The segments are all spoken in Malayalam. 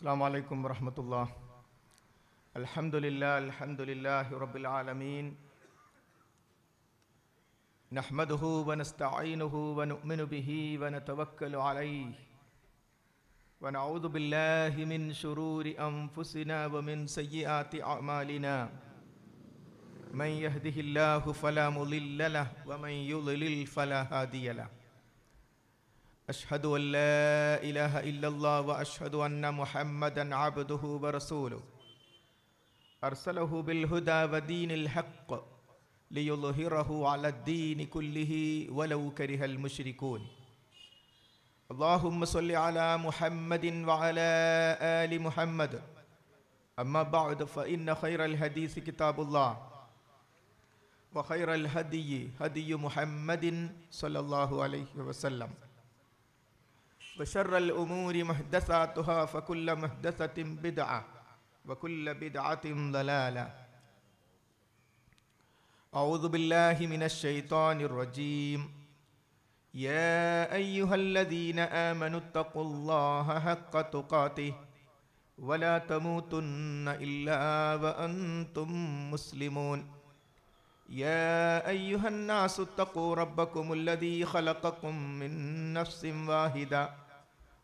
السلام عليكم ورحمة الله الحمد لله الحمد لله رب العالمين نحمده ونستعينه ونؤمن به ونتوكل عليه ونعوذ بالله من شرور أنفسنا ومن سيئات أعمالنا من يهده الله فلا مضل له ومن يضلل فلا هادي له أشهد أن لا إله إلا الله وأشهد أن محمدا عبده ورسوله أرسله بالهدى ودين الحق ليظهره على الدين كله ولو كره المشركون اللهم صل على محمد وعلى آل محمد أما بعد فإن خير الحديث كتاب الله وخير الهدي هدي محمد صلى الله عليه وسلم وشر الأمور محدثاتها فكل محدثة بدعة وكل بدعة ضلالة أعوذ بالله من الشيطان الرجيم يا أيها الذين آمنوا اتقوا الله حق تقاته ولا تموتن إلا وأنتم مسلمون يا أيها الناس اتقوا ربكم الذي خلقكم من نفس واحده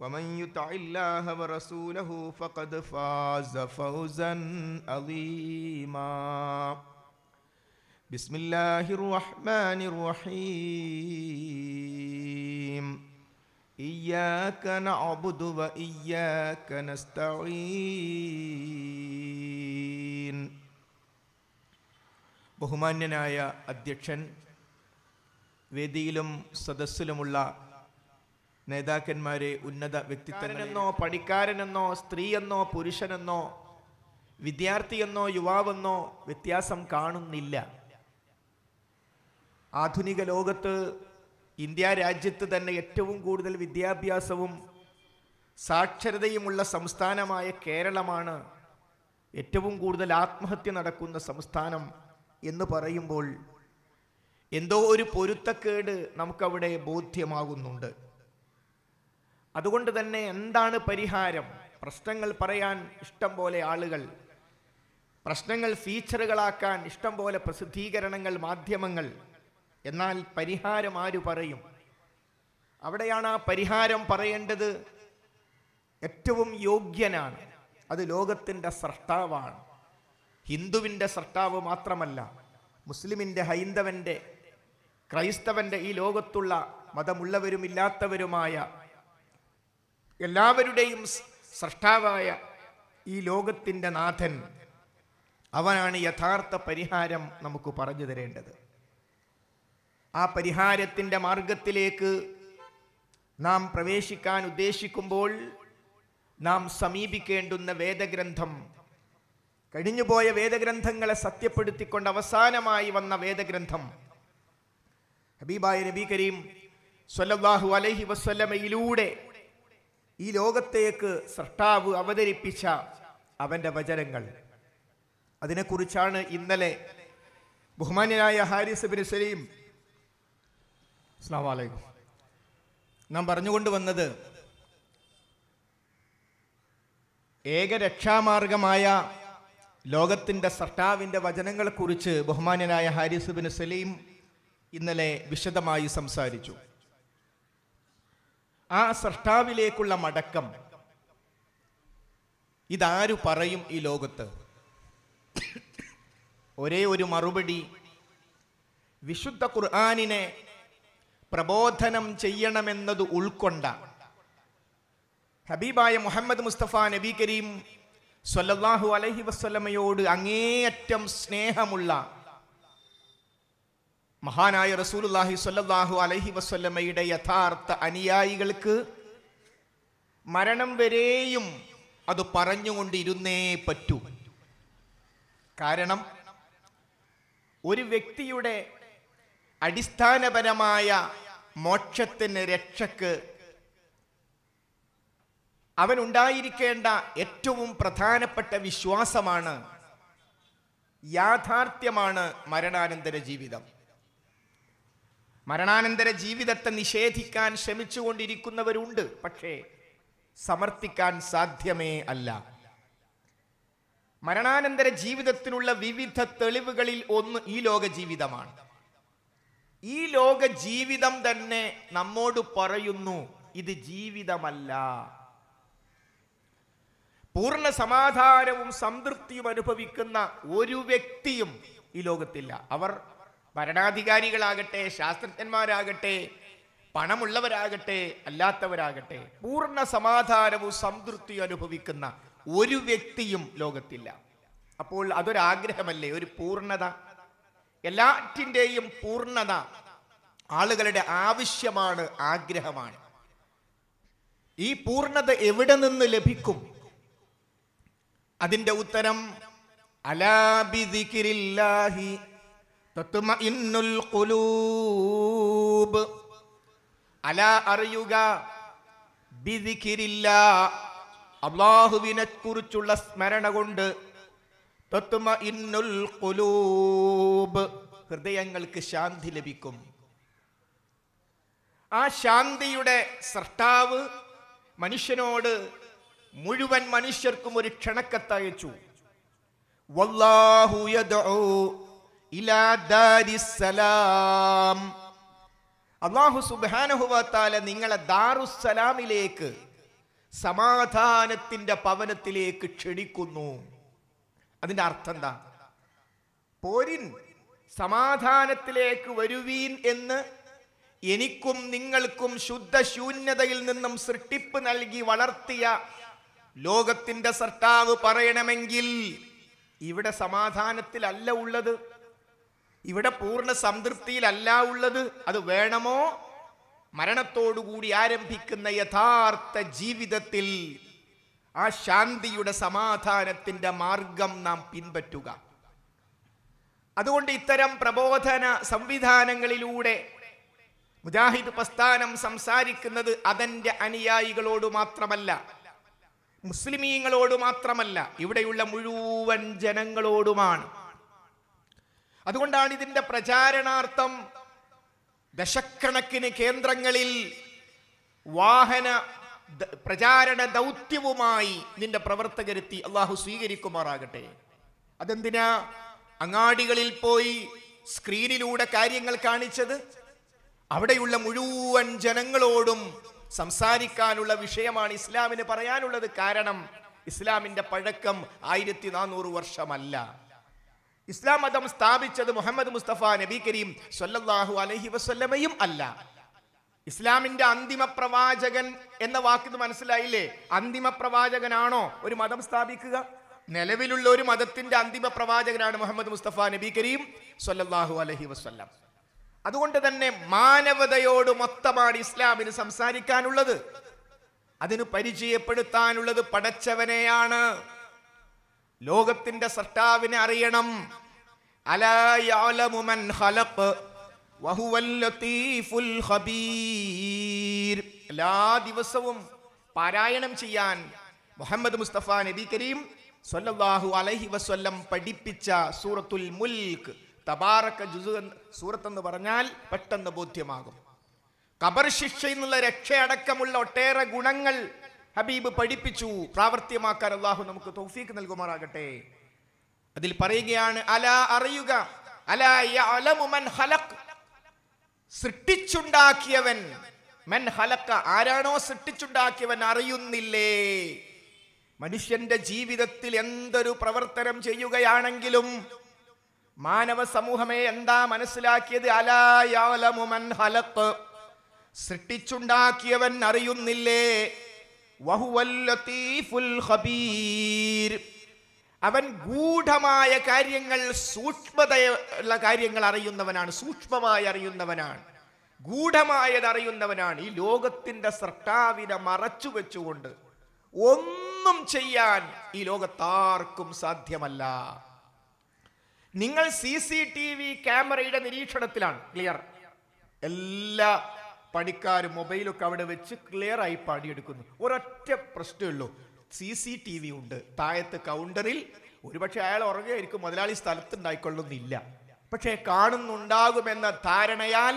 ومن يطع الله ورسوله فقد فاز فوزا عظيما بسم الله الرحمن الرحيم إياك نعبد وإياك نستعين ബഹുമാന്യനായ അധ്യക്ഷൻ سدسلم الله നേതാക്കന്മാരെ ഉന്നത വ്യക്തിത്വങ്ങളെന്നോ പണിക്കാരനെന്നോ സ്ത്രീയെന്നോ പുരുഷനെന്നോ വിദ്യാർത്ഥിയെന്നോ യുവാവെന്നോ വ്യത്യാസം കാണുന്നില്ല ആധുനിക ലോകത്ത് ഇന്ത്യ രാജ്യത്ത് തന്നെ ഏറ്റവും കൂടുതൽ വിദ്യാഭ്യാസവും സാക്ഷരതയുമുള്ള സംസ്ഥാനമായ കേരളമാണ് ഏറ്റവും കൂടുതൽ ആത്മഹത്യ നടക്കുന്ന സംസ്ഥാനം എന്ന് പറയുമ്പോൾ എന്തോ ഒരു പൊരുത്തക്കേട് നമുക്കവിടെ ബോധ്യമാകുന്നുണ്ട് അതുകൊണ്ട് തന്നെ എന്താണ് പരിഹാരം പ്രശ്നങ്ങൾ പറയാൻ ഇഷ്ടം പോലെ ആളുകൾ പ്രശ്നങ്ങൾ ഫീച്ചറുകളാക്കാൻ ഇഷ്ടം പോലെ പ്രസിദ്ധീകരണങ്ങൾ മാധ്യമങ്ങൾ എന്നാൽ പരിഹാരം ആര് പറയും അവിടെയാണ് ആ പരിഹാരം പറയേണ്ടത് ഏറ്റവും യോഗ്യനാണ് അത് ലോകത്തിൻ്റെ സ്രഷ്ടാവാണ് ഹിന്ദുവിൻ്റെ സ്രഷ്ടാവ് മാത്രമല്ല മുസ്ലിമിൻ്റെ ഹൈന്ദവൻ്റെ ക്രൈസ്തവൻ്റെ ഈ ലോകത്തുള്ള മതമുള്ളവരും ഇല്ലാത്തവരുമായ എല്ലാവരുടെയും സൃഷ്ടാവായ ഈ ലോകത്തിൻ്റെ നാഥൻ അവനാണ് യഥാർത്ഥ പരിഹാരം നമുക്ക് പറഞ്ഞു തരേണ്ടത് ആ പരിഹാരത്തിൻ്റെ മാർഗത്തിലേക്ക് നാം പ്രവേശിക്കാൻ ഉദ്ദേശിക്കുമ്പോൾ നാം സമീപിക്കേണ്ടുന്ന വേദഗ്രന്ഥം കഴിഞ്ഞുപോയ വേദഗ്രന്ഥങ്ങളെ സത്യപ്പെടുത്തിക്കൊണ്ട് അവസാനമായി വന്ന വേദഗ്രന്ഥം ഹബീബായ നബി കരീം സൊല്ലാഹു അലഹി വസ്വല്ലമയിലൂടെ ഈ ലോകത്തേക്ക് സൃഷ്ടാവ് അവതരിപ്പിച്ച അവൻ്റെ വചനങ്ങൾ അതിനെക്കുറിച്ചാണ് ഇന്നലെ ബഹുമാന്യനായ ഹാരിസ് ബിൻ സലീം അസ്ലാമലൈക്കും നാം പറഞ്ഞുകൊണ്ട് വന്നത് ഏകരക്ഷാമാർഗമായ ലോകത്തിൻ്റെ സർട്ടാവിൻ്റെ വചനങ്ങളെക്കുറിച്ച് ബഹുമാന്യനായ ഹാരിസ് ബിൻ സലീം ഇന്നലെ വിശദമായി സംസാരിച്ചു ആ സൃഷ്ടാവിലേക്കുള്ള മടക്കം ഇതാരു പറയും ഈ ലോകത്ത് ഒരേ ഒരു മറുപടി വിശുദ്ധ ഖുർആാനിനെ പ്രബോധനം ചെയ്യണമെന്നത് ഉൾക്കൊണ്ട ഹബീബായ മുഹമ്മദ് മുസ്തഫ നബി കരീം സൊല്ലാഹു അലഹി വസ്ലമയോട് അങ്ങേയറ്റം സ്നേഹമുള്ള മഹാനായ റസൂലുല്ലാഹി സ്വല്ലല്ലാഹു അലഹി വസ്വല്ലമ്മയുടെ യഥാർത്ഥ അനുയായികൾക്ക് മരണം വരെയും അത് പറഞ്ഞുകൊണ്ടിരുന്നേ പറ്റൂ കാരണം ഒരു വ്യക്തിയുടെ അടിസ്ഥാനപരമായ മോക്ഷത്തിന് രക്ഷക്ക് അവനുണ്ടായിരിക്കേണ്ട ഏറ്റവും പ്രധാനപ്പെട്ട വിശ്വാസമാണ് യാഥാർത്ഥ്യമാണ് മരണാനന്തര ജീവിതം മരണാനന്തര ജീവിതത്തെ നിഷേധിക്കാൻ ശ്രമിച്ചുകൊണ്ടിരിക്കുന്നവരുണ്ട് പക്ഷേ സമർത്ഥിക്കാൻ സാധ്യമേ അല്ല മരണാനന്തര ജീവിതത്തിനുള്ള വിവിധ തെളിവുകളിൽ ഒന്ന് ഈ ലോക ജീവിതമാണ് ഈ ലോക ജീവിതം തന്നെ നമ്മോട് പറയുന്നു ഇത് ജീവിതമല്ല പൂർണ്ണ സമാധാനവും സംതൃപ്തിയും അനുഭവിക്കുന്ന ഒരു വ്യക്തിയും ഈ ലോകത്തില്ല അവർ ഭരണാധികാരികളാകട്ടെ ശാസ്ത്രജ്ഞന്മാരാകട്ടെ പണമുള്ളവരാകട്ടെ അല്ലാത്തവരാകട്ടെ പൂർണ്ണ സമാധാനവും സംതൃപ്തിയും അനുഭവിക്കുന്ന ഒരു വ്യക്തിയും ലോകത്തില്ല അപ്പോൾ അതൊരാഗ്രഹമല്ലേ ഒരു പൂർണ്ണത എല്ലാറ്റിൻ്റെയും പൂർണ്ണത ആളുകളുടെ ആവശ്യമാണ് ആഗ്രഹമാണ് ഈ പൂർണ്ണത എവിടെ നിന്ന് ലഭിക്കും അതിൻ്റെ ഉത്തരം അലാബിദിക്കിരില്ലാഹി ഖുലൂബ് അല അറിയുക അള്ളാഹുവിനെ കുറിച്ചുള്ള സ്മരണ കൊണ്ട് ഖുലൂബ് ഹൃദയങ്ങൾക്ക് ശാന്തി ലഭിക്കും ആ ശാന്തിയുടെ സൃഷ്ടാവ് മനുഷ്യനോട് മുഴുവൻ മനുഷ്യർക്കും ഒരു ക്ഷണക്കത്തയച്ചു വല്ലാഹു അള്ളാഹു സുബാനഹുവാത്താല നിങ്ങളെ ദാറുസലാമിലേക്ക് സമാധാനത്തിന്റെ പവനത്തിലേക്ക് ക്ഷണിക്കുന്നു അതിന്റെ അർത്ഥം എന്താ പോരിൻ സമാധാനത്തിലേക്ക് വരുവീൻ എന്ന് എനിക്കും നിങ്ങൾക്കും ശുദ്ധശൂന്യതയിൽ നിന്നും സൃഷ്ടിപ്പ് നൽകി വളർത്തിയ ലോകത്തിന്റെ സർട്ടാവ് പറയണമെങ്കിൽ ഇവിടെ സമാധാനത്തിലല്ല ഉള്ളത് ഇവിടെ പൂർണ്ണ സംതൃപ്തിയിലല്ല ഉള്ളത് അത് വേണമോ മരണത്തോടുകൂടി ആരംഭിക്കുന്ന യഥാർത്ഥ ജീവിതത്തിൽ ആ ശാന്തിയുടെ സമാധാനത്തിൻ്റെ മാർഗം നാം പിൻപറ്റുക അതുകൊണ്ട് ഇത്തരം പ്രബോധന സംവിധാനങ്ങളിലൂടെ മുജാഹിദ് പ്രസ്ഥാനം സംസാരിക്കുന്നത് അതിൻ്റെ അനുയായികളോട് മാത്രമല്ല മുസ്ലിമീങ്ങളോട് മാത്രമല്ല ഇവിടെയുള്ള മുഴുവൻ ജനങ്ങളോടുമാണ് അതുകൊണ്ടാണ് ഇതിന്റെ പ്രചാരണാർത്ഥം ദശക്കണക്കിന് കേന്ദ്രങ്ങളിൽ വാഹന പ്രചാരണ ദൗത്യവുമായി നിന്റെ പ്രവർത്തകരെത്തി അള്ളാഹു സ്വീകരിക്കുമാറാകട്ടെ അതെന്തിനാ അങ്ങാടികളിൽ പോയി സ്ക്രീനിലൂടെ കാര്യങ്ങൾ കാണിച്ചത് അവിടെയുള്ള മുഴുവൻ ജനങ്ങളോടും സംസാരിക്കാനുള്ള വിഷയമാണ് ഇസ്ലാമിന് പറയാനുള്ളത് കാരണം ഇസ്ലാമിന്റെ പഴക്കം ആയിരത്തി നാനൂറ് വർഷമല്ല ഇസ്ലാം മതം സ്ഥാപിച്ചത് മുഹമ്മദ് മുസ്തഫ നബി കരീം സൊല്ലാഹു അലഹി വസ്ല്ലമയും അല്ല ഇസ്ലാമിന്റെ അന്തിമ പ്രവാചകൻ എന്ന വാക്കിന് മനസ്സിലായില്ലേ അന്തിമ പ്രവാചകനാണോ ഒരു മതം സ്ഥാപിക്കുക നിലവിലുള്ള ഒരു മതത്തിന്റെ അന്തിമ പ്രവാചകനാണ് മുഹമ്മദ് മുസ്തഫ നബി കരീം സൊല്ലാഹു അലഹി വസ്ല്ലാം അതുകൊണ്ട് തന്നെ മാനവതയോട് മൊത്തമാണ് ഇസ്ലാമിന് സംസാരിക്കാനുള്ളത് അതിന് പരിചയപ്പെടുത്താനുള്ളത് പടച്ചവനെയാണ് ലോകത്തിന്റെ സൃഷ്ടാവിനെ അറിയണം എല്ലാ ദിവസവും പാരായണം ചെയ്യാൻ മുഹമ്മദ് മുസ്തഫ നബി കരീം സൊല്ലാഹു അലഹി വസ്വല്ലം പഠിപ്പിച്ച സൂറത്തുൽ മുൽക്ക് തബാറക്ക ജുസു സൂറത്ത് എന്ന് പറഞ്ഞാൽ പെട്ടെന്ന് ബോധ്യമാകും കബർ ശിക്ഷ എന്നുള്ള രക്ഷയടക്കമുള്ള ഒട്ടേറെ ഗുണങ്ങൾ ഹബീബ് പഠിപ്പിച്ചു പ്രാവർത്തിയമാക്കാൻ അള്ളാഹു നമുക്ക് തൗഫീക്ക് നൽകുമാറാകട്ടെ അതിൽ പറയുകയാണ് അല അറിയുക അല മൻ സൃഷ്ടിച്ചുണ്ടാക്കിയവൻ മൻ ഹലക്ക ആരാണോ സൃഷ്ടിച്ചുണ്ടാക്കിയവൻ അറിയുന്നില്ലേ മനുഷ്യന്റെ ജീവിതത്തിൽ എന്തൊരു പ്രവർത്തനം ചെയ്യുകയാണെങ്കിലും മാനവ സമൂഹമേ എന്താ മനസ്സിലാക്കിയത് മൻ ഹലത്ത് സൃഷ്ടിച്ചുണ്ടാക്കിയവൻ അറിയുന്നില്ലേ അവൻ ഗൂഢമായ കാര്യങ്ങൾ സൂക്ഷ്മതയുള്ള കാര്യങ്ങൾ അറിയുന്നവനാണ് സൂക്ഷ്മമായി അറിയുന്നവനാണ് ഗൂഢമായത് അറിയുന്നവനാണ് ഈ ലോകത്തിൻ്റെ സർട്ടാവിനെ മറച്ചു വെച്ചുകൊണ്ട് ഒന്നും ചെയ്യാൻ ഈ ലോകത്താർക്കും സാധ്യമല്ല നിങ്ങൾ സി സി ടി വി ക്യാമറയുടെ നിരീക്ഷണത്തിലാണ് ക്ലിയർ എല്ലാ പണിക്കാർ മൊബൈലൊക്കെ അവിടെ വെച്ച് ക്ലിയർ ആയി പാടിയെടുക്കുന്നു ഒരൊറ്റ പ്രശ്നമുള്ളൂ സി സി ടി വി ഉണ്ട് താഴത്ത് കൗണ്ടറിൽ ഒരുപക്ഷെ അയാൾ ഉറങ്ങുകയായിരിക്കും മുതലാളി സ്ഥലത്തുണ്ടായിക്കൊള്ളുന്നില്ല പക്ഷേ കാണുന്നുണ്ടാകുമെന്ന ധാരണയാൽ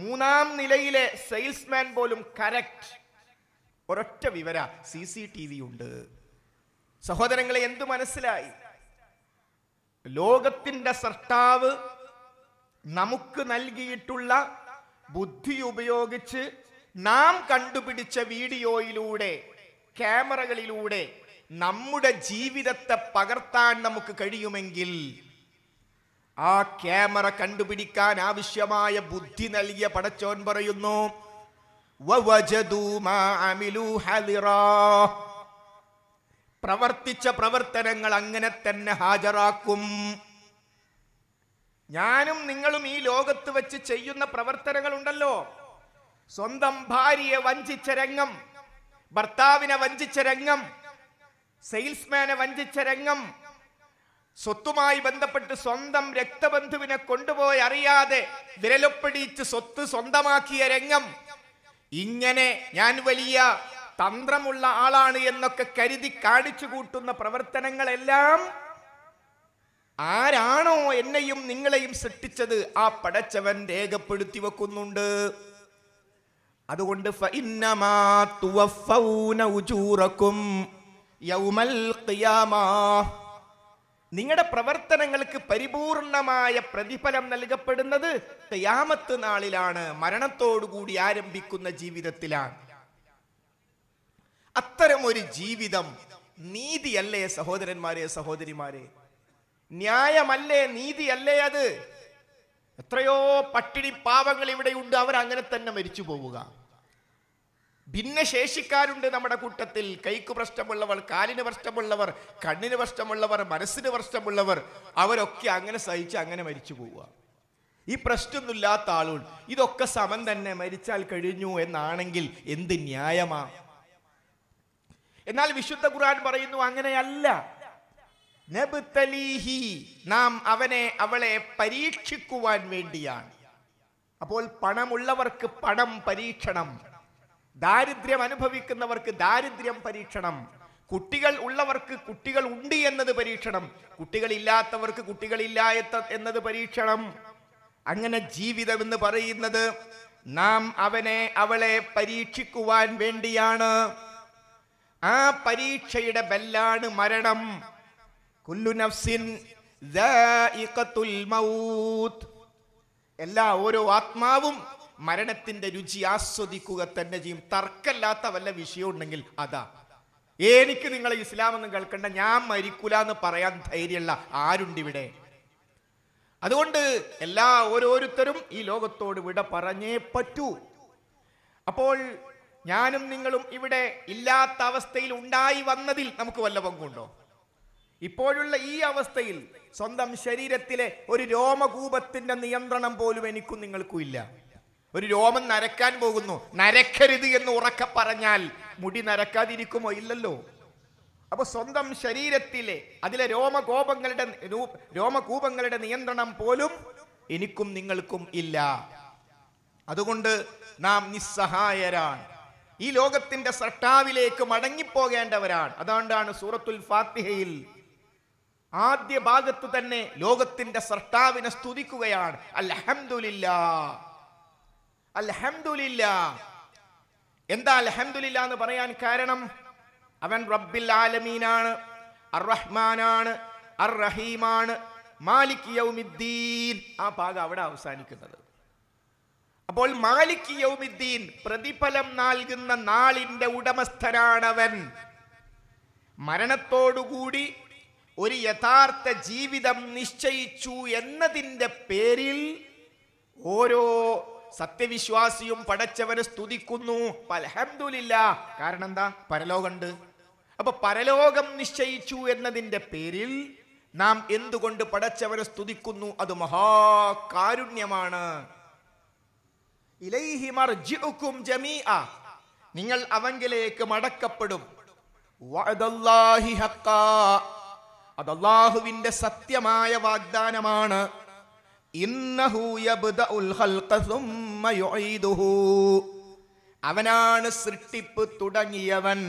മൂന്നാം നിലയിലെ സെയിൽസ്മാൻ പോലും കറക്റ്റ് ഒരൊറ്റ വിവര സി സി ടി വി ഉണ്ട് സഹോദരങ്ങളെ എന്തു മനസ്സിലായി ലോകത്തിന്റെ സർട്ടാവ് നമുക്ക് നൽകിയിട്ടുള്ള ബുദ്ധി ഉപയോഗിച്ച് നാം കണ്ടുപിടിച്ച വീഡിയോയിലൂടെ ക്യാമറകളിലൂടെ നമ്മുടെ ജീവിതത്തെ പകർത്താൻ നമുക്ക് കഴിയുമെങ്കിൽ ആ ക്യാമറ കണ്ടുപിടിക്കാൻ ആവശ്യമായ ബുദ്ധി നൽകിയ പടച്ചോൻ പറയുന്നു പ്രവർത്തിച്ച പ്രവർത്തനങ്ങൾ അങ്ങനെ തന്നെ ഹാജരാക്കും ഞാനും നിങ്ങളും ഈ ലോകത്ത് വെച്ച് ചെയ്യുന്ന പ്രവർത്തനങ്ങളുണ്ടല്ലോ സ്വന്തം ഭാര്യയെ വഞ്ചിച്ച രംഗം ഭർത്താവിനെ വഞ്ചിച്ച രംഗം സെയിൽസ്മാനെ വഞ്ചിച്ച രംഗം സ്വത്തുമായി ബന്ധപ്പെട്ട് സ്വന്തം രക്തബന്ധുവിനെ കൊണ്ടുപോയി അറിയാതെ വിരലൊപ്പിടിച്ച് സ്വത്ത് സ്വന്തമാക്കിയ രംഗം ഇങ്ങനെ ഞാൻ വലിയ തന്ത്രമുള്ള ആളാണ് എന്നൊക്കെ കരുതി കാണിച്ചു കൂട്ടുന്ന പ്രവർത്തനങ്ങളെല്ലാം ആരാണോ എന്നെയും നിങ്ങളെയും സൃഷ്ടിച്ചത് ആ പടച്ചവൻ രേഖപ്പെടുത്തി വെക്കുന്നുണ്ട് അതുകൊണ്ട് നിങ്ങളുടെ പ്രവർത്തനങ്ങൾക്ക് പരിപൂർണമായ പ്രതിഫലം നൽകപ്പെടുന്നത് കയാമത്ത് നാളിലാണ് മരണത്തോടുകൂടി ആരംഭിക്കുന്ന ജീവിതത്തിലാണ് അത്തരമൊരു ജീവിതം നീതിയല്ലേ സഹോദരന്മാരെ സഹോദരിമാരെ ന്യായമല്ലേ നീതിയല്ലേ അത് എത്രയോ പട്ടിണി പാവങ്ങൾ ഇവിടെയുണ്ട് അവരങ്ങനെ തന്നെ മരിച്ചു പോവുക ഭിന്നശേഷിക്കാരുണ്ട് നമ്മുടെ കൂട്ടത്തിൽ കൈക്ക് പ്രശ്നമുള്ളവർ കാലിന് പ്രശ്നമുള്ളവർ കണ്ണിന് പ്രശ്നമുള്ളവർ മനസ്സിന് പ്രശ്നമുള്ളവർ അവരൊക്കെ അങ്ങനെ സഹിച്ച് അങ്ങനെ മരിച്ചു പോവുക ഈ പ്രശ്നമൊന്നുമില്ലാത്ത ആളുകൾ ഇതൊക്കെ സമം തന്നെ മരിച്ചാൽ കഴിഞ്ഞു എന്നാണെങ്കിൽ എന്ത് ന്യായമാ എന്നാൽ വിശുദ്ധ ഖുർആൻ പറയുന്നു അങ്ങനെയല്ല നബ്തലീഹി നാം അവനെ അവളെ പരീക്ഷിക്കുവാൻ വേണ്ടിയാണ് അപ്പോൾ പണമുള്ളവർക്ക് പണം പരീക്ഷണം ദാരിദ്ര്യം അനുഭവിക്കുന്നവർക്ക് ദാരിദ്ര്യം പരീക്ഷണം കുട്ടികൾ ഉള്ളവർക്ക് കുട്ടികൾ ഉണ്ട് എന്നത് പരീക്ഷണം കുട്ടികളില്ലാത്തവർക്ക് കുട്ടികളില്ല എന്നത് പരീക്ഷണം അങ്ങനെ ജീവിതം എന്ന് പറയുന്നത് നാം അവനെ അവളെ പരീക്ഷിക്കുവാൻ വേണ്ടിയാണ് ആ പരീക്ഷയുടെ ബല്ലാണ് മരണം കുല്ലു നഫ്സിൻ മൗത്ത് എല്ലാ ഓരോ ആത്മാവും മരണത്തിന്റെ രുചി ആസ്വദിക്കുക തന്നെ ചെയ്യും തർക്കല്ലാത്ത വല്ല വിഷയം ഉണ്ടെങ്കിൽ അതാ എനിക്ക് നിങ്ങൾ ഇസ്ലാമെന്ന് കേൾക്കണ്ട ഞാൻ മരിക്കൂല എന്ന് പറയാൻ ധൈര്യമുള്ള ആരുണ്ട് ഇവിടെ അതുകൊണ്ട് എല്ലാ ഓരോരുത്തരും ഈ ലോകത്തോട് വിട പറഞ്ഞേ പറ്റൂ അപ്പോൾ ഞാനും നിങ്ങളും ഇവിടെ ഇല്ലാത്ത അവസ്ഥയിൽ ഉണ്ടായി വന്നതിൽ നമുക്ക് വല്ല പങ്കുണ്ടോ ഇപ്പോഴുള്ള ഈ അവസ്ഥയിൽ സ്വന്തം ശരീരത്തിലെ ഒരു രോമകൂപത്തിന്റെ നിയന്ത്രണം പോലും എനിക്കും നിങ്ങൾക്കും ഇല്ല ഒരു രോമം നരക്കാൻ പോകുന്നു നരക്കരുത് എന്ന് ഉറക്ക പറഞ്ഞാൽ മുടി നരക്കാതിരിക്കുമോ ഇല്ലല്ലോ അപ്പൊ സ്വന്തം ശരീരത്തിലെ അതിലെ രോമകോപങ്ങളുടെ രോമകൂപങ്ങളുടെ നിയന്ത്രണം പോലും എനിക്കും നിങ്ങൾക്കും ഇല്ല അതുകൊണ്ട് നാം നിസ്സഹായരാണ് ഈ ലോകത്തിന്റെ സർട്ടാവിലേക്ക് മടങ്ങിപ്പോകേണ്ടവരാണ് അതുകൊണ്ടാണ് സൂറത്തുൽ ഫാത്തിഹയിൽ ആദ്യ ഭാഗത്ത് തന്നെ ലോകത്തിന്റെ സർട്ടാവിനെ സ്തുതിക്കുകയാണ് അൽഹംദുലില്ല അൽഹംദുലില്ല എന്താ അൽഹംദുലില്ല എന്ന് പറയാൻ കാരണം അവൻ റബ്ബിൽ ആലമീനാണ് അർറഹ്മാനാണ് അർറഹീമാണ് മാലിക് യൗമിദ്ദീൻ ആ ഭാഗം അവിടെ അവസാനിക്കുന്നത് അപ്പോൾ മാലിക് യൗമിദ്ദീൻ പ്രതിഫലം നൽകുന്ന നാളിന്റെ ഉടമസ്ഥരാണവൻ മരണത്തോടുകൂടി ഒരു യഥാർത്ഥ ജീവിതം നിശ്ചയിച്ചു എന്നതിൻ്റെ പേരിൽ ഓരോ സത്യവിശ്വാസിയും പടച്ചവനെ സ്തുതിക്കുന്നു അലഹമില്ല കാരണം എന്താ പരലോകമുണ്ട് അപ്പൊ പരലോകം നിശ്ചയിച്ചു എന്നതിൻ്റെ പേരിൽ നാം എന്തുകൊണ്ട് പടച്ചവനെ സ്തുതിക്കുന്നു അത് മഹാകാരുണ്യമാണ് നിങ്ങൾ അവങ്കിലേക്ക് മടക്കപ്പെടും അത് അള്ളാഹുവിൻ്റെ സത്യമായ വാഗ്ദാനമാണ് അവനാണ് സൃഷ്ടിപ്പ് തുടങ്ങിയവൻ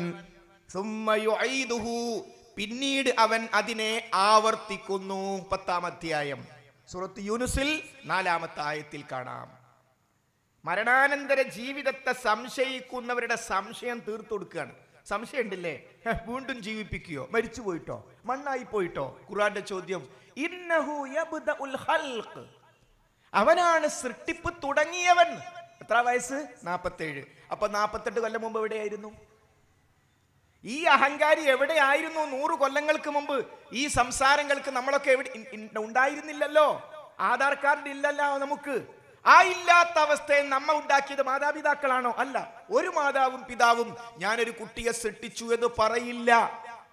പിന്നീട് അവൻ അതിനെ ആവർത്തിക്കുന്നു പത്താം അധ്യായം സുറത്ത് യൂനുസിൽ നാലാമത്തെ ആയത്തിൽ കാണാം മരണാനന്തര ജീവിതത്തെ സംശയിക്കുന്നവരുടെ സംശയം തീർത്തു കൊടുക്കുകയാണ് സംശയമുണ്ടല്ലേ വീണ്ടും ജീവിപ്പിക്കുകയോ മരിച്ചു പോയിട്ടോ മണ്ണായി പോയിട്ടോ ഖുറാന്റെ ചോദ്യം ഇന്നഹു അവനാണ് സൃഷ്ടിപ്പ് തുടങ്ങിയവൻ എത്ര വയസ്സ് നാപ്പത്തേഴ് അപ്പൊ നാപ്പത്തെട്ട് കൊല്ലം മുമ്പ് എവിടെയായിരുന്നു ഈ അഹങ്കാരി എവിടെയായിരുന്നു നൂറ് കൊല്ലങ്ങൾക്ക് മുമ്പ് ഈ സംസാരങ്ങൾക്ക് നമ്മളൊക്കെ എവിടെ ഉണ്ടായിരുന്നില്ലല്ലോ ആധാർ കാർഡ് ഇല്ലല്ലോ നമുക്ക് ആ ഇല്ലാത്ത അവസ്ഥയെ നമ്മ ഉണ്ടാക്കിയത് മാതാപിതാക്കളാണോ അല്ല ഒരു മാതാവും പിതാവും ഞാനൊരു കുട്ടിയെ സൃഷ്ടിച്ചു എന്ന് പറയില്ല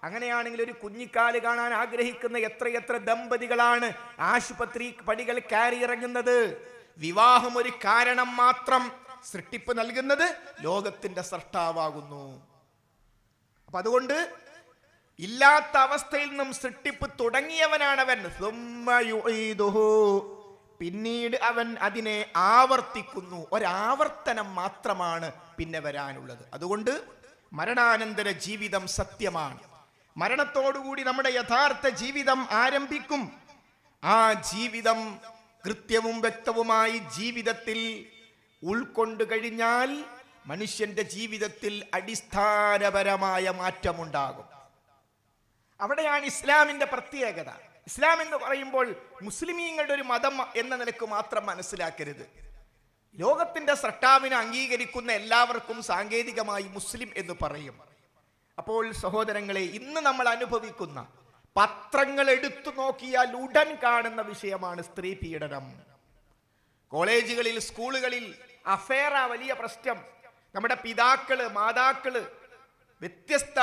അങ്ങനെയാണെങ്കിൽ ഒരു കുഞ്ഞിക്കാല് കാണാൻ ആഗ്രഹിക്കുന്ന എത്രയെത്ര ദമ്പതികളാണ് ആശുപത്രി പടികൾ ഇറങ്ങുന്നത് വിവാഹം ഒരു കാരണം മാത്രം സൃഷ്ടിപ്പ് നൽകുന്നത് ലോകത്തിന്റെ സൃഷ്ടാവാകുന്നു അപ്പൊ അതുകൊണ്ട് ഇല്ലാത്ത അവസ്ഥയിൽ നിന്നും സൃഷ്ടിപ്പ് തുടങ്ങിയവനാണവൻ പിന്നീട് അവൻ അതിനെ ആവർത്തിക്കുന്നു ഒരാവർത്തനം മാത്രമാണ് പിന്നെ വരാനുള്ളത് അതുകൊണ്ട് മരണാനന്തര ജീവിതം സത്യമാണ് മരണത്തോടുകൂടി നമ്മുടെ യഥാർത്ഥ ജീവിതം ആരംഭിക്കും ആ ജീവിതം കൃത്യവും വ്യക്തവുമായി ജീവിതത്തിൽ ഉൾക്കൊണ്ടു കഴിഞ്ഞാൽ മനുഷ്യന്റെ ജീവിതത്തിൽ അടിസ്ഥാനപരമായ മാറ്റമുണ്ടാകും അവിടെയാണ് ഇസ്ലാമിന്റെ പ്രത്യേകത ഇസ്ലാം എന്ന് പറയുമ്പോൾ മുസ്ലിമീങ്ങളുടെ ഒരു മതം എന്ന നിലക്ക് മാത്രം മനസ്സിലാക്കരുത് ലോകത്തിന്റെ സ്രട്ടാവിനെ അംഗീകരിക്കുന്ന എല്ലാവർക്കും സാങ്കേതികമായി മുസ്ലിം എന്ന് പറയും അപ്പോൾ സഹോദരങ്ങളെ ഇന്ന് നമ്മൾ അനുഭവിക്കുന്ന പത്രങ്ങൾ എടുത്തു നോക്കിയാൽ ഉടൻ കാണുന്ന വിഷയമാണ് സ്ത്രീ പീഡനം കോളേജുകളിൽ സ്കൂളുകളിൽ അഫേറ വലിയ പ്രശ്നം നമ്മുടെ പിതാക്കള് മാതാക്കള് വ്യത്യസ്ത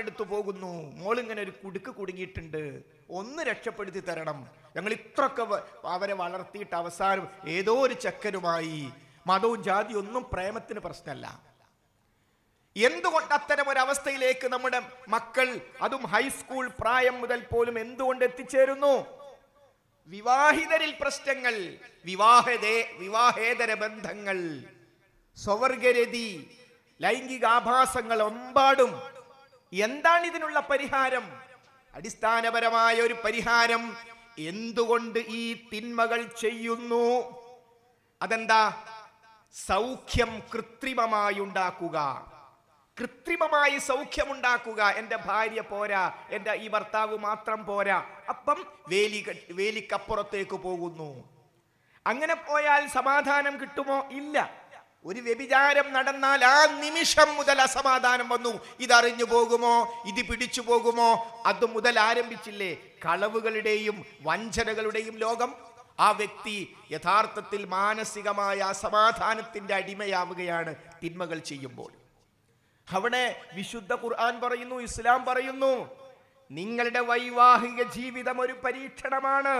അടുത്ത് പോകുന്നു മോളിങ്ങനെ ഒരു കുടുക്ക് കുടുങ്ങിയിട്ടുണ്ട് ഒന്ന് രക്ഷപ്പെടുത്തി തരണം ഞങ്ങൾ ഇത്രയൊക്കെ അവരെ വളർത്തിയിട്ട് അവസാനം ഏതോ ഒരു ചക്കനുമായി മതവും ജാതിയും ഒന്നും പ്രേമത്തിന് പ്രശ്നമല്ല എന്തുകൊണ്ട് അത്തരം അവസ്ഥയിലേക്ക് നമ്മുടെ മക്കൾ അതും ഹൈസ്കൂൾ പ്രായം മുതൽ പോലും എന്തുകൊണ്ട് എത്തിച്ചേരുന്നു വിവാഹിതരിൽ പ്രശ്നങ്ങൾ വിവാഹതേ വിവാഹേതര ബന്ധങ്ങൾ സ്വവർഗരതി ലൈംഗികാഭാസങ്ങൾ ഒമ്പാടും എന്താണ് ഇതിനുള്ള പരിഹാരം അടിസ്ഥാനപരമായ ഒരു പരിഹാരം എന്തുകൊണ്ട് ഈ തിന്മകൾ ചെയ്യുന്നു അതെന്താ സൗഖ്യം കൃത്രിമമായി ഉണ്ടാക്കുക കൃത്രിമമായി സൗഖ്യമുണ്ടാക്കുക എൻ്റെ ഭാര്യ പോരാ എൻ്റെ ഈ ഭർത്താവ് മാത്രം പോരാ അപ്പം വേലി വേലിക്കപ്പുറത്തേക്ക് പോകുന്നു അങ്ങനെ പോയാൽ സമാധാനം കിട്ടുമോ ഇല്ല ഒരു വ്യഭിചാരം നടന്നാൽ ആ നിമിഷം മുതൽ അസമാധാനം വന്നു ഇതറിഞ്ഞു പോകുമോ ഇത് പിടിച്ചു പോകുമോ അത് മുതൽ ആരംഭിച്ചില്ലേ കളവുകളുടെയും വഞ്ചനകളുടെയും ലോകം ആ വ്യക്തി യഥാർത്ഥത്തിൽ മാനസികമായ അസമാധാനത്തിൻ്റെ അടിമയാവുകയാണ് തിന്മകൾ ചെയ്യുമ്പോൾ അവിടെ വിശുദ്ധ ഖുർആൻ പറയുന്നു ഇസ്ലാം പറയുന്നു നിങ്ങളുടെ വൈവാഹിക ജീവിതം ഒരു പരീക്ഷണമാണ്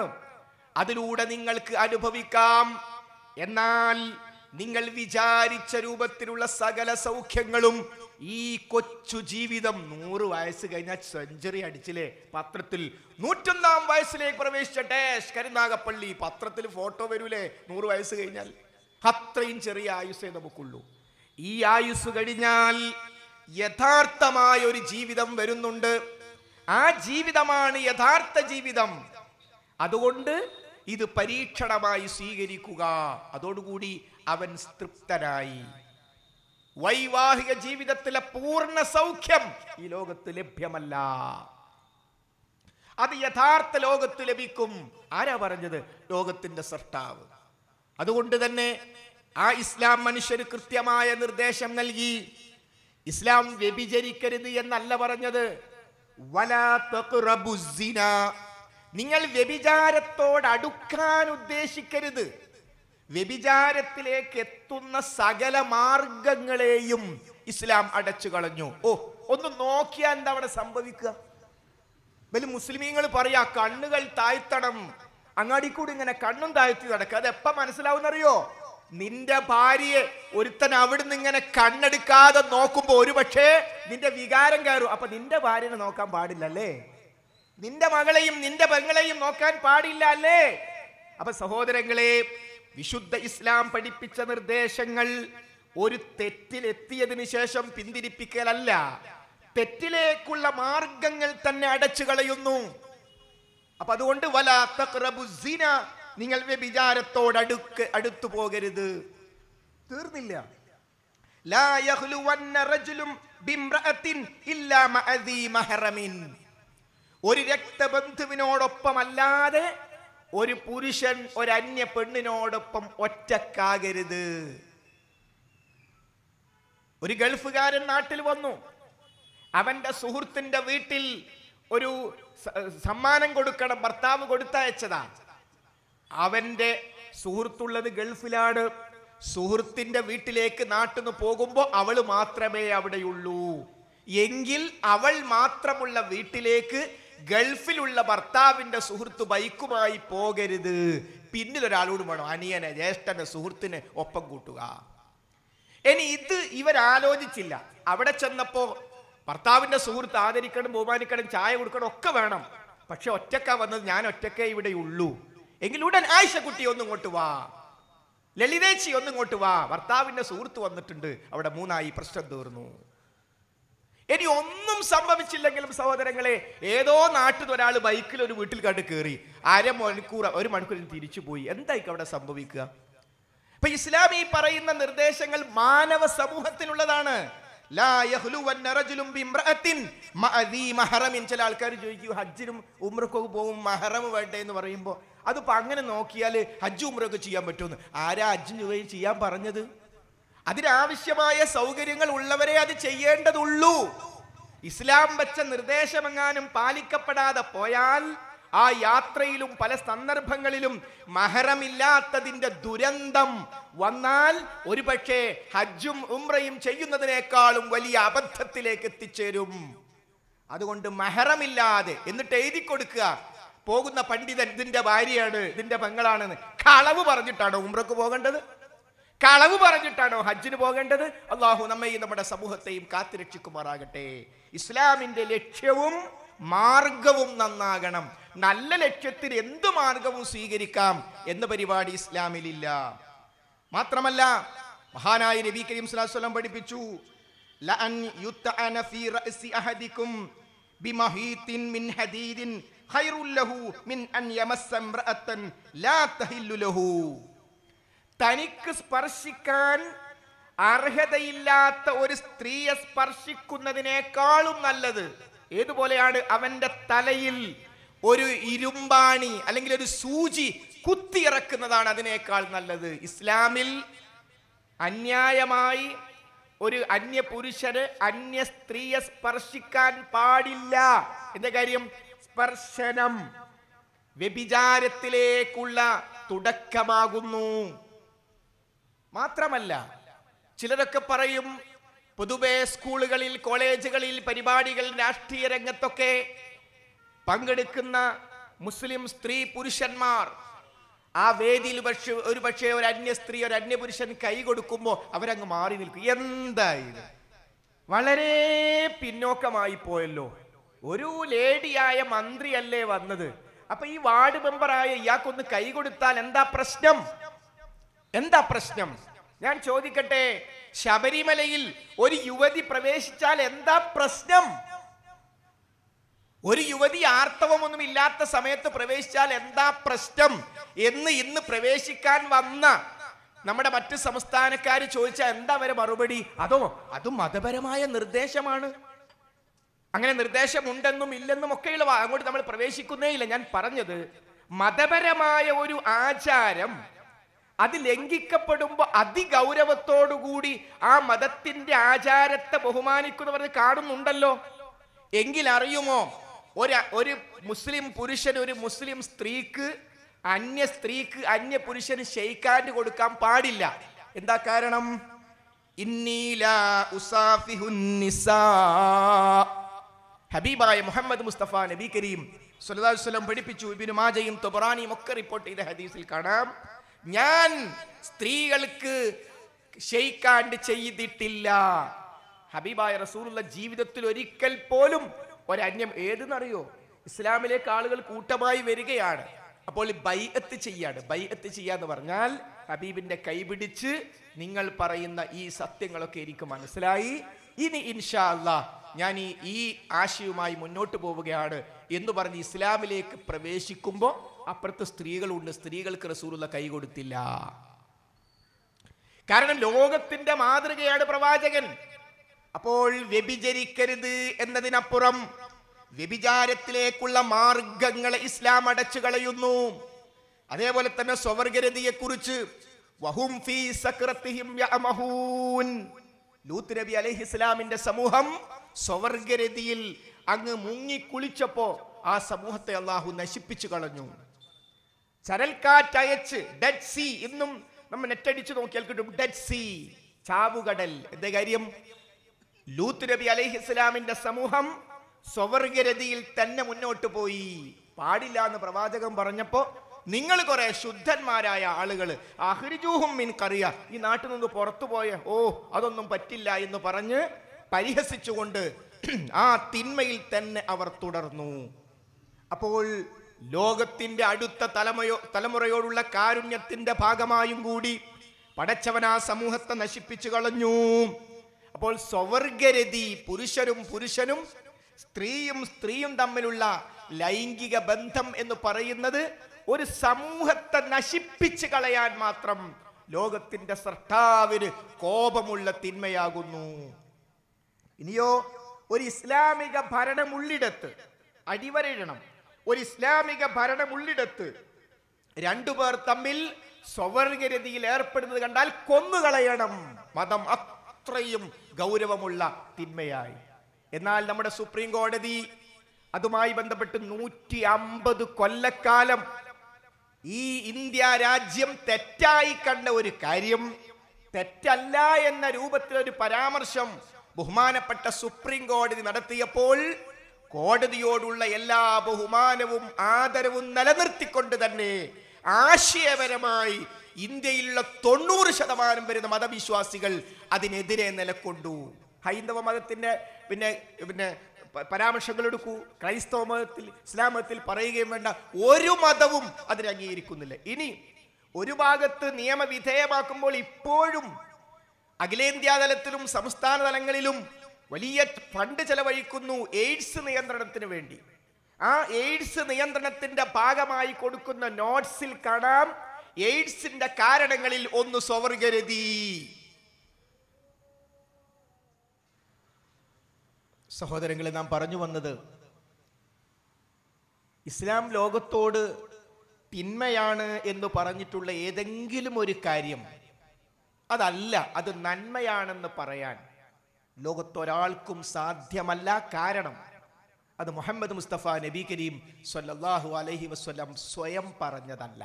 അതിലൂടെ നിങ്ങൾക്ക് അനുഭവിക്കാം എന്നാൽ നിങ്ങൾ വിചാരിച്ച രൂപത്തിലുള്ള സകല സൗഖ്യങ്ങളും ഈ കൊച്ചു ജീവിതം നൂറ് വയസ്സ് കഴിഞ്ഞാൽ സെഞ്ചുറി അടിച്ചില്ലേ പത്രത്തിൽ നൂറ്റൊന്നാം വയസ്സിലേക്ക് പ്രവേശിച്ച ഡാഷ് കരുനാഗപ്പള്ളി പത്രത്തിൽ ഫോട്ടോ വരൂലേ നൂറ് വയസ്സ് കഴിഞ്ഞാൽ അത്രയും ചെറിയ ആയുസ്സേ നമുക്കുള്ളൂ ഈ ആയുസ് കഴിഞ്ഞാൽ യഥാർത്ഥമായ ഒരു ജീവിതം വരുന്നുണ്ട് ആ ജീവിതമാണ് യഥാർത്ഥ ജീവിതം അതുകൊണ്ട് ഇത് പരീക്ഷണമായി സ്വീകരിക്കുക അതോടുകൂടി അവൻ തൃപ്തനായി വൈവാഹിക ജീവിതത്തിലെ പൂർണ്ണ സൗഖ്യം ഈ ലോകത്ത് ലഭ്യമല്ല അത് യഥാർത്ഥ ലോകത്ത് ലഭിക്കും ആരാ പറഞ്ഞത് ലോകത്തിന്റെ സൃഷ്ടാവ് അതുകൊണ്ട് തന്നെ ആ ഇസ്ലാം മനുഷ്യർ കൃത്യമായ നിർദ്ദേശം നൽകി ഇസ്ലാം വ്യഭിചരിക്കരുത് എന്നല്ല പറഞ്ഞത് നിങ്ങൾ വ്യഭിചാരത്തോടടുക്കാൻ അടുക്കാൻ ഉദ്ദേശിക്കരുത് വ്യഭിചാരത്തിലേക്ക് എത്തുന്ന സകല മാർഗങ്ങളെയും ഇസ്ലാം അടച്ചു കളഞ്ഞു ഓ ഒന്ന് നോക്കിയാൽ എന്താ അവിടെ സംഭവിക്കുക വലിയ മുസ്ലിമീങ്ങൾ പറയാ കണ്ണുകൾ താഴ്ത്തണം അങ്ങാടി കൂടി ഇങ്ങനെ കണ്ണും താഴ്ത്തി നടക്കുക അത് എപ്പ അറിയോ നിന്റെ ഭാര്യയെ ഒരുത്തൻ അവിടുന്ന് ഇങ്ങനെ കണ്ണെടുക്കാതെ നോക്കുമ്പോൾ ഒരുപക്ഷേ നിന്റെ വികാരം കയറും അപ്പൊ നിന്റെ ഭാര്യനെ നോക്കാൻ പാടില്ല അല്ലേ നിന്റെ മകളെയും നിന്റെ പെങ്ങളെയും നോക്കാൻ പാടില്ല അല്ലേ അപ്പൊ സഹോദരങ്ങളെ വിശുദ്ധ ഇസ്ലാം പഠിപ്പിച്ച നിർദ്ദേശങ്ങൾ ഒരു തെറ്റിലെത്തിയതിനു ശേഷം പിന്തിരിപ്പിക്കലല്ല തെറ്റിലേക്കുള്ള മാർഗങ്ങൾ തന്നെ അടച്ചു കളയുന്നു അപ്പൊ അതുകൊണ്ട് വല നിങ്ങൾ വ്യഭിചാരത്തോടടുക്ക് അടുത്തു പോകരുത് തീർന്നില്ല ഒരു രക്തബന്ധുവിനോടൊപ്പമല്ലാതെ ഒരു പുരുഷൻ ഒരന്യ പെണ്ണിനോടൊപ്പം ഒറ്റക്കാകരുത് ഒരു ഗൾഫുകാരൻ നാട്ടിൽ വന്നു അവന്റെ സുഹൃത്തിന്റെ വീട്ടിൽ ഒരു സമ്മാനം കൊടുക്കണം ഭർത്താവ് കൊടുത്തയച്ചതാ അവന്റെ സുഹൃത്തുള്ളത് ഗൾഫിലാണ് സുഹൃത്തിന്റെ വീട്ടിലേക്ക് നാട്ടിന്ന് പോകുമ്പോൾ അവള് മാത്രമേ അവിടെയുള്ളൂ എങ്കിൽ അവൾ മാത്രമുള്ള വീട്ടിലേക്ക് ഗൾഫിലുള്ള ഭർത്താവിൻ്റെ സുഹൃത്ത് ബൈക്കുമായി പോകരുത് പിന്നിലൊരാളോട് വേണം അനിയനെ ജ്യേഷ്ഠനെ സുഹൃത്തിനെ ഒപ്പം കൂട്ടുക ഇനി ഇത് ഇവരാലോചിച്ചില്ല അവിടെ ചെന്നപ്പോൾ ഭർത്താവിൻ്റെ സുഹൃത്ത് ആദരിക്കണം ബഹുമാനിക്കണം ചായ കൊടുക്കണം ഒക്കെ വേണം പക്ഷെ ഒറ്റക്ക വന്നത് ഞാൻ ഒറ്റക്കേ ഇവിടെ ഉള്ളൂ എങ്കിൽ ഉടൻ ആയിഷക്കുട്ടി ഒന്നിങ്ങോട്ട് വാ ലളിതേച്ചി ഒന്നിങ്ങോട്ട് വാ ഭർത്താവിൻ്റെ സുഹൃത്ത് വന്നിട്ടുണ്ട് അവിടെ മൂന്നായി പ്രശ്നം തീർന്നു ഇനി ഒന്നും സംഭവിച്ചില്ലെങ്കിലും സഹോദരങ്ങളെ ഏതോ നാട്ടിൽ ഒരാൾ ബൈക്കിൽ ഒരു വീട്ടിൽ കണ്ട് കയറി അരമണിക്കൂർ ഒരു മണിക്കൂറിൽ തിരിച്ചു പോയി എന്തായി അവിടെ സംഭവിക്കുക ഇപ്പൊ ഇസ്ലാം ഈ പറയുന്ന നിർദ്ദേശങ്ങൾ മാനവ സമൂഹത്തിനുള്ളതാണ് ചില ആൾക്കാർ ചോദിക്കും ഹജ്ജിനും ഉമ്രക്കും പോകും മഹറം വേണ്ടേ എന്ന് പറയുമ്പോൾ അതിപ്പോ അങ്ങനെ നോക്കിയാൽ ഹജ്ജ് ഉമ്രൊക്കെ ചെയ്യാൻ പറ്റുമെന്ന് ആരാ ഹജ്ജ് ചെയ്യാൻ പറഞ്ഞത് അതിനാവശ്യമായ സൗകര്യങ്ങൾ ഉള്ളവരെ അത് ചെയ്യേണ്ടതുള്ളൂ ഇസ്ലാം വെച്ച നിർദ്ദേശമെങ്ങാനും പാലിക്കപ്പെടാതെ പോയാൽ ആ യാത്രയിലും പല സന്ദർഭങ്ങളിലും മഹരമില്ലാത്തതിന്റെ ദുരന്തം വന്നാൽ ഒരുപക്ഷെ ഹജ്ജും ഉംറയും ചെയ്യുന്നതിനേക്കാളും വലിയ അബദ്ധത്തിലേക്ക് എത്തിച്ചേരും അതുകൊണ്ട് മഹറമില്ലാതെ എന്നിട്ട് എഴുതി കൊടുക്കുക പോകുന്ന പണ്ഡിതൻ ഇതിന്റെ ഭാര്യയാണ് ഇതിന്റെ പെങ്ങളാണെന്ന് കളവ് പറഞ്ഞിട്ടാണ് ഉംറക്ക് പോകേണ്ടത് കളവ് പറഞ്ഞിട്ടാണോ ഹജ്ജിന് പോകേണ്ടത് അള്ളാഹു നമ്മയും നമ്മുടെ സമൂഹത്തെയും കാത്തുരക്ഷിക്കുമാറാകട്ടെ ഇസ്ലാമിന്റെ ലക്ഷ്യവും മാർഗവും നന്നാകണം നല്ല ലക്ഷ്യത്തിൽ എന്ത് മാർഗവും സ്വീകരിക്കാം എന്ന പരിപാടി ഇസ്ലാമിലില്ല മാത്രമല്ല മഹാനായ നബി കരീം സ്വലാസ്വലം പഠിപ്പിച്ചു ബിമഹീതിൻ മിൻ അൻ യമസ്സ ഇംറഅത്തൻ ലാ തഹില്ലു ലഹു തനിക്ക് സ്പർശിക്കാൻ അർഹതയില്ലാത്ത ഒരു സ്ത്രീയെ സ്പർശിക്കുന്നതിനേക്കാളും നല്ലത് ഏതുപോലെയാണ് അവന്റെ തലയിൽ ഒരു ഇരുമ്പാണി അല്ലെങ്കിൽ ഒരു സൂചി കുത്തിയിറക്കുന്നതാണ് അതിനേക്കാൾ നല്ലത് ഇസ്ലാമിൽ അന്യായമായി ഒരു അന്യ പുരുഷന് അന്യ സ്ത്രീയെ സ്പർശിക്കാൻ പാടില്ല എന്റെ കാര്യം സ്പർശനം വ്യഭിചാരത്തിലേക്കുള്ള തുടക്കമാകുന്നു മാത്രമല്ല ചിലരൊക്കെ പറയും പൊതുവെ സ്കൂളുകളിൽ കോളേജുകളിൽ പരിപാടികൾ രാഷ്ട്രീയ രംഗത്തൊക്കെ പങ്കെടുക്കുന്ന മുസ്ലിം സ്ത്രീ പുരുഷന്മാർ ആ വേദിയിൽ പക്ഷെ ഒരു പക്ഷേ ഒരു അന്യ സ്ത്രീ ഒരു അന്യ പുരുഷൻ കൈ കൊടുക്കുമ്പോൾ അവരങ്ങ് മാറി നിൽക്കും എന്തായാലും വളരെ പിന്നോക്കമായി പോയല്ലോ ഒരു ലേഡിയായ മന്ത്രിയല്ലേ വന്നത് അപ്പൊ ഈ വാർഡ് മെമ്പറായ ഇയാൾക്കൊന്ന് കൈ കൊടുത്താൽ എന്താ പ്രശ്നം എന്താ പ്രശ്നം ഞാൻ ചോദിക്കട്ടെ ശബരിമലയിൽ ഒരു യുവതി പ്രവേശിച്ചാൽ എന്താ പ്രശ്നം ഒരു യുവതി ആർത്തവമൊന്നും ഇല്ലാത്ത സമയത്ത് പ്രവേശിച്ചാൽ എന്താ പ്രശ്നം എന്ന് ഇന്ന് പ്രവേശിക്കാൻ വന്ന നമ്മുടെ മറ്റ് സംസ്ഥാനക്കാർ ചോദിച്ചാൽ എന്താ വരെ മറുപടി അതോ അത് മതപരമായ നിർദ്ദേശമാണ് അങ്ങനെ നിർദ്ദേശമുണ്ടെന്നും ഇല്ലെന്നും ഒക്കെയുള്ള അങ്ങോട്ട് നമ്മൾ പ്രവേശിക്കുന്നേ ഇല്ല ഞാൻ പറഞ്ഞത് മതപരമായ ഒരു ആചാരം അത് ലംഘിക്കപ്പെടുമ്പോൾ അതിഗൗരവത്തോടുകൂടി ആ മതത്തിന്റെ ആചാരത്തെ ബഹുമാനിക്കുന്നവർ കാണുന്നുണ്ടല്ലോ എങ്കിൽ അറിയുമോ ഒരു ഒരു മുസ്ലിം പുരുഷൻ ഒരു മുസ്ലിം സ്ത്രീക്ക് അന്യ സ്ത്രീക്ക് അന്യ പുരുഷന് ഷെയ്ക്കാൻഡ് കൊടുക്കാൻ പാടില്ല എന്താ കാരണം ഹബീബായ മുഹമ്മദ് മുസ്തഫ നബി കരീം സുലതാസ്വലം പഠിപ്പിച്ചു ഇബിനു മാജയും തൊബറാനിയും ഒക്കെ റിപ്പോർട്ട് ചെയ്ത ഹദീസിൽ കാണാം ഞാൻ സ്ത്രീകൾക്ക് ഷെയ്ക്കാണ്ട് ചെയ്തിട്ടില്ല ഹബീബായ റസൂലുള്ള ജീവിതത്തിൽ ഒരിക്കൽ പോലും ഒരന്യം ഏതെന്നറിയോ ഇസ്ലാമിലേക്ക് ആളുകൾ കൂട്ടമായി വരികയാണ് അപ്പോൾ ബൈഅത്ത് ചെയ്യാണ് ബൈഅത്ത് ചെയ്യാന്ന് പറഞ്ഞാൽ ഹബീബിന്റെ കൈപിടിച്ച് നിങ്ങൾ പറയുന്ന ഈ സത്യങ്ങളൊക്കെ എനിക്ക് മനസ്സിലായി ഇനി ഇൻഷാ അല്ലാ ഞാൻ ഈ ഈ ആശയവുമായി മുന്നോട്ട് പോവുകയാണ് എന്ന് പറഞ്ഞ് ഇസ്ലാമിലേക്ക് പ്രവേശിക്കുമ്പോൾ അപ്പുറത്ത് സ്ത്രീകളുണ്ട് സ്ത്രീകൾക്ക് റസൂലുള്ള കൈ കൊടുത്തില്ല കാരണം ലോകത്തിന്റെ മാതൃകയാണ് പ്രവാചകൻ അപ്പോൾ വ്യഭിചരിക്കരുത് എന്നതിനപ്പുറം വ്യഭിചാരത്തിലേക്കുള്ള മാർഗങ്ങളെ ഇസ്ലാം അടച്ചു കളയുന്നു അതേപോലെ തന്നെ സ്വവർഗരതിയെക്കുറിച്ച് വഹും ഫീ നബി അലൈഹി ഇസ്ലാമിന്റെ സമൂഹം സ്വവർഗരതിയിൽ അങ്ങ് മുങ്ങി കുളിച്ചപ്പോ ആ സമൂഹത്തെ അള്ളാഹു നശിപ്പിച്ചു കളഞ്ഞു ചരൽക്കാറ്റയച്ച് ഡെഡ് സീ ഇന്നും നമ്മൾ നെറ്റടിച്ച് നോക്കിയാൽ കിട്ടും ഡെഡ് സീ ചാവുകടൽ എന്താ കാര്യം ലൂത്ത് നബി അലൈഹി ഇസ്ലാമിന്റെ സമൂഹം സ്വവർഗരതിയിൽ തന്നെ മുന്നോട്ട് പോയി പാടില്ല എന്ന് പ്രവാചകൻ പറഞ്ഞപ്പോ നിങ്ങൾ കുറെ ശുദ്ധന്മാരായ ആളുകൾ അഹ്രിജൂഹും മിൻ കറിയ ഈ നാട്ടിൽ നിന്ന് പുറത്തു പോയ ഓ അതൊന്നും പറ്റില്ല എന്ന് പറഞ്ഞ് പരിഹസിച്ചുകൊണ്ട് ആ തിന്മയിൽ തന്നെ അവർ തുടർന്നു അപ്പോൾ ലോകത്തിൻ്റെ അടുത്ത തലമയോ തലമുറയോടുള്ള കാരുണ്യത്തിൻ്റെ ഭാഗമായും കൂടി പടച്ചവൻ ആ സമൂഹത്തെ നശിപ്പിച്ചു കളഞ്ഞു അപ്പോൾ സ്വവർഗരതി പുരുഷരും പുരുഷനും സ്ത്രീയും സ്ത്രീയും തമ്മിലുള്ള ലൈംഗിക ബന്ധം എന്ന് പറയുന്നത് ഒരു സമൂഹത്തെ നശിപ്പിച്ചു കളയാൻ മാത്രം ലോകത്തിന്റെ സൃഷ്ടാവിന് കോപമുള്ള തിന്മയാകുന്നു ഇനിയോ ഒരു ഇസ്ലാമിക ഭരണമുള്ളിടത്ത് അടിവരയിടണം ഒരു ഇസ്ലാമിക ഭരണമുള്ളിടത്ത് രണ്ടുപേർ തമ്മിൽ സ്വവർഗരതിയിൽ ഏർപ്പെടുന്നത് കണ്ടാൽ കൊന്നുകളയണം മതം അത്രയും ഗൗരവമുള്ള തിന്മയായി എന്നാൽ നമ്മുടെ സുപ്രീം കോടതി അതുമായി ബന്ധപ്പെട്ട് നൂറ്റി അമ്പത് കൊല്ലക്കാലം ഈ ഇന്ത്യ രാജ്യം തെറ്റായി കണ്ട ഒരു കാര്യം തെറ്റല്ല എന്ന രൂപത്തിലൊരു പരാമർശം ബഹുമാനപ്പെട്ട സുപ്രീം കോടതി നടത്തിയപ്പോൾ കോടതിയോടുള്ള എല്ലാ ബഹുമാനവും ആദരവും നിലനിർത്തിക്കൊണ്ട് തന്നെ ആശയപരമായി ഇന്ത്യയിലുള്ള തൊണ്ണൂറ് ശതമാനം വരുന്ന മതവിശ്വാസികൾ അതിനെതിരെ നിലക്കൊണ്ടു ഹൈന്ദവ മതത്തിന്റെ പിന്നെ പിന്നെ പരാമർശങ്ങൾ എടുക്കൂ ക്രൈസ്തവ മതത്തിൽ ഇസ്ലാം മതത്തിൽ പറയുകയും വേണ്ട ഒരു മതവും അതിനെ അംഗീകരിക്കുന്നില്ല ഇനി ഒരു ഭാഗത്ത് നിയമവിധേയമാക്കുമ്പോൾ ഇപ്പോഴും അഖിലേന്ത്യാ തലത്തിലും സംസ്ഥാന തലങ്ങളിലും വലിയ ഫണ്ട് ചെലവഴിക്കുന്നു എയ്ഡ്സ് നിയന്ത്രണത്തിന് വേണ്ടി ആ എയ്ഡ്സ് നിയന്ത്രണത്തിന്റെ ഭാഗമായി കൊടുക്കുന്ന നോട്ട്സിൽ കാണാം എയ്ഡ്സിന്റെ കാരണങ്ങളിൽ ഒന്ന് സ്വവർഗരതി സഹോദരങ്ങളെ നാം പറഞ്ഞു വന്നത് ഇസ്ലാം ലോകത്തോട് തിന്മയാണ് എന്ന് പറഞ്ഞിട്ടുള്ള ഏതെങ്കിലും ഒരു കാര്യം അതല്ല അത് നന്മയാണെന്ന് പറയാൻ ലോകത്തൊരാൾക്കും സാധ്യമല്ല കാരണം അത് മുഹമ്മദ് മുസ്തഫ നബി കരീം സല്ലാഹു അലഹി വസ്ലം സ്വയം പറഞ്ഞതല്ല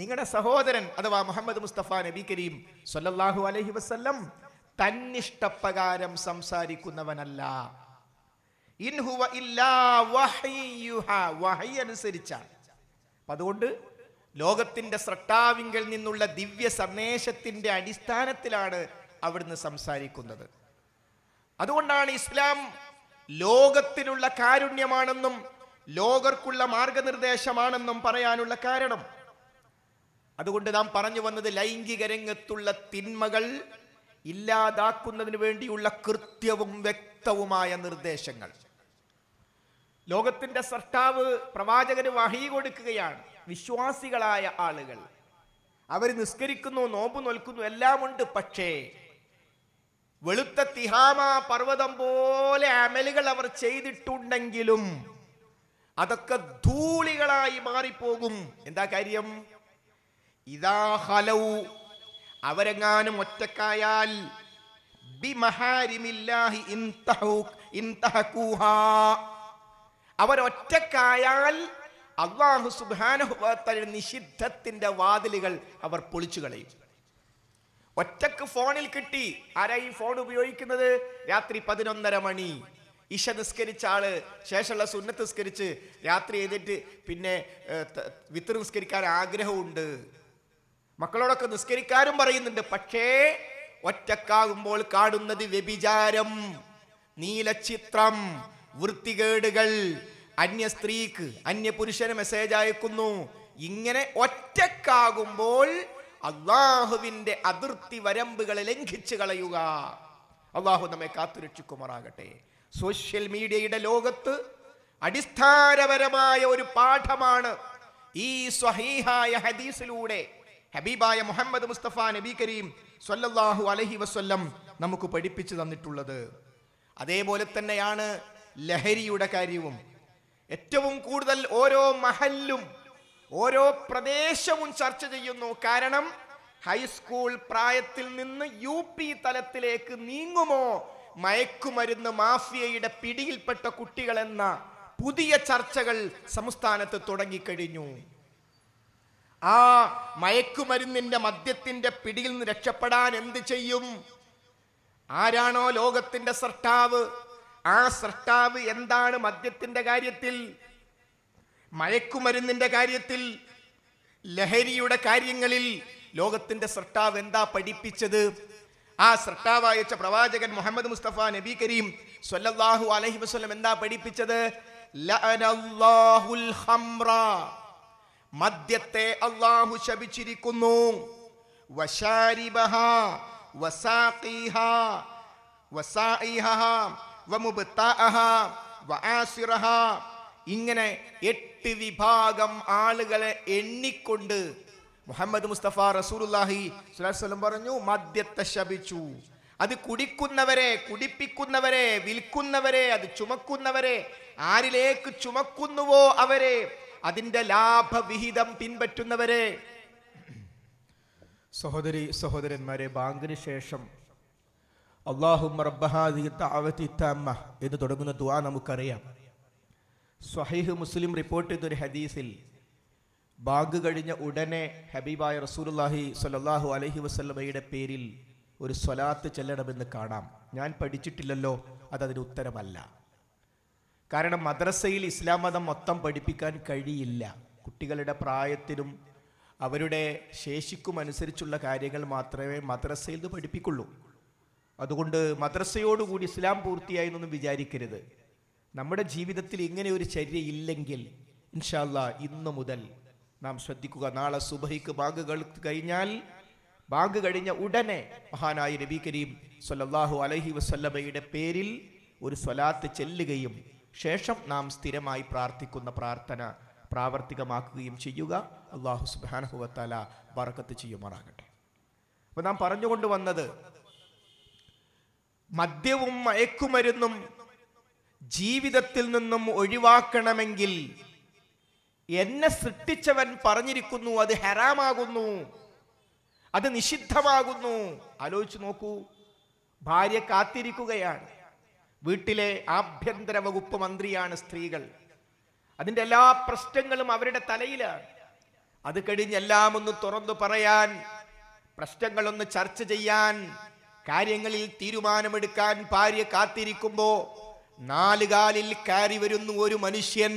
നിങ്ങളുടെ സഹോദരൻ അഥവാ മുഹമ്മദ് മുസ്തഫ നബി കരീം സൊല്ലാഹു അലഹി വസ്ല്ലം തന്നിഷ്ടപ്രകാരം സംസാരിക്കുന്നവനല്ല ഇൻഹുവ ഇല്ലാ വഹയ്യുഹ വഹയ്യനുസരിച്ചാണ് അപ്പം അതുകൊണ്ട് ലോകത്തിൻ്റെ സ്രട്ടാവിങ്കൽ നിന്നുള്ള ദിവ്യ സന്ദേശത്തിൻ്റെ അടിസ്ഥാനത്തിലാണ് അവിടുന്ന് സംസാരിക്കുന്നത് അതുകൊണ്ടാണ് ഇസ്ലാം ലോകത്തിനുള്ള കാരുണ്യമാണെന്നും ലോകർക്കുള്ള മാർഗനിർദ്ദേശമാണെന്നും പറയാനുള്ള കാരണം അതുകൊണ്ട് നാം പറഞ്ഞു വന്നത് ലൈംഗിക രംഗത്തുള്ള തിന്മകൾ ഇല്ലാതാക്കുന്നതിന് വേണ്ടിയുള്ള കൃത്യവും വ്യക്തവുമായ നിർദ്ദേശങ്ങൾ ലോകത്തിൻ്റെ സർട്ടാവ് പ്രവാചകന് വഹി കൊടുക്കുകയാണ് വിശ്വാസികളായ ആളുകൾ അവർ നിസ്കരിക്കുന്നു നോമ്പ് നോൽക്കുന്നു എല്ലാമുണ്ട് പക്ഷേ വെളുത്ത തിഹാമ പർവ്വതം പോലെ അമലുകൾ അവർ ചെയ്തിട്ടുണ്ടെങ്കിലും അതൊക്കെ ധൂളികളായി മാറിപ്പോകും എന്താ കാര്യം ഇതാ ഹലൗ അവരെങ്ങാനും ഒറ്റക്കായാൽ ബിമഹാരിമില്ലാഹി ഇൻതഹൂഹ അവരൊറ്റക്കായാൽ അള്ളാഹു സുബാനുഭവത്തയുടെ നിഷിദ്ധത്തിന്റെ വാതിലുകൾ അവർ പൊളിച്ചു കളയും ഒറ്റക്ക് ഫോണിൽ കിട്ടി ആരാ ഈ ഫോൺ ഉപയോഗിക്കുന്നത് രാത്രി പതിനൊന്നര മണി ഇഷ നിസ്കരിച്ച ആള് ശേഷമുള്ള സുന്നത്ത് നിസ്കരിച്ച് രാത്രി എഴുതിട്ട് പിന്നെ വിത്ത് നിസ്കരിക്കാൻ ആഗ്രഹമുണ്ട് മക്കളോടൊക്കെ നിസ്കരിക്കാനും പറയുന്നുണ്ട് പക്ഷേ ഒറ്റക്കാകുമ്പോൾ കാണുന്നത് വ്യഭിചാരം നീലചിത്രം വൃത്തികേടുകൾ അന്യ സ്ത്രീക്ക് അന്യ പുരുഷന് മെസ്സേജ് അയക്കുന്നു ഇങ്ങനെ ഒറ്റക്കാകുമ്പോൾ അള്ളാഹുവിന്റെ അതിർത്തി വരമ്പുകളെ ലംഘിച്ചു കളയുക അള്ളാഹു നമ്മെ കാത്തുരക്ഷിക്കുമാറാകട്ടെ സോഷ്യൽ മീഡിയയുടെ ലോകത്ത് അടിസ്ഥാനപരമായ ഒരു പാഠമാണ് ഈ സ്വഹീഹായ ഹദീസിലൂടെ ഹബീബായ മുഹമ്മദ് മുസ്തഫ നബി കരീം സൊല്ലാഹു അലഹി വസ്ല്ലം നമുക്ക് പഠിപ്പിച്ചു തന്നിട്ടുള്ളത് അതേപോലെ തന്നെയാണ് ലഹരിയുടെ കാര്യവും ഏറ്റവും കൂടുതൽ ഓരോ മഹല്ലും ഓരോ പ്രദേശവും ചർച്ച ചെയ്യുന്നു കാരണം ഹൈസ്കൂൾ പ്രായത്തിൽ നിന്ന് യു പി തലത്തിലേക്ക് നീങ്ങുമോ മയക്കുമരുന്ന് മാഫിയയുടെ പിടിയിൽപ്പെട്ട കുട്ടികൾ എന്ന പുതിയ ചർച്ചകൾ സംസ്ഥാനത്ത് തുടങ്ങിക്കഴിഞ്ഞു ആ മയക്കുമരുന്നിന്റെ മദ്യത്തിന്റെ പിടിയിൽ നിന്ന് രക്ഷപ്പെടാൻ എന്ത് ചെയ്യും ആരാണോ ലോകത്തിന്റെ സർട്ടാവ് ആ സൃഷ്ടാവ് എന്താണ് മദ്യത്തിന്റെ കാര്യത്തിൽ മയക്കുമരുന്നിന്റെ കാര്യത്തിൽ ലഹരിയുടെ കാര്യങ്ങളിൽ ലോകത്തിന്റെ സൃഷ്ടാവ് എന്താ പഠിപ്പിച്ചത് ആ സൃഷ്ടാവയച്ച പ്രവാചകൻ മുഹമ്മദ് മുസ്തഫ നബി കരീം സൊല്ലാഹു അലഹി വസ്ലം എന്താ പഠിപ്പിച്ചത് മദ്യത്തെ അള്ളാഹു ശപിച്ചിരിക്കുന്നു വസാരിബഹ വസാഖീഹ വസാഇഹ വആസിറഹ ഇങ്ങനെ എട്ട് വിഭാഗം ആളുകളെ എണ്ണിക്കൊണ്ട് മുഹമ്മദ് മുസ്തഫ റസൂലുല്ലാഹി സ്വലം പറഞ്ഞു മദ്യത്തെ ശപിച്ചു അത് കുടിക്കുന്നവരെ കുടിപ്പിക്കുന്നവരെ വിൽക്കുന്നവരെ അത് ചുമക്കുന്നവരെ ആരിലേക്ക് ചുമക്കുന്നുവോ അവരെ അതിന്റെ ലാഭവിഹിതം പിൻപറ്റുന്നവരെ സഹോദരി സഹോദരന്മാരെ ബാങ്കിന് ശേഷം അള്ളാഹും റബ്ബഹാദിത്താമ എന്ന് തുടങ്ങുന്ന ദുആ നമുക്കറിയാം സ്വഹീഹ് മുസ്ലിം റിപ്പോർട്ട് ചെയ്തൊരു ഹദീസിൽ ബാഗ് കഴിഞ്ഞ ഉടനെ ഹബീബായ റസൂലുല്ലാഹി സല്ലാഹു അലഹി വസ്ലമയുടെ പേരിൽ ഒരു സ്വലാത്ത് ചെല്ലണമെന്ന് കാണാം ഞാൻ പഠിച്ചിട്ടില്ലല്ലോ അതതിന് ഉത്തരമല്ല കാരണം മദ്രസയിൽ ഇസ്ലാം മതം മൊത്തം പഠിപ്പിക്കാൻ കഴിയില്ല കുട്ടികളുടെ പ്രായത്തിനും അവരുടെ ശേഷിക്കും അനുസരിച്ചുള്ള കാര്യങ്ങൾ മാത്രമേ മദ്രസയിൽ നിന്ന് പഠിപ്പിക്കുള്ളൂ അതുകൊണ്ട് മദ്രസയോടുകൂടി ഇസ്ലാം പൂർത്തിയായി എന്നൊന്നും വിചാരിക്കരുത് നമ്മുടെ ജീവിതത്തിൽ ഇങ്ങനെ ഒരു ചര്യ ഇല്ലെങ്കിൽ ഇൻഷാല്ല ഇന്ന് മുതൽ നാം ശ്രദ്ധിക്കുക നാളെ സുബഹിക്ക് ബാങ്ക് കഴിഞ്ഞാൽ ബാങ്ക് കഴിഞ്ഞ ഉടനെ മഹാനായ നബി കരീം സൊല്ലാഹു അലഹി വസല്ലമയുടെ പേരിൽ ഒരു സ്വലാത്ത് ചെല്ലുകയും ശേഷം നാം സ്ഥിരമായി പ്രാർത്ഥിക്കുന്ന പ്രാർത്ഥന പ്രാവർത്തികമാക്കുകയും ചെയ്യുക അള്ളാഹു സുബാനഹുവത്താല വറക്കത്ത് ചെയ്യുമാറാകട്ടെ അപ്പോൾ നാം പറഞ്ഞുകൊണ്ട് വന്നത് മദ്യവും മയക്കുമരുന്നും ജീവിതത്തിൽ നിന്നും ഒഴിവാക്കണമെങ്കിൽ എന്നെ സൃഷ്ടിച്ചവൻ പറഞ്ഞിരിക്കുന്നു അത് ഹരാമാകുന്നു അത് നിഷിദ്ധമാകുന്നു ആലോചിച്ചു നോക്കൂ ഭാര്യ കാത്തിരിക്കുകയാണ് വീട്ടിലെ ആഭ്യന്തര വകുപ്പ് മന്ത്രിയാണ് സ്ത്രീകൾ അതിൻ്റെ എല്ലാ പ്രശ്നങ്ങളും അവരുടെ തലയിലാണ് അത് കഴിഞ്ഞെല്ലാം ഒന്ന് തുറന്നു പറയാൻ പ്രശ്നങ്ങളൊന്ന് ചർച്ച ചെയ്യാൻ കാര്യങ്ങളിൽ തീരുമാനമെടുക്കാൻ ഭാര്യ കാത്തിരിക്കുമ്പോൾ നാലുകാലിൽ കയറി വരുന്നു ഒരു മനുഷ്യൻ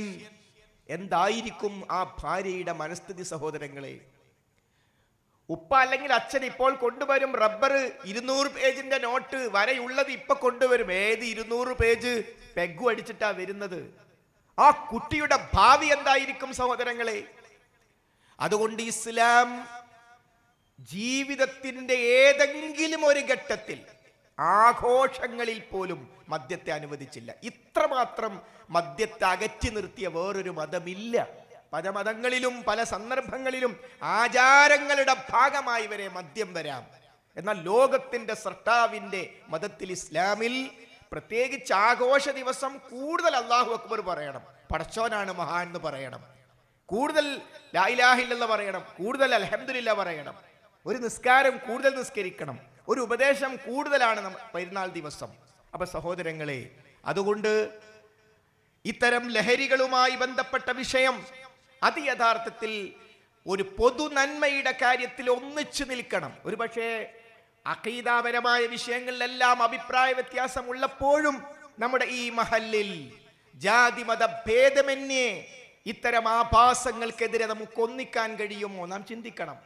എന്തായിരിക്കും ആ ഭാര്യയുടെ മനസ്ഥിതി സഹോദരങ്ങളെ ഉപ്പ അല്ലെങ്കിൽ അച്ഛൻ ഇപ്പോൾ കൊണ്ടുവരും റബ്ബർ ഇരുന്നൂറ് പേജിന്റെ നോട്ട് വരെയുള്ളത് ഇപ്പൊ കൊണ്ടുവരും ഏത് ഇരുന്നൂറ് പേജ് പെഗു അടിച്ചിട്ടാ വരുന്നത് ആ കുട്ടിയുടെ ഭാവി എന്തായിരിക്കും സഹോദരങ്ങളെ അതുകൊണ്ട് ഇസ്ലാം ജീവിതത്തിൻ്റെ ഏതെങ്കിലും ഒരു ഘട്ടത്തിൽ ആഘോഷങ്ങളിൽ പോലും മദ്യത്തെ അനുവദിച്ചില്ല ഇത്രമാത്രം മദ്യത്തെ അകറ്റി നിർത്തിയ വേറൊരു മതമില്ല പല മതങ്ങളിലും പല സന്ദർഭങ്ങളിലും ആചാരങ്ങളുടെ ഭാഗമായി വരെ മദ്യം വരാം എന്നാൽ ലോകത്തിന്റെ സർട്ടാവിന്റെ മതത്തിൽ ഇസ്ലാമിൽ പ്രത്യേകിച്ച് ആഘോഷ ദിവസം കൂടുതൽ അള്ളാഹു അക്ബർ പറയണം പടച്ചോനാണ് മഹാൻ എന്ന് പറയണം കൂടുതൽ ലായിലാഹില്ലെന്ന് പറയണം കൂടുതൽ അലഹമില്ല പറയണം ഒരു നിസ്കാരം കൂടുതൽ നിസ്കരിക്കണം ഒരു ഉപദേശം കൂടുതലാണ് പെരുന്നാൾ ദിവസം അപ്പൊ സഹോദരങ്ങളെ അതുകൊണ്ട് ഇത്തരം ലഹരികളുമായി ബന്ധപ്പെട്ട വിഷയം അത് യഥാർത്ഥത്തിൽ ഒരു പൊതു നന്മയുടെ കാര്യത്തിൽ ഒന്നിച്ചു നിൽക്കണം ഒരു പക്ഷേ അഖീദാപരമായ വിഷയങ്ങളിലെല്ലാം അഭിപ്രായ വ്യത്യാസം ഉള്ളപ്പോഴും നമ്മുടെ ഈ മഹല്ലിൽ ജാതി മത ഭേദമന്യേ ഇത്തരം ആഭാസങ്ങൾക്കെതിരെ നമുക്ക് ഒന്നിക്കാൻ കഴിയുമോ നാം ചിന്തിക്കണം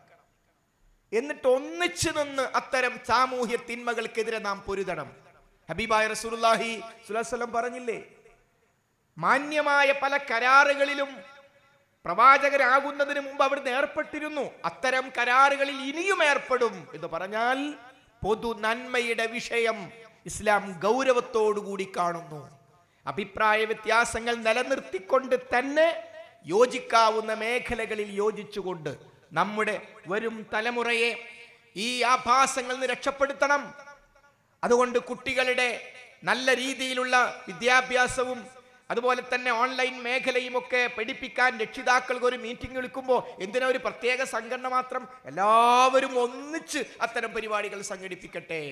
എന്നിട്ട് ഒന്നിച്ചു നിന്ന് അത്തരം സാമൂഹ്യ തിന്മകൾക്കെതിരെ നാം പൊരുതണം ഹബീബായ റസൂലുല്ലാഹി സുലസ്ലം പറഞ്ഞില്ലേ മാന്യമായ പല കരാറുകളിലും പ്രവാചകരാകുന്നതിന് മുമ്പ് അവിടുന്ന് ഏർപ്പെട്ടിരുന്നു അത്തരം കരാറുകളിൽ ഇനിയും ഏർപ്പെടും എന്ന് പറഞ്ഞാൽ പൊതു നന്മയുടെ വിഷയം ഇസ്ലാം ഗൗരവത്തോടുകൂടി കാണുന്നു അഭിപ്രായ വ്യത്യാസങ്ങൾ നിലനിർത്തിക്കൊണ്ട് തന്നെ യോജിക്കാവുന്ന മേഖലകളിൽ യോജിച്ചുകൊണ്ട് നമ്മുടെ വരും തലമുറയെ ഈ ആഭാസങ്ങളിൽ നിന്ന് രക്ഷപ്പെടുത്തണം അതുകൊണ്ട് കുട്ടികളുടെ നല്ല രീതിയിലുള്ള വിദ്യാഭ്യാസവും അതുപോലെ തന്നെ ഓൺലൈൻ മേഖലയും ഒക്കെ പഠിപ്പിക്കാൻ രക്ഷിതാക്കൾക്ക് ഒരു മീറ്റിംഗ് വിളിക്കുമ്പോൾ എന്തിനാ ഒരു പ്രത്യേക സംഘടന മാത്രം എല്ലാവരും ഒന്നിച്ച് അത്തരം പരിപാടികൾ സംഘടിപ്പിക്കട്ടെ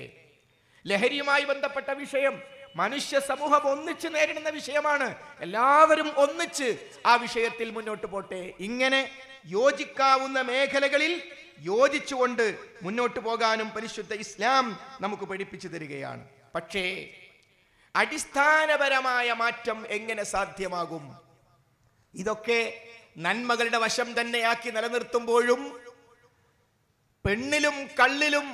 ലഹരിയുമായി ബന്ധപ്പെട്ട വിഷയം മനുഷ്യ സമൂഹം ഒന്നിച്ച് നേരിടുന്ന വിഷയമാണ് എല്ലാവരും ഒന്നിച്ച് ആ വിഷയത്തിൽ മുന്നോട്ട് പോട്ടെ ഇങ്ങനെ യോജിക്കാവുന്ന മേഖലകളിൽ യോജിച്ചുകൊണ്ട് മുന്നോട്ട് പോകാനും പരിശുദ്ധ ഇസ്ലാം നമുക്ക് പഠിപ്പിച്ചു തരികയാണ് പക്ഷേ അടിസ്ഥാനപരമായ മാറ്റം എങ്ങനെ സാധ്യമാകും ഇതൊക്കെ നന്മകളുടെ വശം തന്നെയാക്കി നിലനിർത്തുമ്പോഴും പെണ്ണിലും കള്ളിലും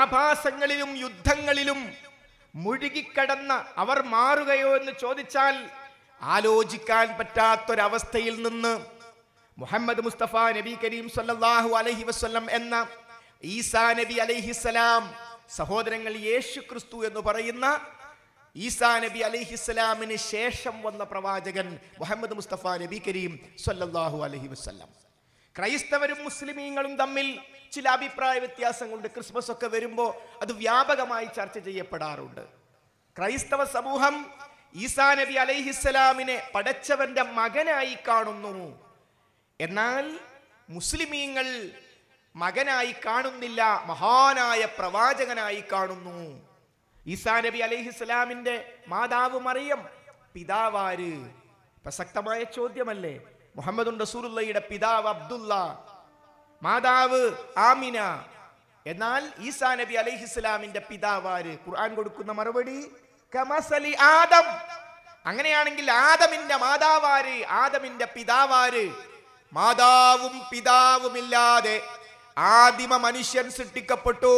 ആഭാസങ്ങളിലും യുദ്ധങ്ങളിലും മുഴുകിക്കടന്ന് അവർ മാറുകയോ എന്ന് ചോദിച്ചാൽ ആലോചിക്കാൻ പറ്റാത്തൊരവസ്ഥയിൽ നിന്ന് മുഹമ്മദ് മുസ്തഫ നബി കരീം സല്ലാഹു അലഹി വസ്ല്ലം എന്ന ഈസാ നബി അലഹിസ്സലാം സഹോദരങ്ങൾ യേശു ക്രിസ്തു എന്ന് പറയുന്ന ഈസാ നബി അലഹിസ്സലാമിന് ശേഷം വന്ന പ്രവാചകൻ മുഹമ്മദ് മുസ്തഫ നബി കരീം സല്ലാഹു അലഹി വസ്ല്ലാം ക്രൈസ്തവരും മുസ്ലിമീങ്ങളും തമ്മിൽ ചില അഭിപ്രായ വ്യത്യാസങ്ങളുണ്ട് ക്രിസ്മസ് ഒക്കെ വരുമ്പോൾ അത് വ്യാപകമായി ചർച്ച ചെയ്യപ്പെടാറുണ്ട് ക്രൈസ്തവ സമൂഹം ഈസാ നബി അലൈഹിസ്സലാമിനെ പടച്ചവന്റെ മകനായി കാണുന്നു എന്നാൽ മുസ്ലിമീങ്ങൾ മകനായി കാണുന്നില്ല മഹാനായ പ്രവാചകനായി കാണുന്നു ഈസാ നബി അലൈഹിസ്സലാമിന്റെ മാതാവ് മറിയം പിതാവാര് പ്രസക്തമായ ചോദ്യമല്ലേ മുഹമ്മദ് റസൂലുള്ളയുടെ പിതാവ് അബ്ദുല്ല മാതാവ് ആമിന എന്നാൽ ഈസാ നബി അലൈഹിസ്ലാമിന്റെ പിതാവാര് ഖുർആൻ കൊടുക്കുന്ന മറുപടി കമസലി ആദം അങ്ങനെയാണെങ്കിൽ ആദമിന്റെ മാതാവാര് ആദമിന്റെ പിതാവാര് മാതാവും പിതാവുമില്ലാതെ ആദിമ മനുഷ്യൻ സൃഷ്ടിക്കപ്പെട്ടു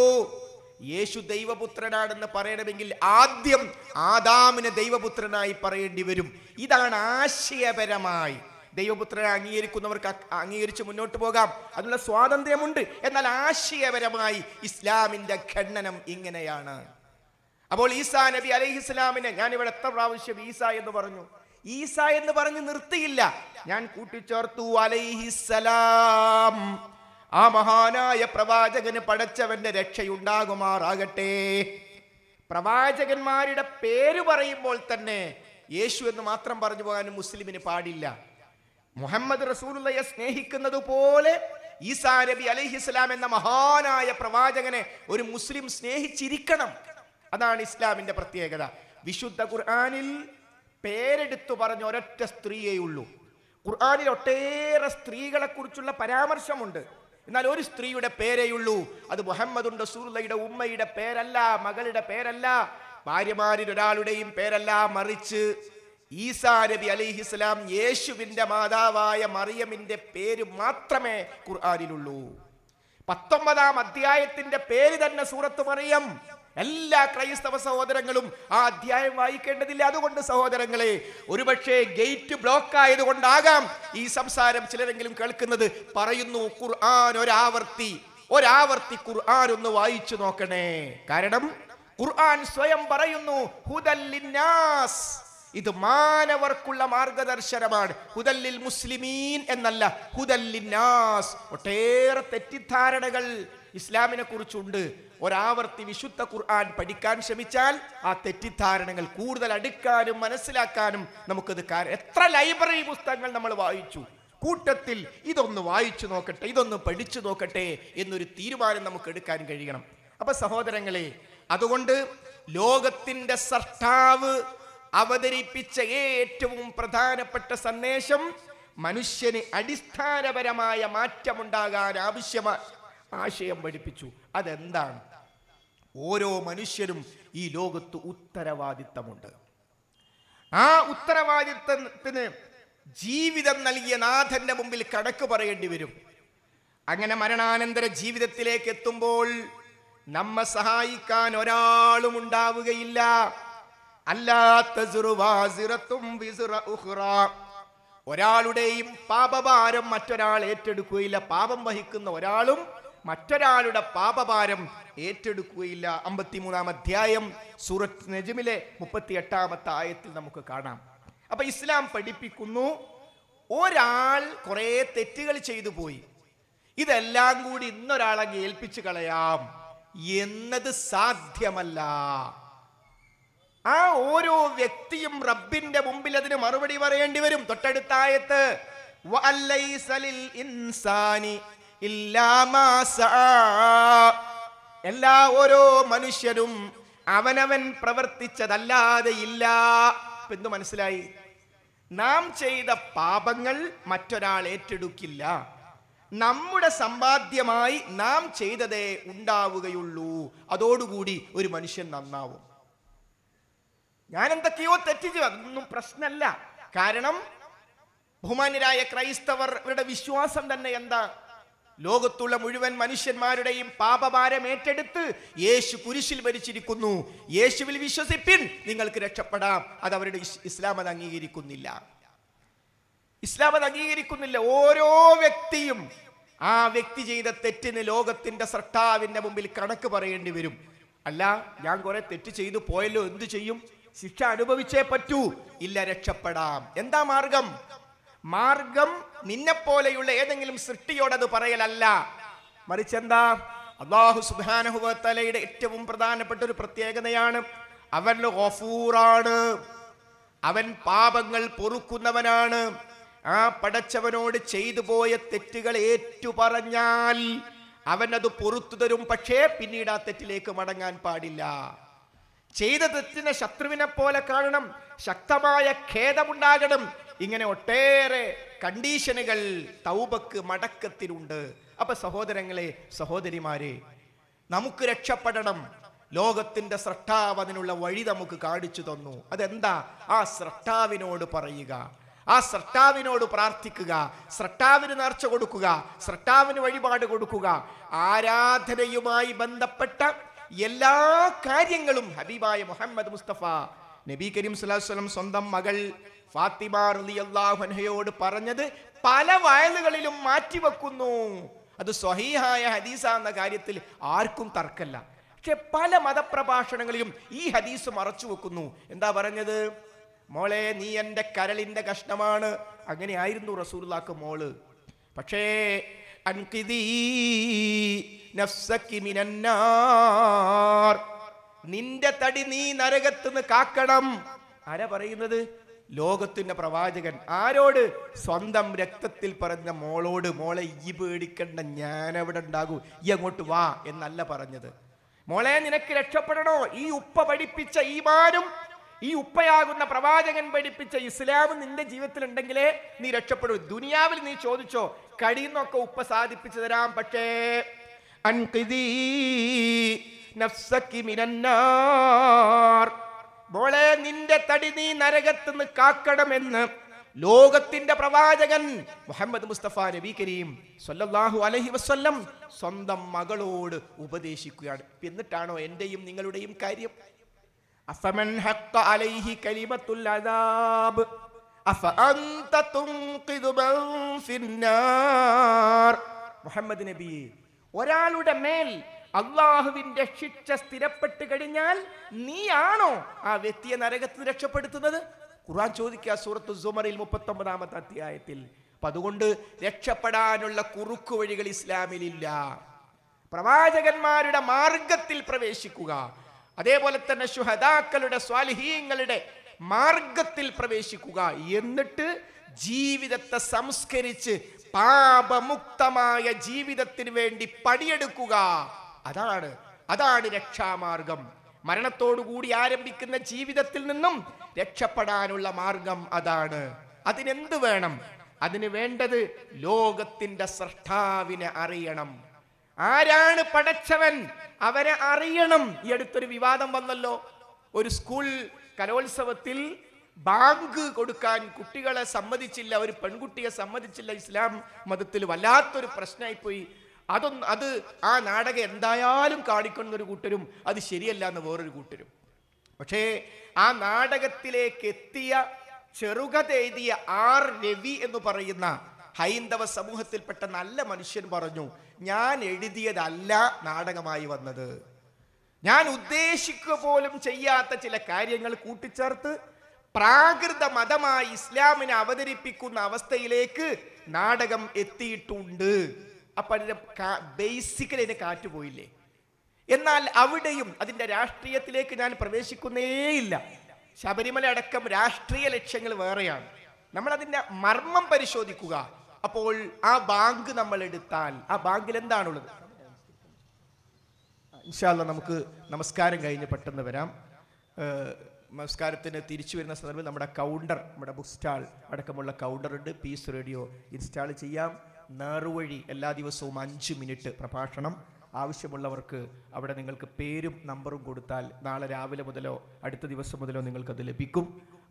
യേശു ദൈവപുത്രനാണെന്ന് പറയണമെങ്കിൽ ആദ്യം ആദാമിനെ ദൈവപുത്രനായി പറയേണ്ടി വരും ഇതാണ് ആശയപരമായി ദൈവപുത്രനെ അംഗീകരിക്കുന്നവർക്ക് അംഗീകരിച്ച് മുന്നോട്ട് പോകാം അതിനുള്ള സ്വാതന്ത്ര്യമുണ്ട് എന്നാൽ ആശയപരമായി ഇസ്ലാമിൻ്റെ ഖണ്ഡനം ഇങ്ങനെയാണ് അപ്പോൾ ഈസാ നബി അലൈഹിസ്ലാമിനെ ഞാനിവിടെ എത്ര പ്രാവശ്യം ഈസ എന്ന് പറഞ്ഞു ഈസ എന്ന് പറഞ്ഞ് നിർത്തിയില്ല ഞാൻ കൂട്ടിച്ചേർത്തു അലൈഹിസലാം ആ മഹാനായ പ്രവാചകന് പടച്ചവന്റെ രക്ഷയുണ്ടാകുമാറാകട്ടെ പ്രവാചകന്മാരുടെ പേര് പറയുമ്പോൾ തന്നെ യേശു എന്ന് മാത്രം പറഞ്ഞു പോകാനും മുസ്ലിമിന് പാടില്ല മുഹമ്മദ് റസൂലുള്ളയെ സ്നേഹിക്കുന്നത് പോലെ ഈസാ നബി ഇസ്ലാം എന്ന മഹാനായ പ്രവാചകനെ ഒരു മുസ്ലിം സ്നേഹിച്ചിരിക്കണം അതാണ് ഇസ്ലാമിന്റെ പ്രത്യേകത വിശുദ്ധ ഖുർആാനിൽ പേരെടുത്തു പറഞ്ഞ ഒരൊറ്റ സ്ത്രീയേ ഉള്ളൂ ഖുർആാനിൽ ഒട്ടേറെ സ്ത്രീകളെ കുറിച്ചുള്ള പരാമർശമുണ്ട് എന്നാൽ ഒരു സ്ത്രീയുടെ പേരേയുള്ളൂ അത് മുഹമ്മദ് റസൂലുള്ളയുടെ ഉമ്മയുടെ പേരല്ല മകളുടെ പേരല്ല ഭാര്യമാരിൽ ഒരാളുടെയും പേരല്ല മറിച്ച് ഈസാ നബി അലിഹിസ്ലാം യേശുവിൻ്റെ മാതാവായ മറിയമിൻ്റെ പേര് മാത്രമേ ഖുർആാനിലുള്ളൂ പത്തൊമ്പതാം അധ്യായത്തിന്റെ പേര് തന്നെ സൂറത്ത് മറിയം എല്ലാ ക്രൈസ്തവ സഹോദരങ്ങളും ആ അധ്യായം വായിക്കേണ്ടതില്ല അതുകൊണ്ട് സഹോദരങ്ങളെ ഒരുപക്ഷെ ഗേറ്റ് ബ്ലോക്ക് ആയതുകൊണ്ടാകാം ഈ സംസാരം ചിലരെങ്കിലും കേൾക്കുന്നത് പറയുന്നു ഖുർആൻ ഒരാവർത്തി ഒരാവർത്തി ഖുർആൻ ഒന്ന് വായിച്ചു നോക്കണേ കാരണം ഖുർആൻ സ്വയം പറയുന്നു ഹുദല്ലിന്നാസ് ഇത് മാനവർക്കുള്ള മാർഗദർശനമാണ് ഹുദല്ലിൽ മുസ്ലിമീൻ എന്നല്ല ഹുദല്ലിന്നാസ് ഒട്ടേറെ തെറ്റിദ്ധാരണകൾ ഇസ്ലാമിനെ കുറിച്ചുണ്ട് ഒരാവർത്തി വിശുദ്ധ ഖുർആൻ പഠിക്കാൻ ശ്രമിച്ചാൽ ആ തെറ്റിദ്ധാരണകൾ കൂടുതൽ അടുക്കാനും മനസ്സിലാക്കാനും നമുക്കത് കാരണം എത്ര ലൈബ്രറി പുസ്തകങ്ങൾ നമ്മൾ വായിച്ചു കൂട്ടത്തിൽ ഇതൊന്ന് വായിച്ചു നോക്കട്ടെ ഇതൊന്ന് പഠിച്ചു നോക്കട്ടെ എന്നൊരു തീരുമാനം നമുക്ക് എടുക്കാൻ കഴിയണം അപ്പൊ സഹോദരങ്ങളെ അതുകൊണ്ട് ലോകത്തിന്റെ സർട്ടാവ് അവതരിപ്പിച്ച ഏറ്റവും പ്രധാനപ്പെട്ട സന്ദേശം മനുഷ്യന് അടിസ്ഥാനപരമായ മാറ്റമുണ്ടാകാൻ ആവശ്യമായ ആശയം പഠിപ്പിച്ചു അതെന്താണ് ഓരോ മനുഷ്യരും ഈ ലോകത്ത് ഉത്തരവാദിത്തമുണ്ട് ആ ഉത്തരവാദിത്തത്തിന് ജീവിതം നൽകിയ നാഥന്റെ മുമ്പിൽ കണക്ക് പറയേണ്ടി വരും അങ്ങനെ മരണാനന്തര ജീവിതത്തിലേക്ക് എത്തുമ്പോൾ നമ്മെ സഹായിക്കാൻ ഒരാളും ഉണ്ടാവുകയില്ല ഒരാളുടെയും പാപഭാരം മറ്റൊരാൾ ഏറ്റെടുക്കുകയില്ല പാപം വഹിക്കുന്ന ഒരാളും മറ്റൊരാളുടെ പാപഭാരം ഏറ്റെടുക്കുകയില്ല അമ്പത്തിമൂന്നാം അധ്യായം സൂറത്ത് നജമിലെ മുപ്പത്തി എട്ടാമത്തെ ആയത്തിൽ നമുക്ക് കാണാം അപ്പൊ ഇസ്ലാം പഠിപ്പിക്കുന്നു ഒരാൾ കുറേ തെറ്റുകൾ ചെയ്തു പോയി ഇതെല്ലാം കൂടി ഇന്നൊരാളെ ഏൽപ്പിച്ചു കളയാം എന്നത് സാധ്യമല്ല ആ ഓരോ വ്യക്തിയും റബ്ബിന്റെ മുമ്പിൽ അതിന് മറുപടി പറയേണ്ടി വരും തൊട്ടടുത്തായത് എല്ലാ ഓരോ മനുഷ്യരും അവനവൻ പ്രവർത്തിച്ചതല്ലാതെ ഇല്ല എന്ന് മനസ്സിലായി നാം ചെയ്ത പാപങ്ങൾ മറ്റൊരാൾ ഏറ്റെടുക്കില്ല നമ്മുടെ സമ്പാദ്യമായി നാം ചെയ്തതേ ഉണ്ടാവുകയുള്ളൂ അതോടുകൂടി ഒരു മനുഷ്യൻ നന്നാവും ഞാൻ എന്തൊക്കെയോ തെറ്റിച്ചു അതൊന്നും പ്രശ്നമല്ല കാരണം ബഹുമാന്യരായ ക്രൈസ്തവർ ഇവരുടെ വിശ്വാസം തന്നെ എന്താ ലോകത്തുള്ള മുഴുവൻ മനുഷ്യന്മാരുടെയും പാപഭാരം ഏറ്റെടുത്ത് യേശു കുരിശിൽ ഭരിച്ചിരിക്കുന്നു യേശുവിൽ വിശ്വസിപ്പിൻ നിങ്ങൾക്ക് രക്ഷപ്പെടാം അത് അവരുടെ ഇസ്ലാം അത് അംഗീകരിക്കുന്നില്ല ഇസ്ലാം അത് അംഗീകരിക്കുന്നില്ല ഓരോ വ്യക്തിയും ആ വ്യക്തി ചെയ്ത തെറ്റിന് ലോകത്തിന്റെ സർട്ടാവിന്റെ മുമ്പിൽ കണക്ക് പറയേണ്ടി വരും അല്ല ഞാൻ കുറെ തെറ്റ് ചെയ്തു പോയല്ലോ എന്തു ചെയ്യും ശിക്ഷ അനുഭവിച്ചേ പറ്റൂ ഇല്ല രക്ഷപ്പെടാം എന്താ മാർഗം മാർഗം നിന്നെപ്പോലെയുള്ള ഏതെങ്കിലും സൃഷ്ടിയോടത് പറയലല്ല മറിച്ച് എന്താ അള്ളാഹു സുബാനഹുബത്തലയുടെ ഏറ്റവും പ്രധാനപ്പെട്ട ഒരു പ്രത്യേകതയാണ് അവൻ ഗഫൂറാണ് അവൻ പാപങ്ങൾ പൊറുക്കുന്നവനാണ് ആ പടച്ചവനോട് ചെയ്തു പോയ തെറ്റുകൾ ഏറ്റു പറഞ്ഞാൽ അവനത് പൊറത്തു തരും പക്ഷേ പിന്നീട് ആ തെറ്റിലേക്ക് മടങ്ങാൻ പാടില്ല ചെയ്ത തെറ്റിനെ ശത്രുവിനെ പോലെ കാണണം ശക്തമായ ഖേദമുണ്ടാകണം ഇങ്ങനെ ഒട്ടേറെ കണ്ടീഷനുകൾ തൗബക്ക് മടക്കത്തിലുണ്ട് അപ്പൊ സഹോദരങ്ങളെ സഹോദരിമാരെ നമുക്ക് രക്ഷപ്പെടണം ലോകത്തിന്റെ സ്രഷ്ടാവ് അതിനുള്ള വഴി നമുക്ക് കാണിച്ചു തന്നു അതെന്താ ആ സ്രഷ്ടാവിനോട് പറയുക ആ സ്രഷ്ടാവിനോട് പ്രാർത്ഥിക്കുക സ്രഷ്ടാവിന് നേർച്ച കൊടുക്കുക സ്രഷ്ടാവിന് വഴിപാട് കൊടുക്കുക ആരാധനയുമായി ബന്ധപ്പെട്ട എല്ലാ കാര്യങ്ങളും ഹബീബായ മുഹമ്മദ് മുസ്തഫ നബി കരീം സുലാസ്ലം സ്വന്തം മകൾ ഫാത്തിമ റലി അള്ളാഹുനഹയോട് പറഞ്ഞത് പല വയലുകളിലും മാറ്റിവെക്കുന്നു അത് സ്വഹീഹായ ഹദീസ എന്ന കാര്യത്തിൽ ആർക്കും തർക്കല്ല പക്ഷെ പല മതപ്രഭാഷണങ്ങളിലും ഈ ഹദീസ് മറച്ചു വെക്കുന്നു എന്താ പറഞ്ഞത് മോളെ നീ എൻ്റെ കരളിന്റെ കഷ്ണമാണ് അങ്ങനെയായിരുന്നു റസൂർലാക്ക് മോള് പക്ഷേ നിന്റെ തടി നീ നരകത്തുനിന്ന് കാക്കണം ആരാ പറയുന്നത് ലോകത്തിന്റെ പ്രവാചകൻ ആരോട് സ്വന്തം രക്തത്തിൽ പറഞ്ഞ മോളോട് മോളെ ഈ പേടിക്കണ്ട ഞാൻ അവിടെ ഉണ്ടാകൂ ഈ അങ്ങോട്ട് വാ എന്നല്ല പറഞ്ഞത് മോളെ നിനക്ക് രക്ഷപ്പെടണോ ഈ ഉപ്പ പഠിപ്പിച്ച ഈമാനും ഈ ഉപ്പയാകുന്ന പ്രവാചകൻ പഠിപ്പിച്ച ഇസ്ലാം നിന്റെ ജീവിതത്തിൽ ഉണ്ടെങ്കിലേ നീ രക്ഷപ്പെടൂ ദുനിയാവിൽ നീ ചോദിച്ചോ കഴിയുന്നൊക്കെ ഉപ്പ സാധിപ്പിച്ചു തരാം പക്ഷേ അൻകിതി മോളെ നിന്റെ തടി നീ നരകത്ത് നിന്ന് കാക്കണമെന്ന് ലോകത്തിന്റെ പ്രവാചകൻ മുഹമ്മദ് മുസ്തഫ നബി കരീം സൊല്ലാഹു അലഹി വസ്ല്ലം സ്വന്തം മകളോട് ഉപദേശിക്കുകയാണ് എന്നിട്ടാണോ എന്റെയും നിങ്ങളുടെയും കാര്യം അഫമൻ حق അലൈഹി كلمة അദാബ് أفأنت تنقذ من മുഹമ്മദ് നബിയെ ഒരാളുടെ മേൽ അള്ളാഹുവിന്റെ ശിക്ഷ സ്ഥിരപ്പെട്ട് കഴിഞ്ഞാൽ നീയാണോ ആ വ്യക്തിയെ നരകത്തിൽ രക്ഷപ്പെടുത്തുന്നത് ഖുർആൻ ചോദിക്കുക സൂറത്ത് സുമറിൽ മുപ്പത്തി ഒമ്പതാമത്തെ അധ്യായത്തിൽ അപ്പൊ അതുകൊണ്ട് രക്ഷപ്പെടാനുള്ള കുറുക്കു വഴികൾ ഇസ്ലാമിലില്ല പ്രവാചകന്മാരുടെ മാർഗത്തിൽ പ്രവേശിക്കുക അതേപോലെ തന്നെ ശുഹദാക്കളുടെ സ്വാലിഹീങ്ങളുടെ മാർഗത്തിൽ പ്രവേശിക്കുക എന്നിട്ട് ജീവിതത്തെ സംസ്കരിച്ച് പാപമുക്തമായ ജീവിതത്തിന് വേണ്ടി പണിയെടുക്കുക അതാണ് അതാണ് രക്ഷാമാർഗം മരണത്തോടുകൂടി ആരംഭിക്കുന്ന ജീവിതത്തിൽ നിന്നും രക്ഷപ്പെടാനുള്ള മാർഗം അതാണ് അതിനെന്ത് വേണം അതിന് വേണ്ടത് ലോകത്തിൻ്റെ സൃഷ്ടാവിനെ അറിയണം ആരാണ് പടച്ചവൻ അവരെ അറിയണം ഈ അടുത്തൊരു വിവാദം വന്നല്ലോ ഒരു സ്കൂൾ കലോത്സവത്തിൽ ബാങ്ക് കൊടുക്കാൻ കുട്ടികളെ സമ്മതിച്ചില്ല ഒരു പെൺകുട്ടിയെ സമ്മതിച്ചില്ല ഇസ്ലാം മതത്തിൽ വല്ലാത്തൊരു പ്രശ്നമായി പോയി അതൊന്ന് അത് ആ നാടകം എന്തായാലും കാണിക്കുന്ന ഒരു കൂട്ടരും അത് ശരിയല്ല എന്ന് വേറൊരു കൂട്ടരും പക്ഷേ ആ നാടകത്തിലേക്ക് എത്തിയ ചെറുകഥ എഴുതിയ ആർ രവി എന്ന് പറയുന്ന ഹൈന്ദവ സമൂഹത്തിൽപ്പെട്ട നല്ല മനുഷ്യൻ പറഞ്ഞു ഞാൻ എഴുതിയതല്ല നാടകമായി വന്നത് ഞാൻ ഉദ്ദേശിക്കുക പോലും ചെയ്യാത്ത ചില കാര്യങ്ങൾ കൂട്ടിച്ചേർത്ത് പ്രാകൃത മതമായി ഇസ്ലാമിനെ അവതരിപ്പിക്കുന്ന അവസ്ഥയിലേക്ക് നാടകം എത്തിയിട്ടുണ്ട് അപ്പം അതിൻ്റെ ബേസിക്കൽ അതിന് കാറ്റ് എന്നാൽ അവിടെയും അതിൻ്റെ രാഷ്ട്രീയത്തിലേക്ക് ഞാൻ പ്രവേശിക്കുന്നേയില്ല ശബരിമല അടക്കം രാഷ്ട്രീയ ലക്ഷ്യങ്ങൾ വേറെയാണ് നമ്മളതിൻ്റെ മർമ്മം പരിശോധിക്കുക അപ്പോൾ ആ ബാങ്ക് നമ്മൾ എടുത്താൽ ആ ബാങ്കിൽ എന്താണുള്ളത് ഇൻഷാല്ല നമുക്ക് നമസ്കാരം കഴിഞ്ഞ് പെട്ടെന്ന് വരാം നമസ്കാരത്തിന് തിരിച്ചു വരുന്ന സന്ദർഭം നമ്മുടെ കൗണ്ടർ നമ്മുടെ ബുക്ക് സ്റ്റാൾ അടക്കമുള്ള ഉണ്ട് പീസ് റേഡിയോ ഇൻസ്റ്റാൾ ചെയ്യാം നേർവഴി എല്ലാ ദിവസവും അഞ്ച് മിനിറ്റ് പ്രഭാഷണം ആവശ്യമുള്ളവർക്ക് അവിടെ നിങ്ങൾക്ക് പേരും നമ്പറും കൊടുത്താൽ നാളെ രാവിലെ മുതലോ അടുത്ത ദിവസം മുതലോ നിങ്ങൾക്കത് ലഭിക്കും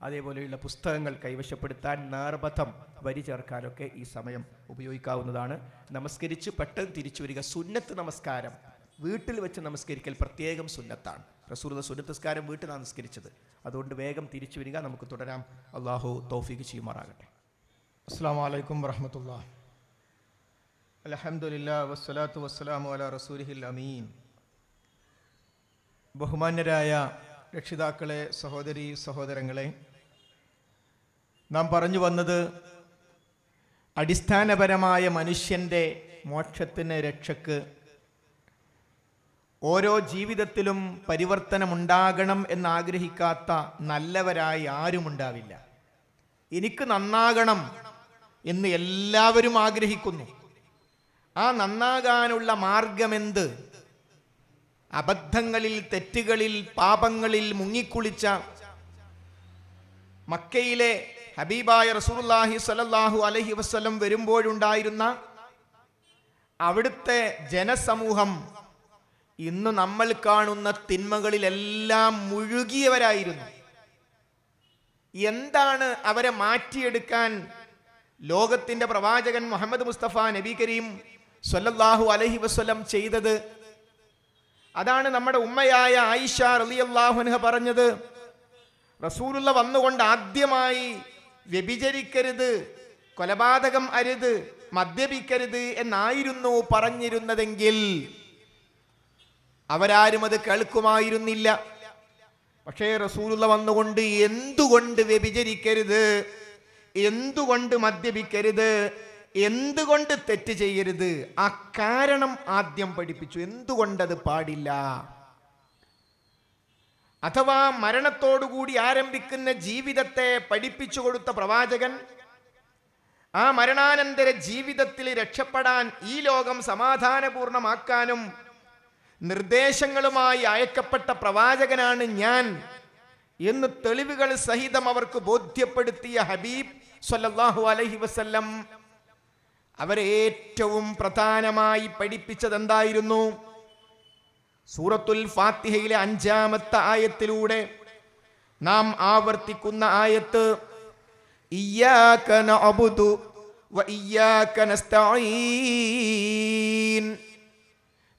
അതേപോലെയുള്ള പുസ്തകങ്ങൾ കൈവശപ്പെടുത്താൻ നിർബന്ധം വരി ചേർക്കാനൊക്കെ ഈ സമയം ഉപയോഗിക്കാവുന്നതാണ് നമസ്കരിച്ച് പെട്ടെന്ന് തിരിച്ചു വരിക സുന്നത്ത് നമസ്കാരം വീട്ടിൽ വെച്ച് നമസ്കരിക്കൽ പ്രത്യേകം സുന്നത്താണ് റസൂർദ സുന്നത്തസ്കാരം വീട്ടിൽ നമസ്കരിച്ചത് അതുകൊണ്ട് വേഗം തിരിച്ചു വരിക നമുക്ക് തുടരാം അള്ളാഹു തോഫിക്ക് ചെയ്യുമാറാകട്ടെ അസ്സാം വലൈക്കും വാഹമത്തല്ലാ അലഹമുല്ലാ വസ്സലാത്തു വസ്സലാമു അല റസൂലിഹിൽ അമീൻ ബഹുമാന്യരായ രക്ഷിതാക്കളെ സഹോദരി സഹോദരങ്ങളെ നാം പറഞ്ഞു വന്നത് അടിസ്ഥാനപരമായ മനുഷ്യൻ്റെ മോക്ഷത്തിന് രക്ഷക്ക് ഓരോ ജീവിതത്തിലും പരിവർത്തനമുണ്ടാകണം എന്നാഗ്രഹിക്കാത്ത നല്ലവരായി ആരുമുണ്ടാവില്ല എനിക്ക് നന്നാകണം എന്ന് എല്ലാവരും ആഗ്രഹിക്കുന്നു ആ നന്നാകാനുള്ള മാർഗമെന്ത് അബദ്ധങ്ങളിൽ തെറ്റുകളിൽ പാപങ്ങളിൽ മുങ്ങിക്കുളിച്ച മക്കയിലെ ഹബീബായ റസൂർലാഹി സലല്ലാഹു അലഹി വസ്ലം വരുമ്പോഴുണ്ടായിരുന്ന അവിടുത്തെ ജനസമൂഹം ഇന്ന് നമ്മൾ കാണുന്ന തിന്മകളിലെല്ലാം മുഴുകിയവരായിരുന്നു എന്താണ് അവരെ മാറ്റിയെടുക്കാൻ ലോകത്തിന്റെ പ്രവാചകൻ മുഹമ്മദ് മുസ്തഫ നബി കരീം സ്വല്ലാഹു അലഹി വസ്വലം ചെയ്തത് അതാണ് നമ്മുടെ ഉമ്മയായ ആയിഷ റലി അള്ളാഹുനഹ പറഞ്ഞത് റസൂലുള്ള വന്നുകൊണ്ട് ആദ്യമായി വ്യഭിചരിക്കരുത് കൊലപാതകം അരുത് മദ്യപിക്കരുത് എന്നായിരുന്നു പറഞ്ഞിരുന്നതെങ്കിൽ അവരാരും അത് കേൾക്കുമായിരുന്നില്ല പക്ഷേ റസൂലുള്ള വന്നുകൊണ്ട് എന്തുകൊണ്ട് വ്യഭിചരിക്കരുത് എന്തുകൊണ്ട് മദ്യപിക്കരുത് എന്തുകൊണ്ട് തെറ്റ് ചെയ്യരുത് ആ കാരണം ആദ്യം പഠിപ്പിച്ചു എന്തുകൊണ്ടത് പാടില്ല അഥവാ മരണത്തോടുകൂടി ആരംഭിക്കുന്ന ജീവിതത്തെ പഠിപ്പിച്ചു കൊടുത്ത പ്രവാചകൻ ആ മരണാനന്തര ജീവിതത്തിൽ രക്ഷപ്പെടാൻ ഈ ലോകം സമാധാനപൂർണമാക്കാനും നിർദ്ദേശങ്ങളുമായി അയക്കപ്പെട്ട പ്രവാചകനാണ് ഞാൻ എന്ന് തെളിവുകൾ സഹിതം അവർക്ക് ബോധ്യപ്പെടുത്തിയ ഹബീബ് സല്ലാഹു അലഹി വസ്ല്ലം അവരേറ്റവും പ്രധാനമായി പഠിപ്പിച്ചത് എന്തായിരുന്നു സൂറത്തുൽ ഫാത്തിഹയിലെ അഞ്ചാമത്തെ ആയത്തിലൂടെ നാം ആവർത്തിക്കുന്ന ആയത്ത്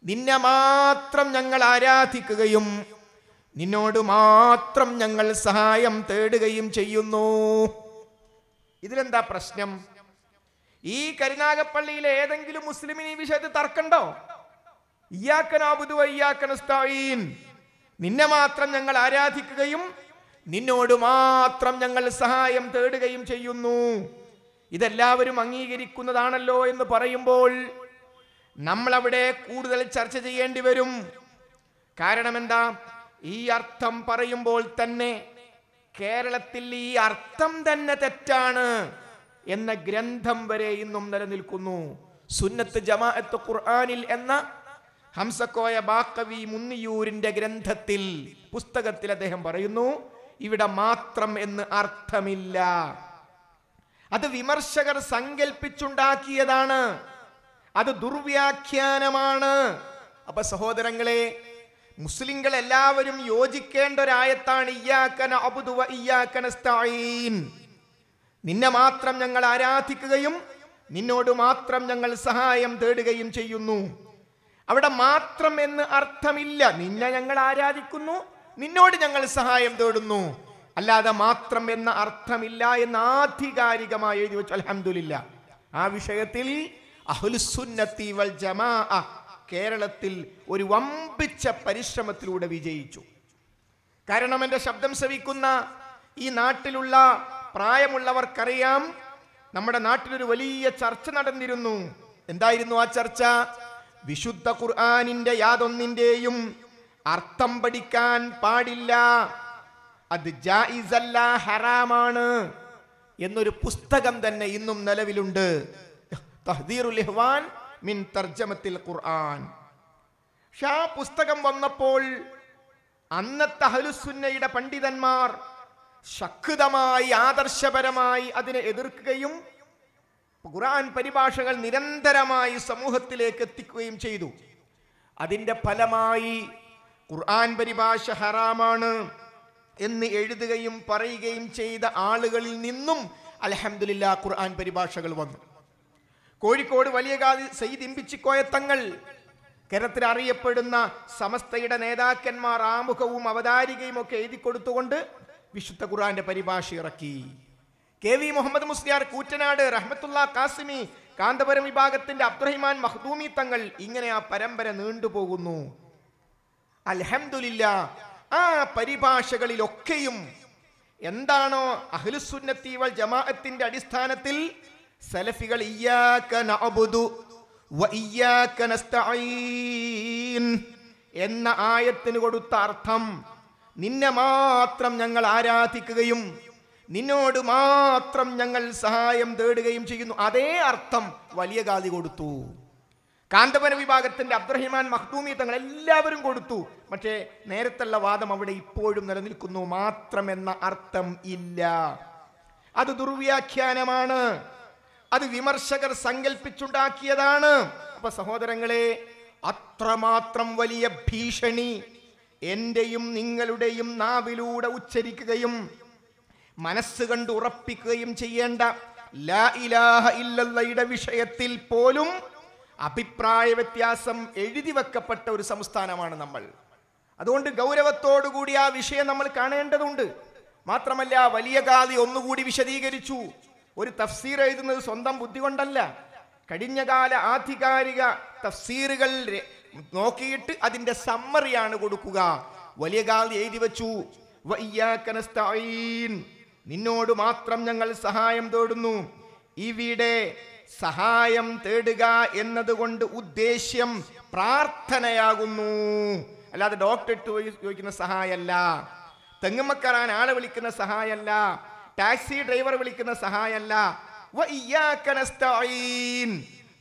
നിന്നെ മാത്രം ഞങ്ങൾ ആരാധിക്കുകയും നിന്നോട് മാത്രം ഞങ്ങൾ സഹായം തേടുകയും ചെയ്യുന്നു ഇതിലെന്താ പ്രശ്നം ഈ കരുനാഗപ്പള്ളിയിലെ ഏതെങ്കിലും മുസ്ലിമിന് ഈ വിഷയത്തിൽ തർക്കണ്ടോ നിന്നെ മാത്രം ഞങ്ങൾ ആരാധിക്കുകയും നിന്നോട് മാത്രം ഞങ്ങൾ സഹായം തേടുകയും ചെയ്യുന്നു ഇതെല്ലാവരും അംഗീകരിക്കുന്നതാണല്ലോ എന്ന് പറയുമ്പോൾ നമ്മളവിടെ കൂടുതൽ ചർച്ച ചെയ്യേണ്ടി വരും കാരണം എന്താ ഈ അർത്ഥം പറയുമ്പോൾ തന്നെ കേരളത്തിൽ ഈ അർത്ഥം തന്നെ തെറ്റാണ് എന്ന ഗ്രന്ഥം വരെ ഇന്നും നിലനിൽക്കുന്നു സുന്നത്ത് ജമാഅത്ത് ഖുർആനിൽ എന്ന ഹംസക്കോയ ബാക്കവി മുന്നിയൂരിന്റെ ഗ്രന്ഥത്തിൽ പുസ്തകത്തിൽ അദ്ദേഹം പറയുന്നു ഇവിടെ മാത്രം എന്ന് അർത്ഥമില്ല അത് വിമർശകർ സങ്കല്പിച്ചുണ്ടാക്കിയതാണ് അത് ദുർവ്യാഖ്യാനമാണ് അപ്പൊ സഹോദരങ്ങളെ മുസ്ലിങ്ങൾ എല്ലാവരും യോജിക്കേണ്ട ഒരായത്താണ് ഇയാക്കന അബുദുവ ഇയാക്കന സ്ഥായീൻ നിന്നെ മാത്രം ഞങ്ങൾ ആരാധിക്കുകയും നിന്നോട് മാത്രം ഞങ്ങൾ സഹായം തേടുകയും ചെയ്യുന്നു അവിടെ മാത്രം എന്ന് അർത്ഥമില്ല നിന്നെ ഞങ്ങൾ ആരാധിക്കുന്നു നിന്നോട് ഞങ്ങൾ സഹായം തേടുന്നു അല്ലാതെ മാത്രം എന്ന അർത്ഥമില്ല എന്ന് ആധികാരികമായി എഴുതി വെച്ചു അലഹമില്ല ആ വിഷയത്തിൽ വൽ ജമാ കേരളത്തിൽ ഒരു വമ്പിച്ച പരിശ്രമത്തിലൂടെ വിജയിച്ചു കാരണം എൻ്റെ ശബ്ദം ശ്രവിക്കുന്ന ഈ നാട്ടിലുള്ള പ്രായമുള്ളവർക്കറിയാം നമ്മുടെ നാട്ടിലൊരു വലിയ ചർച്ച നടന്നിരുന്നു എന്തായിരുന്നു ആ ചർച്ച വിശുദ്ധ ഖുർആാനിന്റെ യാതൊന്നിന്റെയും അർത്ഥം പഠിക്കാൻ പാടില്ല അത് ജായിസല്ല ഹറാമാണ് എന്നൊരു പുസ്തകം തന്നെ ഇന്നും നിലവിലുണ്ട് ഇഹ്വാൻ മിൻ തർജമത്തിൽ ഖുർആൻ ആ പുസ്തകം വന്നപ്പോൾ അന്നത്തെ ഹലുസുന്നയുടെ പണ്ഡിതന്മാർ ശക്തമായി ആദർശപരമായി അതിനെ എതിർക്കുകയും ഖുർആൻ പരിഭാഷകൾ നിരന്തരമായി സമൂഹത്തിലേക്ക് എത്തിക്കുകയും ചെയ്തു അതിൻ്റെ ഫലമായി ഖുർആൻ പരിഭാഷ ഹറാമാണ് എന്ന് എഴുതുകയും പറയുകയും ചെയ്ത ആളുകളിൽ നിന്നും അലഹമില്ല ഖുർആൻ പരിഭാഷകൾ വന്നു കോഴിക്കോട് വലിയ കാതി സയ്യിദ് ഇമ്പിച്ചിക്കോയ തങ്ങൾ കേരളത്തിൽ അറിയപ്പെടുന്ന സമസ്തയുടെ നേതാക്കന്മാർ ആമുഖവും അവതാരികയും ഒക്കെ എഴുതി കൊടുത്തുകൊണ്ട് വിശുദ്ധ ഖുർആന്റെ പരിഭാഷ ഇറക്കി കെ വി മുഹമ്മദ് മുസ്ലിയാർ കൂറ്റനാട് റഹ്മത്തുള്ള കാസിമി കാന്തപുരം വിഭാഗത്തിന്റെ അബ്ദുറഹിമാൻ മഹ്ദൂമി തങ്ങൾ ഇങ്ങനെ ആ പരമ്പര നീണ്ടുപോകുന്നു അലഹമില്ല ആ പരിഭാഷകളിലൊക്കെയും എന്താണോ അഹ്ലുസുന്നത്തി വൽ ജമാഅത്തിന്റെ അടിസ്ഥാനത്തിൽ സലഫികൾ എന്ന ആയത്തിന് കൊടുത്ത അർത്ഥം നിന്നെ മാത്രം ഞങ്ങൾ ആരാധിക്കുകയും നിന്നോട് മാത്രം ഞങ്ങൾ സഹായം തേടുകയും ചെയ്യുന്നു അതേ അർത്ഥം വലിയ ഗാദി കൊടുത്തു കാന്തപന വിഭാഗത്തിന്റെ അബ്ദുറഹിമാൻ മഖ്ദൂമി തങ്ങൾ എല്ലാവരും കൊടുത്തു പക്ഷേ നേരത്തുള്ള വാദം അവിടെ ഇപ്പോഴും നിലനിൽക്കുന്നു മാത്രം എന്ന അർത്ഥം ഇല്ല അത് ദുർവ്യാഖ്യാനമാണ് അത് വിമർശകർ സങ്കല്പിച്ചുണ്ടാക്കിയതാണ് അപ്പൊ സഹോദരങ്ങളെ അത്രമാത്രം വലിയ ഭീഷണി എന്റെയും നിങ്ങളുടെയും നാവിലൂടെ ഉച്ചരിക്കുകയും മനസ്സ് കണ്ട് ഉറപ്പിക്കുകയും ചെയ്യേണ്ട ലാ ഇലാഹ വിഷയത്തിൽ പോലും അഭിപ്രായ വ്യത്യാസം എഴുതി വെക്കപ്പെട്ട ഒരു സംസ്ഥാനമാണ് നമ്മൾ അതുകൊണ്ട് ഗൗരവത്തോടുകൂടി ആ വിഷയം നമ്മൾ കാണേണ്ടതുണ്ട് മാത്രമല്ല വലിയ കാതി ഒന്നുകൂടി വിശദീകരിച്ചു ഒരു തഫ്സീർ എഴുതുന്നത് സ്വന്തം ബുദ്ധി കൊണ്ടല്ല കഴിഞ്ഞകാല ആധികാരിക തഫ്സീറുകൾ നോക്കിയിട്ട് അതിൻ്റെ സമ്മറിയാണ് കൊടുക്കുക വലിയ കാലം എഴുതി വച്ചു നിന്നോട് മാത്രം ഞങ്ങൾ സഹായം തേടുന്നു ഇവിടെ സഹായം തേടുക എന്നതുകൊണ്ട് ഉദ്ദേശ്യം പ്രാർത്ഥനയാകുന്നു അല്ലാതെ ഡോക്ടർ ഇട്ട് ചോദിക്കുന്ന സഹായമല്ല തെങ്ങുമക്കറാൻ ആളെ വിളിക്കുന്ന സഹായമല്ല ടാക്സി ഡ്രൈവർ വിളിക്കുന്ന സഹായമല്ല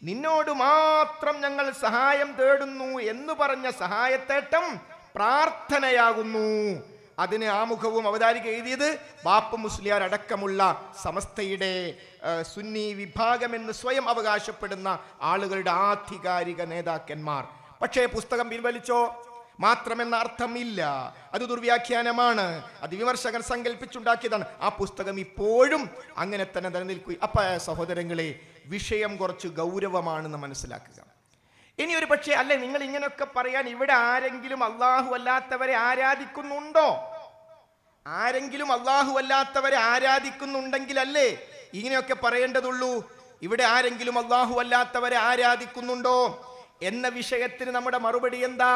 നിന്നോട് മാത്രം ഞങ്ങൾ സഹായം തേടുന്നു എന്ന് പറഞ്ഞ സഹായത്തേട്ടം പ്രാർത്ഥനയാകുന്നു അതിന് ആമുഖവും അവതാരിക എഴുതിയത് ബാപ്പ് മുസ്ലിയാർ അടക്കമുള്ള സമസ്തയുടെ സുന്നി വിഭാഗമെന്ന് സ്വയം അവകാശപ്പെടുന്ന ആളുകളുടെ ആധികാരിക നേതാക്കന്മാർ പക്ഷേ പുസ്തകം പിൻവലിച്ചോ മാത്രമെന്ന അർത്ഥമില്ല അത് ദുർവ്യാഖ്യാനമാണ് അത് വിമർശകർ സങ്കല്പിച്ചുണ്ടാക്കിയതാണ് ആ പുസ്തകം ഇപ്പോഴും അങ്ങനെ തന്നെ നിലനിൽക്കും അപ്പ സഹോദരങ്ങളെ വിഷയം കുറച്ച് ഗൗരവമാണെന്ന് മനസ്സിലാക്കുക ഇനി ഒരു പക്ഷേ അല്ലെ നിങ്ങൾ ഇങ്ങനെയൊക്കെ പറയാൻ ഇവിടെ ആരെങ്കിലും അള്ളാഹു അല്ലാത്തവരെ ആരാധിക്കുന്നുണ്ടോ ആരെങ്കിലും അള്ളാഹു അല്ലാത്തവരെ ആരാധിക്കുന്നുണ്ടെങ്കിലല്ലേ ഇങ്ങനെയൊക്കെ പറയേണ്ടതുള്ളൂ ഇവിടെ ആരെങ്കിലും അള്ളാഹു അല്ലാത്തവരെ ആരാധിക്കുന്നുണ്ടോ എന്ന വിഷയത്തിന് നമ്മുടെ മറുപടി എന്താ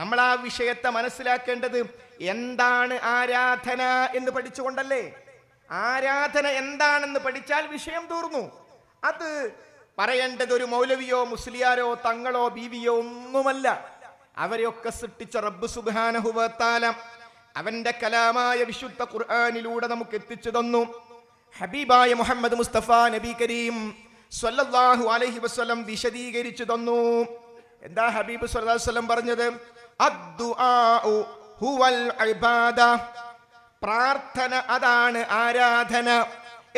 നമ്മൾ ആ വിഷയത്തെ മനസ്സിലാക്കേണ്ടത് എന്താണ് ആരാധന എന്ന് പഠിച്ചുകൊണ്ടല്ലേ ആരാധന എന്താണെന്ന് പഠിച്ചാൽ വിഷയം തീർന്നു അത് പറയേണ്ടത് ഒരു മൗലവിയോ മുസ്ലിയാരോ തങ്ങളോ ബീവിയോ ഒന്നുമല്ല അവരെയൊക്കെ സൃഷ്ടിച്ച റബ്ബ് സുബാനഹുവത്താലം അവന്റെ കലാമായ വിശുദ്ധ ഖുർആാനിലൂടെ നമുക്ക് എത്തിച്ചു തന്നു ഹബീബായ മുഹമ്മദ് മുസ്തഫ നബി കരീം സ്വല്ലല്ലാഹു അലൈഹി വസ്ലം വിശദീകരിച്ചു തന്നു എന്താ ഹബീബ് സ്വല്ലം പറഞ്ഞത് ഹുവൽ പ്രാർത്ഥന അതാണ് ആരാധന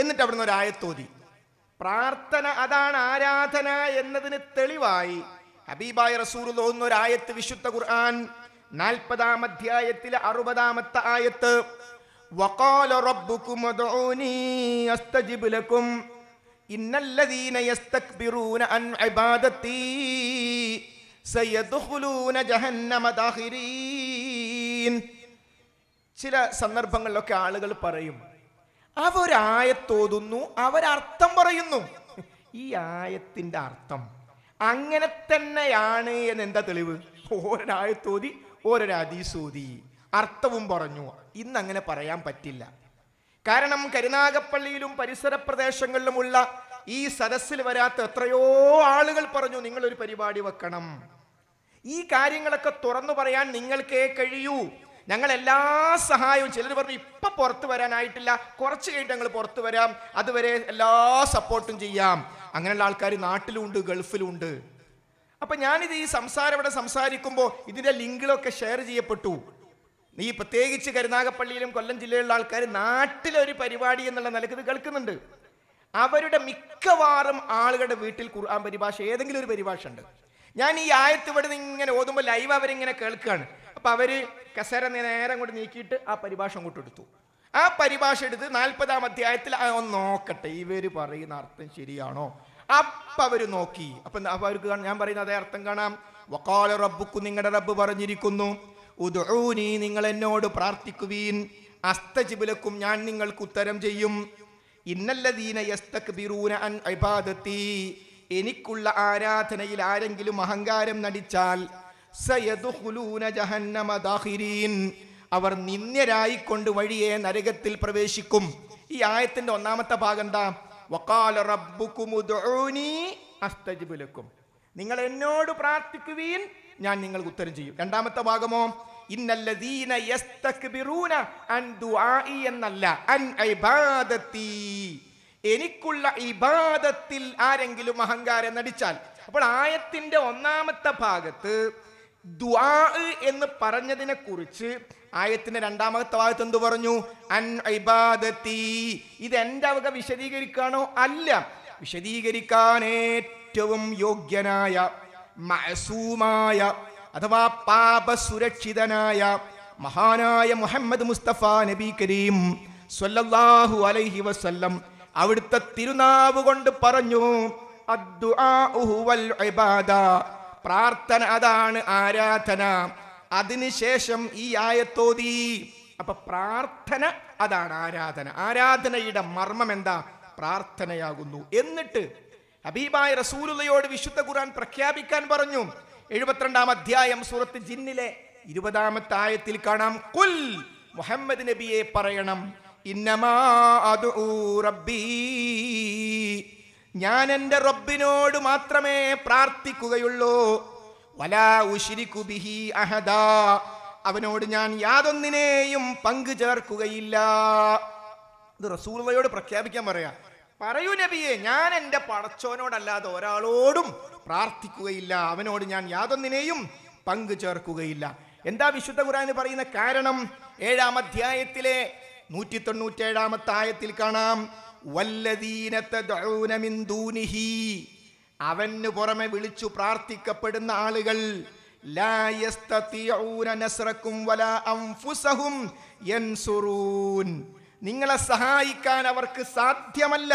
എന്നിട്ട് അവിടുന്ന് ഒരു ആയത്തോതി പ്രാർത്ഥന അതാണ് ആരാധന എന്നതിന് തെളിവായി ഹബീബായ റസൂർ തോന്നുന്ന ആയത്ത് വിശുദ്ധ ഖുർആൻ നാൽപ്പതാം അധ്യായത്തിലെ അറുപതാമത്തെ ആയത്ത് സയദ്ഖുലൂന ജഹന്നമ ദാഹിരീൻ ചില സന്ദർഭങ്ങളിലൊക്കെ ആളുകൾ പറയും അവരായത്തോതുന്നു അവരർത്ഥം പറയുന്നു ഈ ആയത്തിന്റെ അർത്ഥം അങ്ങനെ തന്നെയാണ് എന്ന് എന്താ തെളിവ് ഓരോരായത്തോതി ഓരോരാതീസോതി അർത്ഥവും പറഞ്ഞു ഇന്ന് അങ്ങനെ പറയാൻ പറ്റില്ല കാരണം കരുനാഗപ്പള്ളിയിലും പരിസര പ്രദേശങ്ങളിലുമുള്ള ഈ സദസ്സിൽ വരാത്ത എത്രയോ ആളുകൾ പറഞ്ഞു നിങ്ങളൊരു പരിപാടി വെക്കണം ഈ കാര്യങ്ങളൊക്കെ തുറന്നു പറയാൻ നിങ്ങൾക്കേ കഴിയൂ ഞങ്ങൾ എല്ലാ സഹായവും ചിലർ പറഞ്ഞു ഇപ്പം പുറത്തു വരാനായിട്ടില്ല കുറച്ച് കഴിഞ്ഞിട്ട് ഞങ്ങൾ പുറത്തു വരാം അതുവരെ എല്ലാ സപ്പോർട്ടും ചെയ്യാം അങ്ങനെയുള്ള ആൾക്കാർ നാട്ടിലുമുണ്ട് ഗൾഫിലുമുണ്ട് അപ്പം ഞാനിത് ഈ സംസാരം ഇവിടെ സംസാരിക്കുമ്പോൾ ഇതിൻ്റെ ലിങ്കിലൊക്കെ ഷെയർ ചെയ്യപ്പെട്ടു ഈ പ്രത്യേകിച്ച് കരുനാഗപ്പള്ളിയിലും കൊല്ലം ജില്ലയിലുള്ള ആൾക്കാർ നാട്ടിലൊരു പരിപാടി എന്നുള്ള നിലക്ക് ഇത് കേൾക്കുന്നുണ്ട് അവരുടെ മിക്കവാറും ആളുകളുടെ വീട്ടിൽ ഖുർആൻ പരിഭാഷ ഏതെങ്കിലും ഒരു പരിഭാഷ ഉണ്ട് ഞാൻ ഈ ആയത്ത് ഇവിടെ നിന്ന് ഇങ്ങനെ ഓതുമ്പോൾ ലൈവ് അവരിങ്ങനെ കേൾക്കുകയാണ് അപ്പൊ അവര് കസേര നേരെ അങ്ങോട്ട് നീക്കിയിട്ട് ആ പരിഭാഷ അങ്ങോട്ട് എടുത്തു ആ പരിഭാഷ എടുത്ത് നാൽപ്പതാം അധ്യായത്തിൽ ഒന്ന് നോക്കട്ടെ ഇവര് പറയുന്ന അർത്ഥം ശരിയാണോ അപ്പൊ അവര് നോക്കി അപ്പൊ അവർക്ക് ഞാൻ പറയുന്ന അതേ അർത്ഥം കാണാം വക്കാല റബ്ബുക്കു നിങ്ങളുടെ റബ്ബ് പറഞ്ഞിരിക്കുന്നു ഉദൂനീ നിങ്ങൾ എന്നോട് പ്രാർത്ഥിക്കുവീൻ അസ്തജിബിലക്കും ഞാൻ നിങ്ങൾക്ക് ഉത്തരം ചെയ്യും ഇന്നല്ലദീന യസ്തക് ബിറൂന അൻ അബാദത്തി എനിക്കുള്ള ആരാധനയിൽ ആരെങ്കിലും അഹങ്കാരം നടിച്ചാൽ അവർ നിന്ദ്യരായിക്കൊണ്ട് വഴിയെ നരകത്തിൽ പ്രവേശിക്കും ഈ ആയത്തിന്റെ ഒന്നാമത്തെ ഭാഗം എന്താ റബ്ബുക്കും നിങ്ങൾ എന്നോട് പ്രാർത്ഥിക്കുവീൻ ഞാൻ നിങ്ങൾക്ക് ഉത്തരം ചെയ്യും രണ്ടാമത്തെ ഭാഗമോ യസ്തക്ബിറൂന അൻ ദുആഇ എന്നല്ല അൻ ഇബാദത്തി എനിക്കുള്ള ഇബാദത്തിൽ ആരെങ്കിലും അഹങ്കാരം നടിച്ചാൽ അപ്പോൾ ആയത്തിന്റെ ഒന്നാമത്തെ ഭാഗത്ത് ദുആ എന്ന് പറഞ്ഞതിനെ കുറിച്ച് ആയത്തിന്റെ രണ്ടാമത്തെ ഭാഗത്ത് എന്ത് പറഞ്ഞു അൻ ഇബാദത്തി ഇത് എന്റെ വക വിശദീകരിക്കാനോ അല്ല വിശദീകരിക്കാൻ ഏറ്റവും യോഗ്യനായ മഅസൂമായ അഥവാ പാപസുരക്ഷിതനായ മഹാനായ മുഹമ്മദ് മുസ്തഫ നബി കരീം സ്വല്ലല്ലാഹു അലൈഹി വസല്ലം അവിടുത്തെ തിരുനാവ് കൊണ്ട് പറഞ്ഞു അദ്ദുആ ഇബാദ പ്രാർത്ഥന അതാണ് ആരാധന അതിനുശേഷം ഈ ആയത്തോതി അപ്പൊ പ്രാർത്ഥന അതാണ് ആരാധന ആരാധനയുടെ മർമ്മം എന്താ പ്രാർത്ഥനയാകുന്നു എന്നിട്ട് ഹബീബായ റസൂലുള്ളയോട് വിശുദ്ധ ഖുർആൻ പ്രഖ്യാപിക്കാൻ പറഞ്ഞു എഴുപത്തിരണ്ടാം അധ്യായം സൂറത്ത് ജിന്നിലെ ഇരുപതാമത്തെ ആയത്തിൽ കാണാം കുൽ മുഹമ്മദ് നബിയെ പറയണം ഇന്നമാ റബ്ബീ ഞാൻ എൻ്റെ റബ്ബിനോട് മാത്രമേ പ്രാർത്ഥിക്കുകയുള്ളൂ വലാ ഉശിരിക്കു ബിഹി അഹദാ അവനോട് ഞാൻ യാതൊന്നിനെയും പങ്കു ചേർക്കുകയില്ല ഇത് റസൂലയോട് പ്രഖ്യാപിക്കാൻ പറയാ പറയൂ നബിയെ ഞാൻ എൻ്റെ പടച്ചോനോടല്ലാതെ ഒരാളോടും പ്രാർത്ഥിക്കുകയില്ല അവനോട് ഞാൻ യാതൊന്നിനെയും പങ്കു ചേർക്കുകയില്ല എന്താ വിശുദ്ധ ഖുറാന് പറയുന്ന കാരണം ഏഴാം അധ്യായത്തിലെ നൂറ്റി തൊണ്ണൂറ്റേഴാമത്തെ ആയത്തിൽ കാണാം അവന് പുറമെ വിളിച്ചു പ്രാർത്ഥിക്കപ്പെടുന്ന ആളുകൾ നിങ്ങളെ സഹായിക്കാൻ അവർക്ക് സാധ്യമല്ല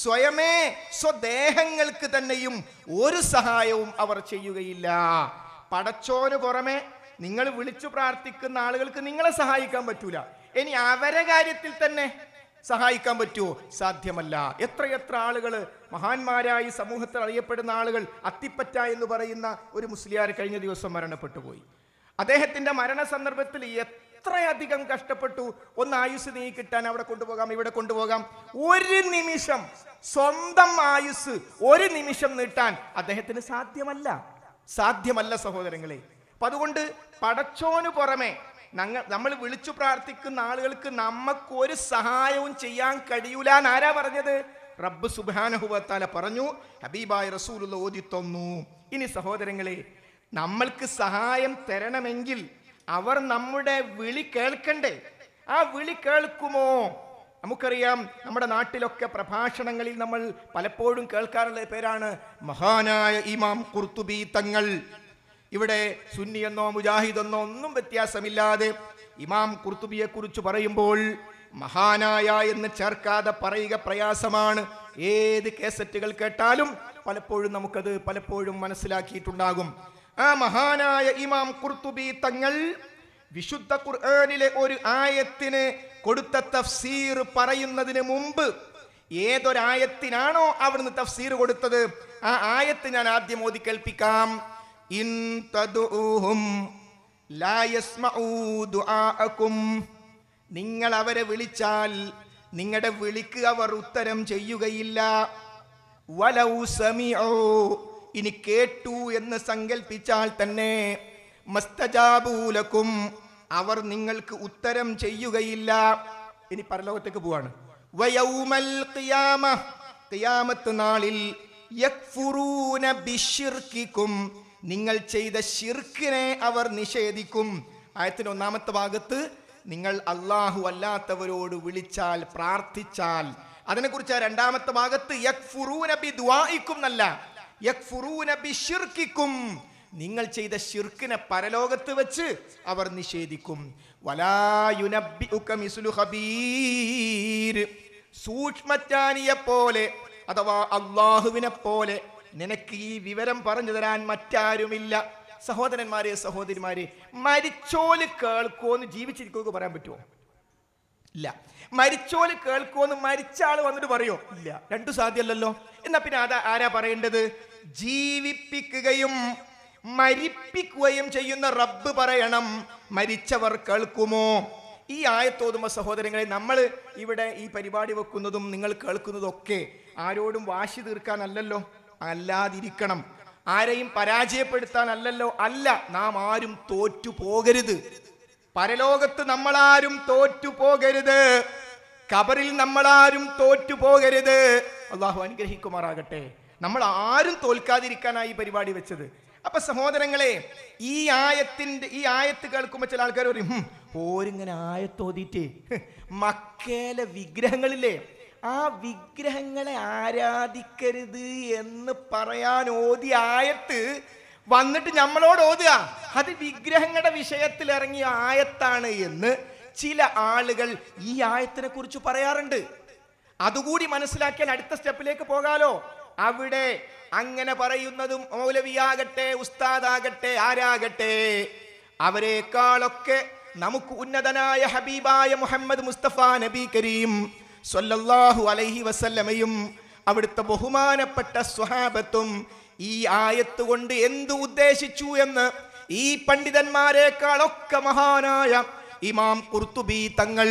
സ്വയമേ സ്വദേഹങ്ങൾക്ക് തന്നെയും ഒരു സഹായവും അവർ ചെയ്യുകയില്ല പടച്ചോന് പുറമെ നിങ്ങൾ വിളിച്ചു പ്രാർത്ഥിക്കുന്ന ആളുകൾക്ക് നിങ്ങളെ സഹായിക്കാൻ പറ്റൂല ഇനി അവരെ കാര്യത്തിൽ തന്നെ സഹായിക്കാൻ പറ്റുമോ സാധ്യമല്ല എത്രയെത്ര ആളുകൾ മഹാന്മാരായി സമൂഹത്തിൽ അറിയപ്പെടുന്ന ആളുകൾ അത്തിപ്പറ്റ എന്ന് പറയുന്ന ഒരു മുസ്ലിയാർ കഴിഞ്ഞ ദിവസം മരണപ്പെട്ടു പോയി അദ്ദേഹത്തിൻ്റെ മരണ സന്ദർഭത്തിൽ എത്രയധികം കഷ്ടപ്പെട്ടു ഒന്ന് ആയുസ് നീ കിട്ടാൻ അവിടെ കൊണ്ടുപോകാം ഇവിടെ കൊണ്ടുപോകാം ഒരു നിമിഷം സ്വന്തം ആയുസ് ഒരു നിമിഷം നീട്ടാൻ അദ്ദേഹത്തിന് സാധ്യമല്ല സാധ്യമല്ല സഹോദരങ്ങളെ അപ്പൊ അതുകൊണ്ട് പടച്ചോന് പുറമെ നമ്മൾ വിളിച്ചു പ്രാർത്ഥിക്കുന്ന ആളുകൾക്ക് നമുക്ക് ഒരു സഹായവും ചെയ്യാൻ കഴിയൂല എന്നാരാ പറഞ്ഞത് റബ്ബ് സുബാനഹുവത്താല പറഞ്ഞു ഹബീബായ് റസൂലുള്ള ഓതി തന്നു ഇനി സഹോദരങ്ങളെ നമ്മൾക്ക് സഹായം തരണമെങ്കിൽ അവർ നമ്മുടെ വിളി കേൾക്കണ്ടേ ആ വിളി കേൾക്കുമോ നമുക്കറിയാം നമ്മുടെ നാട്ടിലൊക്കെ പ്രഭാഷണങ്ങളിൽ നമ്മൾ പലപ്പോഴും കേൾക്കാറുള്ള പേരാണ് മഹാനായ ഇമാം കുർത്തുബി തങ്ങൾ ഇവിടെ സുന്നി എന്നോ മുജാഹിദ് എന്നോ ഒന്നും വ്യത്യാസമില്ലാതെ ഇമാം കുറിച്ച് പറയുമ്പോൾ മഹാനായ എന്ന് ചേർക്കാതെ പറയുക പ്രയാസമാണ് ഏത് കേസറ്റുകൾ കേട്ടാലും പലപ്പോഴും നമുക്കത് പലപ്പോഴും മനസ്സിലാക്കിയിട്ടുണ്ടാകും ആ മഹാനായ ഇമാം കുർത്തുബി തങ്ങൾ വിശുദ്ധ ഖുർആനിലെ ഒരു ആയത്തിന് കൊടുത്ത തഫ്സീർ പറയുന്നതിന് മുമ്പ് ഏതൊരായത്തിനാണോ അവിടുന്ന് തഫ്സീർ കൊടുത്തത് ആ ആയത്ത് ഞാൻ ആദ്യം ഓതി കേൾപ്പിക്കാം إن നിങ്ങൾ അവരെ വിളിച്ചാൽ നിങ്ങളുടെ വിളിക്ക് അവർ ഉത്തരം ചെയ്യുകയില്ല വലൗ സമിയോ ഇനി കേട്ടു എന്ന് സങ്കൽപ്പിച്ചാൽ തന്നെ മസ്തജാബൂലക്കും അവർ നിങ്ങൾക്ക് ഉത്തരം ചെയ്യുകയില്ല ഇനി പരലോകത്തേക്ക് പോവാണ് വയൗമൽ ഖിയാമ ഖിയാമത്ത് നാളിൽ യക്ഫുറൂന ബിഷിർക്കിക്കും നിങ്ങൾ ചെയ്ത ഷിർക്കിനെ അവർ നിഷേധിക്കും ആയത്തിൻ്റെ ഒന്നാമത്തെ ഭാഗത്ത് നിങ്ങൾ അള്ളാഹു അല്ലാത്തവരോട് വിളിച്ചാൽ പ്രാർത്ഥിച്ചാൽ അതിനെക്കുറിച്ച് രണ്ടാമത്തെ ഭാഗത്ത് എന്നല്ല നിങ്ങൾ ചെയ്ത ഷിർക്കിനെ പരലോകത്ത് വെച്ച് അവർ നിഷേധിക്കും സൂക്ഷ്മജ്ഞാനിയെ പോലെ അഥവാ അള്ളാഹുവിനെ പോലെ നിനക്ക് ഈ വിവരം പറഞ്ഞു തരാൻ മറ്റാരുമില്ല സഹോദരന്മാരെ സഹോദരിമാരെ മരിച്ചോല് കേൾക്കുമെന്ന് ജീവിച്ചിരിക്കുമെന്ന് പറയാൻ പറ്റുമോ ഇല്ല മരിച്ചോല് കേൾക്കുമെന്ന് മരിച്ച ആൾ വന്നിട്ട് പറയോ ഇല്ല രണ്ടു സാധ്യമല്ലല്ലോ എന്നാ പിന്നെ അതാ ആരാ പറയേണ്ടത് ജീവിപ്പിക്കുകയും മരിപ്പിക്കുകയും ചെയ്യുന്ന റബ്ബ് പറയണം മരിച്ചവർ കേൾക്കുമോ ഈ ആയത്തോതുമ്പോ സഹോദരങ്ങളെ നമ്മൾ ഇവിടെ ഈ പരിപാടി വെക്കുന്നതും നിങ്ങൾ കേൾക്കുന്നതും ഒക്കെ ആരോടും വാശി തീർക്കാനല്ലല്ലോ അല്ലാതിരിക്കണം ആരെയും പരാജയപ്പെടുത്താൻ അല്ലല്ലോ അല്ല നാം ആരും തോറ്റു പോകരുത് പരലോകത്ത് നമ്മളാരും തോറ്റു പോകരുത് കബറിൽ നമ്മളാരും തോറ്റു പോകരുത് അള്ളാഹു അനുഗ്രഹിക്കുമാറാകട്ടെ നമ്മൾ ആരും തോൽക്കാതിരിക്കാനായി പരിപാടി വെച്ചത് അപ്പൊ സഹോദരങ്ങളെ ഈ ആയത്തിന്റെ ഈ ആയത്ത് കേൾക്കുമ്പോൾ ചില ആൾക്കാർ പറയും ഓരിങ്ങനെ ആയത്തോതിയിട്ട് മക്കേലെ വിഗ്രഹങ്ങളില്ലേ ആ വിഗ്രഹങ്ങളെ ആരാധിക്കരുത് എന്ന് പറയാൻ ഓതി ആയത്ത് വന്നിട്ട് നമ്മളോട് ഓതുക അത് വിഗ്രഹങ്ങളുടെ വിഷയത്തിൽ ഇറങ്ങിയ ആയത്താണ് എന്ന് ചില ആളുകൾ ഈ ആയത്തിനെ കുറിച്ച് പറയാറുണ്ട് അതുകൂടി മനസ്സിലാക്കിയാൽ അടുത്ത സ്റ്റെപ്പിലേക്ക് പോകാലോ അവിടെ അങ്ങനെ പറയുന്നതും മൗലവിയാകട്ടെ ഉസ്താദാകട്ടെ ആരാകട്ടെ അവരെക്കാളൊക്കെ നമുക്ക് ഉന്നതനായ ഹബീബായ മുഹമ്മദ് മുസ്തഫ നബി കരീം സൊല്ലാഹു അലൈഹി വസല്ലമയും അവിടുത്തെ ബഹുമാനപ്പെട്ട സ്വഹാബത്തും ഈ ആയത്ത് കൊണ്ട് എന്തു ഉദ്ദേശിച്ചു എന്ന് ഈ പണ്ഡിതന്മാരെക്കാളൊക്കെ മഹാനായ ഇമാം കുർത്തുബി തങ്ങൾ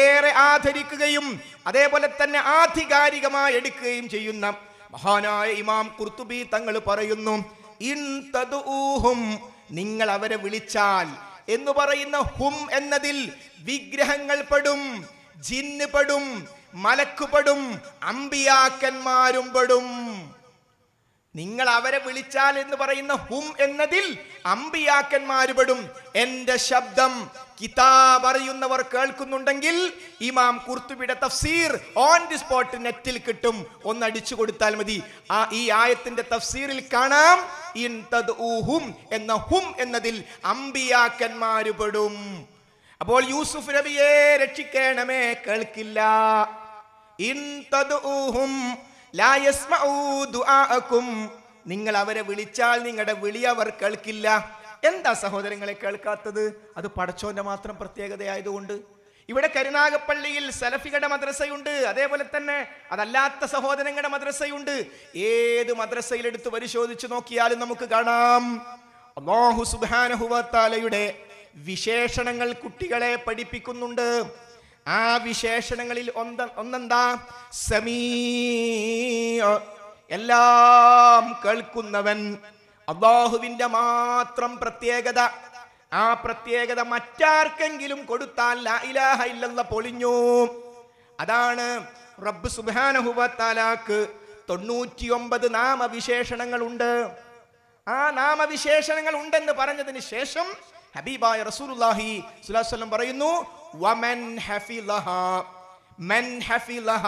ഏറെ ആദരിക്കുകയും അതേപോലെ തന്നെ ആധികാരികമായി എടുക്കുകയും ചെയ്യുന്ന മഹാനായ ഇമാം കുർത്തുബി തങ്ങൾ പറയുന്നു ഇൻ നിങ്ങൾ അവരെ വിളിച്ചാൽ എന്ന് പറയുന്ന ഹും എന്നതിൽ വിഗ്രഹങ്ങൾ പെടും ജിന്ന് പെടും മലക്കുപടും അമ്പിയാക്കന്മാരും പെടും നിങ്ങൾ അവരെ വിളിച്ചാൽ എന്ന് പറയുന്ന ഹും എന്നതിൽ അമ്പിയാക്കന്മാരുപെടും എന്റെ ശബ്ദം കിതാബ് അറിയുന്നവർ കേൾക്കുന്നുണ്ടെങ്കിൽ ഇമാം കുർത്തുപിട തഫ്സീർ ഓൺ ദി സ്പോട്ട് നെറ്റിൽ കിട്ടും ഒന്ന് കൊടുത്താൽ മതി ആ ഈ ആയത്തിന്റെ തഫ്സീറിൽ കാണാം ഇൻ തദ് ഊഹും എന്ന ഹും എന്നതിൽ അമ്പിയാക്കന്മാരുപെടും അപ്പോൾ യൂസുഫ് നബിയെ രക്ഷിക്കണമേ കേൾക്കില്ല ഇൻ തദ് ഊഹും നിങ്ങൾ അവരെ വിളിച്ചാൽ നിങ്ങളുടെ വിളി അവർ കേൾക്കില്ല എന്താ സഹോദരങ്ങളെ കേൾക്കാത്തത് അത് പടച്ചോന്റെ മാത്രം പ്രത്യേകതയായതുകൊണ്ട് ഇവിടെ കരുനാഗപ്പള്ളിയിൽ സലഫികളുടെ മദ്രസയുണ്ട് അതേപോലെ തന്നെ അതല്ലാത്ത സഹോദരങ്ങളുടെ മദ്രസയുണ്ട് ഏത് മദ്രസയിലെടുത്ത് പരിശോധിച്ച് നോക്കിയാലും നമുക്ക് കാണാം അള്ളാഹു സുബാനഹുവത്താലയുടെ വിശേഷണങ്ങൾ കുട്ടികളെ പഠിപ്പിക്കുന്നുണ്ട് ആ വിശേഷണങ്ങളിൽ ഒന്ന് ഒന്നെന്താ സമീ എല്ലാം കേൾക്കുന്നവൻ അള്ളാഹുവിൻ്റെ മാത്രം പ്രത്യേകത ആ പ്രത്യേകത മറ്റാർക്കെങ്കിലും കൊടുത്താൽ ഇലാഹ ഇല്ലെന്ന പൊളിഞ്ഞു അതാണ് റബ്ബ് സുബാനഹുബത്താലാക്ക് തൊണ്ണൂറ്റിയൊമ്പത് നാമവിശേഷണങ്ങളുണ്ട് ആ നാമവിശേഷണങ്ങൾ ഉണ്ടെന്ന് പറഞ്ഞതിന് ശേഷം ഹബീബായ റസൂലുല്ലാഹി വസല്ലം പറയുന്നു വമൻ ഹഫിലഹ മൻ ഹഫിലഹ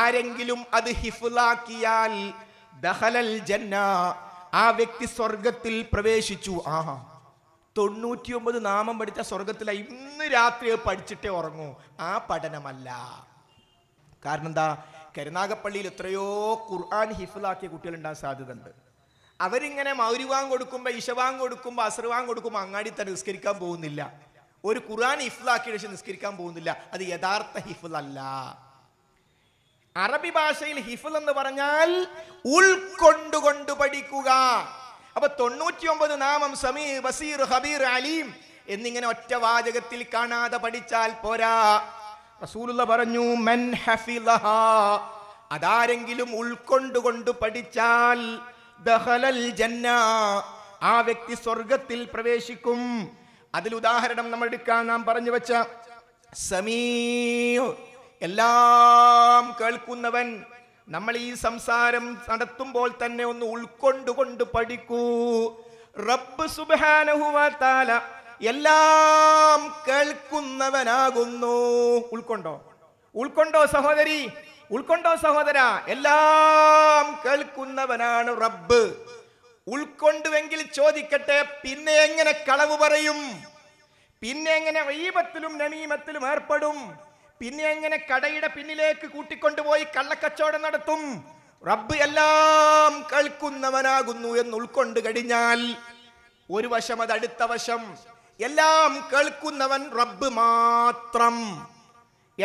ആരെങ്കിലും അത് ഹിഫുലാക്കിയാൽ ദഹലൽ ജന്ന ആ വ്യക്തി സ്വർഗത്തിൽ പ്രവേശിച്ചു ആഹാ തൊണ്ണൂറ്റിയൊമ്പത് നാമം പഠിച്ച സ്വർഗത്തിലെ ഇന്ന് രാത്രി പഠിച്ചിട്ടേ ഉറങ്ങൂ ആ പഠനമല്ല കാരണം എന്താ കരുനാഗപ്പള്ളിയിൽ എത്രയോ ഖുർആൻ ഹിഫിലാക്കിയ കുട്ടികൾ ഉണ്ടാകാൻ സാധ്യതയുണ്ട് അവരിങ്ങനെ മൗരുവാൻ കൊടുക്കുമ്പോൾ ഇഷവാൻ കൊടുക്കുമ്പോൾ അസർവാൻ കൊടുക്കുമ്പോൾ അങ്ങാടി തന്നെ നിസ്കരിക്കാൻ പോകുന്നില്ല ഒരു ഖുർആൻ ഇഫ്ലാക്കി വെച്ച് നിസ്കരിക്കാൻ പോകുന്നില്ല അത് യഥാർത്ഥ ഹിഫിൾ അല്ല അറബി ഭാഷയിൽ ഹിഫിൾ എന്ന് പറഞ്ഞാൽ ഉൾക്കൊണ്ടുകൊണ്ട് പഠിക്കുക അപ്പൊ തൊണ്ണൂറ്റി ഒമ്പത് നാമം സമീർ ബസീർ ഹബീർ അലീം എന്നിങ്ങനെ ഒറ്റ വാചകത്തിൽ കാണാതെ പഠിച്ചാൽ പോരാ റസൂലുള്ള പറഞ്ഞു മൻ ഹഫിലഹ അതാരെങ്കിലും ഉൾക്കൊണ്ടുകൊണ്ട് പഠിച്ചാൽ ദഹലൽ ജന്ന ആ വ്യക്തി സ്വർഗത്തിൽ പ്രവേശിക്കും അതിൽ ഉദാഹരണം നമ്മൾ എടുക്കാൻ നാം പറഞ്ഞു വെച്ച സമീ എല്ലാം കേൾക്കുന്നവൻ നമ്മൾ ഈ സംസാരം നടത്തുമ്പോൾ തന്നെ ഒന്ന് ഉൾക്കൊണ്ടുകൊണ്ട് പഠിക്കൂ റബ്ബ് സുബാനഹുവാത്താല എല്ലാം കേൾക്കുന്നവനാകുന്നു ഉൾക്കൊണ്ടോ ഉൾക്കൊണ്ടോ സഹോദരി ഉൾക്കൊണ്ടോ സഹോദര എല്ലാം കേൾക്കുന്നവനാണ് റബ്ബ് ഉൾക്കൊണ്ടുവെങ്കിൽ ചോദിക്കട്ടെ പിന്നെ എങ്ങനെ കളവ് പറയും പിന്നെ എങ്ങനെ വൈബത്തിലും നമീമത്തിലും ഏർപ്പെടും പിന്നെ എങ്ങനെ കടയുടെ പിന്നിലേക്ക് കൂട്ടിക്കൊണ്ടുപോയി കള്ളക്കച്ചവടം നടത്തും റബ്ബ് എല്ലാം കേൾക്കുന്നവനാകുന്നു എന്ന് ഉൾക്കൊണ്ട് കഴിഞ്ഞാൽ ഒരു വശം അത് അടുത്ത വശം എല്ലാം കേൾക്കുന്നവൻ റബ്ബ് മാത്രം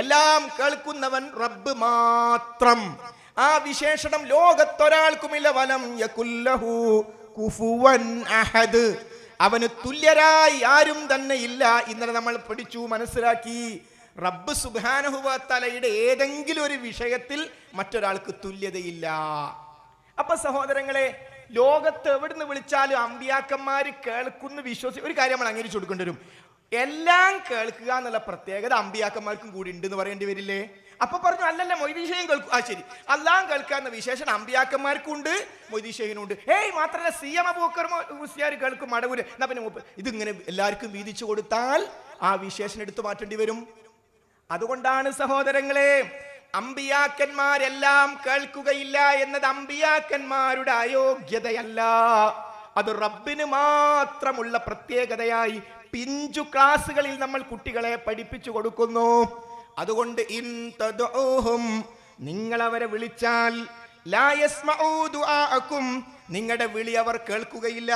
എല്ലാം കേൾക്കുന്നവൻ റബ്ബ് മാത്രം ആ വിശേഷണം ലോകത്തൊരാൾക്കുമില്ല വലം യകുല്ലഹു കുഫുവൻ അഹദ് അവന് തുല്യരായി ആരും തന്നെ ഇല്ല ഇന്നലെ നമ്മൾ പഠിച്ചു മനസ്സിലാക്കി റബ്ബ് സുബാനഹുവത്തലയുടെ ഏതെങ്കിലും ഒരു വിഷയത്തിൽ മറ്റൊരാൾക്ക് തുല്യതയില്ല അപ്പൊ സഹോദരങ്ങളെ ലോകത്ത് എവിടുന്ന് വിളിച്ചാലും അമ്പിയാക്കന്മാർ കേൾക്കുന്ന വിശ്വസി ഒരു കാര്യം നമ്മൾ അംഗീകരിച്ചു കൊടുക്കേണ്ടി വരും എല്ലാം കേൾക്കുക എന്നുള്ള പ്രത്യേകത അമ്പിയാക്കന്മാർക്കും കൂടി ഉണ്ട് എന്ന് പറയേണ്ടി വരില്ലേ അപ്പൊ പറഞ്ഞു അല്ലല്ല മൊയ്തീഷയും കേൾക്കും ആ ശരി അല്ലാം കേൾക്കുക എന്ന വിശേഷണം അമ്പിയാക്കന്മാർക്കുണ്ട് ഉണ്ട് ഏയ് മാത്രല്ല സി എം അബൂക്കർ മുസ്ലിയാർ കേൾക്കും മടവൂര് എന്നാ പിന്നെ ഇതിങ്ങനെ എല്ലാവർക്കും വീതിച്ചു കൊടുത്താൽ ആ വിശേഷണം എടുത്തു മാറ്റേണ്ടി വരും അതുകൊണ്ടാണ് സഹോദരങ്ങളെ അമ്പിയാക്കന്മാരെല്ലാം കേൾക്കുകയില്ല എന്നത് അമ്പിയാക്കന്മാരുടെ അയോഗ്യതയല്ല അത് റബ്ബിന് മാത്രമുള്ള പ്രത്യേകതയായി പിഞ്ചു ക്ലാസ്സുകളിൽ നമ്മൾ കുട്ടികളെ പഠിപ്പിച്ചു കൊടുക്കുന്നു അതുകൊണ്ട് ഇൻ നിങ്ങൾ അവരെ വിളിച്ചാൽ നിങ്ങളുടെ വിളി അവർ കേൾക്കുകയില്ല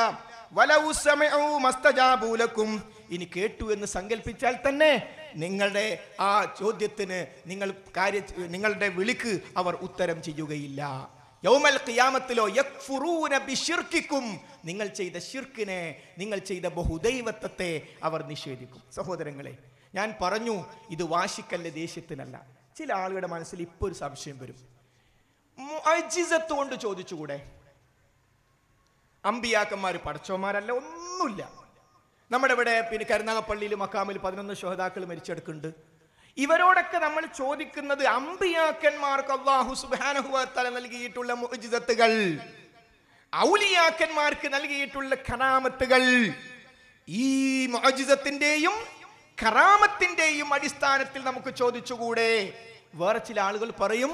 മസ്തജാബൂലക്കും ഇനി കേട്ടു എന്ന് സങ്കല്പിച്ചാൽ തന്നെ നിങ്ങളുടെ ആ ചോദ്യത്തിന് നിങ്ങൾ കാര്യ നിങ്ങളുടെ വിളിക്ക് അവർ ഉത്തരം ചെയ്യുകയില്ല യൗമൽ ഖിയാമത്തിലോ യഖ്ഫുറൂന ബിഷിർക്കിക്കും നിങ്ങൾ ചെയ്ത ഷിർക്കിനെ നിങ്ങൾ ചെയ്ത ബഹുദൈവത്വത്തെ അവർ നിഷേധിക്കും സഹോദരങ്ങളെ ഞാൻ പറഞ്ഞു ഇത് വാശിക്കല്ല ദേഷ്യത്തിനല്ല ചില ആളുകളുടെ മനസ്സിൽ ഇപ്പോൾ ഒരു സംശയം വരും അജിസത്ത് കൊണ്ട് ചോദിച്ചുകൂടെ അമ്പിയാക്കന്മാർ പടച്ചോന്മാരല്ല ഒന്നുമില്ല നമ്മുടെ ഇവിടെ പിന്നെ കരുനാഗപ്പള്ളിയിൽ മക്കാമിൽ പതിനൊന്ന് ശോതാക്കൾ മരിച്ചെടുക്കുന്നുണ്ട് ഇവരോടൊക്കെ നമ്മൾ ചോദിക്കുന്നത് അമ്പിയാക്കന്മാർക്ക് അള്ളാഹു തല നൽകിയിട്ടുള്ള മുജിതത്തുകൾ ഔലിയാക്കന്മാർക്ക് നൽകിയിട്ടുള്ള കറാമത്തുകൾ ഈ മോജിതത്തിന്റെയും കറാമത്തിന്റെയും അടിസ്ഥാനത്തിൽ നമുക്ക് ചോദിച്ചുകൂടെ വേറെ ചില ആളുകൾ പറയും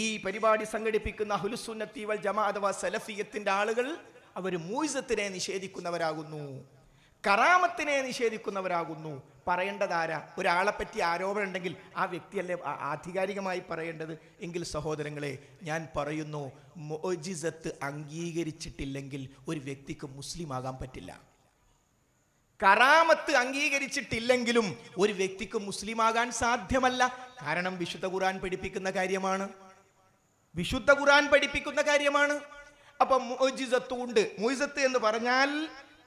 ഈ പരിപാടി സംഘടിപ്പിക്കുന്ന ഹുലുസുന്നത്തി വൽ ജമാ അഥവാ സലഫിയത്തിന്റെ ആളുകൾ അവർ മൂയിസത്തിനെ നിഷേധിക്കുന്നവരാകുന്നു കറാമത്തിനെ നിഷേധിക്കുന്നവരാകുന്നു പറയേണ്ടതാരാ ഒരാളെപ്പറ്റി ആരോപണം ഉണ്ടെങ്കിൽ ആ വ്യക്തിയല്ലേ ആധികാരികമായി പറയേണ്ടത് എങ്കിൽ സഹോദരങ്ങളെ ഞാൻ പറയുന്നു മോജിസത്ത് അംഗീകരിച്ചിട്ടില്ലെങ്കിൽ ഒരു വ്യക്തിക്ക് മുസ്ലിം ആകാൻ പറ്റില്ല കറാമത്ത് അംഗീകരിച്ചിട്ടില്ലെങ്കിലും ഒരു വ്യക്തിക്ക് മുസ്ലിം ആകാൻ സാധ്യമല്ല കാരണം വിശുദ്ധ ഖുർആൻ പഠിപ്പിക്കുന്ന കാര്യമാണ് വിശുദ്ധ ഖുർആൻ പഠിപ്പിക്കുന്ന കാര്യമാണ് അപ്പൊ മോജിസത്തുണ്ട് മോയിസത്ത് എന്ന് പറഞ്ഞാൽ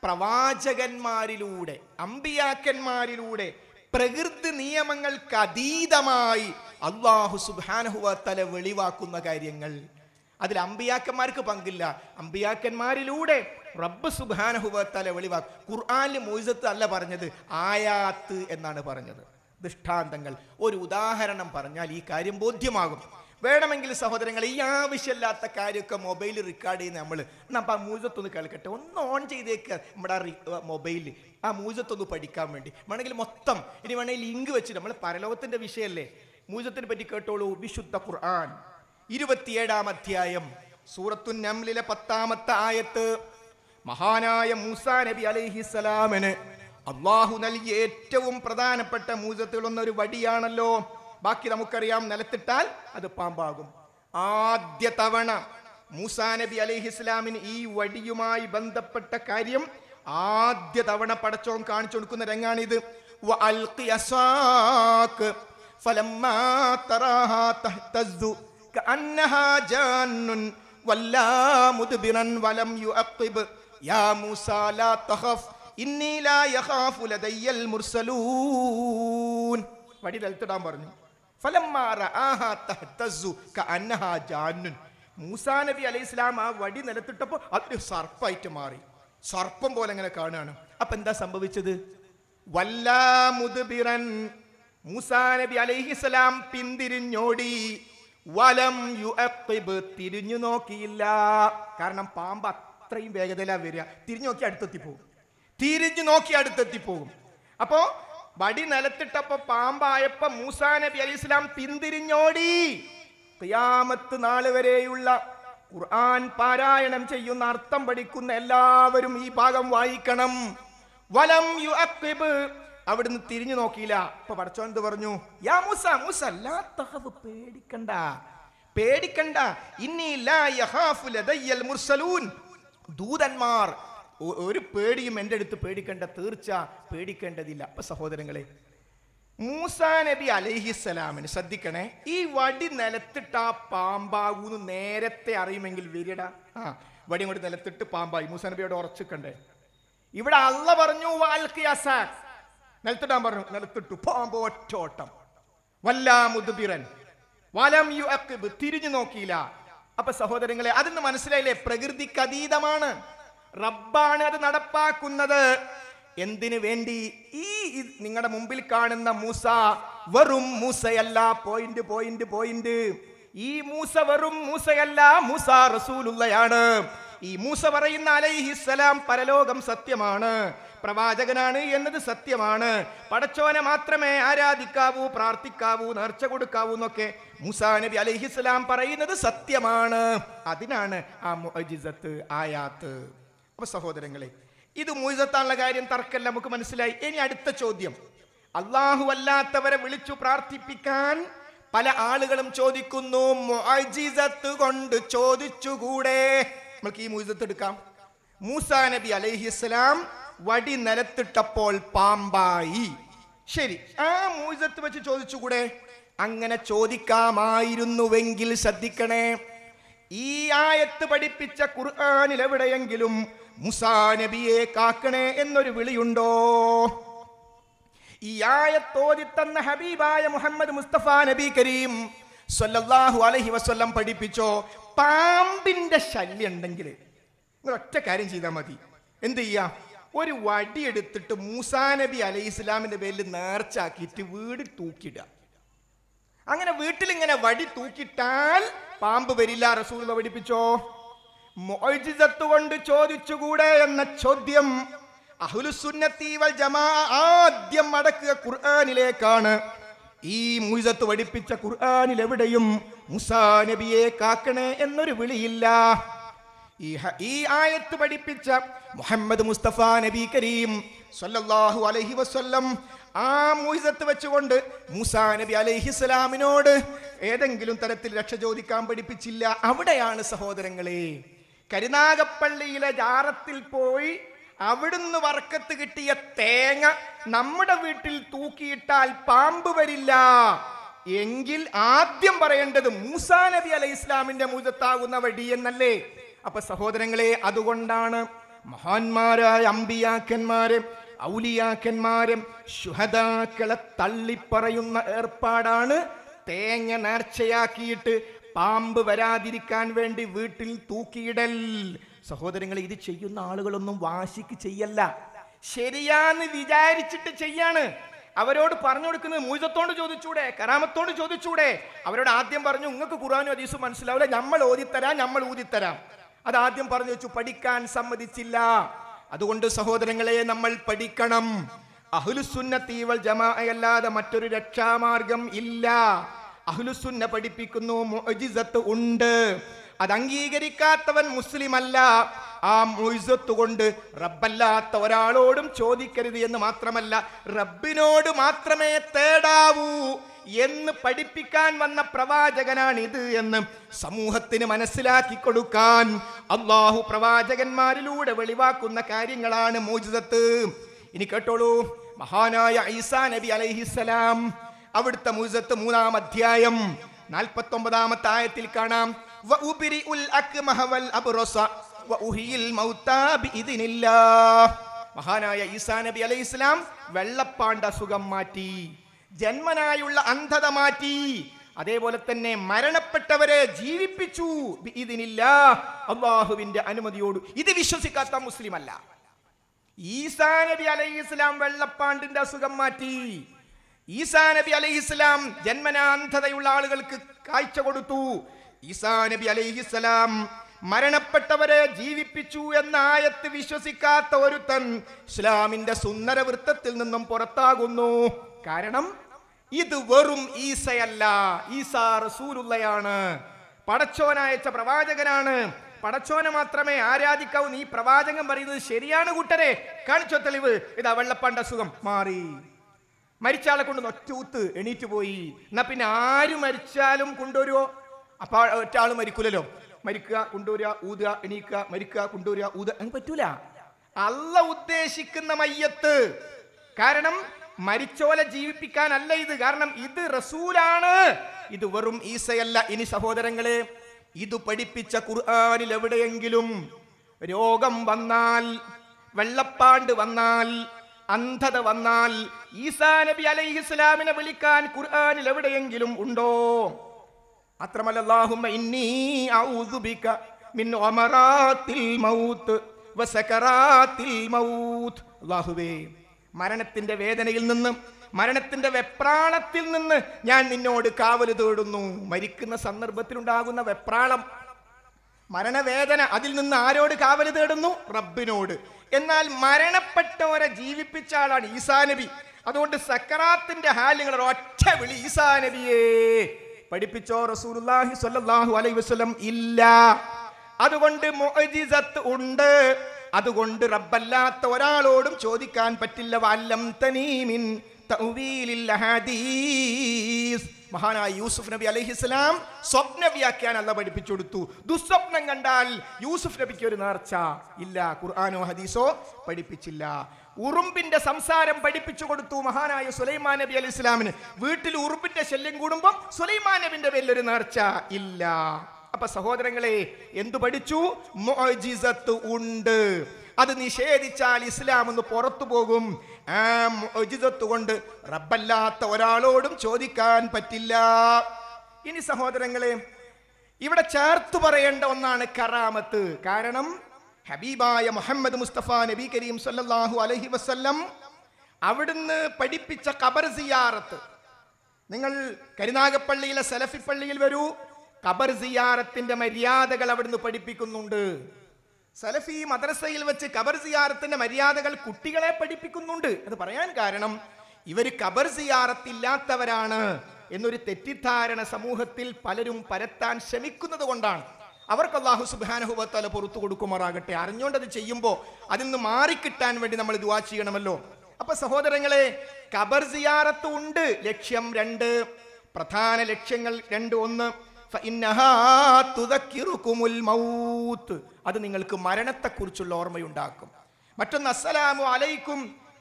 പ്രവാചകന്മാരിലൂടെ അമ്പിയാക്കന്മാരിലൂടെ പ്രകൃതി നിയമങ്ങൾക്ക് അതീതമായി അള്ളാഹു സുബാനഹുവത്തല വെളിവാക്കുന്ന കാര്യങ്ങൾ അതിൽ അമ്പിയാക്കന്മാർക്ക് പങ്കില്ല അമ്പിയാക്കന്മാരിലൂടെ റബ്ബ് സുബാനഹുവത്തല വെളിവാക്കും ഖുർആാനിൽ മൊയ്സത്ത് അല്ല പറഞ്ഞത് ആയാത്ത് എന്നാണ് പറഞ്ഞത് ദൃഷ്ടാന്തങ്ങൾ ഒരു ഉദാഹരണം പറഞ്ഞാൽ ഈ കാര്യം ബോധ്യമാകും വേണമെങ്കിൽ സഹോദരങ്ങൾ ഈ ആവശ്യമില്ലാത്ത കാര്യമൊക്കെ മൊബൈൽ റെക്കോർഡ് ചെയ്യുന്ന നമ്മൾ നമ്മൾ ആ മൂജത്തൊന്ന് കേൾക്കട്ടെ ഒന്ന് ഓൺ ചെയ്തേക്കുക നമ്മുടെ ആ മൊബൈൽ ആ മൂജത്തൊന്ന് പഠിക്കാൻ വേണ്ടി വേണമെങ്കിൽ മൊത്തം ഇനി വേണമെങ്കിൽ ലിങ്ക് വെച്ച് നമ്മൾ പരലോകത്തിൻ്റെ വിഷയമല്ലേ മൂജത്തിനെ പറ്റി കേട്ടോളൂ വിശുദ്ധ ഖുർആൻ ഇരുപത്തിയേഴാം അധ്യായം സൂറത്തു നംലിലെ പത്താമത്തെ ആയത്ത് മഹാനായ മൂസാ നബി അലൈഹിസലാമിന് അള്ളാഹു നൽകിയ ഏറ്റവും പ്രധാനപ്പെട്ട മൂജത്തുകളൊന്നൊരു വടിയാണല്ലോ ബാക്കി നമുക്കറിയാം നിലത്തിട്ടാൽ അത് പാമ്പാകും ആദ്യ തവണ മൂസാ നബി അലൈഹി ഇസ്ലാമിന് ഈ വടിയുമായി ബന്ധപ്പെട്ട കാര്യം ആദ്യ തവണ പടച്ചോൻ കാണിച്ചു കൊടുക്കുന്ന രംഗാണിത് വടി നിലത്തിടാൻ പറഞ്ഞു മൂസാ നബി അലൈഹി ഇസ്ലാം ആ വടി നിലത്തിട്ടപ്പോൾ അതൊരു സർപ്പായിട്ട് മാറി സർപ്പം പോലെ അങ്ങനെ കാണുകയാണ് അപ്പൊ എന്താ സംഭവിച്ചത് വല്ലാമുദ്ബിറൻ മൂസാ നബി അലൈഹിസ്സലാം പിന്തിരിഞ്ഞോടി വലം യു തിരിഞ്ഞു നോക്കിയില്ല കാരണം പാമ്പ് അത്രയും വേഗതയിലാണ് വരിക തിരിഞ്ഞു നോക്കി അടുത്തെത്തിപ്പോകും തിരിഞ്ഞു നോക്കി അടുത്തെത്തിപ്പോകും അപ്പോൾ വടി നിലത്തിട്ടപ്പോ പാമ്പായപ്പോ മൂസാ നബി അലി ഇസ്ലാം പിന്തിരിഞ്ഞോടി ക്രിയാമത്ത് നാള് വരെയുള്ള ഖുർആൻ പാരായണം ചെയ്യുന്ന അർത്ഥം പഠിക്കുന്ന എല്ലാവരും ഈ ഭാഗം വായിക്കണം വലം യു അക്ബ് അവിടുന്ന് തിരിഞ്ഞു നോക്കിയില്ല പഠിച്ചോ എന്ത് പറഞ്ഞു യാ മൂസ മൂസ പേടിക്കണ്ട പേടിക്കണ്ട ഇന്നി ലാ യഹാഫു ലദയ്യൽ മുർസലൂൻ ദൂതന്മാർ ഒരു പേടിയും എൻ്റെ അടുത്ത് പേടിക്കേണ്ട തീർച്ച പേടിക്കേണ്ടതില്ല അപ്പൊ സഹോദരങ്ങളെ മൂസാ നബി അലഹിസ്സലാമിന് ശ്രദ്ധിക്കണേ ഈ വടി നിലത്തിട്ട് ആ പാമ്പാകൂന്ന് നേരത്തെ അറിയുമെങ്കിൽ വിരിട ആ വടി കൊണ്ട് നിലത്തിട്ട് പാമ്പായി മൂസാ നബിയോട് ഉറച്ചിക്കണ്ടേ ഇവിടെ അള്ള പറഞ്ഞു നിലത്തിട്ടാൻ പറഞ്ഞു നിലത്തിട്ടു പാമ്പ് ഒറ്റോട്ടം വല്ലാ മുതുബിറൻ വലം യു തിരിഞ്ഞു നോക്കിയില്ല അപ്പൊ സഹോദരങ്ങളെ അതിന് മനസ്സിലായില്ലേ പ്രകൃതിക്ക് അതീതമാണ് റബ്ബാണ് അത് നടപ്പാക്കുന്നത് എന്തിനു വേണ്ടി ഈ നിങ്ങളുടെ മുമ്പിൽ കാണുന്ന മൂസ വെറും മൂസയല്ല പോയിന്റ് പോയിന്റ് പോയിന്റ് ഈ മൂസ വെറും മൂസയല്ല മൂസ റസൂലുള്ളയാണ് ഈ മൂസ പറയുന്ന അലൈഹിസ്സലാം പരലോകം സത്യമാണ് പ്രവാചകനാണ് എന്നത് സത്യമാണ് പടച്ചോനെ മാത്രമേ ആരാധിക്കാവൂ പ്രാർത്ഥിക്കാവൂ നേർച്ച കൊടുക്കാവൂ എന്നൊക്കെ മുസാ നബി അലൈഹിസ്സലാം പറയുന്നത് സത്യമാണ് അതിനാണ് ആ മുഅ്ജിസത്ത് ആയാത്ത് അപ്പൊ സഹോദരങ്ങളെ ഇത് മുഴുത്താനുള്ള കാര്യം തർക്കല്ല നമുക്ക് മനസ്സിലായി ഇനി അടുത്ത ചോദ്യം അള്ളാഹു അല്ലാത്തവരെ വിളിച്ചു പ്രാർത്ഥിപ്പിക്കാൻ പല ആളുകളും ചോദിക്കുന്നു മൊജിസത്ത് കൊണ്ട് ചോദിച്ചുകൂടെ നമ്മൾക്ക് ഈ മുജിസത്ത് എടുക്കാം മൂസാ നബി അലൈഹിസ്ലാം വടി നിലത്തിട്ടപ്പോൾ പാമ്പായി ശരി ആ മൂജിസത്ത് വെച്ച് ചോദിച്ചുകൂടെ അങ്ങനെ ചോദിക്കാമായിരുന്നുവെങ്കിൽ ശ്രദ്ധിക്കണേ ഈ ആയത്ത് പഠിപ്പിച്ച ഖുർആാനിൽ മുസാ നബിയെ കാക്കണേ എന്നൊരു വിളിയുണ്ടോ ഈ ആയത്തോതിത്തന്ന ഹബീബായ മുഹമ്മദ് മുസ്തഫ നബി കരീം സൊല്ലാഹു അലഹി വസ്ല്ലം പഠിപ്പിച്ചോ പാമ്പിന്റെ ശല്യം ഉണ്ടെങ്കിൽ നിങ്ങൾ ഒറ്റ കാര്യം ചെയ്താൽ മതി എന്ത് ചെയ്യാ ഒരു വടിയെടുത്തിട്ട് മൂസാ നബി അലൈഹി ഇസ്ലാമിന്റെ പേരിൽ നേർച്ചാക്കിയിട്ട് വീട് തൂക്കിടുക അങ്ങനെ വീട്ടിൽ ഇങ്ങനെ വടി തൂക്കിട്ടാൽ പാമ്പ് വരില്ല റസൂൽ പഠിപ്പിച്ചോ കൊണ്ട് ചോദിച്ചുകൂടെ എന്ന ചോദ്യം അഹുലുസുന്നീവൽ വൽ ജമാ ആദ്യം മടക്കുക ഖുർആാനിലേക്കാണ് ഈ മുയിസത്ത് പഠിപ്പിച്ച ഖുർആാനിൽ എവിടെയും മുസാ നബിയെ കാക്കണേ എന്നൊരു വിളിയില്ല ഈ ആയത്ത് പഠിപ്പിച്ച മുഹമ്മദ് മുസ്തഫ നബി കരീം സല്ലല്ലാഹു അലൈഹി വസല്ലം ആ മൂയിസത്ത് വെച്ചുകൊണ്ട് മുസാ നബി അലൈഹിസ്സലാമിനോട് ഏതെങ്കിലും തരത്തിൽ രക്ഷ ചോദിക്കാൻ പഠിപ്പിച്ചില്ല അവിടെയാണ് സഹോദരങ്ങളെ കരുനാഗപ്പള്ളിയിലെ ജാറത്തിൽ പോയി അവിടുന്ന് വറക്കത്ത് കിട്ടിയ തേങ്ങ നമ്മുടെ വീട്ടിൽ തൂക്കിയിട്ടാൽ പാമ്പ് വരില്ല എങ്കിൽ ആദ്യം പറയേണ്ടത് മൂസാ നബി അലൈഹി ഇസ്ലാമിന്റെ മൂതത്താകുന്ന വടി എന്നല്ലേ അപ്പൊ സഹോദരങ്ങളെ അതുകൊണ്ടാണ് മഹാന്മാരായ അമ്പിയാക്കന്മാരെ ഔലിയാക്കന്മാരും ശുഹദാക്കളെ തള്ളിപ്പറയുന്ന ഏർപ്പാടാണ് തേങ്ങ നേർച്ചയാക്കിയിട്ട് പാമ്പ് വരാതിരിക്കാൻ വേണ്ടി വീട്ടിൽ തൂക്കിയിടൽ സഹോദരങ്ങൾ ഇത് ചെയ്യുന്ന ആളുകളൊന്നും വാശിക്ക് ചെയ്യല്ല ശരിയാന്ന് വിചാരിച്ചിട്ട് ചെയ്യാണ് അവരോട് പറഞ്ഞു കൊടുക്കുന്നത് മൂജത്തോട് ചോദിച്ചൂടെ കരാമത്തോട് ചോദിച്ചൂടെ അവരോട് ആദ്യം പറഞ്ഞു നിങ്ങൾക്ക് ഖുർആാനും അതീസും മനസ്സിലാവില്ല നമ്മൾ ഓതിത്തരാം നമ്മൾ ഊതിത്തരാം അത് ആദ്യം പറഞ്ഞു വെച്ചു പഠിക്കാൻ സമ്മതിച്ചില്ല അതുകൊണ്ട് സഹോദരങ്ങളെ നമ്മൾ പഠിക്കണം അഹുലുസുന്നത്തീവൽ അല്ലാതെ മറ്റൊരു രക്ഷാമാർഗം ഇല്ല അഹ്ലുസുന്ന പഠിപ്പിക്കുന്നു മുഅ്ജിസത്ത് ഉണ്ട് അത് അംഗീകരിക്കാത്തവൻ മുസ്ലിം അല്ല ആ മൊയ്സത്ത് കൊണ്ട് റബ്ബല്ലാത്ത ഒരാളോടും ചോദിക്കരുത് എന്ന് മാത്രമല്ല റബ്ബിനോട് മാത്രമേ തേടാവൂ എന്ന് പഠിപ്പിക്കാൻ വന്ന പ്രവാചകനാണിത് എന്ന് സമൂഹത്തിന് മനസ്സിലാക്കി കൊടുക്കാൻ അള്ളാഹു പ്രവാചകന്മാരിലൂടെ വെളിവാക്കുന്ന കാര്യങ്ങളാണ് മോചിതത്ത് ഇനി കേട്ടോളൂ മഹാനായ ഐസാ നബി അലൈഹിസ്സലാം അവിടുത്തെ മൂസത്ത് മൂന്നാം അധ്യായം നാൽപ്പത്തി ഒമ്പതാമത്തെ ആയത്തിൽ കാണാം മഹാനായ ഈസാ നബി അലൈഹി ഇസ്ലാം വെള്ളപ്പാണ്ട സുഖം മാറ്റി ജന്മനായുള്ള അന്ധത മാറ്റി അതേപോലെ തന്നെ മരണപ്പെട്ടവരെ ജീവിപ്പിച്ചു ഇതിനില്ല അള്ളാഹുവിന്റെ അനുമതിയോട് ഇത് വിശ്വസിക്കാത്ത മുസ്ലിം അല്ല ഈസാ നബി അലൈഹി ഇസ്ലാം വെള്ളപ്പാണ്ടിന്റെ അസുഖം മാറ്റി ഈസാ നബി അലൈഹിസ്ലാം ജന്മനാന്ധതയുള്ള ആളുകൾക്ക് കാഴ്ച കൊടുത്തു ഈസാ നബി അലൈഹിസ്ലാം മരണപ്പെട്ടവരെ ജീവിപ്പിച്ചു എന്ന ആയത്ത് വിശ്വസിക്കാത്ത ഒരുത്തൻ ഇസ്ലാമിന്റെ സുന്ദര വൃത്തത്തിൽ നിന്നും പുറത്താകുന്നു കാരണം ഇത് വെറും ഈസയല്ല ഈസാ റസൂലുള്ളയാണ് പടച്ചോനയച്ച പ്രവാചകനാണ് പടച്ചോനെ മാത്രമേ ആരാധിക്കാവൂ നീ പ്രവാചകൻ പറയുന്നത് ശരിയാണ് കൂട്ടരെ കാണിച്ചോ തെളിവ് ഇതാ വെള്ളപ്പാണ്ട സുഖം മാറി മരിച്ചാളെ ആളെ കൊണ്ട് ഒറ്റൂത്ത് എണീറ്റ് പോയി എന്നാ പിന്നെ ആര് മരിച്ചാലും കൊണ്ടുവരുവോ അപ്പൊ ഒറ്റ ആള് മരിക്കൂലല്ലോ മരിക്കുക കൊണ്ടുവരിക ഊതുക എണീക്കുക മരിക്കുക കൊണ്ടുവരിക ഊതുക അങ്ങ് പറ്റൂല അല്ല ഉദ്ദേശിക്കുന്ന മയ്യത്ത് കാരണം മരിച്ചോലെ ജീവിപ്പിക്കാനല്ല ഇത് കാരണം ഇത് റസൂലാണ് ഇത് വെറും ഈസയല്ല ഇനി സഹോദരങ്ങളെ ഇത് പഠിപ്പിച്ച ഖുർആാനിൽ എവിടെയെങ്കിലും രോഗം വന്നാൽ വെള്ളപ്പാണ്ട് വന്നാൽ അന്ധത വന്നാൽ ഈസാ നബി അലൈഹി ഇസ്ലാമിനെ വിളിക്കാൻ ഖുർആനിൽ എവിടെയെങ്കിലും ഉണ്ടോ അത്രമല്ലാഹുമ്മ ഇന്നി മിൻ മൗത്ത് മൗത്ത് മരണത്തിന്റെ വേദനയിൽ നിന്നും മരണത്തിന്റെ വെപ്രാളത്തിൽ നിന്ന് ഞാൻ നിന്നോട് കാവൽ തേടുന്നു മരിക്കുന്ന സന്ദർഭത്തിലുണ്ടാകുന്ന വെപ്രാളം മരണവേദന അതിൽ നിന്ന് ആരോട് കാവല് തേടുന്നു റബ്ബിനോട് എന്നാൽ മരണപ്പെട്ടവരെ ജീവിപ്പിച്ച ആളാണ് ഈസാ നബി അതുകൊണ്ട് സക്കറാത്തിന്റെ ഹാലുകൾ ഒറ്റ വിളി ഈസാ നബിയേ പഠിപ്പിച്ചോ റസൂലുല്ലാഹി സ്വല്ലല്ലാഹു അലൈഹി വസല്ലം ഇല്ല അതുകൊണ്ട് മുഅ്ജിസത്ത് ഉണ്ട് അതുകൊണ്ട് റബ്ബല്ലാത്ത ഒരാളോടും ചോദിക്കാൻ പറ്റില്ല വല്ലം തനീമിൻ മഹാനായ യൂസുഫ് നബി അലഹിസ്ലാം സ്വപ്ന വ്യാഖ്യാൻ അല്ല പഠിപ്പിച്ചു കൊടുത്തു ദുസ്വപ്നം കണ്ടാൽ യൂസുഫ് നബിക്ക് ഒരു നേർച്ച ഇല്ല ഖുർആാനോ ഹദീസോ പഠിപ്പിച്ചില്ല ഉറുമ്പിന്റെ സംസാരം പഠിപ്പിച്ചു കൊടുത്തു മഹാനായ സുലൈമാൻ നബി അലി ഇസ്ലാമിന് വീട്ടിൽ ഉറുമ്പിന്റെ ശല്യം കൂടുമ്പോൾ സുലൈമാൻ നബിന്റെ വലിയൊരു നേർച്ച ഇല്ല അപ്പൊ സഹോദരങ്ങളെ എന്തു പഠിച്ചു ഉണ്ട് അത് നിഷേധിച്ചാൽ ഇസ്ലാം ഒന്ന് പുറത്തു പോകും ആ ഒജിതത്ത് കൊണ്ട് റബ്ബല്ലാത്ത ഒരാളോടും ചോദിക്കാൻ പറ്റില്ല ഇനി സഹോദരങ്ങളെ ഇവിടെ ചേർത്തു പറയേണ്ട ഒന്നാണ് കറാമത്ത് കാരണം ഹബീബായ മുഹമ്മദ് മുസ്തഫ നബി കരീം സല്ലാഹു അലഹി വസ്ല്ലം അവിടുന്ന് പഠിപ്പിച്ച കബർ സിയാറത്ത് നിങ്ങൾ കരുനാഗപ്പള്ളിയിലെ സലഫി പള്ളിയിൽ വരൂ കബർ സിയാറത്തിന്റെ മര്യാദകൾ അവിടുന്ന് പഠിപ്പിക്കുന്നുണ്ട് സലഫി മദ്രസയിൽ വെച്ച് കബർ സിയാറത്തിന്റെ മര്യാദകൾ കുട്ടികളെ പഠിപ്പിക്കുന്നുണ്ട് അത് പറയാൻ കാരണം ഇവർ കബർ സിയാറത്തില്ലാത്തവരാണ് എന്നൊരു തെറ്റിദ്ധാരണ സമൂഹത്തിൽ പലരും പരത്താൻ ശ്രമിക്കുന്നത് കൊണ്ടാണ് അവർക്ക് അള്ളാഹു സുബാനഹുബത്തല പുറത്തു കൊടുക്കുമാറാകട്ടെ അറിഞ്ഞുകൊണ്ട് അത് ചെയ്യുമ്പോൾ അതിൽ നിന്ന് മാറിക്കിട്ടാൻ വേണ്ടി നമ്മൾ ദുവാ ചെയ്യണമല്ലോ അപ്പൊ സഹോദരങ്ങളെ കബർ സിയാറത്ത് ഉണ്ട് ലക്ഷ്യം രണ്ട് പ്രധാന ലക്ഷ്യങ്ങൾ രണ്ട് ഒന്ന് അത് നിങ്ങൾക്ക് മരണത്തെക്കുറിച്ചുള്ള ഓർമ്മയുണ്ടാക്കും മറ്റൊന്ന് അസ്സലാമു അലൈക്കും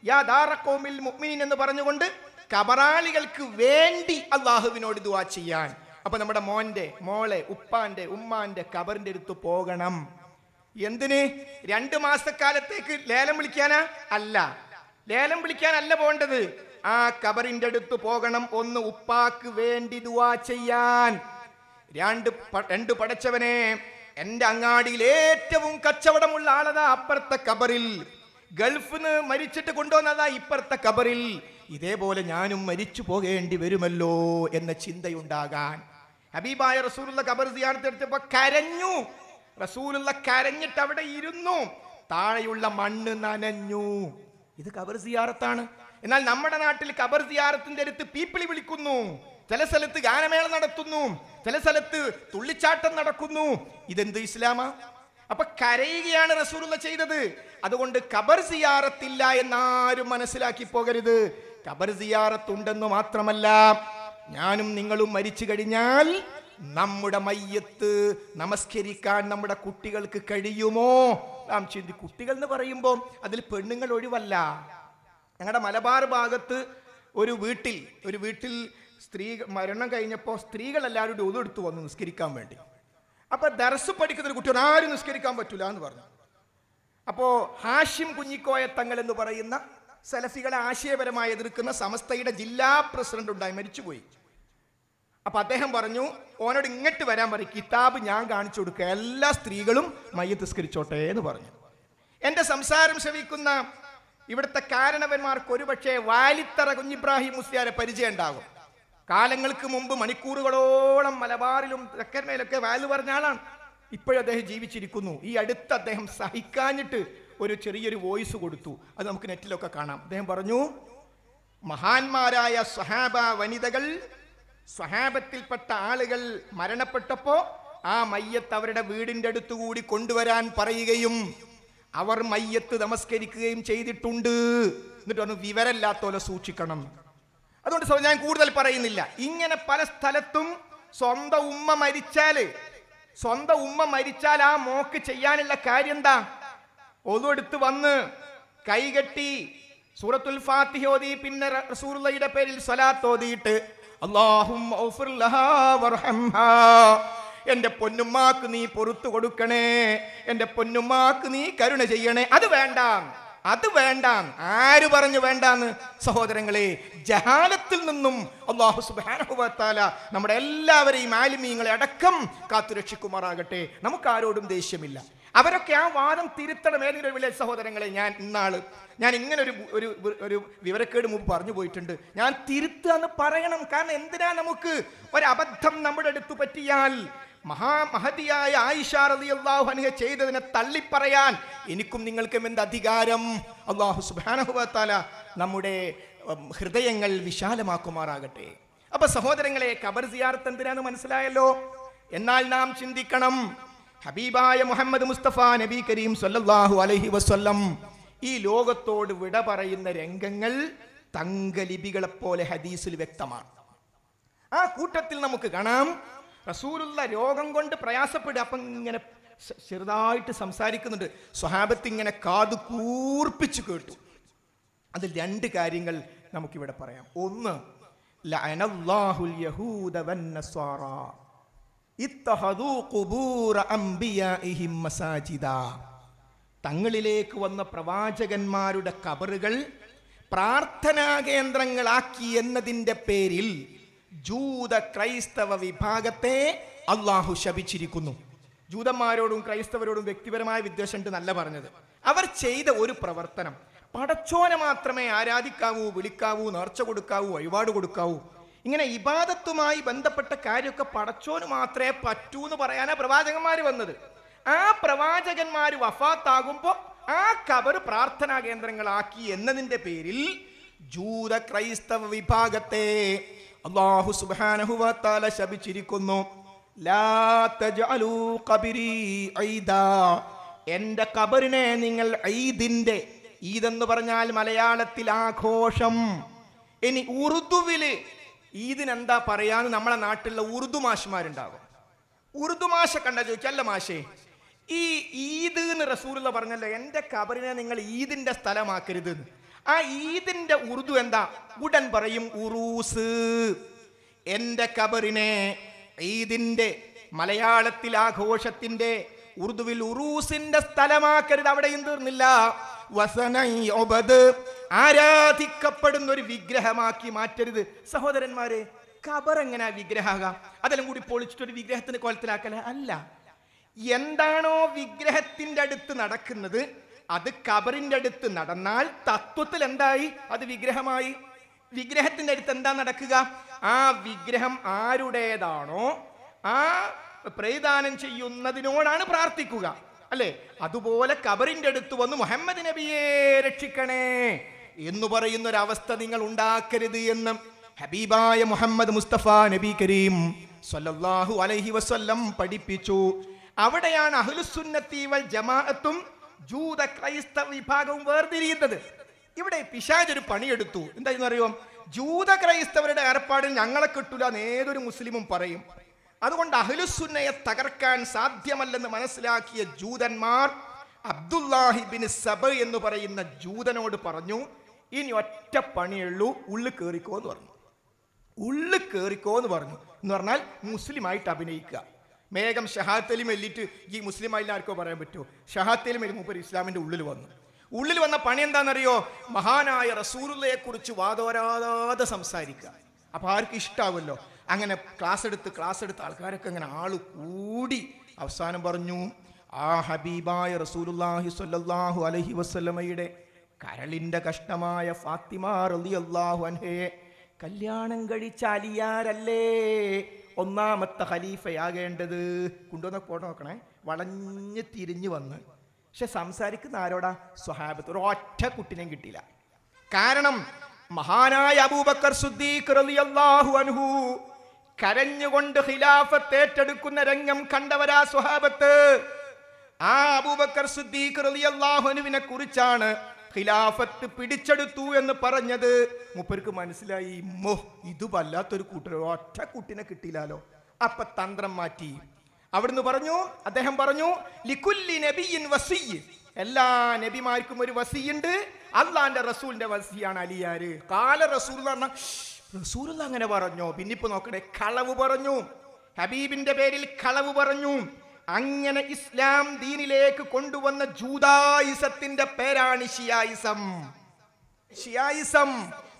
യാ ദാറക്കോമിൽ മുഅ്മിനീൻ എന്ന് പറഞ്ഞുകൊണ്ട് കബറാളികൾക്ക് വേണ്ടി അള്ളാഹുവിനോട് ദുവാ ചെയ്യാൻ അപ്പൊ നമ്മുടെ മോന്റെ മോളെ ഉപ്പാന്റെ ഉമ്മാന്റെ കബറിന്റെ അടുത്ത് പോകണം എന്തിന് രണ്ട് മാസക്കാലത്തേക്ക് ലേലം വിളിക്കാനാ അല്ല ലേലം വിളിക്കാനല്ല പോകേണ്ടത് ആ കബറിന്റെ അടുത്ത് പോകണം ഒന്ന് ഉപ്പാക്ക് വേണ്ടി ദുവാ ചെയ്യാൻ രണ്ട് രണ്ട് പടച്ചവനെ എൻ്റെ അങ്ങാടിയിൽ ഏറ്റവും കച്ചവടമുള്ള ആളതാ അപ്പുറത്തെ കബറിൽ ഗൾഫിൽ നിന്ന് മരിച്ചിട്ട് കൊണ്ടുവന്നതാ ഇപ്പുറത്തെ കബറിൽ ഇതേപോലെ ഞാനും മരിച്ചു പോകേണ്ടി വരുമല്ലോ എന്ന ചിന്തയുണ്ടാകാൻ ഹബീബായ റസൂലുള്ള കബർ സിയാർത്തെടുത്തപ്പോൾ കരഞ്ഞു റസൂലുള്ള കരഞ്ഞിട്ട് അവിടെ ഇരുന്നു താഴെയുള്ള മണ്ണ് നനഞ്ഞു ഇത് കബർ സിയാറത്താണ് എന്നാൽ നമ്മുടെ നാട്ടിൽ കബർ സിയാറത്തിന്റെ അടുത്ത് പീപ്പിളി വിളിക്കുന്നു ചില സ്ഥലത്ത് ഗാനമേള നടത്തുന്നു ചില സ്ഥലത്ത് തുള്ളിച്ചാട്ടം നടക്കുന്നു ഇതെന്ത് ഇസ്ലാമാ അപ്പൊ കരയുകയാണ് റസൂലുള്ള ചെയ്തത് അതുകൊണ്ട് കബർ സിയാറത്തില്ല എന്നാരും മനസ്സിലാക്കി പോകരുത് കബർ സിയാറത്തുണ്ടെന്ന് മാത്രമല്ല ഞാനും നിങ്ങളും മരിച്ചു കഴിഞ്ഞാൽ നമ്മുടെ മയ്യത്ത് നമസ്കരിക്കാൻ നമ്മുടെ കുട്ടികൾക്ക് കഴിയുമോ നാം ചിന്തി കുട്ടികൾ എന്ന് പറയുമ്പോൾ അതിൽ പെണ്ണുങ്ങൾ ഒഴിവല്ല ഞങ്ങളുടെ മലബാർ ഭാഗത്ത് ഒരു വീട്ടിൽ ഒരു വീട്ടിൽ സ്ത്രീ മരണം കഴിഞ്ഞപ്പോൾ സ്ത്രീകൾ എല്ലാവരും ഒതെടുത്ത് വന്നു നിസ്കരിക്കാൻ വേണ്ടി അപ്പോൾ ദർസ് പഠിക്കുന്ന കുട്ടി ആരും നിസ്കരിക്കാൻ പറ്റില്ല എന്ന് പറഞ്ഞു അപ്പോൾ ഹാഷിം കുഞ്ഞിക്കോയ തങ്ങൾ എന്ന് പറയുന്ന സലഫികളെ ആശയപരമായി എതിർക്കുന്ന സമസ്തയുടെ ജില്ലാ പ്രസിഡന്റ് ഉണ്ടായി മരിച്ചുപോയി അപ്പൊ അദ്ദേഹം പറഞ്ഞു ഓനോട് ഇങ്ങോട്ട് വരാൻ പറയും കിതാബ് ഞാൻ കാണിച്ചു കൊടുക്കുക എല്ലാ സ്ത്രീകളും മയ്യത്ത് സ്കരിച്ചോട്ടെ എന്ന് പറഞ്ഞു എൻ്റെ സംസാരം ശ്രവിക്കുന്ന ഇവിടുത്തെ കാരണവന്മാർക്ക് ഒരുപക്ഷെ വാലിത്തറ കുഞ്ഞിബ്രാഹിം മുസ്ലിയാരെ പരിചയം ഉണ്ടാകും കാലങ്ങൾക്ക് മുമ്പ് മണിക്കൂറുകളോളം മലബാറിലും തെക്കന്മേലൊക്കെ വാല് പറഞ്ഞ ആളാണ് അദ്ദേഹം ജീവിച്ചിരിക്കുന്നു ഈ അടുത്ത് അദ്ദേഹം സഹിക്കാഞ്ഞിട്ട് ഒരു ചെറിയൊരു വോയിസ് കൊടുത്തു അത് നമുക്ക് നെറ്റിലൊക്കെ കാണാം അദ്ദേഹം പറഞ്ഞു മഹാന്മാരായ സ്വഹാബ വനിതകൾ സ്വഹാബത്തിൽപ്പെട്ട ആളുകൾ മരണപ്പെട്ടപ്പോൾ ആ മയ്യത്ത് അവരുടെ വീടിൻ്റെ അടുത്തുകൂടി കൊണ്ടുവരാൻ പറയുകയും അവർ മയ്യത്ത് നമസ്കരിക്കുകയും ചെയ്തിട്ടുണ്ട് എന്നിട്ട് പറഞ്ഞു വിവരമില്ലാത്തോലെ സൂക്ഷിക്കണം അതുകൊണ്ട് ഞാൻ കൂടുതൽ പറയുന്നില്ല ഇങ്ങനെ പല സ്ഥലത്തും സ്വന്തം ഉമ്മ മരിച്ചാൽ സ്വന്തം ഉമ്മ മരിച്ചാൽ ആ മോക്ക് ചെയ്യാനുള്ള കാര്യം എന്താ ഒതുവെടുത്ത് വന്ന് കൈകെട്ടി സൂറത്തുൽ ഫാത്തിഹ ഓതി പിന്നെ റസൂറുള്ളയുടെ പേരിൽ സ്വലാത്ത് ഓതിയിട്ട് അള്ളാഹും എന്റെ പൊന്നുമാക്ക് നീ പൊറത്തു കൊടുക്കണേ എന്റെ പൊന്നുമാക്ക് നീ കരുണ ചെയ്യണേ അത് വേണ്ട അത് വേണ്ട ആര് പറഞ്ഞു വേണ്ടാന്ന് സഹോദരങ്ങളെ ജഹാലത്തിൽ നിന്നും അള്ളാഹു സുബാനുഭവത്താല നമ്മുടെ എല്ലാവരെയും ആലിമീങ്ങളെ അടക്കം കാത്തുരക്ഷിക്കുമാറാകട്ടെ നമുക്ക് ആരോടും ദേഷ്യമില്ല അവരൊക്കെ ആ വാദം തിരുത്തണം ഏതെങ്കിലും വിളിയ സഹോദരങ്ങളെ ഞാൻ ഇന്നാള് ഞാൻ ഇങ്ങനെ ഒരു ഒരു ഒരു വിവരക്കേട് മുമ്പ് പറഞ്ഞു പോയിട്ടുണ്ട് ഞാൻ തിരുത്തുക എന്ന് പറയണം കാരണം എന്തിനാ നമുക്ക് ഒരബദ്ധം നമ്മുടെ അടുത്ത് പറ്റിയാൽ മഹാ മഹതിയായ ആയിഷ റളിയല്ലാഹു അൻഹ ചെയ്തതിനെ തള്ളിപ്പറയാൻ എനിക്കും നിങ്ങൾക്കും എന്ത് അധികാരം അള്ളാഹു സുബ്ഹാനഹു വ തആല നമ്മുടെ ഹൃദയങ്ങൾ വിശാലമാക്കുമാറാകട്ടെ അപ്പൊ സഹോദരങ്ങളെ കബർ സിയാർത്ത് എന്തിനാന്ന് മനസ്സിലായല്ലോ എന്നാൽ നാം ചിന്തിക്കണം ഹബീബായ മുഹമ്മദ് മുസ്തഫ നബി കരീം സൊല്ലാഹു അലൈഹി വസല്ലം ഈ ലോകത്തോട് വിട പറയുന്ന രംഗങ്ങൾ തങ്കലിപികളെപ്പോലെ ഹദീസിൽ വ്യക്തമാണ് ആ കൂട്ടത്തിൽ നമുക്ക് കാണാം റസൂലുള്ള രോഗം കൊണ്ട് പ്രയാസപ്പെടുക അപ്പം ഇങ്ങനെ ചെറുതായിട്ട് സംസാരിക്കുന്നുണ്ട് സ്വഹാബത്ത് ഇങ്ങനെ കാത് കൂർപ്പിച്ചു കേട്ടു അതിൽ രണ്ട് കാര്യങ്ങൾ നമുക്കിവിടെ പറയാം ഒന്ന് തങ്ങളിലേക്ക് വന്ന പ്രവാചകന്മാരുടെ കബറുകൾ പ്രാർത്ഥനാ കേന്ദ്രങ്ങളാക്കി എന്നതിൻ്റെ പേരിൽ ജൂത ക്രൈസ്തവ വിഭാഗത്തെ അള്ളാഹു ശപിച്ചിരിക്കുന്നു ജൂതന്മാരോടും ക്രൈസ്തവരോടും വ്യക്തിപരമായ വിദ്വേഷമുണ്ട് നല്ല പറഞ്ഞത് അവർ ചെയ്ത ഒരു പ്രവർത്തനം പടച്ചോനെ മാത്രമേ ആരാധിക്കാവൂ വിളിക്കാവൂ നേർച്ച കൊടുക്കാവൂ വഴിപാട് കൊടുക്കാവൂ ഇങ്ങനെ ഇബാദത്തുമായി ബന്ധപ്പെട്ട കാര്യമൊക്കെ പടച്ചോന് മാത്രമേ പറ്റൂ എന്ന് പറയാനാ പ്രവാചകന്മാർ വന്നത് ആ പ്രവാചകന്മാർ വഫാത്താകുമ്പോൾ ആ കബർ പ്രാർത്ഥനാ കേന്ദ്രങ്ങളാക്കി എന്നതിൻ്റെ പേരിൽ ജൂത ക്രൈസ്തവ വിഭാഗത്തെ അള്ളാഹു സുബാനഹുവത്താല ശപിച്ചിരിക്കുന്നു എന്റെ കബറിനെ നിങ്ങൾ ഐദിന്റെ ഈദെന്ന് പറഞ്ഞാൽ മലയാളത്തിൽ ആഘോഷം ഇനി ഉറുദുവില് ഈദിനെന്താ പറയാന്ന് നമ്മളെ നാട്ടിലുള്ള ഉറുദു മാഷിമാരുണ്ടാകും ഉറുദു മാഷ കണ്ട ചോദിച്ചല്ല മാഷേ ഈ ഈദ് എന്ന് റസൂലുള്ള പറഞ്ഞല്ലോ എന്റെ കബറിനെ നിങ്ങൾ ഈദിന്റെ സ്ഥലമാക്കരുത് ആ ഈദിന്റെ ഉറുദു എന്താ ഉടൻ പറയും ഉറൂസ് എന്റെ കബറിനെ ഈദിന്റെ മലയാളത്തിൽ ആഘോഷത്തിന്റെ ഉറുദുവിൽ ഉറൂസിന്റെ സ്ഥലമാക്കരുത് അവിടെയും തീർന്നില്ല വസനൊബത് ആരാധിക്കപ്പെടുന്ന ഒരു വിഗ്രഹമാക്കി മാറ്റരുത് സഹോദരന്മാരെ കബർ എങ്ങനെ വിഗ്രഹമാകാം അതെല്ലാം കൂടി പൊളിച്ചിട്ടൊരു വിഗ്രഹത്തിന് കൊലത്തിലാക്കല അല്ല എന്താണോ വിഗ്രഹത്തിന്റെ അടുത്ത് നടക്കുന്നത് അത് കബറിന്റെ അടുത്ത് നടന്നാൽ തത്വത്തിൽ എന്തായി അത് വിഗ്രഹമായി വിഗ്രഹത്തിന്റെ അടുത്ത് എന്താ നടക്കുക ആ വിഗ്രഹം ആരുടേതാണോ ആ പ്രേദാനം ചെയ്യുന്നതിനോടാണ് പ്രാർത്ഥിക്കുക അല്ലേ അതുപോലെ കബറിന്റെ അടുത്ത് വന്ന് മുഹമ്മദ് നബിയെ രക്ഷിക്കണേ എന്ന് പറയുന്ന ഒരു അവസ്ഥ നിങ്ങൾ ഉണ്ടാക്കരുത് എന്ന് ഹബീബായ മുഹമ്മദ് മുസ്തഫ നബി കരീം സല്ലാഹു അലൈഹി വസല്ലം പഠിപ്പിച്ചു അവിടെയാണ് അഹ്ലുസുന്നത്തി വൽ ജമാഅത്തും ജൂത ക്രൈസ്തവ വിഭാഗവും വേർതിരിയുന്നത് ഇവിടെ പിശാജ് ഒരു പണിയെടുത്തു എന്താ അറിയോ ജൂത ക്രൈസ്തവരുടെ ഏർപ്പാടിൽ ഞങ്ങളെ കിട്ടൂല എന്ന് ഏതൊരു മുസ്ലിമും പറയും അതുകൊണ്ട് അഹ്ലുസുന്നയെ തകർക്കാൻ സാധ്യമല്ലെന്ന് മനസ്സിലാക്കിയ ജൂതന്മാർ അബ്ദുല്ലാഹിബിൻ സബ എന്ന് പറയുന്ന ജൂതനോട് പറഞ്ഞു ഇനി ഒറ്റ പണിയുള്ളൂ ഉള്ളു കയറിക്കോ എന്ന് പറഞ്ഞു ഉള്ളു കയറിക്കോ എന്ന് പറഞ്ഞു എന്ന് പറഞ്ഞാൽ മുസ്ലിമായിട്ട് അഭിനയിക്കുക മേഘം ഷഹാത്തലിം എല്ലിട്ട് ഈ മുസ്ലിം ആയില്ല ആർക്കോ പറയാൻ പറ്റുമോ ഷഹാത്തലിം എല്ലി മൂപ്പർ ഇസ്ലാമിൻ്റെ ഉള്ളിൽ വന്നു ഉള്ളിൽ വന്ന പണി എന്താണെന്നറിയോ മഹാനായ റസൂറുള്ളയെക്കുറിച്ച് വാതോരാതാതെ സംസാരിക്കുക അപ്പോൾ ആർക്ക് ഇഷ്ടാവുമല്ലോ അങ്ങനെ ക്ലാസ് എടുത്ത് ക്ലാസ് എടുത്ത് ആൾക്കാരൊക്കെ അങ്ങനെ ആൾ കൂടി അവസാനം പറഞ്ഞു ആ ഹബീബായ റസൂലുല്ലാഹി സ്വല്ലല്ലാഹു അലഹി വസ്ലമയുടെ കരളിൻ്റെ കഷ്ണമായ ഫാത്തിമ റളിയല്ലാഹു അൻഹയെ കല്യാണം കഴിച്ച അലിയാരല്ലേ ഒന്നാമത്തെ ഖലീഫയാകേണ്ടത് കൊണ്ടുവന്ന ഫോട്ടോ നോക്കണേ വളഞ്ഞ് തിരിഞ്ഞു വന്ന് പക്ഷെ സംസാരിക്കുന്ന ആരോടാ സ്വഹാബത്ത് ഒരു ഒറ്റ കുട്ടിനെയും കിട്ടിയില്ല കാരണം മഹാനായ അബൂബക്കർ സുദ്ദീഖ് റളിയല്ലാഹു അൻഹു കരഞ്ഞുകൊണ്ട് ഖിലാഫത്ത് ഏറ്റെടുക്കുന്ന രംഗം കണ്ടവരാ സ്വഹാബത്ത് ആ അബൂബക്കർ സുദ്ദീഖ് റളിയല്ലാഹു അൻഹുവിനെ കുറിച്ചാണ് ഖിലാഫത്ത് പിടിച്ചെടുത്തു എന്ന് പറഞ്ഞത് മൂപ്പർക്ക് മനസ്സിലായി മോഹ് ഇത് വല്ലാത്തൊരു കൂട്ടരോ ഒറ്റ കുട്ടിനെ കിട്ടിയില്ലാലോ അപ്പൊ തന്ത്രം മാറ്റി അവിടുന്ന് പറഞ്ഞു അദ്ദേഹം പറഞ്ഞു ലിക്കുല്ലി നബിയിൻ വസീയ് എല്ലാ നബിമാർക്കും ഒരു വസിയുണ്ട് അള്ളാന്റെ റസൂലിന്റെ വസിയാണ് അലിയാര് കാല റസൂൽ എന്ന് റസൂൽ അങ്ങനെ പറഞ്ഞോ പിന്നിപ്പോ നോക്കണേ കളവ് പറഞ്ഞു ഹബീബിന്റെ പേരിൽ കളവ് പറഞ്ഞു അങ്ങനെ ഇസ്ലാം ദീനിലേക്ക് കൊണ്ടുവന്ന ജൂതായുസത്തിന്റെ പേരാണ് ഷിയായുസം ഷിയായുസം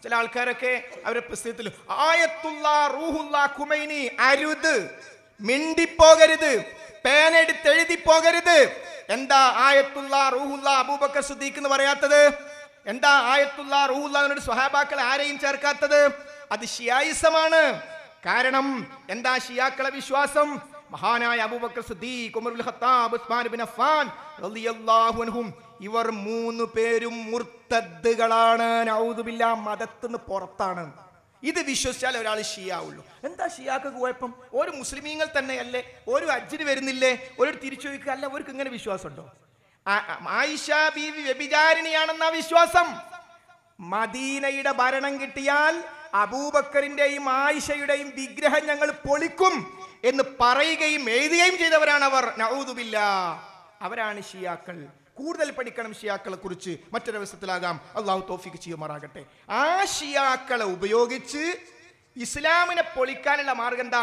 ചില ആൾക്കാരൊക്കെ അവരെ പ്രസിദ്ധത്തിൽ ആയത്തുള്ള റൂഹുല്ല കുമൈനി അരുത് മിണ്ടിപ്പോകരുത് പേനെടുത്ത് എഴുതി പോകരുത് എന്താ ആയത്തുള്ള റൂഹുല്ല അബൂബക്കർ സുദ്ദീഖ് എന്ന് പറയാത്തത് എന്താ ആയത്തുള്ള റൂഹുല്ലാവിനോട് സ്വഹാബാക്കൾ ആരെയും ചേർക്കാത്തത് അത് ഷിയായുസമാണ് കാരണം എന്താ ഷിയാക്കളെ വിശ്വാസം മഹാനായ അബൂബക്കർ സിദ്ദീഖ് ഉമർ ഖത്താബ് ഉസ്മാൻ അഫ്ഫാൻ റളിയല്ലാഹു അൻഹും ഇവർ മൂന്ന് പേരും മുർത്തദ്ദുകളാണ് മതത്തിന് പുറത്താണ് ഇത് വിശ്വസിച്ചാൽ ഒരാൾ ഷിയാവുള്ളൂ എന്താ ഷിയാക്ക് കുഴപ്പം ഒരു മുസ്ലിമീങ്ങൾ തന്നെയല്ലേ ഒരു അജ്ജിന് വരുന്നില്ലേ ഒരു തിരിച്ചു ചോദിക്കുക അല്ല അവർക്ക് ഇങ്ങനെ വിശ്വാസമുണ്ടോ ആയിഷ ബീവി വ്യഭിചാരിണിയാണെന്ന വിശ്വാസം മദീനയുടെ ഭരണം കിട്ടിയാൽ അബൂബക്കറിന്റെയും ആയിഷയുടെയും വിഗ്രഹം ഞങ്ങൾ പൊളിക്കും എന്ന് പറയുകയും എഴുതുകയും ചെയ്തവരാണ് അവർ നൗദുബില്ല അവരാണ് ഷിയാക്കൾ കൂടുതൽ പഠിക്കണം ഷിയാക്കളെ കുറിച്ച് മറ്റൊരവസരത്തിലാകാം അള്ളാഹു തോഫിക്ക് ചെയ്യുമാറാകട്ടെ ആ ഷിയാക്കളെ ഉപയോഗിച്ച് ഇസ്ലാമിനെ പൊളിക്കാനുള്ള മാർഗം എന്താ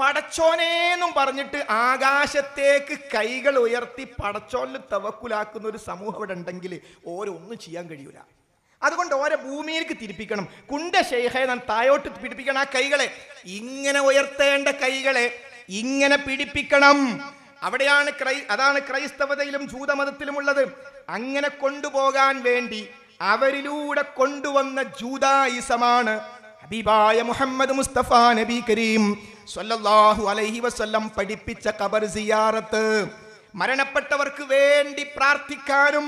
പടച്ചോനേന്നും പറഞ്ഞിട്ട് ആകാശത്തേക്ക് കൈകൾ ഉയർത്തി പടച്ചോനിൽ തവക്കുലാക്കുന്ന ഒരു സമൂഹം ഇവിടെ ഉണ്ടെങ്കിൽ ഓരോന്നും ചെയ്യാൻ കഴിയൂല അതുകൊണ്ട് ഓരെ ഭൂമിയിലേക്ക് തിരിപ്പിക്കണം കുണ്ട ഷെയ്ഹെ നാം തായോട്ട് പിടിപ്പിക്കണം ആ കൈകളെ ഇങ്ങനെ ഉയർത്തേണ്ട കൈകളെ ഇങ്ങനെ പിടിപ്പിക്കണം അവിടെയാണ് ക്രൈ അതാണ് ക്രൈസ്തവതയിലും ജൂതമതത്തിലും ഉള്ളത് അങ്ങനെ കൊണ്ടുപോകാൻ വേണ്ടി അവരിലൂടെ കൊണ്ടുവന്ന ജൂതായിസമാണ് ഹബീബായ മുഹമ്മദ് മുസ്തഫ നബി കരീം സല്ലല്ലാഹു അലൈഹി വസല്ലം പഠിപ്പിച്ച കബർ സിയാറത്ത് മരണപ്പെട്ടവർക്ക് വേണ്ടി പ്രാർത്ഥിക്കാനും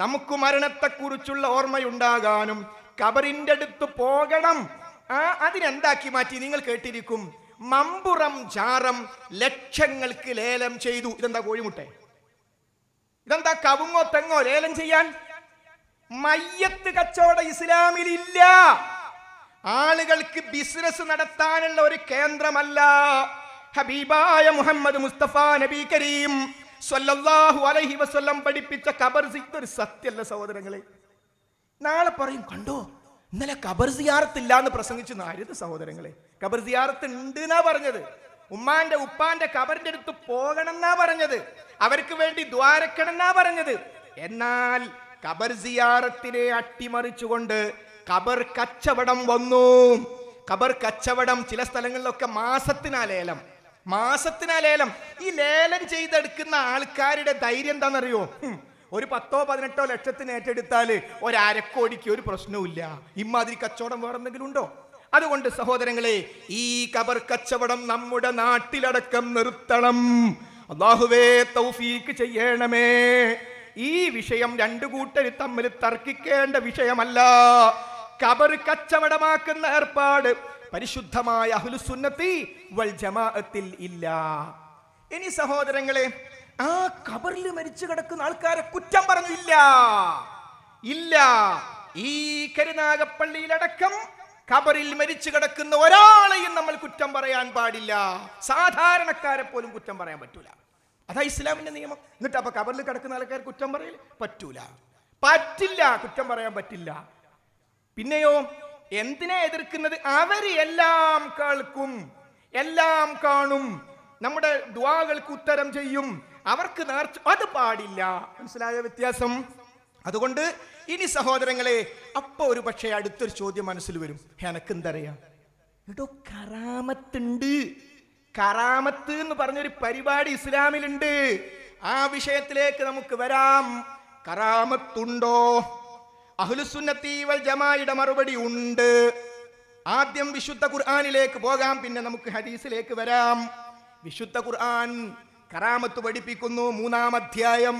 നമുക്ക് മരണത്തെക്കുറിച്ചുള്ള ഓർമ്മയുണ്ടാകാനും കബറിൻ്റെ അടുത്ത് പോകണം ആ അതിനെന്താക്കി മാറ്റി നിങ്ങൾ കേട്ടിരിക്കും മമ്പുറം ചാറം ലക്ഷങ്ങൾക്ക് ലേലം ചെയ്തു ഇതെന്താ കോഴിമുട്ടെ ഇതെന്താ കവുങ്ങോ തെങ്ങോ ലേലം ചെയ്യാൻ മയ്യത്ത് കച്ചവട ഇസ്ലാമിൽ ഇല്ല ആളുകൾക്ക് ബിസിനസ് നടത്താനുള്ള ഒരു കേന്ദ്രമല്ല ഹബീബായ മുഹമ്മദ് മുസ്തഫ നബി കരീം സ്വല്ലല്ലാഹു അലൈഹി പഠിപ്പിച്ച കബർ ഒരു സത്യല്ല സഹോദരങ്ങളെ നാളെ പറയും കണ്ടോ ഇന്നലെ കബർ സിയാറത്തില്ല എന്ന് പ്രസംഗിച്ചു നാരുത് സഹോദരങ്ങളെ കബർ സിയാറത്ത് ഉണ്ട് എന്നാ പറഞ്ഞത് ഉമ്മാന്റെ ഉപ്പാന്റെ കബറിന്റെ അടുത്ത് പോകണം എന്നാ പറഞ്ഞത് അവർക്ക് വേണ്ടി ദ്വാരക്കണം എന്നാ പറഞ്ഞത് എന്നാൽ കബർ സിയാറത്തിനെ അട്ടിമറിച്ചുകൊണ്ട് കബർ കച്ചവടം വന്നു കബർ കച്ചവടം ചില സ്ഥലങ്ങളിലൊക്കെ മാസത്തിനാലേലം മാസത്തിനാ ലേലം ഈ ലേലം ചെയ്തെടുക്കുന്ന ആൾക്കാരുടെ ധൈര്യം എന്താണെന്നറിയോ ഒരു പത്തോ പതിനെട്ടോ ലക്ഷത്തിന് ഏറ്റെടുത്താൽ ഒരക്കോടിക്ക് ഒരു പ്രശ്നവുമില്ല ഇമ്മാതിരി കച്ചവടം വേറെ എന്തെങ്കിലും ഉണ്ടോ അതുകൊണ്ട് സഹോദരങ്ങളെ ഈ കബർ കച്ചവടം നമ്മുടെ നാട്ടിലടക്കം നിർത്തണം അള്ളാഹുവേ തൗഫീക്ക് ചെയ്യണമേ ഈ വിഷയം രണ്ടു കൂട്ടർ തമ്മിൽ തർക്കിക്കേണ്ട വിഷയമല്ല കബർ കച്ചവടമാക്കുന്ന ഏർപ്പാട് പരിശുദ്ധമായ അഹുലുസുന്നത്തി വൽ ജമാഅത്തിൽ ഇല്ല ഇനി സഹോദരങ്ങളെ ആ കബറിൽ മരിച്ചു കിടക്കുന്ന ആൾക്കാരെ കുറ്റം പറഞ്ഞില്ല ഇല്ല ഇല്ല ഈ കരുനാഗപ്പള്ളിയിലടക്കം കബറിൽ മരിച്ചു കിടക്കുന്ന ഒരാളെയും നമ്മൾ കുറ്റം പറയാൻ പാടില്ല സാധാരണക്കാരെ പോലും കുറ്റം പറയാൻ പറ്റൂല അതാ ഇസ്ലാമിന്റെ നിയമം എന്നിട്ട് അപ്പൊ കബറിൽ കിടക്കുന്ന ആൾക്കാർ കുറ്റം പറയില്ല പറ്റൂല പറ്റില്ല കുറ്റം പറയാൻ പറ്റില്ല പിന്നെയോ എന്തിനെ എതിർക്കുന്നത് അവര് എല്ലാം കേൾക്കും എല്ലാം കാണും നമ്മുടെ ദ്വാകൾക്ക് ഉത്തരം ചെയ്യും അവർക്ക് നേർച്ച അത് പാടില്ല മനസ്സിലായ വ്യത്യാസം അതുകൊണ്ട് ഇനി സഹോദരങ്ങളെ അപ്പോൾ ഒരു പക്ഷേ അടുത്തൊരു ചോദ്യം മനസ്സിൽ വരും എന്തറിയാം എടോ കറാമത്തുണ്ട് കറാമത്ത് എന്ന് പറഞ്ഞൊരു പരിപാടി ഇസ്ലാമിലുണ്ട് ആ വിഷയത്തിലേക്ക് നമുക്ക് വരാം കറാമത്തുണ്ടോ അഹുലുസുന്നത്തീവൽ ജമായുടെ മറുപടി ഉണ്ട് ആദ്യം വിശുദ്ധ ഖുർആാനിലേക്ക് പോകാം പിന്നെ നമുക്ക് ഹദീസിലേക്ക് വരാം വിശുദ്ധ ഖുർആൻ കറാമത്ത് പഠിപ്പിക്കുന്നു മൂന്നാം അധ്യായം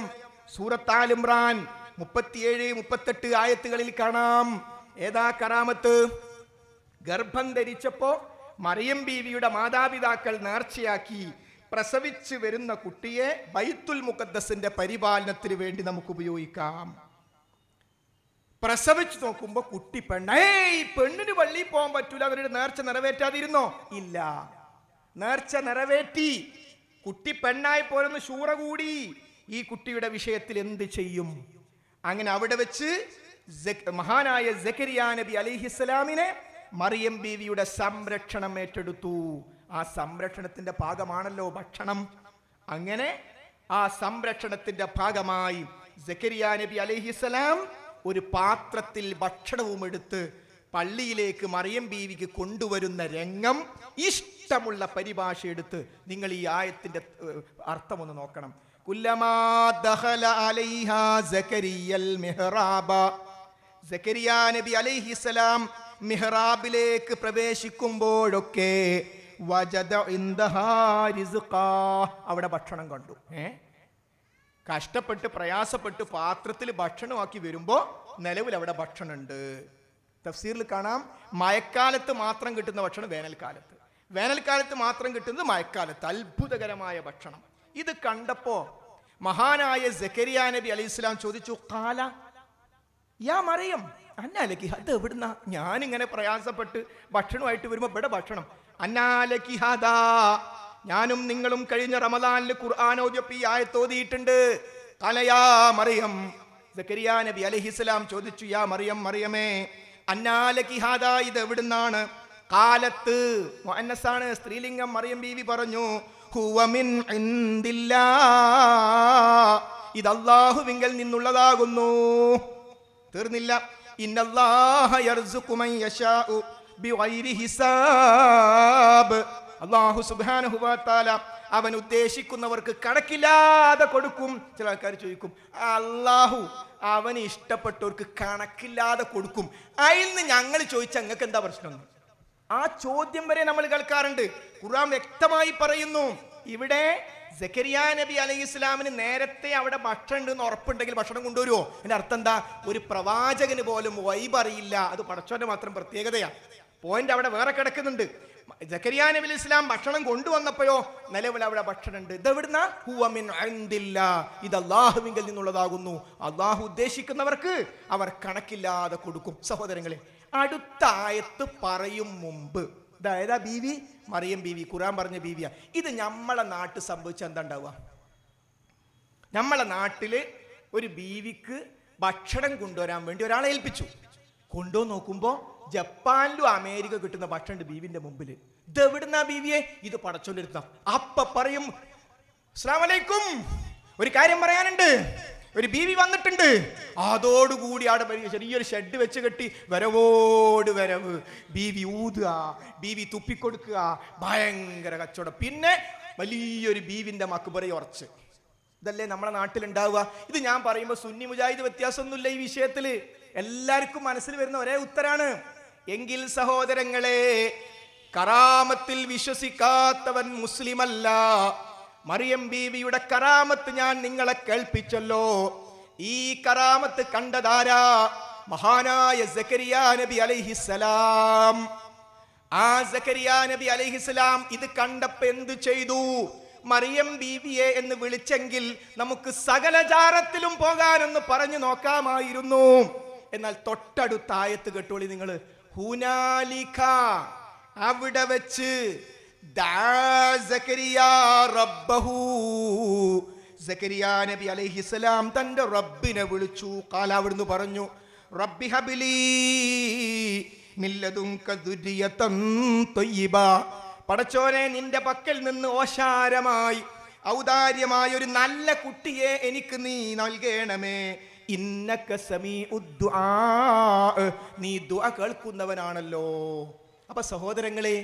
സൂറത്താലിമ്രാൻ മുപ്പത്തിയേഴ് മുപ്പത്തെട്ട് ആയത്തുകളിൽ കാണാം ഏതാ കറാമത്ത് ഗർഭം ധരിച്ചപ്പോ മറിയം ബീവിയുടെ മാതാപിതാക്കൾ നേർച്ചയാക്കി പ്രസവിച്ചു വരുന്ന കുട്ടിയെ ബൈത്തുൽ മുഖദ്ദസിന്റെ പരിപാലനത്തിന് വേണ്ടി നമുക്ക് ഉപയോഗിക്കാം പ്രസവിച്ചു നോക്കുമ്പോ കുട്ടി പെണ്ണ ഈ പെണ്ണിന് പള്ളിയിൽ പോകാൻ പറ്റൂല അവരുടെ നേർച്ച നിറവേറ്റാതിരുന്നോ ഇല്ല നേർച്ച നിറവേറ്റി കുട്ടി പെണ്ണായി പോലൊന്ന് ശൂറ കൂടി ഈ കുട്ടിയുടെ വിഷയത്തിൽ എന്ത് ചെയ്യും അങ്ങനെ അവിടെ വെച്ച് മഹാനായ ജക്കരിയാ നബി അലിഹിസ്സലാമിനെ മറിയം ബീവിയുടെ സംരക്ഷണം ഏറ്റെടുത്തു ആ സംരക്ഷണത്തിന്റെ ഭാഗമാണല്ലോ ഭക്ഷണം അങ്ങനെ ആ സംരക്ഷണത്തിന്റെ ഭാഗമായി ജക്കരിയ നബി അലിഹിസ്സലാം ഒരു പാത്രത്തിൽ ഭക്ഷണവും എടുത്ത് പള്ളിയിലേക്ക് മറിയം ബീവിക്ക് കൊണ്ടുവരുന്ന രംഗം ഇഷ്ടമുള്ള പരിഭാഷ എടുത്ത് നിങ്ങൾ ഈ അർത്ഥം ഒന്ന് നോക്കണം സക്കരിയ നബി അലൈഹിസലാം മിഹ്റാബിലേക്ക് പ്രവേശിക്കുമ്പോഴൊക്കെ അവിടെ ഭക്ഷണം കണ്ടു ഏഹ് കഷ്ടപ്പെട്ട് പ്രയാസപ്പെട്ട് പാത്രത്തിൽ ഭക്ഷണമാക്കി വരുമ്പോൾ നിലവിൽ അവിടെ ഭക്ഷണമുണ്ട് തഫ്സീറിൽ കാണാം മഴക്കാലത്ത് മാത്രം കിട്ടുന്ന ഭക്ഷണം വേനൽക്കാലത്ത് വേനൽക്കാലത്ത് മാത്രം കിട്ടുന്നത് മഴക്കാലത്ത് അത്ഭുതകരമായ ഭക്ഷണം ഇത് കണ്ടപ്പോൾ മഹാനായ ജക്കരിയ നബി അലി ഇസ്ലാം ചോദിച്ചു കാല യാ മറിയം അന്നാലക്കി അത് എവിടുന്ന ഞാനിങ്ങനെ പ്രയാസപ്പെട്ട് ഭക്ഷണമായിട്ട് വരുമ്പോൾ ഇവിടെ ഭക്ഷണം അന്നാലക്കി ഹദാ ഞാനും നിങ്ങളും കഴിഞ്ഞ റമദാനിൽ ഖുർആൻ ആയ തോതിയിട്ടുണ്ട് തലയാ മറിയം സക്കരിയ നബി അലഹിസ്ലാം ചോദിച്ചു യാ മറിയം മറിയമേ ഹാദാ ഇത് എവിടുന്നാണ് കാലത്ത് മൊഹന്നസാണ് സ്ത്രീലിംഗം മറിയം ബീവി പറഞ്ഞു ഹുവമിൻ ഇത് അള്ളാഹുവിങ്കൽ നിന്നുള്ളതാകുന്നു തീർന്നില്ല ഇന്നല്ലാഹ യർസുക്കുമൻ യശാഉ ബിഗൈരി ഹിസാബ് അള്ളാഹു സുബാനുഹുബാത്താല അവൻ ഉദ്ദേശിക്കുന്നവർക്ക് കണക്കില്ലാതെ കൊടുക്കും ചില ആൾക്കാർ ചോദിക്കും അള്ളാഹു അവന് ഇഷ്ടപ്പെട്ടവർക്ക് കണക്കില്ലാതെ കൊടുക്കും അതിൽ നിന്ന് ഞങ്ങൾ ചോദിച്ച ഞങ്ങൾക്ക് എന്താ പ്രശ്നം ആ ചോദ്യം വരെ നമ്മൾ കേൾക്കാറുണ്ട് ഖുർആൻ വ്യക്തമായി പറയുന്നു ഇവിടെ സക്കരിയ നബി അലൈഹി ഇസ്ലാമിന് നേരത്തെ അവിടെ ഭക്ഷണം ഉണ്ടെന്ന് ഉറപ്പുണ്ടെങ്കിൽ ഭക്ഷണം കൊണ്ടുവരുമോ എൻ്റെ അർത്ഥം എന്താ ഒരു പ്രവാചകന് പോലും വൈബ് അറിയില്ല അത് പടച്ചോന്റെ മാത്രം പ്രത്യേകതയാണ് പോയിന്റ് അവിടെ വേറെ കിടക്കുന്നുണ്ട് ജക്കരിയ നബി ഇസ്ലാം ഭക്ഷണം കൊണ്ടുവന്നപ്പോഴോ നിലവിൽ അവിടെ ഭക്ഷണം ഇത് ഇതെവിടുന്ന ഹുവമിൻ അഴിന്തില്ല ഇത് അള്ളാഹുവിങ്കിൽ നിന്നുള്ളതാകുന്നു അള്ളാഹു ഉദ്ദേശിക്കുന്നവർക്ക് അവർ കണക്കില്ലാതെ കൊടുക്കും സഹോദരങ്ങളെ അടുത്ത ആയത്ത് പറയും മുമ്പ് ഇതായതാ ബീവി മറിയം ബീവി ഖുറാൻ പറഞ്ഞ ബീവിയാ ഇത് നമ്മളെ നാട്ട് സംഭവിച്ച എന്താ ഉണ്ടാവുക നമ്മളെ ഒരു ബീവിക്ക് ഭക്ഷണം കൊണ്ടുവരാൻ വേണ്ടി ഒരാളെ ഏൽപ്പിച്ചു കൊണ്ടുവന്ന് നോക്കുമ്പോൾ ജപ്പാനിലും അമേരിക്ക കിട്ടുന്ന ഭക്ഷണമുണ്ട് ബീവിന്റെ മുമ്പിൽ ഇത് എവിടുന്ന ബീവിയെ ഇത് പടച്ചോണ്ടിരുന്ന അപ്പ പറയും അസ്ലാമലൈക്കും ഒരു കാര്യം പറയാനുണ്ട് ഒരു ബീവി വന്നിട്ടുണ്ട് അതോടുകൂടി അവിടെ ചെറിയൊരു ഷെഡ് വെച്ച് കെട്ടി വരവോട് വരവ് ബീവി ഊതുക ബീവി തുപ്പിക്കൊടുക്കുക ഭയങ്കര കച്ചവടം പിന്നെ വലിയൊരു ബീവിൻ്റെ മക്കുപുറ ഉറച്ച് ഇതല്ലേ നമ്മുടെ നാട്ടിലുണ്ടാവുക ഇത് ഞാൻ പറയുമ്പോൾ സുന്നി മുജാഹിദ് വ്യത്യാസമൊന്നുമില്ല ഈ വിഷയത്തിൽ എല്ലാവർക്കും മനസ്സിൽ വരുന്ന ഒരേ ഉത്തരാണ് എങ്കിൽ സഹോദരങ്ങളെ കറാമത്തിൽ വിശ്വസിക്കാത്തവൻ മുസ്ലിമല്ല മറിയം ബീവിയുടെ കറാമത്ത് ഞാൻ നിങ്ങളെ കേൾപ്പിച്ചല്ലോ ഈ കറാമത്ത് കണ്ടതാരാ മഹാനായ സക്കരിയാ നബി അലൈഹിസലാം ആ സക്കരിയാ നബി അലൈഹിസ്ലാം ഇത് കണ്ടപ്പോ എന്ത് ചെയ്തു മറിയം ബീവിയെ എന്ന് വിളിച്ചെങ്കിൽ നമുക്ക് സകലചാരത്തിലും പോകാനെന്ന് പറഞ്ഞു നോക്കാമായിരുന്നു എന്നാൽ തൊട്ടടുത്ത ആയത്ത് കേട്ടോളി നിങ്ങൾ ഹുനാലിക അവിടെ വെച്ച് നബി അലൈഹിസ്സലാം തന്റെ റബ്ബിനെ വിളിച്ചു കാല അവിടുന്ന് പറഞ്ഞു റബ്ബി ഹബിലി പടച്ചോനെ നിന്റെ പക്കൽ നിന്ന് ഓശാരമായി ഔദാര്യമായ ഒരു നല്ല കുട്ടിയെ എനിക്ക് നീ നൽകേണമേ ഇന്നക്ക നീ ദുആ കേൾക്കുന്നവനാണല്ലോ അപ്പൊ സഹോദരങ്ങളെ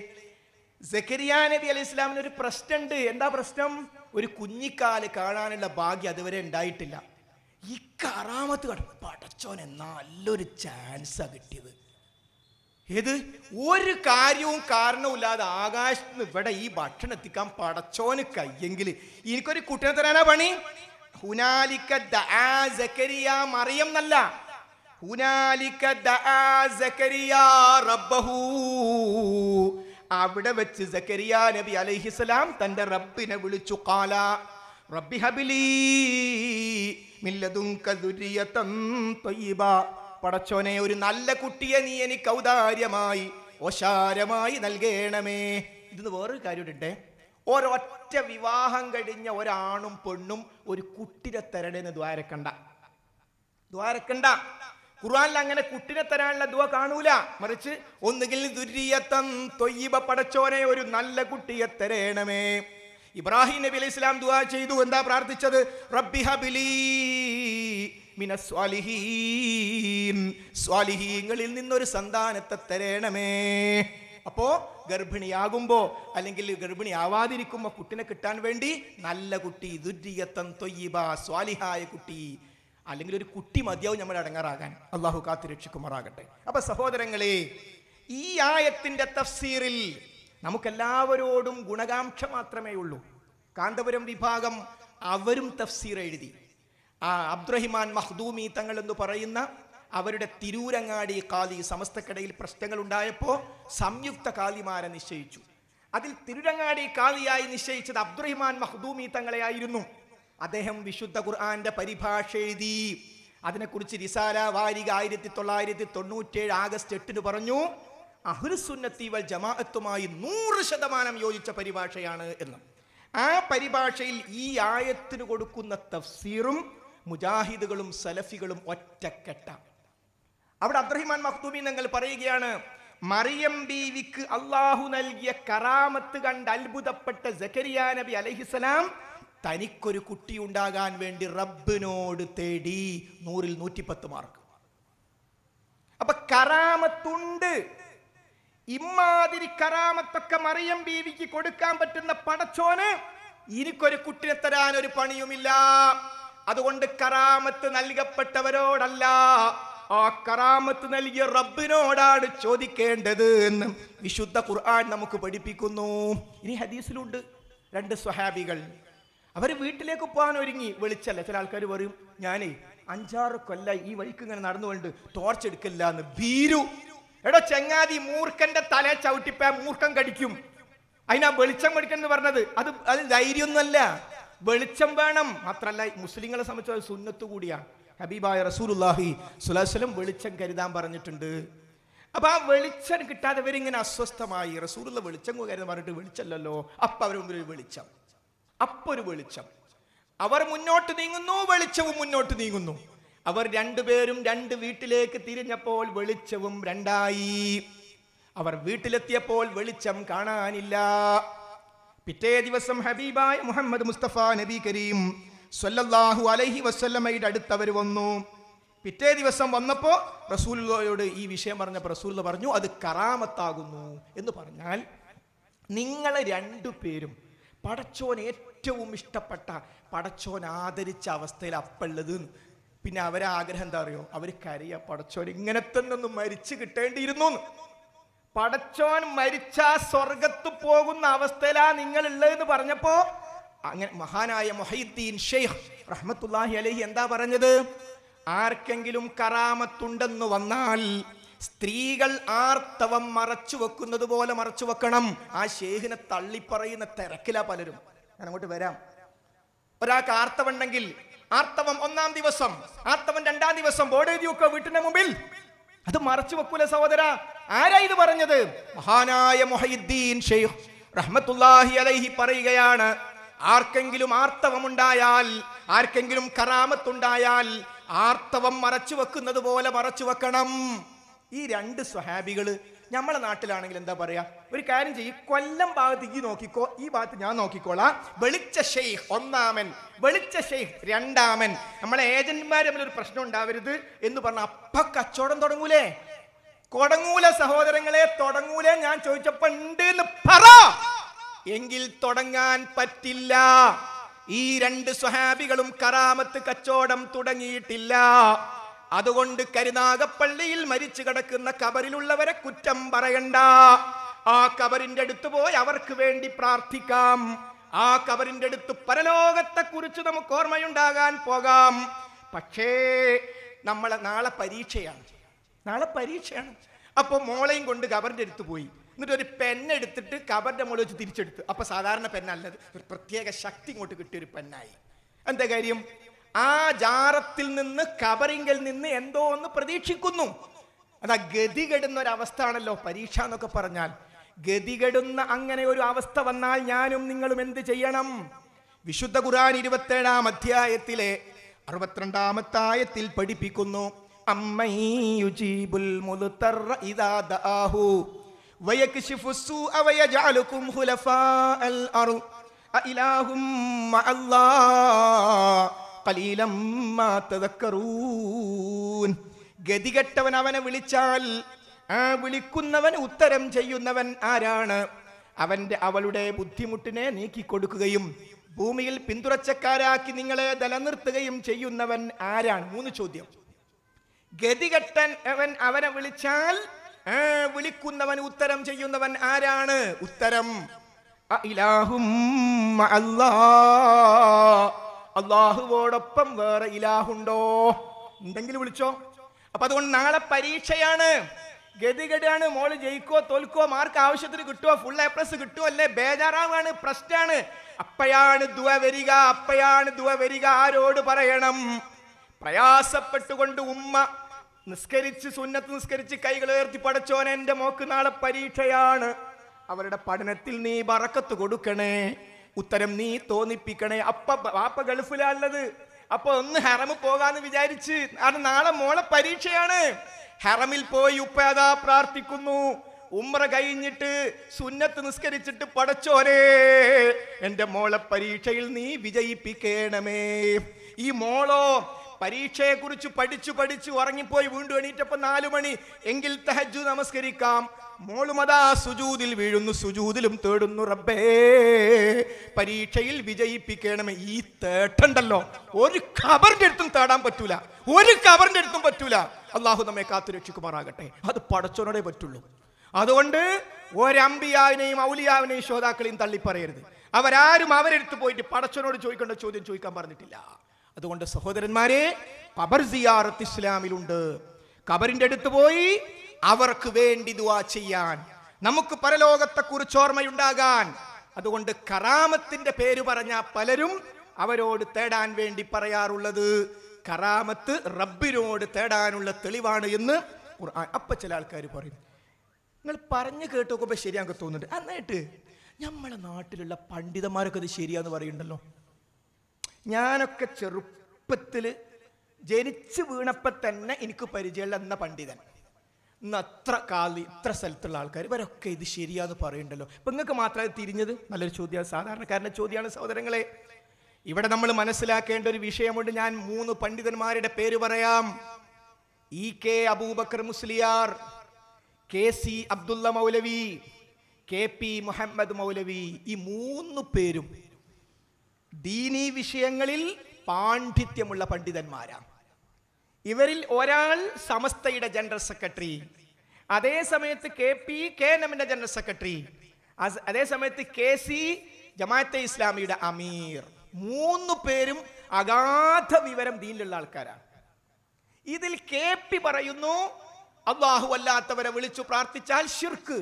സക്കരിയ നബി അലൈഹി ഇസ്ലാമിന് ഒരു പ്രശ്നമുണ്ട് എന്താ പ്രശ്നം ഒരു കുഞ്ഞിക്കാല് കാണാനുള്ള ഭാഗ്യം അതുവരെ ഉണ്ടായിട്ടില്ല ഈ കറാമത്ത് പടച്ചോൻ നല്ലൊരു ചാൻസാ കിട്ടിയത് ഏത് ഒരു കാര്യവും കാരണവുമില്ലാതെ ആകാശത്ത് നിന്ന് ഇവിടെ ഈ ഭക്ഷണം എത്തിക്കാൻ പടച്ചോന് കയ്യെങ്കിൽ എനിക്കൊരു കുട്ടിനെ തരാനാ പണി ഹുനാലിക്ക സക്കരിയ മറിയം എന്നല്ല ഹുനാലിക്ക സക്കരിയ റബ്ബഹൂ അവിടെ വെച്ച് സക്കരിയ നബി അലൈഹിസ്സലാം തന്റെ റബ്ബിനെ വിളിച്ചു കാല റബ്ബി ഹബിലി പടച്ചോനെ ഒരു നല്ല കുട്ടിയെ നീ എനിക്ക് ഔദാര്യമായി ഓശാരമായി നൽകേണമേ ഇതിന് വേറൊരു കാര്യമുണ്ട് ഒരൊറ്റ വിവാഹം കഴിഞ്ഞ ഒരാണും പെണ്ണും ഒരു കുട്ടിനെ തരണേന്ന് ദ്വാരക്കണ്ട ദ്വാരക്കണ്ട ഖുർആനിൽ അങ്ങനെ കുട്ടിനെ തരാനുള്ള ദുവ കാണൂല മറിച്ച് ഒന്നുകിൽ ദുര്യത്തം തൊയ്യബ പടച്ചോനെ ഒരു നല്ല കുട്ടിയെ തരേണമേ ഇബ്രാഹിം നബി അലൈഹി ഇസ്ലാം ദുവാ ചെയ്തു എന്താ പ്രാർത്ഥിച്ചത് റബ്ബി ഹബിലി സ്വാലിഹീൻ സ്വാലിഹീങ്ങളിൽ നിന്നൊരു സന്താനത്തെ തരേണമേ അപ്പോൾ ഗർഭിണിയാകുമ്പോൾ അല്ലെങ്കിൽ ഗർഭിണിയാവാതിരിക്കുമ്പോൾ കുട്ടിനെ കിട്ടാൻ വേണ്ടി നല്ല കുട്ടി ദുര്രിയത്തൻ തൊയ്യബ സ്വാലിഹായ കുട്ടി അല്ലെങ്കിൽ ഒരു കുട്ടി മതിയാവും നമ്മൾ അടങ്ങാറാകാൻ അള്ളാഹു രക്ഷിക്കുമാറാകട്ടെ അപ്പൊ സഹോദരങ്ങളെ ഈ ആയത്തിന്റെ തഫ്സീറിൽ നമുക്കെല്ലാവരോടും ഗുണകാംക്ഷ മാത്രമേ ഉള്ളൂ കാന്തപുരം വിഭാഗം അവരും തഫ്സീർ എഴുതി ആ അബ്ദുറഹിമാൻ മഹ്ദൂമി തങ്ങൾ എന്ന് പറയുന്ന അവരുടെ തിരൂരങ്ങാടി കാലി സമസ്തക്കടയിൽ പ്രശ്നങ്ങൾ ഉണ്ടായപ്പോൾ സംയുക്ത കാലിമാരെ നിശ്ചയിച്ചു അതിൽ തിരുരങ്ങാടി കാലിയായി നിശ്ചയിച്ചത് അബ്ദുറഹിമാൻ തങ്ങളെ തങ്ങളെയായിരുന്നു അദ്ദേഹം വിശുദ്ധ ഖുർആന്റെ പരിഭാഷ എഴുതി അതിനെക്കുറിച്ച് റിസാല വാരിക ആയിരത്തി തൊള്ളായിരത്തി തൊണ്ണൂറ്റേഴ് ആഗസ്റ്റ് എട്ടിന് പറഞ്ഞു അഹുൽസുന്നത്തി വൽ ജമാഅത്തുമായി നൂറ് ശതമാനം യോജിച്ച പരിഭാഷയാണ് എന്ന് ആ പരിഭാഷയിൽ ഈ ആയത്തിന് കൊടുക്കുന്ന തഫ്സീറും മുജാഹിദുകളും സലഫികളും ഒറ്റക്കെട്ടാണ് അവിടെ അബ്ദുറഹിമാൻ മഖ്തൂബി നിങ്ങൾ പറയുകയാണ് മറിയം ബീവിക്ക് അള്ളാഹു നൽകിയ കറാമത്ത് കണ്ട് അത്ഭുതപ്പെട്ട ജക്കരിയ നബി അലഹിസലാം തനിക്കൊരു കുട്ടി ഉണ്ടാകാൻ വേണ്ടി റബ്ബിനോട് തേടി നൂറിൽ നൂറ്റിപ്പത്ത് മാർക്ക് അപ്പൊ കറാമത്തുണ്ട് ഇമാതിരി കറാമത്തൊക്കെ മറിയം ബീവിക്ക് കൊടുക്കാൻ പറ്റുന്ന പടച്ചോന് എനിക്കൊരു കുട്ടിനെ തരാൻ ഒരു പണിയുമില്ല അതുകൊണ്ട് കറാമത്ത് നൽകപ്പെട്ടവരോടല്ല ആ കറാമത്ത് നൽകിയ റബ്ബിനോടാണ് ചോദിക്കേണ്ടത് എന്ന് വിശുദ്ധ ഖുർആൻ നമുക്ക് പഠിപ്പിക്കുന്നു ഇനി ഹദീസിലുണ്ട് രണ്ട് സ്വഹാബികൾ അവർ വീട്ടിലേക്ക് പോകാൻ ഒരുങ്ങി വിളിച്ചല്ലേ ചില ആൾക്കാർ പറയും ഞാനേ അഞ്ചാറ് കൊല്ല ഈ വഴിക്ക് ഇങ്ങനെ നടന്നുകൊണ്ട് എടുക്കില്ല എന്ന് ഭീരു എടോ ചെങ്ങാതി മൂർഖന്റെ തല ചവിട്ടിപ്പ മൂർഖം കടിക്കും അതിനാ വെളിച്ചം എന്ന് പറഞ്ഞത് അത് അത് ധൈര്യമൊന്നുമല്ല വെളിച്ചം വേണം മാത്രല്ല മുസ്ലിങ്ങളെ സംബന്ധിച്ച് സുന്നത്തു കൂടിയാണ് ഹബീബായ റസൂലുല്ലാഹി വസല്ലം വെളിച്ചം കരുതാൻ പറഞ്ഞിട്ടുണ്ട് അപ്പോൾ ആ വെളിച്ചം കിട്ടാതെ ഇവരിങ്ങനെ അസ്വസ്ഥമായി റസൂലുള്ള വെളിച്ചം കരുതാൻ പറഞ്ഞിട്ട് വെളിച്ചമല്ലല്ലോ അപ്പൊ അവർ മുമ്പിൽ ഒരു വെളിച്ചം അപ്പോൾ ഒരു വെളിച്ചം അവർ മുന്നോട്ട് നീങ്ങുന്നു വെളിച്ചവും മുന്നോട്ട് നീങ്ങുന്നു അവർ രണ്ടുപേരും രണ്ട് വീട്ടിലേക്ക് തിരിഞ്ഞപ്പോൾ വെളിച്ചവും രണ്ടായി അവർ വീട്ടിലെത്തിയപ്പോൾ വെളിച്ചം കാണാനില്ല പിറ്റേ ദിവസം ഹബീബായ മുഹമ്മദ് മുസ്തഫ നബി കരീം സ്വല്ലാഹു അലൈഹി വസ്ല്ലമ്മയുടെ അടുത്ത് അവർ വന്നു പിറ്റേ ദിവസം വന്നപ്പോൾ റസൂലോയോട് ഈ വിഷയം പറഞ്ഞപ്പോൾ റസൂൽ പറഞ്ഞു അത് കറാമത്താകുന്നു എന്ന് പറഞ്ഞാൽ നിങ്ങൾ രണ്ടു പേരും പടച്ചോൻ ഏറ്റവും ഇഷ്ടപ്പെട്ട പടച്ചോൻ ആദരിച്ച അവസ്ഥയിൽ അപ്പുള്ളത് പിന്നെ അവരെ ആഗ്രഹം എന്താ അറിയോ അവർ കരയ പടച്ചോൻ ഇങ്ങനെ തന്നെ ഒന്ന് മരിച്ചു കിട്ടേണ്ടിയിരുന്നു പടച്ചോൻ മരിച്ച സ്വർഗത്ത് പോകുന്ന അവസ്ഥയിലാ നിങ്ങളുള്ളതെന്ന് പറഞ്ഞപ്പോൾ അങ്ങനെ മഹാനായ മൊഹീദ്ദീൻ ഷെയ്ഖ് റഹ്മത്തുല്ലാഹി അലഹി എന്താ പറഞ്ഞത് ആർക്കെങ്കിലും കറാമത്തുണ്ടെന്ന് വന്നാൽ സ്ത്രീകൾ ആർത്തവം മറച്ചു വെക്കുന്നത് പോലെ മറച്ചു വെക്കണം ആ ഷെയ്ഖിനെ തള്ളിപ്പറയുന്ന തിരക്കിലാ പലരും ഞാൻ അങ്ങോട്ട് വരാം ഒരാൾക്ക് ആർത്തവുണ്ടെങ്കിൽ ആർത്തവം ഒന്നാം ദിവസം ആർത്തവം രണ്ടാം ദിവസം ബോർഡ് എഴുതിയൊക്കെ വീട്ടിന്റെ മുമ്പിൽ അത് മറച്ചു വെക്കൂല സഹോദര ആരാ ഇത് പറഞ്ഞത് മഹാനായ മൊഹീദ്ദീൻ ഷെയ്ഖ് റഹ്മത്തുല്ലാഹി അലൈഹി പറയുകയാണ് ആർക്കെങ്കിലും ആർത്തവമുണ്ടായാൽ ആർക്കെങ്കിലും കറാമത്തുണ്ടായാൽ ആർത്തവം മറച്ചു വെക്കുന്നത് പോലെ മറച്ചു വെക്കണം ഈ രണ്ട് സ്വഹാബികൾ നമ്മളെ നാട്ടിലാണെങ്കിൽ എന്താ പറയാ ഒരു കാര്യം ചെയ്യും കൊല്ലം ഭാഗത്ത് ഈ നോക്കിക്കോ ഈ ഭാഗത്ത് ഞാൻ നോക്കിക്കോളാം വെളിച്ച ഷെയ്ഖ് ഒന്നാമൻ വെളിച്ച ഷെയ്ഖ് രണ്ടാമൻ നമ്മളെ ഏജന്റ്മാർ തമ്മിൽ ഒരു പ്രശ്നം ഉണ്ടാവരുത് എന്ന് പറഞ്ഞ അപ്പ കച്ചവടം തുടങ്ങൂലേ തുടങ്ങൂല സഹോദരങ്ങളെ തുടങ്ങൂലെ ഞാൻ ചോദിച്ചപ്പോ ഉണ്ട് എന്ന് പറ എങ്കിൽ തുടങ്ങാൻ പറ്റില്ല ഈ രണ്ട് സ്വഹാബികളും കറാമത്ത് കച്ചോടം തുടങ്ങിയിട്ടില്ല അതുകൊണ്ട് കരുനാഗപ്പള്ളിയിൽ മരിച്ചു കിടക്കുന്ന കബറിലുള്ളവരെ കുറ്റം പറയണ്ട ആ കബറിന്റെ അടുത്ത് പോയി അവർക്ക് വേണ്ടി പ്രാർത്ഥിക്കാം ആ കബറിന്റെ അടുത്ത് പരലോകത്തെ കുറിച്ച് നമുക്ക് ഓർമ്മയുണ്ടാകാൻ പോകാം പക്ഷേ നമ്മളെ നാളെ പരീക്ഷയാണ് നാളെ പരീക്ഷയാണ് അപ്പോൾ മോളെയും കൊണ്ട് കബറിന്റെ അടുത്ത് പോയി എന്നിട്ടൊരു ഒരു പെന്നെടുത്തിട്ട് കബറിൻ്റെ മുകളിൽ വെച്ച് തിരിച്ചെടുത്ത് അപ്പോൾ സാധാരണ പെന്നല്ലത് ഒരു പ്രത്യേക ശക്തി ഇങ്ങോട്ട് കിട്ടിയ ഒരു പെന്നായി എന്താ കാര്യം ആ ജാറത്തിൽ നിന്ന് കബറിങ്കിൽ നിന്ന് എന്തോ ഒന്ന് പ്രതീക്ഷിക്കുന്നു അതാ ഗതികെടുന്ന ഒരവസ്ഥയാണല്ലോ പരീക്ഷ എന്നൊക്കെ പറഞ്ഞാൽ ഗതികെടുന്ന അങ്ങനെ ഒരു അവസ്ഥ വന്നാൽ ഞാനും നിങ്ങളും എന്ത് ചെയ്യണം വിശുദ്ധ ഖുർആൻ ഇരുപത്തേഴാം അധ്യായത്തിലെ അറുപത്തിരണ്ടാമത്തെ ആയത്തിൽ പഠിപ്പിക്കുന്നു ദാഹു ഗതികെട്ടവൻ അവനെ വിളിച്ചാൽ ആ വിളിക്കുന്നവൻ ഉത്തരം ചെയ്യുന്നവൻ ആരാണ് അവന്റെ അവളുടെ ബുദ്ധിമുട്ടിനെ നീക്കിക്കൊടുക്കുകയും ഭൂമിയിൽ പിന്തുടച്ചക്കാരാക്കി നിങ്ങളെ നിലനിർത്തുകയും ചെയ്യുന്നവൻ ആരാണ് മൂന്ന് ചോദ്യം ഗതികെട്ടൻ അവൻ അവനെ വിളിച്ചാൽ ആ വിളിക്കുന്നവൻ ഉത്തരം ചെയ്യുന്നവൻ ആരാണ് ഉത്തരം അള്ളാഹുവോടൊപ്പം വേറെ ഇലാഹുണ്ടോ എന്തെങ്കിലും വിളിച്ചോ അപ്പൊ അതുകൊണ്ട് നാളെ പരീക്ഷയാണ് ഗതികേടാണ് മോള് ജയിക്കോ തോൽക്കോ മാർക്ക് ആവശ്യത്തിന് കിട്ടുമോ ഫുൾ എ പ്ലസ് കിട്ടുമോ അല്ലേ ബേജാറാവാണ് പ്രശ്നമാണ് അപ്പയാണ് ദുവ വരിക അപ്പയാണ് ദുവ വരിക ആരോട് പറയണം പ്രയാസപ്പെട്ടുകൊണ്ട് ഉമ്മ നിസ്കരിച്ച് സുന്നത്ത് നിസ്കരിച്ച് കൈകൾ ഉയർത്തി പഠിച്ചോൻ എൻ്റെ മോക്ക് നാളെ പരീക്ഷയാണ് അവരുടെ പഠനത്തിൽ നീ വറക്കത്ത് കൊടുക്കണേ ഉത്തരം നീ തോന്നിപ്പിക്കണേ അപ്പ വാപ്പ ഗൾഫിലാണുള്ളത് അപ്പൊ ഒന്ന് ഹറമ് പോകാന്ന് വിചാരിച്ച് കാരണം നാളെ മോളെ പരീക്ഷയാണ് ഹറമിൽ പോയി ഉപ്പേതാ പ്രാർത്ഥിക്കുന്നു ഉമ്ര കഴിഞ്ഞിട്ട് സുന്നത്ത് നിസ്കരിച്ചിട്ട് പടച്ചോരേ എൻ്റെ മോളെ പരീക്ഷയിൽ നീ വിജയിപ്പിക്കണമേ ഈ മോളോ പരീക്ഷയെക്കുറിച്ച് പഠിച്ചു പഠിച്ച് ഉറങ്ങിപ്പോയി വീണ്ടും എണീറ്റപ്പോൾ നാലു മണി എങ്കിൽ തഹജു നമസ്കരിക്കാം മോളുമതാ സുജൂതിൽ വീഴുന്നു സുജൂതിലും തേടുന്നു റബ്ബേ പരീക്ഷയിൽ വിജയിപ്പിക്കണമേ ഈ തേട്ടണ്ടല്ലോ ഒരു കബറിന്റെ അടുത്തും തേടാൻ പറ്റൂല ഒരു കബറിന്റെ അടുത്തും പറ്റൂല അള്ളാഹു നമ്മെ കാത്തു രക്ഷിക്കുമാറാകട്ടെ അത് പടച്ചോനോടെ പറ്റുള്ളൂ അതുകൊണ്ട് ഒരമ്പിയാവിനെയും ഔലിയാവിനെയും ശ്രോതാക്കളെയും തള്ളിപ്പറയരുത് അവരാരും അവരെടുത്ത് പോയിട്ട് പടച്ചോനോട് ചോദിക്കേണ്ട ചോദ്യം ചോദിക്കാൻ പറഞ്ഞിട്ടില്ല അതുകൊണ്ട് സഹോദരന്മാരെ കബർ സിയാറത്ത് ഇസ്ലാമിലുണ്ട് കബറിന്റെ അടുത്ത് പോയി അവർക്ക് വേണ്ടി ദുവാ ചെയ്യാൻ നമുക്ക് കുറിച്ച് ഓർമ്മയുണ്ടാകാൻ അതുകൊണ്ട് കറാമത്തിന്റെ പേര് പറഞ്ഞ പലരും അവരോട് തേടാൻ വേണ്ടി പറയാറുള്ളത് കറാമത്ത് റബ്ബിനോട് തേടാനുള്ള തെളിവാണ് എന്ന് അപ്പ ചില ആൾക്കാർ പറയും നിങ്ങൾ പറഞ്ഞു കേട്ടോക്കുമ്പോ ശരിയാക്കി തോന്നുന്നുണ്ട് അന്നായിട്ട് നമ്മളെ നാട്ടിലുള്ള പണ്ഡിതന്മാരൊക്കെ അത് ശരിയാന്ന് പറയുന്നുണ്ടല്ലോ ഞാനൊക്കെ ചെറുപ്പത്തിൽ ജനിച്ച് വീണപ്പോൾ തന്നെ എനിക്ക് പരിചയമുള്ള എന്ന പണ്ഡിതൻ ഇന്ന് അത്ര കാലി ഇത്ര സ്ഥലത്തുള്ള ആൾക്കാർ ഇവരൊക്കെ ഇത് ശരിയാന്ന് പറയുണ്ടല്ലോ ഇപ്പം നിങ്ങൾക്ക് മാത്രമേ തിരിഞ്ഞത് നല്ലൊരു ചോദ്യമാണ് സാധാരണക്കാരൻ്റെ ചോദ്യമാണ് സഹോദരങ്ങളെ ഇവിടെ നമ്മൾ മനസ്സിലാക്കേണ്ട ഒരു വിഷയമുണ്ട് ഞാൻ മൂന്ന് പണ്ഡിതന്മാരുടെ പേര് പറയാം E K Abubakar Musliyar K C Abdulla Maulavi K P Muhammad Maulavi ഈ മൂന്ന് പേരും ദീനീ വിഷയങ്ങളിൽ പാണ്ഡിത്യമുള്ള പണ്ഡിതന്മാരാണ് ഇവരിൽ ഒരാൾ സമസ്തയുടെ ജനറൽ സെക്രട്ടറി അതേ സമയത്ത് കെ പി കെ എമ്മിന്റെ ജനറൽ സെക്രട്ടറി അതേ സമയത്ത് കെ സി ജമാഅത്തെ ഇസ്ലാമിയുടെ അമീർ മൂന്ന് പേരും അഗാധ വിവരം ദീനിലുള്ള ആൾക്കാരാണ് ഇതിൽ കെ പി പറയുന്നു അള്ളാഹു അല്ലാത്തവരെ വിളിച്ചു പ്രാർത്ഥിച്ചാൽ ഷിർക്ക്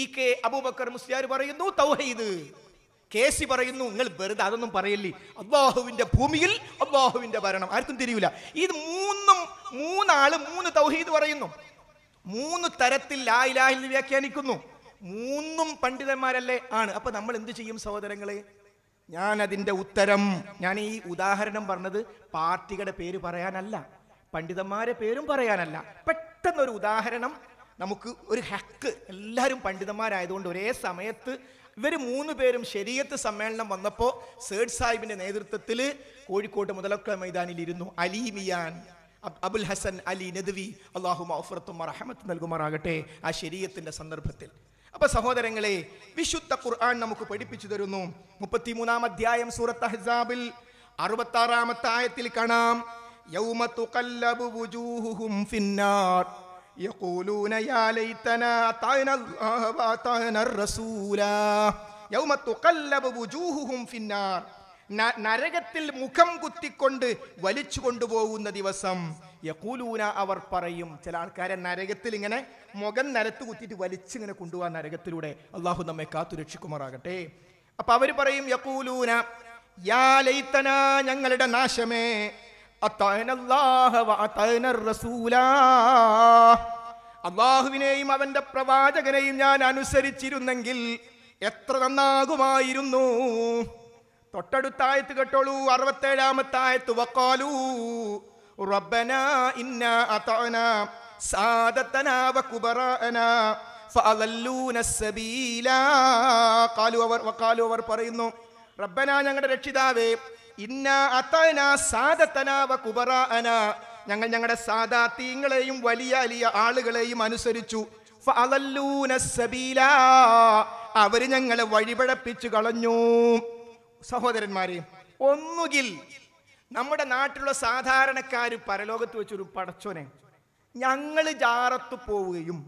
ഇ കെ അബൂബക്കർ മുസ്ലിയാർ പറയുന്നു തൗഹീദ് കേസി പറയുന്നു നിങ്ങൾ വെറുതെ അതൊന്നും പറയല്ലേ അബ്ബാഹുവിൻ്റെ ഭൂമിയിൽ അബ്ബാഹുവിൻ്റെ ഭരണം ആർക്കും തിരിയില്ല ഇത് മൂന്നും മൂന്നാള് മൂന്ന് തൗഹീദ് പറയുന്നു മൂന്ന് തരത്തിൽ ലാ ഇലാഹിൽ വ്യാഖ്യാനിക്കുന്നു മൂന്നും പണ്ഡിതന്മാരല്ലേ ആണ് അപ്പൊ നമ്മൾ എന്ത് ചെയ്യും സഹോദരങ്ങളെ ഞാൻ അതിൻ്റെ ഉത്തരം ഞാൻ ഈ ഉദാഹരണം പറഞ്ഞത് പാർട്ടികളുടെ പേര് പറയാനല്ല പണ്ഡിതന്മാരെ പേരും പറയാനല്ല പെട്ടെന്നൊരു ഉദാഹരണം നമുക്ക് ഒരു ഹക്ക് എല്ലാവരും പണ്ഡിതന്മാരായതുകൊണ്ട് ഒരേ സമയത്ത് ഇവർ മൂന്ന് പേരും ശരീരത്ത് സമ്മേളനം വന്നപ്പോൾ സേഡ് സാഹിബിൻ്റെ നേതൃത്വത്തിൽ കോഴിക്കോട്ട് മുതലക്ക മൈതാനിൽ ഇരുന്നു അലീമിയാൻ അബുൽ ഹസൻ അലി നദ്വി അള്ളാഹു മഫറത്തും അറഹമത്ത് നൽകുമാറാകട്ടെ ആ ശരീരത്തിൻ്റെ സന്ദർഭത്തിൽ അപ്പൊ സഹോദരങ്ങളെ വിശുദ്ധ ഖുർആൻ നമുക്ക് പഠിപ്പിച്ചു തരുന്നു മുപ്പത്തിമൂന്നാം അധ്യായം സൂറത്ത് അഹ്സാബിൽ അറുപത്തി ആറാമത്തെ ആയത്തിൽ കാണാം യൗമ തുഖല്ലബു വുജൂഹുഹും ഫിന്നാർ يقولون يا ليتنا أطعنا الله وأطعنا الرسول يوم تقلب وجوههم في النار നരകത്തിൽ മുഖം കുത്തിക്കൊണ്ട് വലിച്ചു കൊണ്ടുപോകുന്ന ദിവസം യക്കൂലൂന അവർ പറയും ചില ആൾക്കാരെ നരകത്തിൽ ഇങ്ങനെ മുഖം നരത്ത് കുത്തിയിട്ട് വലിച്ചിങ്ങനെ കൊണ്ടുപോകാൻ നരകത്തിലൂടെ അള്ളാഹു നമ്മെ കാത്തു രക്ഷിക്കുമാറാകട്ടെ അപ്പൊ അവർ പറയും യക്കൂലൂന യാ ലൈത്തന ഞങ്ങളുടെ നാശമേ അള്ളാഹുവിനെയും അവന്റെ പ്രവാചകനെയും ഞാൻ അനുസരിച്ചിരുന്നെങ്കിൽ എത്ര നന്നാകുമായിരുന്നു തൊട്ടടുത്ത ആയത്ത് കേട്ടോളൂ അറുപത്തേഴാമത്തായത്ത് ആയത്ത് വക്കാലൂ റബ്ബന ഇന്ന അതന സാദത്തന വകുബറന ഫഅദല്ലൂന സബീല ഖാലു അവർ അവർ പറയുന്നു റബ്ബന ഞങ്ങളുടെ രക്ഷിതാവേ ഞങ്ങൾ ഞങ്ങളുടെ സാദാ തീങ്ങളെയും വലിയ വലിയ ആളുകളെയും അനുസരിച്ചു അവര് ഞങ്ങളെ വഴിപഴപ്പിച്ചു കളഞ്ഞു സഹോദരന്മാരെ ഒന്നുകിൽ നമ്മുടെ നാട്ടിലുള്ള സാധാരണക്കാർ പരലോകത്ത് വെച്ചൊരു പടച്ചോനെ ഞങ്ങൾ ജാറത്ത് പോവുകയും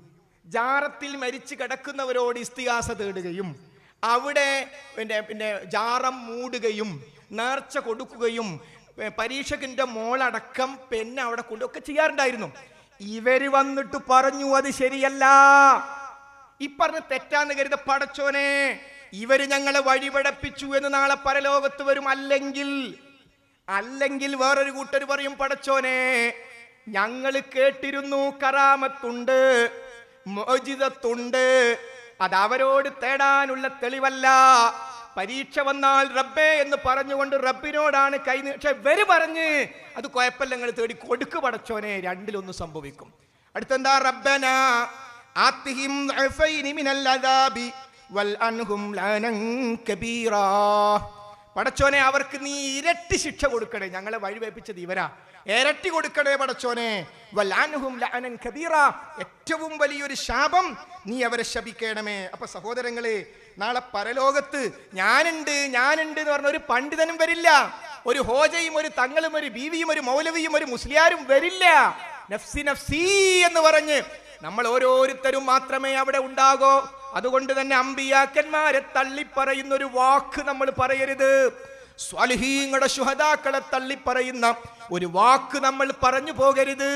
ജാറത്തിൽ മരിച്ചു കിടക്കുന്നവരോട് ഇസ്തിഹാസ തേടുകയും അവിടെ പിന്നെ പിന്നെ ജാറം മൂടുകയും നേർച്ച കൊടുക്കുകയും പരീക്ഷകൻ്റെ മോളടക്കം പെണ്ണ് അവിടെ കൊണ്ടൊക്കെ ഒക്കെ ചെയ്യാറുണ്ടായിരുന്നു ഇവര് വന്നിട്ട് പറഞ്ഞു അത് ശരിയല്ല ഈ പറഞ്ഞ തെറ്റാന്ന് കരുത പടച്ചോനെ ഇവര് ഞങ്ങളെ വഴിപടപ്പിച്ചു എന്ന് നാളെ പരലോകത്ത് വരും അല്ലെങ്കിൽ അല്ലെങ്കിൽ വേറൊരു കൂട്ടർ പറയും പടച്ചോനെ ഞങ്ങൾ കേട്ടിരുന്നു കറാമത്തുണ്ട് മോചിതത്തുണ്ട് അത് അവരോട് തേടാനുള്ള തെളിവല്ല പരീക്ഷ വന്നാൽ റബ്ബേ എന്ന് പറഞ്ഞുകൊണ്ട് റബ്ബിനോടാണ് കൈ പക്ഷെ വര് പറഞ്ഞ് അത് കുഴപ്പമില്ല നിങ്ങൾ തേടി കൊടുക്കു പടച്ചോനെ രണ്ടിലൊന്ന് സംഭവിക്കും അടുത്തെന്താ റബ്ബന ആത്തിഹിം പടച്ചോനെ അവർക്ക് നീ ഇരട്ടി ശിക്ഷ കൊടുക്കണേ ഞങ്ങളെ വഴിവേപ്പിച്ചത് ഇവരാ ഇരട്ടി കൊടുക്കണേ പടച്ചോനെ ലാനൻ ഏറ്റവും വലിയൊരു ശാപം നീ അവരെ ശപിക്കണമേ അപ്പൊ സഹോദരങ്ങളെ നാളെ പരലോകത്ത് ഞാനുണ്ട് ഞാനുണ്ട് എന്ന് പറഞ്ഞ ഒരു പണ്ഡിതനും വരില്ല ഒരു ഹോജയും ഒരു തങ്ങളും ഒരു ബീവിയും ഒരു മൗലവിയും ഒരു മുസ്ലിയാരും വരില്ല നഫ്സി നഫ്സി എന്ന് പറഞ്ഞ് നമ്മൾ ഓരോരുത്തരും മാത്രമേ അവിടെ ഉണ്ടാകൂ അതുകൊണ്ട് തന്നെ അമ്പിയാക്കന്മാരെ തള്ളിപ്പറയുന്ന ഒരു വാക്ക് നമ്മൾ പറയരുത് സ്വാലിഹീങ്ങളുടെ ശുഹതാക്കളെ തള്ളിപ്പറയുന്ന ഒരു വാക്ക് നമ്മൾ പറഞ്ഞു പോകരുത്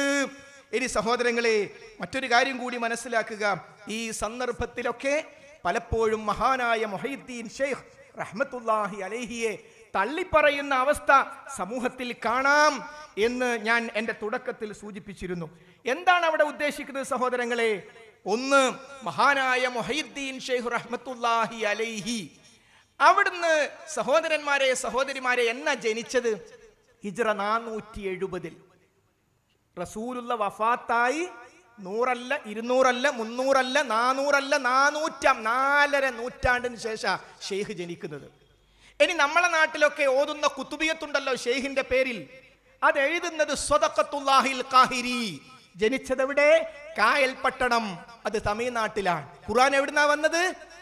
ഇനി സഹോദരങ്ങളെ മറ്റൊരു കാര്യം കൂടി മനസ്സിലാക്കുക ഈ സന്ദർഭത്തിലൊക്കെ പലപ്പോഴും മഹാനായ മൊഹീദ്ദീൻ ഷെയ്ഖ് റഹ്മത്തുല്ലാഹി അലേഹിയെ തള്ളിപ്പറയുന്ന അവസ്ഥ സമൂഹത്തിൽ കാണാം എന്ന് ഞാൻ എൻ്റെ തുടക്കത്തിൽ സൂചിപ്പിച്ചിരുന്നു എന്താണ് അവിടെ ഉദ്ദേശിക്കുന്നത് സഹോദരങ്ങളെ ഒന്ന് മഹാനായ മൊഹീദ്ദീൻ ഷെയ്ഖ് റഹ്മത്തുല്ലാഹി അലൈഹി അവിടുന്ന് സഹോദരന്മാരെ സഹോദരിമാരെ എന്നാ ജനിച്ചത് ഹിജ്ര നാനൂറ്റി എഴുപതിൽ റസൂലുള്ള വഫാത്തായി നൂറല്ല ഇരുന്നൂറല്ല മുന്നൂറല്ല നാനൂറല്ല നാനൂറ്റാം നാലര നൂറ്റാണ്ടിന് ശേഷം ഷെയ്ഖ് ജനിക്കുന്നത് ഇനി നമ്മളെ നാട്ടിലൊക്കെ ഓതുന്ന കുത്തുബിയത്തുണ്ടല്ലോ ഷെയ്ഖിന്റെ പേരിൽ അത് എഴുതുന്നത് സ്വതക്കത്തുല്ലാഹിൽ കാഹിരി കായൽ പട്ടണം അത് തമിഴ്നാട്ടിലാണ് ഖുർആൻ എവിടുന്നാ വന്നത്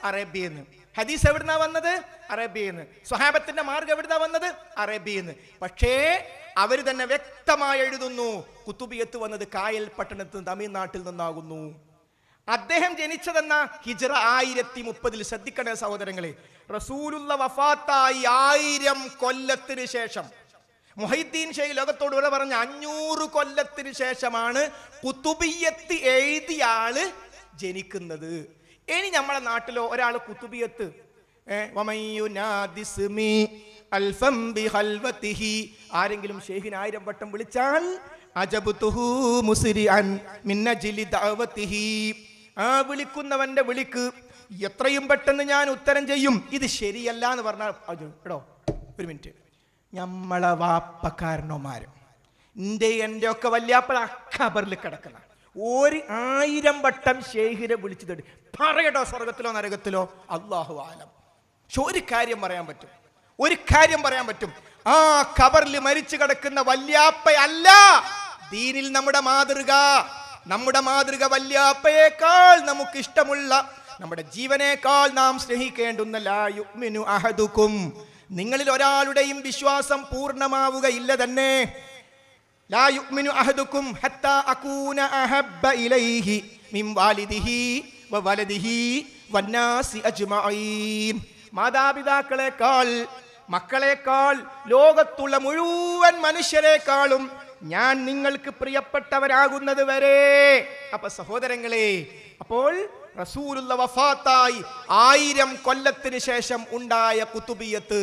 അറേബ്യന്ന് ഹദീസ് എവിടുന്നാ വന്നത് അറേബ്യന്ന് സ്വഹാബത്തിന്റെ മാർഗം എവിടുന്നാ വന്നത് അറേബ്യന്ന് പക്ഷേ അവർ തന്നെ വ്യക്തമായി എഴുതുന്നു കുത്തുബിയത്ത് വന്നത് കായൽ പട്ടണത്ത് തമിഴ്നാട്ടിൽ നിന്നാകുന്നു അദ്ദേഹം ജനിച്ചതെന്ന ഹിജറ ആയിരത്തി മുപ്പതിൽ ശ്രദ്ധിക്കണ സഹോദരങ്ങളെ റസൂലുള്ള വഫാത്തായി ആയിരം കൊല്ലത്തിന് ശേഷം മൊഹീദ്ദീൻ ഷെയ് ലോകത്തോട് വരെ പറഞ്ഞ അഞ്ഞൂറ് കൊല്ലത്തിന് ശേഷമാണ് കുത്തുബിയത്ത് എഴുതിയ ആള് ജനിക്കുന്നത് ഇനി നമ്മളെ നാട്ടിലോ ഒരാൾ കുത്തുബിയത്ത് വമയുനാദിസ്മി ആരെങ്കിലും ഷെയ്ഖിന് ആയിരം വട്ടം വിളിച്ചാൽ ആ വിളിക്കുന്നവന്റെ വിളിക്ക് എത്രയും പെട്ടെന്ന് ഞാൻ ഉത്തരം ചെയ്യും ഇത് ശരിയല്ല എന്ന് പറഞ്ഞാൽ എടോ ഒരു മിനിറ്റ് നമ്മളെ വാപ്പക്കാരനോമാരും എൻ്റെ എൻ്റെ ഒക്കെ വല്യാപ്പഴ അക്കബറിൽ കിടക്കണം ഒരു ആയിരം വട്ടം ഷെയ്ഖിനെ വിളിച്ചു തേടി പറയടോ സ്വർഗത്തിലോ നരകത്തിലോ അള്ളാഹു ആലം പക്ഷെ ഒരു കാര്യം പറയാൻ പറ്റും ഒരു കാര്യം പറയാൻ പറ്റും ആ കബറിൽ മരിച്ചു കിടക്കുന്ന വല്യാപ്പയല്ല ദീനിൽ നമ്മുടെ മാതൃക നമ്മുടെ മാതൃക വല്യാപ്പയേക്കാൾ നമുക്ക് ഇഷ്ടമുള്ള നമ്മുടെ ജീവനേക്കാൾ നാം സ്നേഹിക്കേണ്ടുന്ന ലായുമിനു അഹദുക്കും നിങ്ങളിൽ ഒരാളുടെയും വിശ്വാസം പൂർണ്ണമാവുകയില്ല തന്നെ ലായുമിനു അഹദുക്കും ഹത്ത അകൂന അഹബ്ബ ഇലൈഹി മിം വാലിദിഹി വവലദിഹി വന്നാസി അജ്മഈൻ മാതാപിതാക്കളെക്കാൾ മക്കളേക്കാൾ ലോകത്തുള്ള മുഴുവൻ മനുഷ്യരെക്കാളും ഞാൻ നിങ്ങൾക്ക് പ്രിയപ്പെട്ടവരാകുന്നത് വരെ അപ്പൊ സഹോദരങ്ങളെ അപ്പോൾ റസൂലുള്ള വഫാത്തായി ആയിരം കൊല്ലത്തിന് ശേഷം ഉണ്ടായ കുത്തുബിയത്ത്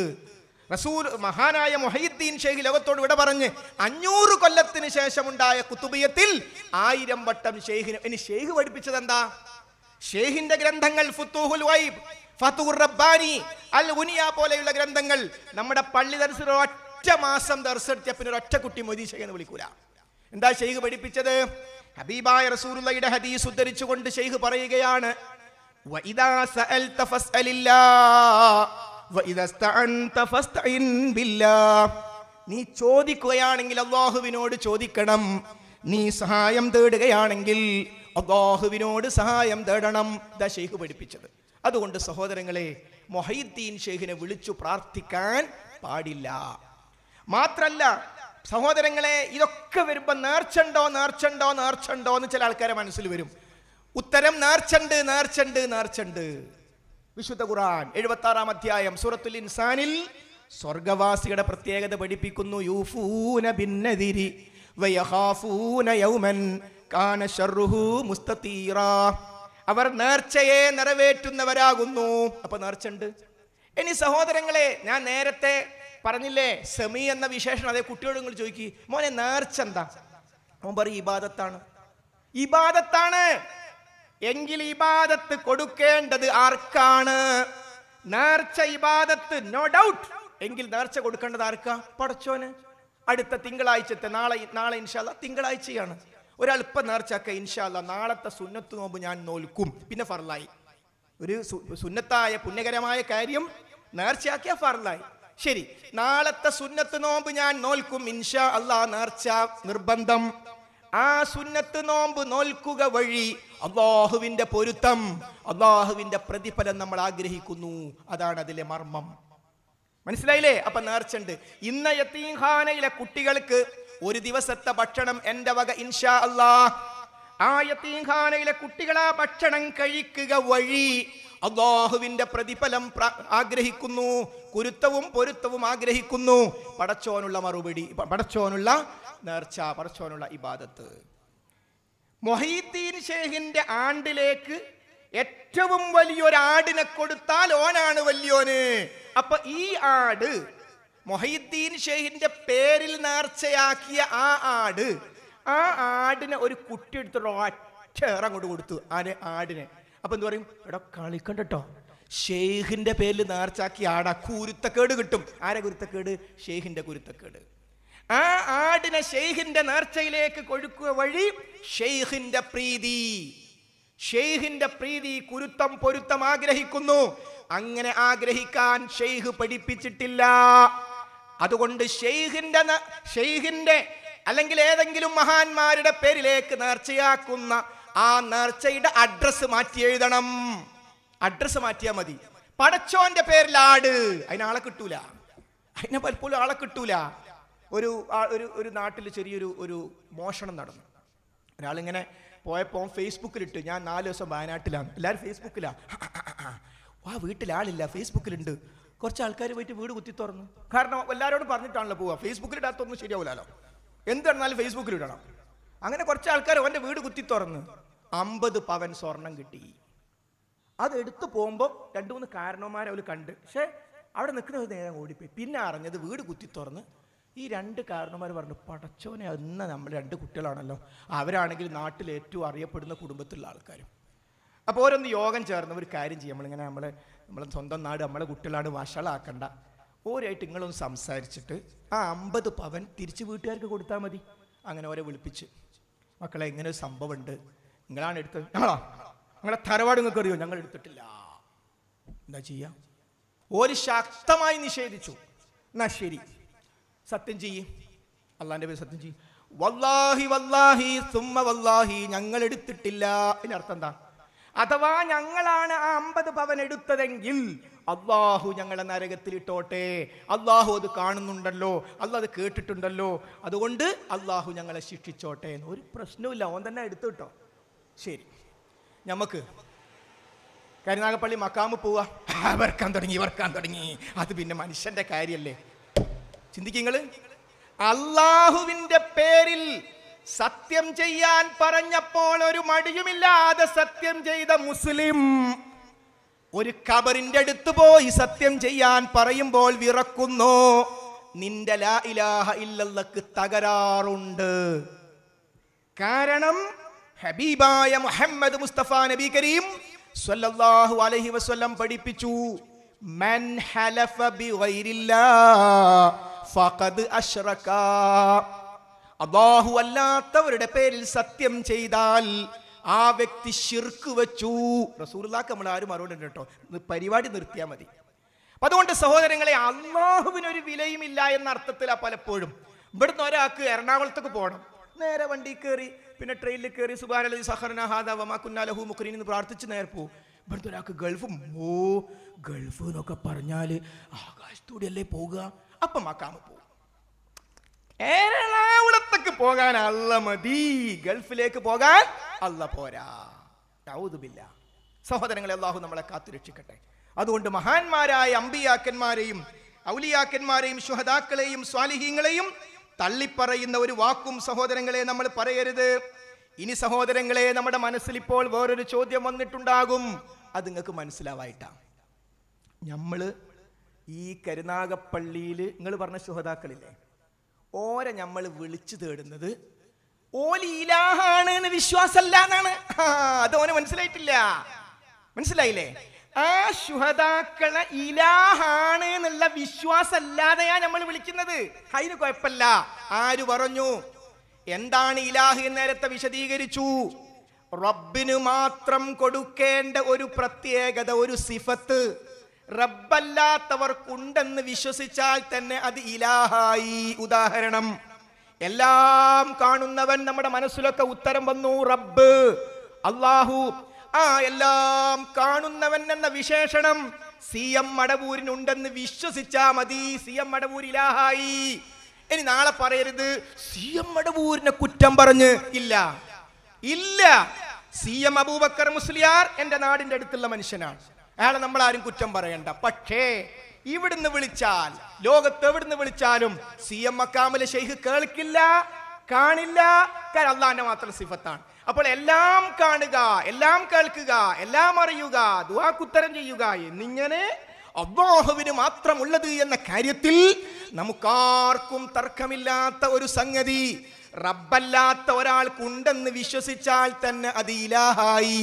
റസൂൽ മഹാനായ മൊഹീദ്ദീൻ ഷെയ്ഖ് ലോകത്തോട് വിട പറഞ്ഞ് അഞ്ഞൂറ് കൊല്ലത്തിന് ഉണ്ടായ കുത്തുബിയത്തിൽ ആയിരം വട്ടം ഷെയ്ഖിന് ഇനി ഷെയ്ഖ് പഠിപ്പിച്ചത് എന്താ ഷെയ്ഖിന്റെ ഗ്രന്ഥങ്ങൾ ഫുത്തൂഹുൽ വൈബ് ഫതുർ റബ്ബാനി അൽ ഉനിയ പോലെയുള്ള ഗ്രന്ഥങ്ങൾ നമ്മുടെ പള്ളി ദർശന ഒറ്റ മാസം ദർശനത്തിയ പിന്നെ ഒരൊറ്റ കുട്ടി മൊതി ഷെയ്ഖ് എന്ന് വിളിക്കൂല എന്താ ഷെയ്ഖ് പഠിപ്പിച്ചത് ഹബീബായ റസൂറുള്ളയുടെ ഹദീസ് ഉദ്ധരിച്ചുകൊണ്ട് ഷെയ്ഖ് പറയുകയാണ് നീ ചോദിക്കുകയാണെങ്കിൽ അള്ളാഹുവിനോട് ചോദിക്കണം നീ സഹായം തേടുകയാണെങ്കിൽ അള്ളാഹുവിനോട് സഹായം തേടണം ദ ഷെയ്ഖ് പഠിപ്പിച്ചത് അതുകൊണ്ട് സഹോദരങ്ങളെ മൊഹീദ്ദീൻ ഷെയ്ഖിനെ വിളിച്ചു പ്രാർത്ഥിക്കാൻ പാടില്ല മാത്രല്ല സഹോദരങ്ങളെ ഇതൊക്കെ വരുമ്പോൾ നേർച്ചണ്ടോ നേർച്ചണ്ടോ നേർച്ചണ്ടോ എന്ന് ചില ആൾക്കാരെ മനസ്സിൽ വരും ഉത്തരം നേർച്ചണ്ട് നേർച്ചണ്ട് നേർച്ചണ്ട് വിശുദ്ധ ഖുർആൻ എഴുപത്തി ആറാം അധ്യായം സൂറത്തുൽ ഇൻസാനിൽ സ്വർഗവാസിയുടെ പ്രത്യേകത പഠിപ്പിക്കുന്നു യൂഫൂന ഭിന്നതിരി വയഹാഫൂന യൗമൻ കാന ഷർഹു മുസ്തീറ അവർ നേർച്ചയെ നിറവേറ്റുന്നവരാകുന്നു അപ്പൊ നേർച്ചയുണ്ട് ഇനി സഹോദരങ്ങളെ ഞാൻ നേരത്തെ പറഞ്ഞില്ലേ സെമി എന്ന വിശേഷണം അതേ കുട്ടിയോട് നിങ്ങൾ ചോദിക്കി മോനെ നേർച്ച എന്താ അവൻ പറയും ഇബാദത്താണ് ഇബാദത്താണ് എങ്കിൽ ഇബാദത്ത് കൊടുക്കേണ്ടത് ആർക്കാണ് നേർച്ച ഇബാദത്ത് നോ ഡൗട്ട് എങ്കിൽ നേർച്ച കൊടുക്കേണ്ടത് ആർക്കാ പടച്ചോന് അടുത്ത തിങ്കളാഴ്ചത്തെ നാളെ നാളെ ഇൻഷാല്ല തിങ്കളാഴ്ചയാണ് ഒരല്പ നേർച്ചയൊക്കെ ഇൻഷാല്ല നാളത്തെ സുന്നത്ത് നോമ്പ് ഞാൻ നോൽക്കും പിന്നെ ഫർലായി ഒരു സുന്നത്തായ പുണ്യകരമായ കാര്യം നേർച്ചയാക്കിയ ഫർലായി ശരി നാളത്തെ സുന്നത്ത് നോമ്പ് ഞാൻ നോൽക്കും ഇൻഷാ അള്ളാ നേർച്ച നിർബന്ധം ആ സുന്നത്ത് നോമ്പ് നോൽക്കുക വഴി അള്ളാഹുവിന്റെ പൊരുത്തം അള്ളാഹുവിന്റെ പ്രതിഫലം നമ്മൾ ആഗ്രഹിക്കുന്നു അതാണ് അതിലെ മർമ്മം മനസ്സിലായില്ലേ അപ്പൊ നേർച്ചുണ്ട് ഇന്ന് യത്തീംഖാനയിലെ കുട്ടികൾക്ക് ഒരു ദിവസത്തെ ഭക്ഷണം എന്റെ വക ഇൻഷാ അല്ലാ ആയത്തീഖാനയിലെ കുട്ടികൾ ആ ഭക്ഷണം കഴിക്കുക വഴി അള്ളാഹുവിന്റെ പ്രതിഫലം ആഗ്രഹിക്കുന്നു കുരുത്തവും പൊരുത്തവും ആഗ്രഹിക്കുന്നു പടച്ചോനുള്ള മറുപടി പടച്ചോനുള്ള നേർച്ച പടച്ചോനുള്ള ഇബാദത്ത് മൊഹീദ്ദീൻ ഷേഖിന്റെ ആണ്ടിലേക്ക് ഏറ്റവും വലിയൊരു ആടിനെ കൊടുത്താൽ ഓനാണ് വലിയോന് അപ്പൊ ഈ ആട് മൊഹീദ്ദീൻ ഷെയ്ഖിന്റെ പേരിൽ നേർച്ചയാക്കിയ ആ ആട് ആ ആടിനെ ഒരു കുട്ടി എടുത്തിട്ട് ഒറ്റ അങ്ങോട്ട് കൊടുത്തു ആന ആടിനെ അപ്പൊ എന്ത് പറയും എടാ കളിക്കണ്ടോ ഷെയ്ഖിന്റെ പേരിൽ നേർച്ചാക്കി ആടാ കുരുത്തക്കേട് കിട്ടും ആരെ കുരുത്തക്കേട് ഷെയ്ഖിന്റെ കുരുത്തക്കേട് ആ ആടിനെ ഷെയ്ഖിന്റെ നേർച്ചയിലേക്ക് കൊഴുക്കുക വഴി ഷെയ്ഖിന്റെ പ്രീതി ഷെയ്ഖിന്റെ പ്രീതി കുരുത്തം പൊരുത്തം ആഗ്രഹിക്കുന്നു അങ്ങനെ ആഗ്രഹിക്കാൻ ഷെയ്ഖ് പഠിപ്പിച്ചിട്ടില്ല അതുകൊണ്ട് ഷെയ്ഖിൻ്റെ ഷെയ്ഖിൻ്റെ അല്ലെങ്കിൽ ഏതെങ്കിലും മഹാന്മാരുടെ പേരിലേക്ക് നേർച്ചയാക്കുന്ന ആ നേർച്ചയുടെ അഡ്രസ്സ് മാറ്റി എഴുതണം അഡ്രസ്സ് മാറ്റിയാൽ മതി പടച്ചോന്റെ പേരിൽ ആട് അതിനാളെ കിട്ടൂല അതിനെ പലപ്പോഴും ആളെ കിട്ടൂല ഒരു ഒരു ഒരു നാട്ടിൽ ചെറിയൊരു ഒരു മോഷണം നടന്നു ഒരാളിങ്ങനെ പോയപ്പോൾ ഫേസ്ബുക്കിലിട്ട് ഞാൻ നാല് ദിവസം വയനാട്ടിലാണ് എല്ലാവരും ഫേസ്ബുക്കിലാണ് ആ വീട്ടിൽ ആളില്ല ഫേസ്ബുക്കിലുണ്ട് കുറച്ച് ആൾക്കാർ പോയിട്ട് വീട് കുത്തി തുറന്നു കാരണം എല്ലാവരോടും പറഞ്ഞിട്ടാണല്ലോ പോവുക ഫേസ്ബുക്കിൽ ഇടാത്തൊന്നും ശരിയാവില്ലല്ലോ എന്തായിരുന്നാലും ഫേസ്ബുക്കിൽ ഇടണം അങ്ങനെ കുറച്ച് ആൾക്കാർ അവൻ്റെ വീട് കുത്തി തുറന്ന് അമ്പത് പവൻ സ്വർണം കിട്ടി അതെടുത്ത് പോകുമ്പോൾ രണ്ട് മൂന്ന് കാരണവന്മാരെ അവർ കണ്ട് പക്ഷേ അവിടെ നിൽക്കുന്ന ഒരു നേരം ഓടിപ്പോയി പിന്നെ അറിഞ്ഞത് വീട് കുത്തി തുറന്ന് ഈ രണ്ട് കാരണവന്മാർ പറഞ്ഞു പടച്ചോനെ എന്ന നമ്മൾ രണ്ട് കുട്ടികളാണല്ലോ അവരാണെങ്കിൽ നാട്ടിൽ ഏറ്റവും അറിയപ്പെടുന്ന കുടുംബത്തിലുള്ള ആൾക്കാരും അപ്പോൾ ഓരോന്ന് യോഗം ചേർന്ന് ഒരു കാര്യം ചെയ്യാം നമ്മളിങ്ങനെ നമ്മളെ നമ്മളെ സ്വന്തം നാട് നമ്മളെ കുട്ടികളാണ് വഷളാക്കണ്ട ഓരായിട്ട് നിങ്ങളൊന്ന് സംസാരിച്ചിട്ട് ആ അമ്പത് പവൻ തിരിച്ച് വീട്ടുകാർക്ക് കൊടുത്താൽ മതി അങ്ങനെ ഓരെ വിളിപ്പിച്ച് മക്കളെ ഇങ്ങനെ ഒരു സംഭവമുണ്ട് നിങ്ങളാണ് എടുത്തത് ഞങ്ങളോ ഞങ്ങളെ തറവാട് നിങ്ങൾക്ക് അറിയോ ഞങ്ങൾ എടുത്തിട്ടില്ല എന്താ ചെയ്യാം ഒരു ശക്തമായി നിഷേധിച്ചു എന്നാ ശരി സത്യം ചെയ്യും അള്ളാന്റെ പേര് സത്യം ചെയ്യും വല്ലാഹി വല്ലാഹി സുമ്മ വല്ലാഹി ഞങ്ങൾ എടുത്തിട്ടില്ല അതിന്റെ അർത്ഥം എന്താ അഥവാ ഞങ്ങളാണ് ആ അമ്പത് ഭവൻ എടുത്തതെങ്കിൽ അള്ളാഹു ഞങ്ങളെ ഇട്ടോട്ടെ അള്ളാഹു അത് കാണുന്നുണ്ടല്ലോ അല്ല അത് കേട്ടിട്ടുണ്ടല്ലോ അതുകൊണ്ട് അള്ളാഹു ഞങ്ങളെ ശിക്ഷിച്ചോട്ടെ എന്ന് ഒരു പ്രശ്നവുമില്ല ഓൻ തന്നെ എടുത്തു കിട്ടോ ശരി നമുക്ക് കരുനാഗപ്പള്ളി മക്കാമ് പോവാ വർക്കാൻ തുടങ്ങി വർക്കാൻ തുടങ്ങി അത് പിന്നെ മനുഷ്യന്റെ കാര്യല്ലേ ചിന്തിക്കുക അള്ളാഹുവിന്റെ പേരിൽ സത്യം ചെയ്യാൻ പറഞ്ഞപ്പോൾ ഒരു മടിയുമില്ലാതെ സത്യം ചെയ്ത മുസ്ലിം ഒരു കബറിന്റെ അടുത്ത് പോയി സത്യം ചെയ്യാൻ പറയുമ്പോൾ വിറക്കുന്നു നിന്റെ ലാ ഇലാഹ ഇല്ലല്ലക്ക് തകരാറുണ്ട് കാരണം ഹബീബായ മുഹമ്മദ് മുസ്തഫ നബി കരീം സ്വല്ലല്ലാഹു അലൈഹി വസല്ലം പഠിപ്പിച്ചു മൻ ഹലഫ ബിഗൈരില്ലാ ഫഖദ് അഷ്റക അള്ളാഹു അല്ലാത്തവരുടെ പേരിൽ സത്യം ചെയ്താൽ ആ വ്യക്തി ശിർക്ക് വെച്ചു റസൂർലാക്ക് നമ്മൾ ആരും അറിവുണ്ട് കേട്ടോ പരിപാടി നിർത്തിയാൽ മതി അപ്പം അതുകൊണ്ട് സഹോദരങ്ങളെ അള്ളാഹുവിനൊരു വിലയുമില്ല എന്ന അർത്ഥത്തിലാണ് പലപ്പോഴും ഇവിടുന്ന് ഒരാൾക്ക് എറണാകുളത്തേക്ക് പോകണം നേരെ വണ്ടി കയറി പിന്നെ ട്രെയിനിൽ കയറി സുബാനലി സഹർന ഹാദ വമാക്കുന്നാലഹു മുക്രീൻ എന്ന് പ്രാർത്ഥിച്ച് നേരെ പോകും ഇവിടുത്തെ ഒരാൾക്ക് ഗൾഫും ഓ ഗൾഫ് എന്നൊക്കെ ആകാശത്തൂടെ അല്ലേ പോകുക അപ്പം മക്കാമ് പോകും എറണാകുളത്തേക്ക് പോകാൻ അല്ല മതി ഗൾഫിലേക്ക് പോകാൻ അല്ല പോരാ ഔതുമില്ല സഹോദരങ്ങളെ അള്ളാഹു നമ്മളെ കാത്തുരക്ഷിക്കട്ടെ അതുകൊണ്ട് മഹാന്മാരായ അമ്പിയാക്കന്മാരെയും ഔലിയാക്കന്മാരെയും ശുഹദാക്കളെയും സ്വാലിഹീങ്ങളെയും തള്ളിപ്പറയുന്ന ഒരു വാക്കും സഹോദരങ്ങളെ നമ്മൾ പറയരുത് ഇനി സഹോദരങ്ങളെ നമ്മുടെ മനസ്സിൽ ഇപ്പോൾ വേറൊരു ചോദ്യം വന്നിട്ടുണ്ടാകും അത് നിങ്ങൾക്ക് മനസ്സിലാവായിട്ടാ നമ്മൾ ഈ കരുനാഗപ്പള്ളിയിൽ നിങ്ങൾ പറഞ്ഞ ശുഹദാക്കളില്ലേ ഓരെ നമ്മൾ വിളിച്ചു തേടുന്നത് ഓ ഇലാഹാണ് എന്ന് വിശ്വാസമല്ല എന്നാണ് ഓനെ മനസ്സിലായിട്ടില്ല മനസ്സിലായില്ലേ ആ ശുഹതാക്കളെ ഇലാഹാണ് എന്നുള്ള വിശ്വാസമല്ലാതെയാ നമ്മൾ വിളിക്കുന്നത് അതിന് കുഴപ്പമില്ല ആര് പറഞ്ഞു എന്താണ് ഇലാഹ് നേരത്തെ വിശദീകരിച്ചു റബ്ബിന് മാത്രം കൊടുക്കേണ്ട ഒരു പ്രത്യേകത ഒരു സിഫത്ത് റബ്ബല്ലാത്തവർക്കുണ്ടെന്ന് വിശ്വസിച്ചാൽ തന്നെ അത് ഇലാഹായി ഉദാഹരണം എല്ലാം കാണുന്നവൻ നമ്മുടെ മനസ്സിലൊക്കെ ഉത്തരം വന്നു റബ്ബ് അള്ളാഹു ആ എല്ലാം കാണുന്നവൻ എന്ന വിശേഷണം സി എം മടവൂരിനുണ്ടെന്ന് വിശ്വസിച്ചാ മതി സി എം മടവൂർ ഇലാഹായി ഇനി നാളെ പറയരുത് സി എം മടവൂരിനെ കുറ്റം പറഞ്ഞ് ഇല്ല ഇല്ല സി എം അബൂബക്കർ മുസ്ലിയാർ എൻ്റെ നാടിൻ്റെ അടുത്തുള്ള മനുഷ്യനാണ് അയാളെ ആരും കുറ്റം പറയണ്ട പക്ഷേ ഇവിടുന്ന് വിളിച്ചാൽ ലോകത്ത് എവിടുന്ന് വിളിച്ചാലും സി എം മക്കാമിലെ ഷെയ്ഖ് കേൾക്കില്ല കാണില്ല അള്ളാന്റെ മാത്രം സിഫത്താണ് അപ്പോൾ എല്ലാം കാണുക എല്ലാം കേൾക്കുക എല്ലാം അറിയുക ദുവാക്കുത്തരം ചെയ്യുക എന്നിങ്ങനെ മാത്രം മാത്രമുള്ളത് എന്ന കാര്യത്തിൽ നമുക്കാർക്കും തർക്കമില്ലാത്ത ഒരു സംഗതി റബ്ബല്ലാത്ത ഒരാൾക്കുണ്ടെന്ന് വിശ്വസിച്ചാൽ തന്നെ അത് ഇലാഹായി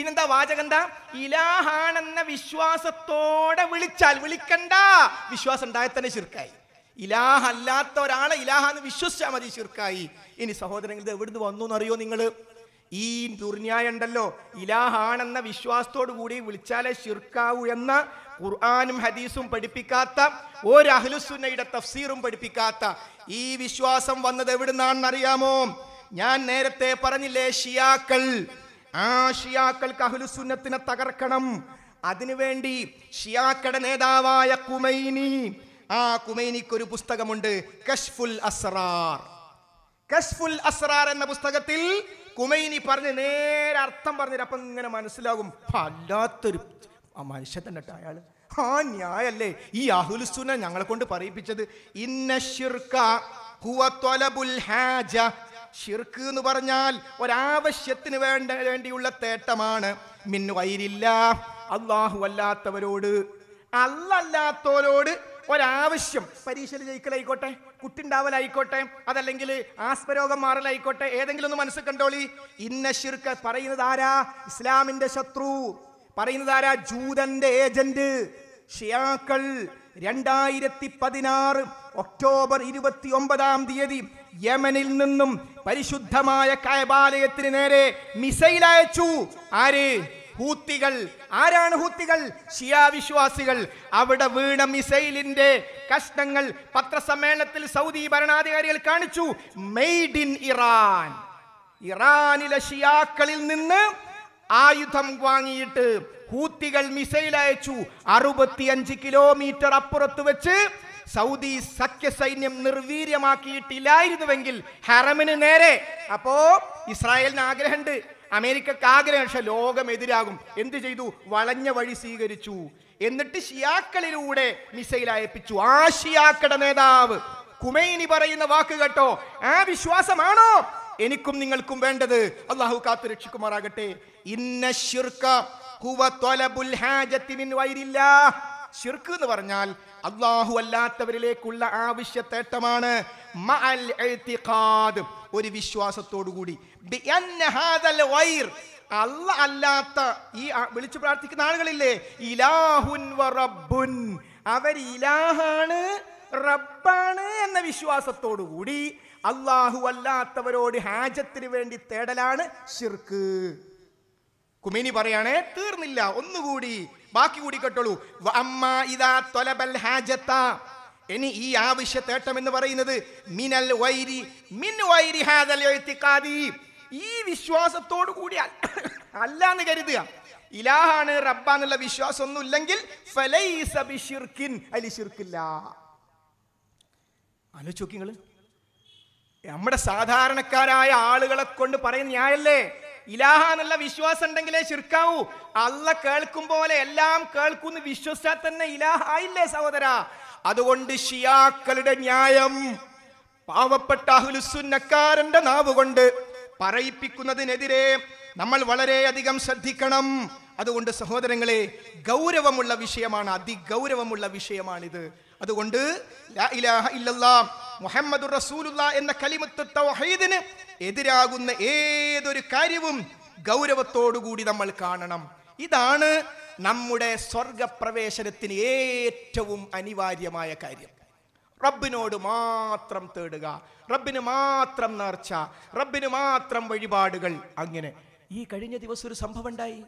പിന്നെന്താ വാചകെന്താ ഇലാഹാണെന്ന വിശ്വാസത്തോടെ വിളിച്ചാൽ വിളിക്കണ്ട വിശ്വാസം ഉണ്ടായാൽ തന്നെ ശിർക്കായി ഇലാഹ അല്ലാത്ത ഒരാളെ ഇലാഹ എന്ന് വിശ്വസിച്ചാൽ മതി ശിർക്കായി ഇനി സഹോദരങ്ങൾ ഇത് എവിടുന്ന് വന്നു എന്നറിയോ നിങ്ങൾ ഈ ദുർന്യായ ഉണ്ടല്ലോ ഇലാഹാണെന്ന വിശ്വാസത്തോടു കൂടി വിളിച്ചാലേ ശിർക്കാവൂ എന്ന ഖുർആാനും ഹദീസും പഠിപ്പിക്കാത്ത ഒരു അഹ്ലുസുന്നയുടെ തഫ്സീറും പഠിപ്പിക്കാത്ത ഈ വിശ്വാസം വന്നത് അറിയാമോ ഞാൻ നേരത്തെ പറഞ്ഞില്ലേ ഷിയാക്കൾ ആ ഷിയാക്കൾക്ക് അഹുലുസുന്നത്തിനെ തകർക്കണം അതിനുവേണ്ടി ഷിയാക്കയുടെ നേതാവായ കുമൈനി ആ കുമൈനിക്ക് ഒരു പുസ്തകമുണ്ട് കഷ്ഫുൽ അസ്രാർ കഷ്ഫുൽ അസ്രാർ എന്ന പുസ്തകത്തിൽ കുമൈനി പറഞ്ഞ് നേരെ അർത്ഥം പറഞ്ഞു അപ്പം ഇങ്ങനെ മനസ്സിലാകും അല്ലാത്തൊരു മനുഷ്യ തന്നെ ആ ന്യായല്ലേ ഈ അഹുൽസുന ഞങ്ങളെ കൊണ്ട് പറയിപ്പിച്ചത് ഇന്ന ഹുവ ഹാജ ഷിർക്ക് എന്ന് പറഞ്ഞാൽ ഒരാവശ്യത്തിന് വേണ്ട വേണ്ടിയുള്ള തേട്ടമാണ് മിന്നു വൈരില്ല അള്ളാഹു അല്ലാത്തവരോട് അല്ലല്ലാത്തവരോട് ഒരാവശ്യം പരീക്ഷയിൽ ജയിക്കലായിക്കോട്ടെ കുട്ടിണ്ടാവലായിക്കോട്ടെ അതല്ലെങ്കിൽ ആസ്മരോഗം മാറലായിക്കോട്ടെ ഏതെങ്കിലും ഒന്ന് മനസ്സിൽ കണ്ടോളി ഇന്ന ഷിർക്ക് പറയുന്നത് ആരാ ഇസ്ലാമിന്റെ ശത്രു പറയുന്നത് ആരാ ജൂതന്റെ ഏജന്റ് ഷിയാക്കൾ രണ്ടായിരത്തി പതിനാറ് ഒക്ടോബർ ഇരുപത്തി ഒമ്പതാം തീയതി യമനിൽ നിന്നും പരിശുദ്ധമായ കൈബാലയത്തിന് നേരെ മിസൈൽ അയച്ചു ആര് ഹൂത്തികൾ ആരാണ് ഹൂത്തികൾ ഷിയാ വിശ്വാസികൾ അവിടെ വീണ മിസൈലിന്റെ കഷ്ണങ്ങൾ പത്രസമ്മേളനത്തിൽ സൗദി ഭരണാധികാരികൾ കാണിച്ചു മെയ്ഡ് ഇൻ ഇറാൻ ഇറാനിലെ ഷിയാക്കളിൽ നിന്ന് ആയുധം വാങ്ങിയിട്ട് ഹൂത്തികൾ മിസൈൽ അയച്ചു അറുപത്തിയഞ്ച് കിലോമീറ്റർ അപ്പുറത്ത് വെച്ച് സൗദി സഖ്യ സൈന്യം നിർവീര്യമാക്കിയിട്ടില്ലായിരുന്നുവെങ്കിൽ ഹറമിന് നേരെ അപ്പോ ഇസ്രായേലിന് ആഗ്രഹമുണ്ട് അമേരിക്കക്ക് ആഗ്രഹം പക്ഷെ ലോകം എതിരാകും എന്ത് ചെയ്തു വളഞ്ഞ വഴി സ്വീകരിച്ചു എന്നിട്ട് ഷിയാക്കളിലൂടെ മിസൈൽ അയപ്പിച്ചു ആ ഷിയാക്കട നേതാവ് കുമൈനി പറയുന്ന വാക്ക് കേട്ടോ ആ വിശ്വാസമാണോ എനിക്കും നിങ്ങൾക്കും വേണ്ടത് അള്ളാഹു കാത്തു രക്ഷിക്കുമാറാകട്ടെ ഇന്ന ശുർക്ക മിൻ ഷിർക്ക് എന്ന് പറഞ്ഞാൽ അള്ളാഹു അല്ലാത്തവരിലേക്കുള്ള ആവശ്യത്തേട്ടമാണ് ഒരു വിശ്വാസത്തോടുകൂടി അല്ല അല്ലാത്ത ഈ വിളിച്ചു പ്രാർത്ഥിക്കുന്ന ആളുകളില്ലേ ഇലാഹുൻ റബ്ബുൻ അവർ ഇലാഹാണ് റബ്ബാണ് എന്ന വിശ്വാസത്തോടുകൂടി അള്ളാഹു അല്ലാത്തവരോട് ഹാജത്തിന് വേണ്ടി തേടലാണ് ഷിർക്ക് കുമിനി പറയാണേ തീർന്നില്ല ഒന്നുകൂടി ബാക്കി കൂടി കേട്ടോളൂ ഇനി ഈ ആവശ്യ തേട്ടം എന്ന് പറയുന്നത് മിനൽ വൈരി മിൻ വൈരി ഹാദൽ ഈ വിശ്വാസത്തോടു കൂടി അല്ല എന്ന് കരുതുക ഇലാഹാണ് റബ്ബാന്നുള്ള വിശ്വാസം ഒന്നും ഇല്ലെങ്കിൽ ആലോചിച്ചു നോക്കി നമ്മുടെ സാധാരണക്കാരായ ആളുകളെ കൊണ്ട് പറയുന്ന ന്യായല്ലേ ഇലാഹ എന്നുള്ള വിശ്വാസം ഉണ്ടെങ്കിലേ ശിർക്കാവൂ അല്ല കേൾക്കും പോലെ എല്ലാം കേൾക്കുന്ന വിശ്വസിച്ചാൽ തന്നെ ഇലാഹ സഹോദര അതുകൊണ്ട് ഷിയാക്കളുടെ ന്യായം പാവപ്പെട്ട അഹുലുസുന്നക്കാരന്റെ നാവ് കൊണ്ട് പറയിപ്പിക്കുന്നതിനെതിരെ നമ്മൾ വളരെയധികം ശ്രദ്ധിക്കണം അതുകൊണ്ട് സഹോദരങ്ങളെ ഗൗരവമുള്ള വിഷയമാണ് അതിഗൗരവമുള്ള വിഷയമാണിത് അതുകൊണ്ട് ഇലാഹ മുഹമ്മദ് റസൂലുള്ള എന്ന കലിമത്ത് തൗഹീദിന് എതിരാകുന്ന ഏതൊരു കാര്യവും ഗൗരവത്തോടുകൂടി നമ്മൾ കാണണം ഇതാണ് നമ്മുടെ സ്വർഗപ്രവേശനത്തിന് ഏറ്റവും അനിവാര്യമായ കാര്യം റബ്ബിനോട് മാത്രം തേടുക റബ്ബിന് മാത്രം നേർച്ച റബ്ബിന് മാത്രം വഴിപാടുകൾ അങ്ങനെ ഈ കഴിഞ്ഞ ദിവസം ഒരു സംഭവം ഉണ്ടായി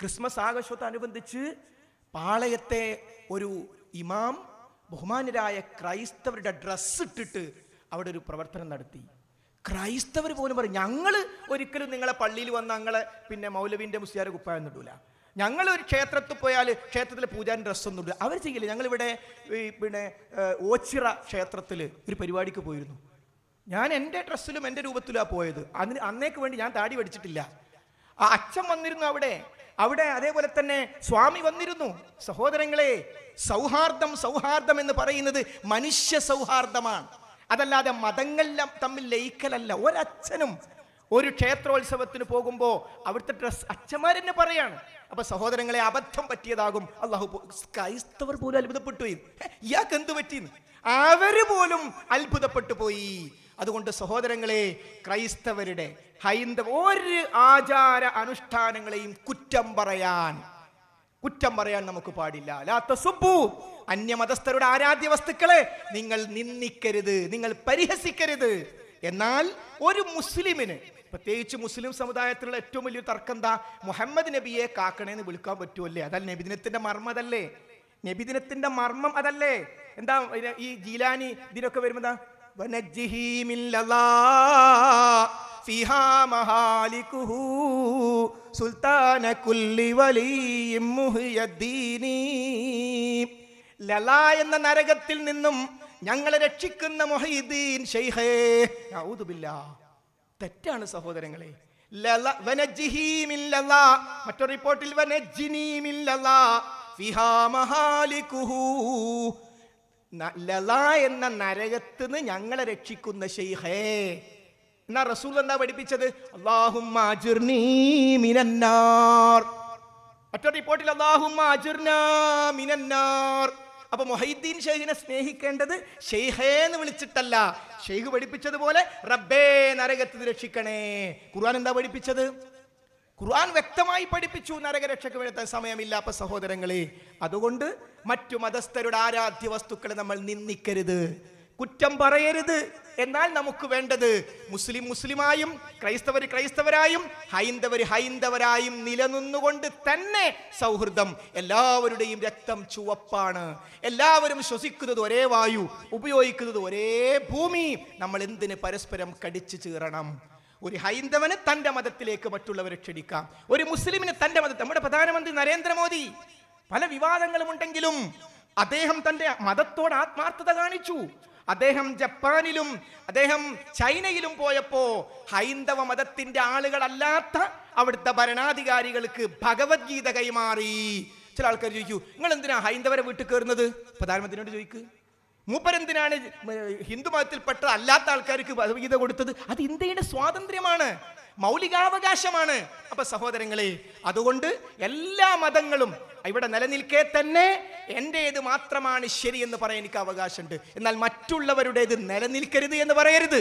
ക്രിസ്മസ് ആഘോഷത്തോടനുബന്ധിച്ച് പാളയത്തെ ഒരു ഇമാം ബഹുമാനരായ ക്രൈസ്തവരുടെ ഡ്രസ്സ് ഇട്ടിട്ട് അവിടെ ഒരു പ്രവർത്തനം നടത്തി ക്രൈസ്തവർ പോലും പറയും ഞങ്ങൾ ഒരിക്കലും നിങ്ങളെ പള്ളിയിൽ വന്ന ഞങ്ങളെ പിന്നെ മൗലവിൻ്റെ മുസ്ലിയാരെ കുപ്പായൊന്നും ഇടൂല ഞങ്ങൾ ഒരു ക്ഷേത്രത്തിൽ പോയാൽ ക്ഷേത്രത്തിലെ പൂജാരി ഡ്രസ്സൊന്നും ഇല്ല അവർ ചെയ്യില്ല ഞങ്ങളിവിടെ ഈ പിന്നെ ഓച്ചിറ ക്ഷേത്രത്തിൽ ഒരു പരിപാടിക്ക് പോയിരുന്നു ഞാൻ എൻ്റെ ഡ്രസ്സിലും എൻ്റെ രൂപത്തിലാണ് പോയത് അതിന് അന്നേക്ക് വേണ്ടി ഞാൻ താടി പഠിച്ചിട്ടില്ല ആ അച്ഛൻ വന്നിരുന്നു അവിടെ അവിടെ അതേപോലെ തന്നെ സ്വാമി വന്നിരുന്നു സഹോദരങ്ങളെ സൗഹാർദ്ദം സൗഹാർദ്ദം എന്ന് പറയുന്നത് മനുഷ്യ സൗഹാർദ്ദമാണ് അതല്ലാതെ മതങ്ങളെല്ലാം തമ്മിൽ ലയിക്കലല്ല ഒരച്ഛനും ഒരു ക്ഷേത്രോത്സവത്തിന് പോകുമ്പോൾ അവിടുത്തെ ഡ്രസ് തന്നെ പറയാണ് അപ്പൊ സഹോദരങ്ങളെ അബദ്ധം പറ്റിയതാകും അള്ളാഹു ക്രൈസ്തവർ പോലും അത്ഭുതപ്പെട്ടു ഇയാൾക്ക് എന്ത് പറ്റിയെന്ന് അവര് പോലും അത്ഭുതപ്പെട്ടു പോയി അതുകൊണ്ട് സഹോദരങ്ങളെ ക്രൈസ്തവരുടെ ഹൈന്ദവ ഒരു ആചാര അനുഷ്ഠാനങ്ങളെയും കുറ്റം പറയാൻ കുറ്റം പറയാൻ നമുക്ക് പാടില്ല അല്ലാത്ത സുബു അന്യമതസ്ഥരുടെ ആരാധ്യ വസ്തുക്കളെ നിങ്ങൾ നിന്ദിക്കരുത് നിങ്ങൾ പരിഹസിക്കരുത് എന്നാൽ ഒരു മുസ്ലിമിന് പ്രത്യേകിച്ച് മുസ്ലിം സമുദായത്തിലുള്ള ഏറ്റവും വലിയ തർക്കം എന്താ മുഹമ്മദ് നബിയെ കാക്കണേന്ന് വിളിക്കാൻ പറ്റുമല്ലേ അതല്ല നബിദിനത്തിന്റെ മർമ്മം അതല്ലേ നബിദിനത്തിന്റെ മർമ്മം അതല്ലേ എന്താ ഈ ജീലാനി ഇതിനൊക്കെ വരുമ്പോ സുൽത്താന ലല എന്ന നരകത്തിൽ നിന്നും ഞങ്ങളെ രക്ഷിക്കുന്ന മൊഹീദ്ദീൻ ഷെയ്ഹേ തെറ്റാണ് സഹോദരങ്ങളെ മറ്റൊരു റിപ്പോർട്ടിൽ ലത എന്ന നരകത്ത് നിന്ന് ഞങ്ങളെ രക്ഷിക്കുന്ന ഷെയ്ഹേ എന്നാ റസൂൽ എന്താ പഠിപ്പിച്ചത് മിനന്നാർ മറ്റൊരു റിപ്പോർട്ടിൽ മിനന്നാർ അപ്പൊ മൊഹീദ്ദീൻ ഷെയ്ഖിനെ സ്നേഹിക്കേണ്ടത് ഷെയ്ഹേ എന്ന് വിളിച്ചിട്ടല്ല ഷെയ്ഖ് പഠിപ്പിച്ചതുപോലെ റബ്ബേ നരകത്ത് രക്ഷിക്കണേ ഖുർആൻ എന്താ പഠിപ്പിച്ചത് ഖുർആൻ വ്യക്തമായി പഠിപ്പിച്ചു നരകരക്ഷക്ക് വീഴ്ത്താൻ സമയമില്ല അപ്പൊ സഹോദരങ്ങളെ അതുകൊണ്ട് മറ്റു മതസ്ഥരുടെ ആരാധ്യ വസ്തുക്കളെ നമ്മൾ നിന്ദിക്കരുത് കുറ്റം പറയരുത് എന്നാൽ നമുക്ക് വേണ്ടത് മുസ്ലിം മുസ്ലിമായും ക്രൈസ്തവർ ക്രൈസ്തവരായും ഹൈന്ദവർ ഹൈന്ദവരായും നിലനിന്നുകൊണ്ട് തന്നെ സൗഹൃദം എല്ലാവരുടെയും രക്തം ചുവപ്പാണ് എല്ലാവരും ശ്വസിക്കുന്നത് ഒരേ വായു ഉപയോഗിക്കുന്നത് ഒരേ ഭൂമി നമ്മൾ എന്തിന് പരസ്പരം കടിച്ചു ചീറണം ഒരു ഹൈന്ദവന് തന്റെ മതത്തിലേക്ക് മറ്റുള്ളവരെ ക്ഷണിക്കാം ഒരു മുസ്ലിമിന് തന്റെ മതത്തെ നമ്മുടെ പ്രധാനമന്ത്രി നരേന്ദ്രമോദി പല വിവാദങ്ങളും ഉണ്ടെങ്കിലും അദ്ദേഹം തന്റെ മതത്തോട് ആത്മാർത്ഥത കാണിച്ചു അദ്ദേഹം ജപ്പാനിലും അദ്ദേഹം ചൈനയിലും പോയപ്പോ ഹൈന്ദവ മതത്തിന്റെ ആളുകളല്ലാത്ത അവിടുത്തെ ഭരണാധികാരികൾക്ക് ഭഗവത്ഗീത കൈമാറി ചില ആൾക്കാർ ചോദിക്കൂ നിങ്ങൾ എന്തിനാ ഹൈന്ദവരെ വീട്ടിൽ കയറുന്നത് പ്രധാനമന്ത്രിയോട് ചോദിക്കൂ മൂപ്പരെന്തിനാണ് ഹിന്ദു മതത്തിൽപ്പെട്ട അല്ലാത്ത ആൾക്കാർക്ക് ഭഗവീത കൊടുത്തത് അത് ഇന്ത്യയുടെ സ്വാതന്ത്ര്യമാണ് മൗലികാവകാശമാണ് അപ്പൊ സഹോദരങ്ങളെ അതുകൊണ്ട് എല്ലാ മതങ്ങളും ഇവിടെ നിലനിൽക്കെ തന്നെ എൻ്റേത് മാത്രമാണ് ശരി എന്ന് പറയാൻ എനിക്ക് അവകാശമുണ്ട് എന്നാൽ മറ്റുള്ളവരുടേത് നിലനിൽക്കരുത് എന്ന് പറയരുത്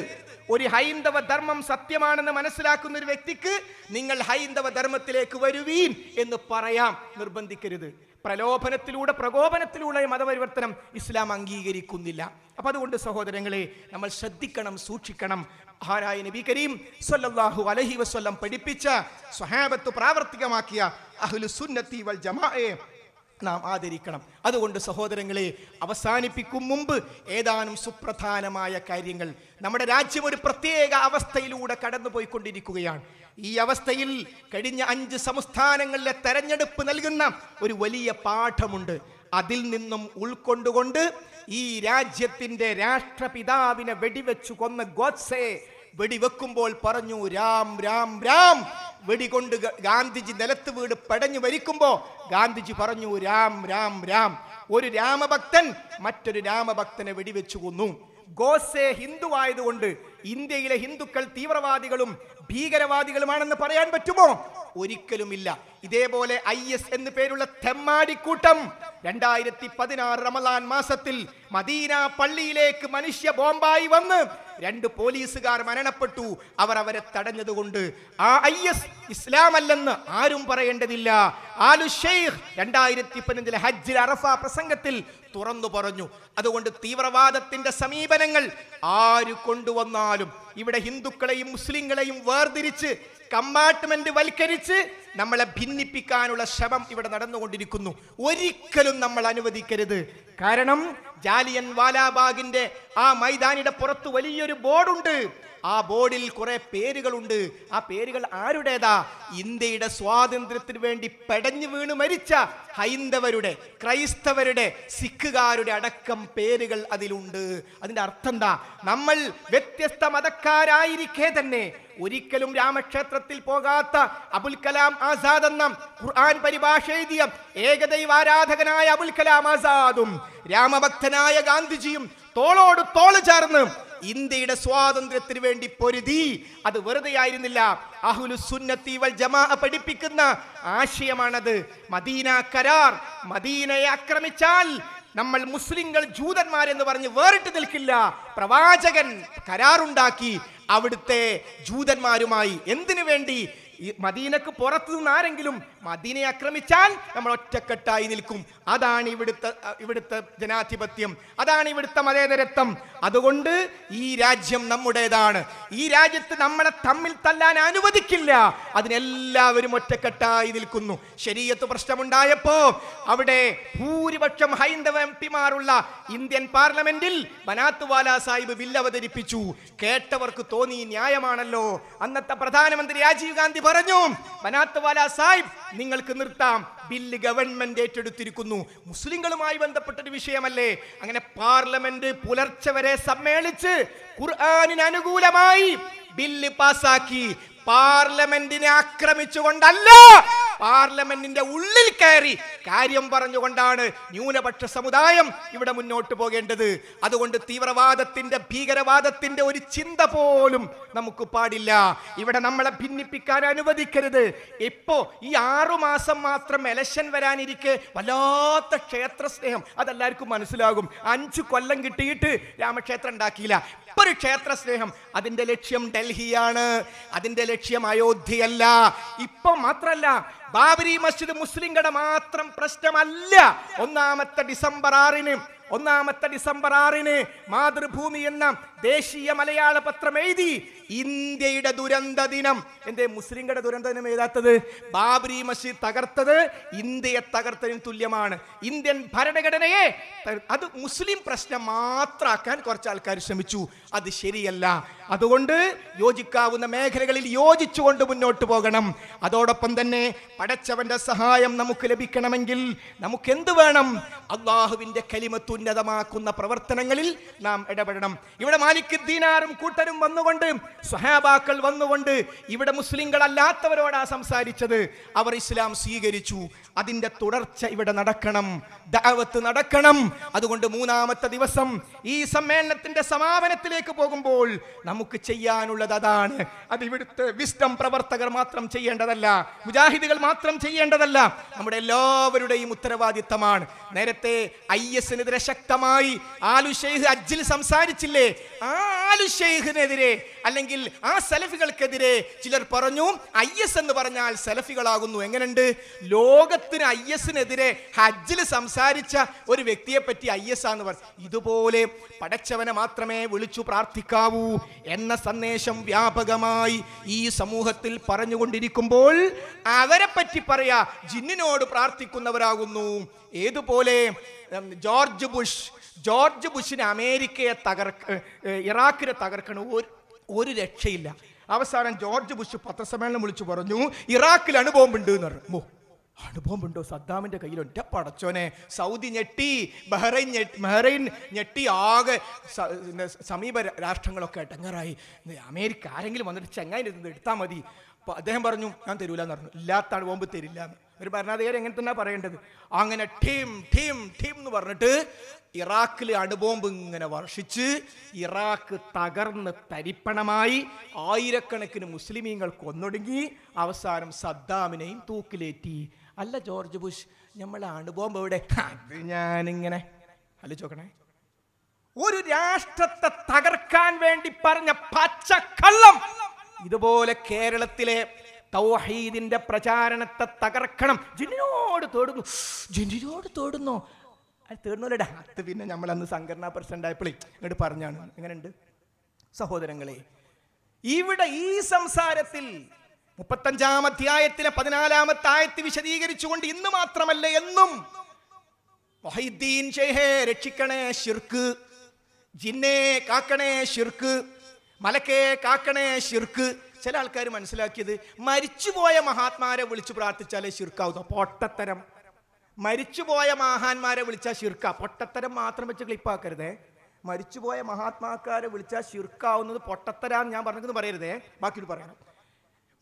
ഒരു ഹൈന്ദവ ധർമ്മം സത്യമാണെന്ന് മനസ്സിലാക്കുന്ന ഒരു വ്യക്തിക്ക് നിങ്ങൾ ഹൈന്ദവ ധർമ്മത്തിലേക്ക് വരുവീൻ എന്ന് പറയാം നിർബന്ധിക്കരുത് പ്രലോഭനത്തിലൂടെ പ്രകോപനത്തിലൂടെ മതപരിവർത്തനം ഇസ്ലാം അംഗീകരിക്കുന്നില്ല അപ്പം അതുകൊണ്ട് സഹോദരങ്ങളെ നമ്മൾ ശ്രദ്ധിക്കണം സൂക്ഷിക്കണം ആരായ നബി കരീം സല്ലല്ലാഹു അലഹി വസ്വല്ലം പഠിപ്പിച്ച സ്വഹാബത്ത് പ്രാവർത്തികമാക്കിയ അഹ്ലു സുന്നത്തി വൽ ജമാഅയെ നാം ആദരിക്കണം അതുകൊണ്ട് സഹോദരങ്ങളെ അവസാനിപ്പിക്കും മുമ്പ് ഏതാനും സുപ്രധാനമായ കാര്യങ്ങൾ നമ്മുടെ രാജ്യം ഒരു പ്രത്യേക അവസ്ഥയിലൂടെ കടന്നുപോയിക്കൊണ്ടിരിക്കുകയാണ് ഈ അവസ്ഥയിൽ കഴിഞ്ഞ അഞ്ച് സംസ്ഥാനങ്ങളിലെ തെരഞ്ഞെടുപ്പ് നൽകുന്ന ഒരു വലിയ പാഠമുണ്ട് അതിൽ നിന്നും ഉൾക്കൊണ്ടുകൊണ്ട് ഈ രാജ്യത്തിന്റെ രാഷ്ട്രപിതാവിനെ വെടിവെച്ചു കൊന്ന ഗോഡ്സെ വെടിവെക്കുമ്പോൾ പറഞ്ഞു രാം രാം രാം വെടികൊണ്ട് ഗാന്ധിജി നിലത്ത് വീട് പടഞ്ഞു വരിക്കുമ്പോൾ ഗാന്ധിജി പറഞ്ഞു രാം രാം രാം ഒരു രാമഭക്തൻ മറ്റൊരു രാമഭക്തനെ വെടിവെച്ചു കൊന്നു ഗോസെ ഹിന്ദു ആയതുകൊണ്ട് ഇന്ത്യയിലെ ഹിന്ദുക്കൾ തീവ്രവാദികളും ഭീകരവാദികളുമാണെന്ന് പറയാൻ പറ്റുമോ ഒരിക്കലുമില്ല ഇതേപോലെ ഐ എസ് എന്ന് പേരുള്ള തെമ്മാടിക്കൂട്ടം രണ്ടായിരത്തി പതിനാറ് റമദാൻ മാസത്തിൽ മദീന പള്ളിയിലേക്ക് മനുഷ്യ ബോംബായി വന്ന് രണ്ട് പോലീസുകാർ മരണപ്പെട്ടു അവർ അവരെ തടഞ്ഞതുകൊണ്ട് ആ ഐ എസ് ഇസ്ലാമല്ലെന്ന് ആരും പറയേണ്ടതില്ല ആലു ഷെയ്ഖ് രണ്ടായിരത്തി പതിനഞ്ചിലെ ഹജ്ജിൽ അറഫ പ്രസംഗത്തിൽ തുറന്നു പറഞ്ഞു അതുകൊണ്ട് തീവ്രവാദത്തിന്റെ സമീപനങ്ങൾ ആര് കൊണ്ടുവന്നാലും ഇവിടെ ഹിന്ദുക്കളെയും മുസ്ലിങ്ങളെയും വേർതിരിച്ച് കമ്പാർട്ട്മെന്റ് വൽക്കരിച്ച് നമ്മളെ ഭിന്നിപ്പിക്കാനുള്ള ശ്രമം ഇവിടെ നടന്നുകൊണ്ടിരിക്കുന്നു ഒരിക്കലും നമ്മൾ അനുവദിക്കരുത് കാരണം ജാലിയൻ വാലാബാഗിന്റെ ആ മൈതാനിയുടെ പുറത്ത് വലിയൊരു ബോർഡുണ്ട് ആ ബോർഡിൽ കുറെ പേരുകളുണ്ട് ആ പേരുകൾ ആരുടേതാ ഇന്ത്യയുടെ സ്വാതന്ത്ര്യത്തിന് വേണ്ടി പെടഞ്ഞു വീണ് മരിച്ച ഹൈന്ദവരുടെ ക്രൈസ്തവരുടെ സിഖുകാരുടെ അടക്കം പേരുകൾ അതിലുണ്ട് അതിന്റെ അർത്ഥം എന്താ നമ്മൾ വ്യത്യസ്ത മതക്കാരായിരിക്കെ തന്നെ ഒരിക്കലും രാമക്ഷേത്രത്തിൽ പോകാത്ത അബുൽ കലാം ആസാദ് എന്ന ഖുർആൻ പരിഭാഷ എഴുതിയ ആരാധകനായ അബുൽ കലാം ആസാദും രാമഭക്തനായ ഗാന്ധിജിയും തോളോട് തോള് ചേർന്ന് ഇന്ത്യയുടെ സ്വാതന്ത്ര്യത്തിന് വേണ്ടി പൊരുതി അത് വെറുതെ ആയിരുന്നില്ല അഹുലുസുന്നീവൽ സുന്നത്തി വൽ ജമാ പഠിപ്പിക്കുന്ന ആശയമാണത് മദീന കരാർ മദീനയെ ആക്രമിച്ചാൽ നമ്മൾ മുസ്ലിങ്ങൾ ജൂതന്മാരെന്ന് പറഞ്ഞ് വേറിട്ട് നിൽക്കില്ല പ്രവാചകൻ കരാറുണ്ടാക്കി അവിടുത്തെ ജൂതന്മാരുമായി എന്തിനു വേണ്ടി ഈ മദീനക്ക് പുറത്തു നിന്ന് ആരെങ്കിലും മദീനെ ആക്രമിച്ചാൽ നമ്മൾ ഒറ്റക്കെട്ടായി നിൽക്കും അതാണ് ഇവിടുത്തെ ഇവിടുത്തെ ജനാധിപത്യം അതാണ് ഇവിടുത്തെ മതേതരത്വം അതുകൊണ്ട് ഈ രാജ്യം നമ്മുടേതാണ് ഈ രാജ്യത്ത് നമ്മളെ തമ്മിൽ തല്ലാൻ അനുവദിക്കില്ല അതിനെല്ലാവരും ഒറ്റക്കെട്ടായി നിൽക്കുന്നു ശരീരത്ത് പ്രശ്നമുണ്ടായപ്പോ അവിടെ ഭൂരിപക്ഷം ഹൈന്ദവ എം പിമാരുള്ള ഇന്ത്യൻ പാർലമെന്റിൽ ബനാത്തുവാല സാഹിബ് ബില്ല് അവതരിപ്പിച്ചു കേട്ടവർക്ക് തോന്നി ന്യായമാണല്ലോ അന്നത്തെ പ്രധാനമന്ത്രി രാജീവ് ഗാന്ധി പറഞ്ഞു മനാത്ത് സാഹിബ് നിങ്ങൾക്ക് നിർത്താം ബില്ല് ഗവൺമെന്റ് ഏറ്റെടുത്തിരിക്കുന്നു മുസ്ലിങ്ങളുമായി ബന്ധപ്പെട്ടൊരു വിഷയമല്ലേ അങ്ങനെ പാർലമെന്റ് പുലർച്ചെ വരെ സമ്മേളിച്ച് ഖുർആാനിന് അനുകൂലമായി ബില്ല് പാസാക്കി പാർലമെന്റിനെ ആക്രമിച്ചുകൊണ്ടല്ല പാർലമെന്റിന്റെ ഉള്ളിൽ കയറി കാര്യം പറഞ്ഞുകൊണ്ടാണ് ന്യൂനപക്ഷ സമുദായം ഇവിടെ മുന്നോട്ട് പോകേണ്ടത് അതുകൊണ്ട് തീവ്രവാദത്തിന്റെ ഭീകരവാദത്തിന്റെ ഒരു ചിന്ത പോലും നമുക്ക് പാടില്ല ഇവിടെ നമ്മളെ ഭിന്നിപ്പിക്കാൻ അനുവദിക്കരുത് ഇപ്പോ ഈ ആറു മാസം മാത്രം എലക്ഷൻ വരാനിരിക്കെ വല്ലാത്ത ക്ഷേത്ര സ്നേഹം അതെല്ലാവർക്കും മനസ്സിലാകും അഞ്ചു കൊല്ലം കിട്ടിയിട്ട് രാമക്ഷേത്രം ഉണ്ടാക്കിയില്ല ഇപ്പൊ ഒരു ക്ഷേത്ര സ്നേഹം അതിന്റെ ലക്ഷ്യം ഡൽഹിയാണ് അതിന്റെ ലക്ഷ്യം അയോധ്യയല്ല ഇപ്പൊ മാത്രല്ല ബാബരി മസ്ജിദ് മുസ്ലിങ്ങളുടെ മാത്രം പ്രശ്നമല്ല ഒന്നാമത്തെ ഡിസംബർ ആറിനും ഒന്നാമത്തെ ഡിസംബർ ആറിന് മാതൃഭൂമി എന്ന ദേശീയ മലയാള പത്രം എഴുതി ഇന്ത്യയുടെ ദുരന്ത ദിനം എന്തേ മുസ്ലിങ്ങളുടെ ദുരന്ത ദിനം എഴുതാത്തത് ബാബരി മസ്ജിദ് തകർത്തത് ഇന്ത്യയെ തകർത്തതിന് തുല്യമാണ് ഇന്ത്യൻ ഭരണഘടനയെ അത് മുസ്ലിം പ്രശ്നം മാത്രമാക്കാൻ കുറച്ച് ആൾക്കാർ ശ്രമിച്ചു അത് ശരിയല്ല അതുകൊണ്ട് യോജിക്കാവുന്ന മേഖലകളിൽ യോജിച്ചുകൊണ്ട് മുന്നോട്ട് പോകണം അതോടൊപ്പം തന്നെ പടച്ചവന്റെ സഹായം നമുക്ക് ലഭിക്കണമെങ്കിൽ നമുക്ക് എന്ത് വേണം അള്ളാഹുവിൻ്റെ കലിമത്തു ഉന്നതമാക്കുന്ന പ്രവർത്തനങ്ങളിൽ നാം ഇടപെടണം ഇവിടെ മാലിക് ദീനാറും കൂട്ടരും വന്നുകൊണ്ട് സ്വഹാബാക്കൾ വന്നുകൊണ്ട് ഇവിടെ മുസ്ലിങ്ങളല്ലാത്തവരോടാ സംസാരിച്ചത് അവർ ഇസ്ലാം സ്വീകരിച്ചു അതിൻ്റെ തുടർച്ച ഇവിടെ നടക്കണം ദാവത്ത് നടക്കണം അതുകൊണ്ട് മൂന്നാമത്തെ ദിവസം ഈ സമ്മേളനത്തിൻ്റെ സമാപനത്തിലേക്ക് പോകുമ്പോൾ നമുക്ക് ചെയ്യാനുള്ളത് അതാണ് അത് ഇവിടുത്തെ വിസ്റ്റം പ്രവർത്തകർ മാത്രം ചെയ്യേണ്ടതല്ല മുജാഹിദുകൾ മാത്രം ചെയ്യേണ്ടതല്ല നമ്മുടെ എല്ലാവരുടെയും ഉത്തരവാദിത്തമാണ് നേരത്തെ ഐ എസിനെതിരെ ശക്തമായി ആലു ഷെയ്ഖ് അജ്ജിൽ സംസാരിച്ചില്ലേ ആ ആലു ഷെയ്ഖിനെതിരെ അല്ലെങ്കിൽ ആ സലഫികൾക്കെതിരെ ചിലർ പറഞ്ഞു ഐ എസ് എന്ന് പറഞ്ഞാൽ സലഫികളാകുന്നു എങ്ങനെയുണ്ട് ലോകത്തിന് ഐ എസിനെതിരെ ഹജ്ജിൽ സംസാരിച്ച ഒരു വ്യക്തിയെ പറ്റി ഐ എസ് ആന്ന് പറഞ്ഞു ഇതുപോലെ പടച്ചവനെ മാത്രമേ വിളിച്ചു പ്രാർത്ഥിക്കാവൂ എന്ന സന്ദേശം വ്യാപകമായി ഈ സമൂഹത്തിൽ പറഞ്ഞുകൊണ്ടിരിക്കുമ്പോൾ അവരെ പറ്റി പറയാ ജിന്നിനോട് പ്രാർത്ഥിക്കുന്നവരാകുന്നു ഏതുപോലെ ജോർജ് ബുഷ് ജോർജ് ബുഷിന് അമേരിക്കയെ തകർക്ക ഇറാഖിനെ തകർക്കണ ഒരു ഒരു രക്ഷയില്ല അവസാനം ജോർജ് ബുഷ് പത്രസമ്മേളനം വിളിച്ചു പറഞ്ഞു ഇറാഖിൽ ഉണ്ട് എന്ന് പറഞ്ഞു ഉണ്ടോ സദ്ദാമിൻ്റെ കയ്യിൽ ഒറ്റ പടച്ചോനെ സൗദി ഞെട്ടി ബഹ്റൈൻ ഞെട്ടി ബഹ്റൈൻ ഞെട്ടി ആകെ സമീപ രാഷ്ട്രങ്ങളൊക്കെ ഇടങ്ങറായി അമേരിക്ക ആരെങ്കിലും വന്നിട്ട് ചെങ്ങായി എടുത്താൽ മതി അപ്പം അദ്ദേഹം പറഞ്ഞു ഞാൻ തരൂല എന്ന് പറഞ്ഞു ഇല്ലാത്ത അണുബോംബ് തരില്ല എന്ന് ഒരു ഭരണാധികാരി എങ്ങനെ തന്നെ പറയേണ്ടത് അങ്ങനെ ടീം ടീം ടീം എന്ന് പറഞ്ഞിട്ട് ഇറാഖിലെ അണുബോംബ് ഇങ്ങനെ വർഷിച്ച് ഇറാഖ് തകർന്ന് തരിപ്പണമായി ആയിരക്കണക്കിന് മുസ്ലിമീങ്ങൾ കൊന്നൊടുങ്ങി അവസാനം സദ്ദാമിനെയും തൂക്കിലേറ്റി അല്ല ജോർജ് ബുഷ് നമ്മളെ അണുബോംബ് എവിടെ അത് ഞാനിങ്ങനെ ചോക്കണേ ഒരു രാഷ്ട്രത്തെ തകർക്കാൻ വേണ്ടി പറഞ്ഞ പച്ചക്കള്ളം ഇതുപോലെ കേരളത്തിലെ തൗഹീദിന്റെ പ്രചാരണത്തെ തകർക്കണം ജിനിനോട് തേടുന്നു ജിനിനോട് തേടുന്നു അത് തേടുന്നില്ലടാ അത് പിന്നെ നമ്മൾ അന്ന് സംഘടനാ പ്രസിഡന്റ് ആയപ്പോഴേ ഇങ്ങോട്ട് പറഞ്ഞാണ് എങ്ങനെയുണ്ട് സഹോദരങ്ങളെ ഇവിടെ ഈ സംസാരത്തിൽ മുപ്പത്തഞ്ചാം അധ്യായത്തിലെ പതിനാലാമത്തെ ആയത്ത് വിശദീകരിച്ചുകൊണ്ട് ഇന്ന് മാത്രമല്ല എന്നും മൊഹീദ്ദീൻ ഷെയ്ഹേ രക്ഷിക്കണേ ഷിർക്ക് ജിന്നെ കാക്കണേ ഷിർക്ക് മലക്കേ കാക്കണേ ഷിർക്ക് ചില ആൾക്കാർ മനസ്സിലാക്കിയത് മരിച്ചുപോയ മഹാത്മാരെ വിളിച്ച് പ്രാർത്ഥിച്ചാലേ ശിർക്കാവുന്നു പൊട്ടത്തരം മരിച്ചുപോയ മഹാന്മാരെ വിളിച്ചാൽ ശിർക്ക പൊട്ടത്തരം മാത്രം വെച്ച് ക്ലിപ്പാക്കരുതേ മരിച്ചുപോയ മഹാത്മാക്കാരെ വിളിച്ചാൽ ശിർക്കാവുന്നത് പൊട്ടത്തരാന്ന് ഞാൻ പറഞ്ഞതെന്ന് പറയരുതേ ബാക്കി പറയണം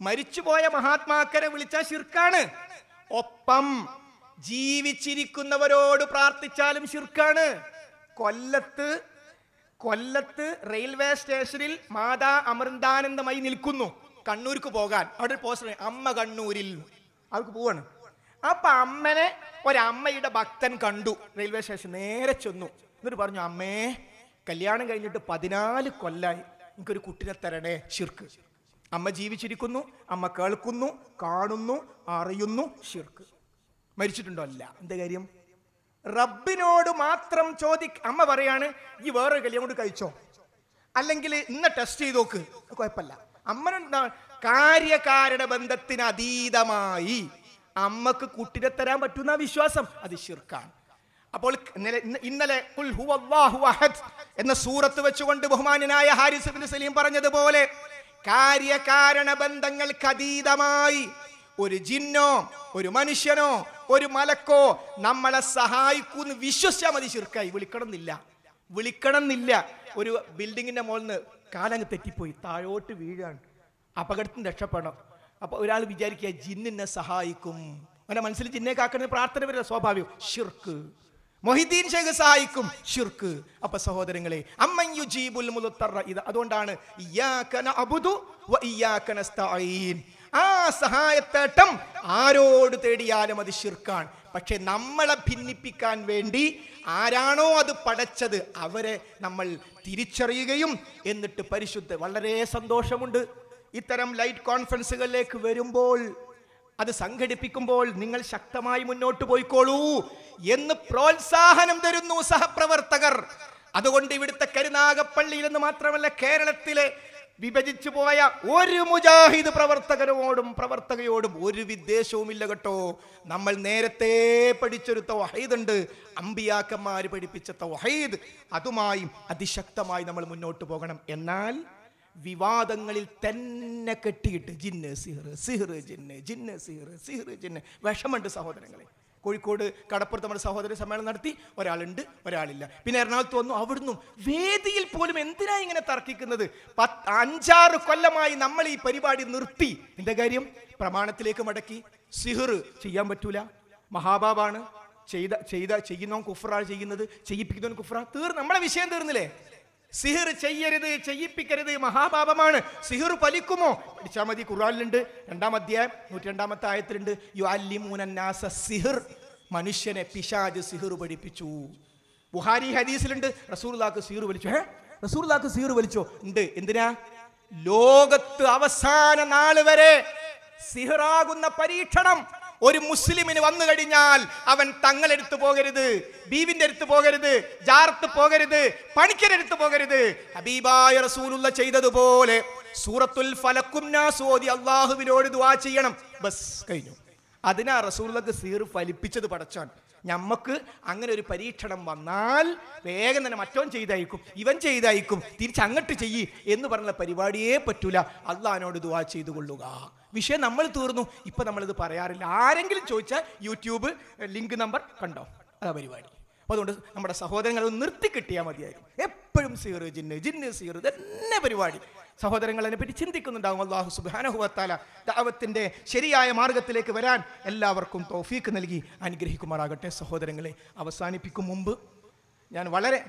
മരിച്ചുപോയ മഹാത്മാക്കാരെ വിളിച്ചാൽ ശിർക്കാണ് ഒപ്പം ജീവിച്ചിരിക്കുന്നവരോട് പ്രാർത്ഥിച്ചാലും ശിർക്കാണ് കൊല്ലത്ത് കൊല്ലത്ത് റെയിൽവേ സ്റ്റേഷനിൽ മാതാ അമൃതാനന്ദമായി നിൽക്കുന്നു കണ്ണൂർക്ക് പോകാൻ അവിടെ പോസ്റ്റർ അമ്മ കണ്ണൂരിൽ അവർക്ക് പോവാണ് അപ്പൊ അമ്മനെ ഒരമ്മയുടെ ഭക്തൻ കണ്ടു റെയിൽവേ സ്റ്റേഷൻ നേരെ ചെന്നു എന്നിട്ട് പറഞ്ഞു അമ്മേ കല്യാണം കഴിഞ്ഞിട്ട് പതിനാല് കൊല്ലായി എനിക്കൊരു കുട്ടിനെ തരണേ ഷിർക്ക് അമ്മ ജീവിച്ചിരിക്കുന്നു അമ്മ കേൾക്കുന്നു കാണുന്നു അറിയുന്നു ഷിർക്ക് മരിച്ചിട്ടുണ്ടോ അല്ല എന്താ കാര്യം റബ്ബിനോട് മാത്രം ചോദി അമ്മ പറയാണ് ഈ വേറൊരു കല്യാണം കൊണ്ട് കഴിച്ചോ അല്ലെങ്കിൽ ഇന്ന് ടെസ്റ്റ് ചെയ്ത് നോക്ക് കുഴപ്പമില്ല അമ്മനെന്താ കാര്യകാരുടെ ബന്ധത്തിന് അതീതമായി അമ്മക്ക് കുട്ടിനെ തരാൻ പറ്റുന്ന വിശ്വാസം അത് ശിർക്കാണ് അപ്പോൾ ഇന്നലെ ഇന്നലെ എന്ന സൂറത്ത് വെച്ചുകൊണ്ട് ബഹുമാനനായ ഹാരിസ് ബിൻ സലീം പറഞ്ഞതുപോലെ കാര്യകാരണ ബന്ധങ്ങൾക്ക് അതീതമായി ഒരു ജിന്നോ ഒരു മനുഷ്യനോ ഒരു മലക്കോ നമ്മളെ സഹായിക്കൂന്ന് വിശ്വസിച്ചാൽ മതി ശിർക്കായി വിളിക്കണമെന്നില്ല വിളിക്കണമെന്നില്ല ഒരു ബിൽഡിങ്ങിന്റെ മുകളിൽ നിന്ന് കാലങ്ങ് തെറ്റിപ്പോയി താഴോട്ട് വീഴാണ് അപകടത്തിന് രക്ഷപ്പെടണം അപ്പോൾ ഒരാൾ വിചാരിക്കുക ജിന്നിനെ സഹായിക്കും അങ്ങനെ മനസ്സിൽ ജിന്നെ കാക്കണ പ്രാർത്ഥന വരുന്ന സ്വാഭാവികം ഷിർക്ക് മൊഹിദ്ദീൻ ഷെയ്ഖ് സഹായിക്കും ഷിർക്ക് അപ്പൊ സഹോദരങ്ങളെ അമ്മയ്യു ജീബുൽ മുലുത്തറ ഇത് അതുകൊണ്ടാണ് ഇയാക്കന അബുദു വ ഇയാക്കന ആ സഹായത്തേട്ടം ആരോട് തേടിയാലും അത് ശിർക്കാണ് പക്ഷെ നമ്മളെ ഭിന്നിപ്പിക്കാൻ വേണ്ടി ആരാണോ അത് പടച്ചത് അവരെ നമ്മൾ തിരിച്ചറിയുകയും എന്നിട്ട് പരിശുദ്ധ വളരെ സന്തോഷമുണ്ട് ഇത്തരം ലൈറ്റ് കോൺഫറൻസുകളിലേക്ക് വരുമ്പോൾ അത് സംഘടിപ്പിക്കുമ്പോൾ നിങ്ങൾ ശക്തമായി മുന്നോട്ട് പോയിക്കോളൂ എന്ന് പ്രോത്സാഹനം തരുന്നു സഹപ്രവർത്തകർ അതുകൊണ്ട് ഇവിടുത്തെ കരുനാഗപ്പള്ളിയിൽ നിന്ന് മാത്രമല്ല കേരളത്തിലെ വിഭജിച്ചു പോയ ഒരു മുജാഹിദ് പ്രവർത്തകനോടും പ്രവർത്തകയോടും ഒരു വിദ്വേഷവുമില്ല കേട്ടോ നമ്മൾ നേരത്തെ പഠിച്ചൊരു ഉണ്ട് അമ്പിയാക്കന്മാർ പഠിപ്പിച്ച വഹീദ് അതുമായി അതിശക്തമായി നമ്മൾ മുന്നോട്ട് പോകണം എന്നാൽ വിവാദങ്ങളിൽ തന്നെ കെട്ടിയിട്ട് ജിന്ന് സിഹ്റ് സിഹ്റ് ജിന്ന് ജിന്ന് സിഹ്റ് സിഹ്റ് ജിന്ന് വിഷമുണ്ട് സഹോദരങ്ങളെ കോഴിക്കോട് കടപ്പുറത്ത് നമ്മുടെ സഹോദര സമ്മേളനം നടത്തി ഒരാളുണ്ട് ഒരാളില്ല പിന്നെ എറണാകുളത്ത് വന്നു അവിടുന്നും വേദിയിൽ പോലും എന്തിനാ ഇങ്ങനെ തർക്കിക്കുന്നത് പത്ത് അഞ്ചാറ് കൊല്ലമായി നമ്മൾ ഈ പരിപാടി നിർത്തി എന്റെ കാര്യം പ്രമാണത്തിലേക്ക് മടക്കി സിഹിർ ചെയ്യാൻ പറ്റൂല മഹാബാബാണ് ചെയ്ത ചെയ്ത ചെയ്യുന്നവൻ കുഫ്രാണ് ചെയ്യുന്നത് ചെയ്യിപ്പിക്കുന്നവൻ കുഫ്ര തീർ നമ്മളെ വിഷയം തീർന്നില്ലേ സിഹിർ ചെയ്യരുത് ചെയ്യിപ്പിക്കരുത് മഹാപാപമാണ് സിഹിർ പലിക്കുമോ പഠിച്ചാൽ മതി ഖുറാനിലുണ്ട് രണ്ടാം അധ്യായം നൂറ്റി രണ്ടാമത്തെ ആയത്തിലുണ്ട് യു അല്ലിമൂനാസ സിഹിർ മനുഷ്യനെ പിശാജ് സിഹിർ പഠിപ്പിച്ചു ബുഹാരി ഹദീസിലുണ്ട് റസൂർലാക്ക് സിഹിർ വലിച്ചു ഏ റസൂർലാക്ക് സിഹിർ വലിച്ചോ ഉണ്ട് എന്തിനാ ലോകത്ത് അവസാന നാള് വരെ സിഹിറാകുന്ന പരീക്ഷണം ഒരു മുസ്ലിമിന് വന്നു കഴിഞ്ഞാൽ അവൻ തങ്ങളെടുത്ത് പോകരുത് ബീവിന്റെ അടുത്ത് പോകരുത് ജാർത്ത് പോകരുത് പണിക്കരെടുത്ത് പോകരുത് ഹബീബായ റസൂലുള്ള ചെയ്തതുപോലെ സൂറത്തുൽ ഫലക്കും നാസോദി അള്ളാഹുവിനോട് ദുവാ ചെയ്യണം ബസ് കഴിഞ്ഞു അതിനാ റസൂലുള്ളക്ക് സീർ ഫലിപ്പിച്ചത് പടച്ചാണ് നമ്മക്ക് അങ്ങനെ ഒരു പരീക്ഷണം വന്നാൽ വേഗം തന്നെ മറ്റോൻ ചെയ്തയക്കും ഇവൻ ചെയ്തയക്കും തിരിച്ചങ്ങട്ട് ചെയ്യ് എന്ന് പറഞ്ഞ പരിപാടിയേ പറ്റൂല അള്ളഹാനോട് ദുവാ ചെയ്തു കൊള്ളുക വിഷയം നമ്മൾ തീർന്നു ഇപ്പം നമ്മളിത് പറയാറില്ല ആരെങ്കിലും ചോദിച്ചാൽ യൂട്യൂബ് ലിങ്ക് നമ്പർ കണ്ടോ അതാ പരിപാടി അപ്പോൾ അതുകൊണ്ട് നമ്മുടെ സഹോദരങ്ങളെ നിർത്തി കിട്ടിയാൽ മതിയായിരുന്നു എപ്പോഴും സീറ് ജിന്ന് ജിന്ന് സീറ് തന്നെ പരിപാടി സഹോദരങ്ങൾ അതിനെപ്പറ്റി ചിന്തിക്കുന്നുണ്ടാകും അള്ളാഹു സുബാനഹുവത്താല ദാവത്തിൻ്റെ ശരിയായ മാർഗത്തിലേക്ക് വരാൻ എല്ലാവർക്കും തോഫീക്ക് നൽകി അനുഗ്രഹിക്കുമാറാകട്ടെ സഹോദരങ്ങളെ അവസാനിപ്പിക്കും മുമ്പ് ഞാൻ വളരെ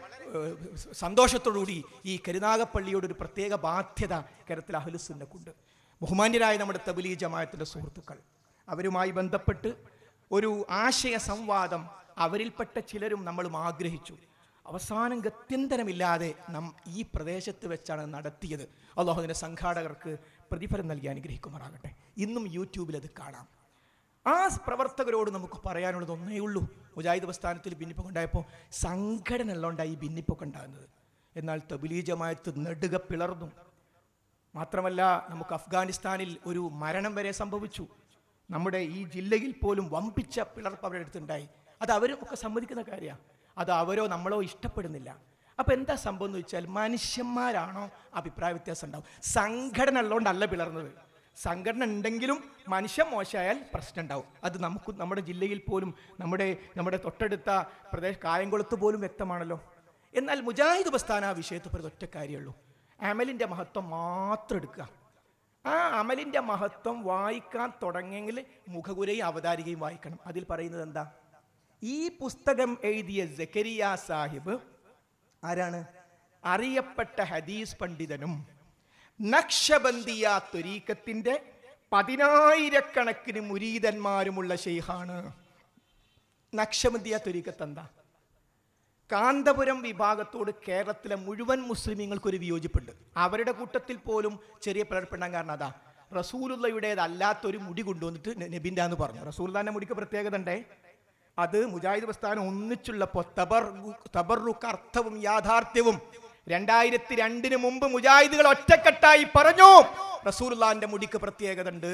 സന്തോഷത്തോടുകൂടി ഈ കരുനാഗപ്പള്ളിയോടൊരു പ്രത്യേക ബാധ്യത കേരളത്തിൽ കൊണ്ട് ബഹുമാന്യരായ നമ്മുടെ തബലി ജമാത്തിൻ്റെ സുഹൃത്തുക്കൾ അവരുമായി ബന്ധപ്പെട്ട് ഒരു ആശയ സംവാദം അവരിൽപ്പെട്ട ചിലരും നമ്മളും ആഗ്രഹിച്ചു അവസാനം ഗത്യന്തരമില്ലാതെ നാം ഈ പ്രദേശത്ത് വെച്ചാണ് നടത്തിയത് അള്ളാഹുദിൻ്റെ സംഘാടകർക്ക് പ്രതിഫലം നൽകി അനുഗ്രഹിക്കുമാറാകട്ടെ ഇന്നും യൂട്യൂബിൽ അത് കാണാം ആ പ്രവർത്തകരോട് നമുക്ക് പറയാനുള്ളത് ഒന്നേ ഉള്ളൂ മുജാഹിദ് പ്രസ്ഥാനത്തിൽ ഭിന്നിപ്പൊക്കെ ഉണ്ടായപ്പോൾ സംഘടന ഉള്ളതുകൊണ്ടാണ് ഈ ഭിന്നിപ്പൊക്കെ ഉണ്ടാകുന്നത് എന്നാൽ തബിലീജമായത്ത് നെടുക പിളർന്നു മാത്രമല്ല നമുക്ക് അഫ്ഗാനിസ്ഥാനിൽ ഒരു മരണം വരെ സംഭവിച്ചു നമ്മുടെ ഈ ജില്ലയിൽ പോലും വമ്പിച്ച പിളർപ്പ് അവരുടെ അടുത്തുണ്ടായി അത് അവരും ഒക്കെ സമ്മതിക്കുന്ന കാര്യമാണ് അത് അവരോ നമ്മളോ ഇഷ്ടപ്പെടുന്നില്ല അപ്പോൾ എന്താ സംഭവം എന്ന് വെച്ചാൽ മനുഷ്യന്മാരാണോ അഭിപ്രായ വ്യത്യാസം ഉണ്ടാവും സംഘടന ഉള്ളതുകൊണ്ടല്ല പിളർന്നത് സംഘടന ഉണ്ടെങ്കിലും മനുഷ്യൻ മോശമായാൽ പ്രശ്നം ഉണ്ടാവും അത് നമുക്ക് നമ്മുടെ ജില്ലയിൽ പോലും നമ്മുടെ നമ്മുടെ തൊട്ടടുത്ത പ്രദേശ കായംകുളത്ത് പോലും വ്യക്തമാണല്ലോ എന്നാൽ മുജാഹിദ് പ്രസ്ഥാന ആ വിഷയത്തിൽ ഒരു ഒറ്റ കാര്യമുള്ളൂ അമലിൻ്റെ മഹത്വം മാത്രം എടുക്കുക ആ അമലിൻ്റെ മഹത്വം വായിക്കാൻ തുടങ്ങിയെങ്കിൽ മുഖകുരയും അവതാരികയും വായിക്കണം അതിൽ പറയുന്നത് എന്താ ഈ പുസ്തകം എഴുതിയ ജക്കരിയ സാഹിബ് ആരാണ് അറിയപ്പെട്ട ഹദീസ് പണ്ഡിതനും നക്ഷബന്ദിയ ത്വരീക്കത്തിൻ്റെ പതിനായിരക്കണക്കിന് മുരീതന്മാരുമുള്ള ഷെയ്ഹാണ് നക്ഷബന്ദിയ ത്വരീക്കത്ത് എന്താ കാന്തപുരം വിഭാഗത്തോട് കേരളത്തിലെ മുഴുവൻ ഒരു വിയോജിപ്പുണ്ട് അവരുടെ കൂട്ടത്തിൽ പോലും ചെറിയ പ്രകടപ്പെടാൻ കാരണം അതാ റസൂലുള്ളയുടേതല്ലാത്തൊരു മുടി കൊണ്ടുവന്നിട്ട് നബിൻ്റെ എന്ന് പറഞ്ഞു റസൂലുള്ളാൻ്റെ മുടിക്ക് പ്രത്യേകത ഉണ്ടേ അത് മുജാഹിദ് പ്രസ്ഥാനം ഒന്നിച്ചുള്ള തബർ തബറുക്ക് അർത്ഥവും യാഥാർത്ഥ്യവും രണ്ടായിരത്തി രണ്ടിന് മുമ്പ് മുജാഹിദുകൾ ഒറ്റക്കെട്ടായി പറഞ്ഞു റസൂലുള്ളാന്റെ മുടിക്ക് പ്രത്യേകത ഉണ്ട്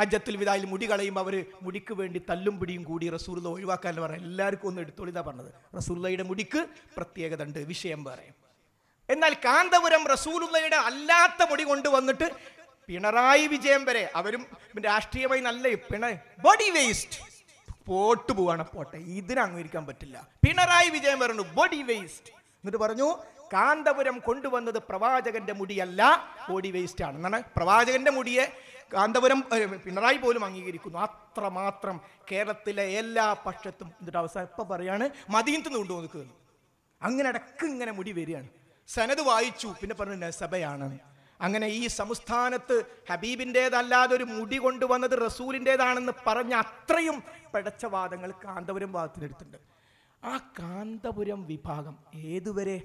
ഹജ്ജത്തിൽ വിതായാലും മുടി കളയും അവർ മുടിക്ക് വേണ്ടി തല്ലും പിടിയും കൂടി റസൂർല ഒഴിവാക്കാൻ പറയാം എല്ലാവർക്കും ഒന്ന് എടുത്തോളിതാ പറഞ്ഞത് റസൂർലയുടെ മുടിക്ക് പ്രത്യേകത ഉണ്ട് വിഷയം പറയും എന്നാൽ കാന്തപുരം റസൂലുള്ളയുടെ അല്ലാത്ത മുടി കൊണ്ടുവന്നിട്ട് പിണറായി വിജയം വരെ അവരും രാഷ്ട്രീയമായി നല്ല പിണ ബോഡി വേസ്റ്റ് പോട്ട് പോവാണ് പോട്ടെ ഇതിന് പറ്റില്ല പിണറായി വിജയം പറഞ്ഞു ബോഡി വേസ്റ്റ് എന്നിട്ട് പറഞ്ഞു കാന്തപുരം കൊണ്ടുവന്നത് പ്രവാചകന്റെ മുടിയല്ല ബോഡി വേസ്റ്റ് ആണ് എന്നാണ് പ്രവാചകന്റെ മുടിയെ കാന്തപുരം പിണറായി പോലും അംഗീകരിക്കുന്നു അത്രമാത്രം കേരളത്തിലെ എല്ലാ പക്ഷത്തും എന്നിട്ട് അവസാനം ഇപ്പം പറയാണ് മദീനത്തുനിന്ന് കൊണ്ടുപോയി നിൽക്കുന്നു അങ്ങനെ അടക്ക് ഇങ്ങനെ മുടി വരികയാണ് സനത് വായിച്ചു പിന്നെ പറഞ്ഞു നസഭയാണ് അങ്ങനെ ഈ സംസ്ഥാനത്ത് ഹബീബിൻ്റേതല്ലാതെ ഒരു മുടി കൊണ്ടുവന്നത് റസൂലിൻ്റേതാണെന്ന് പറഞ്ഞ അത്രയും പിടച്ച വാദങ്ങൾ കാന്തപുരം ഭാഗത്തിനെടുത്തിട്ടുണ്ട് ആ കാന്തപുരം വിഭാഗം ഏതുവരെ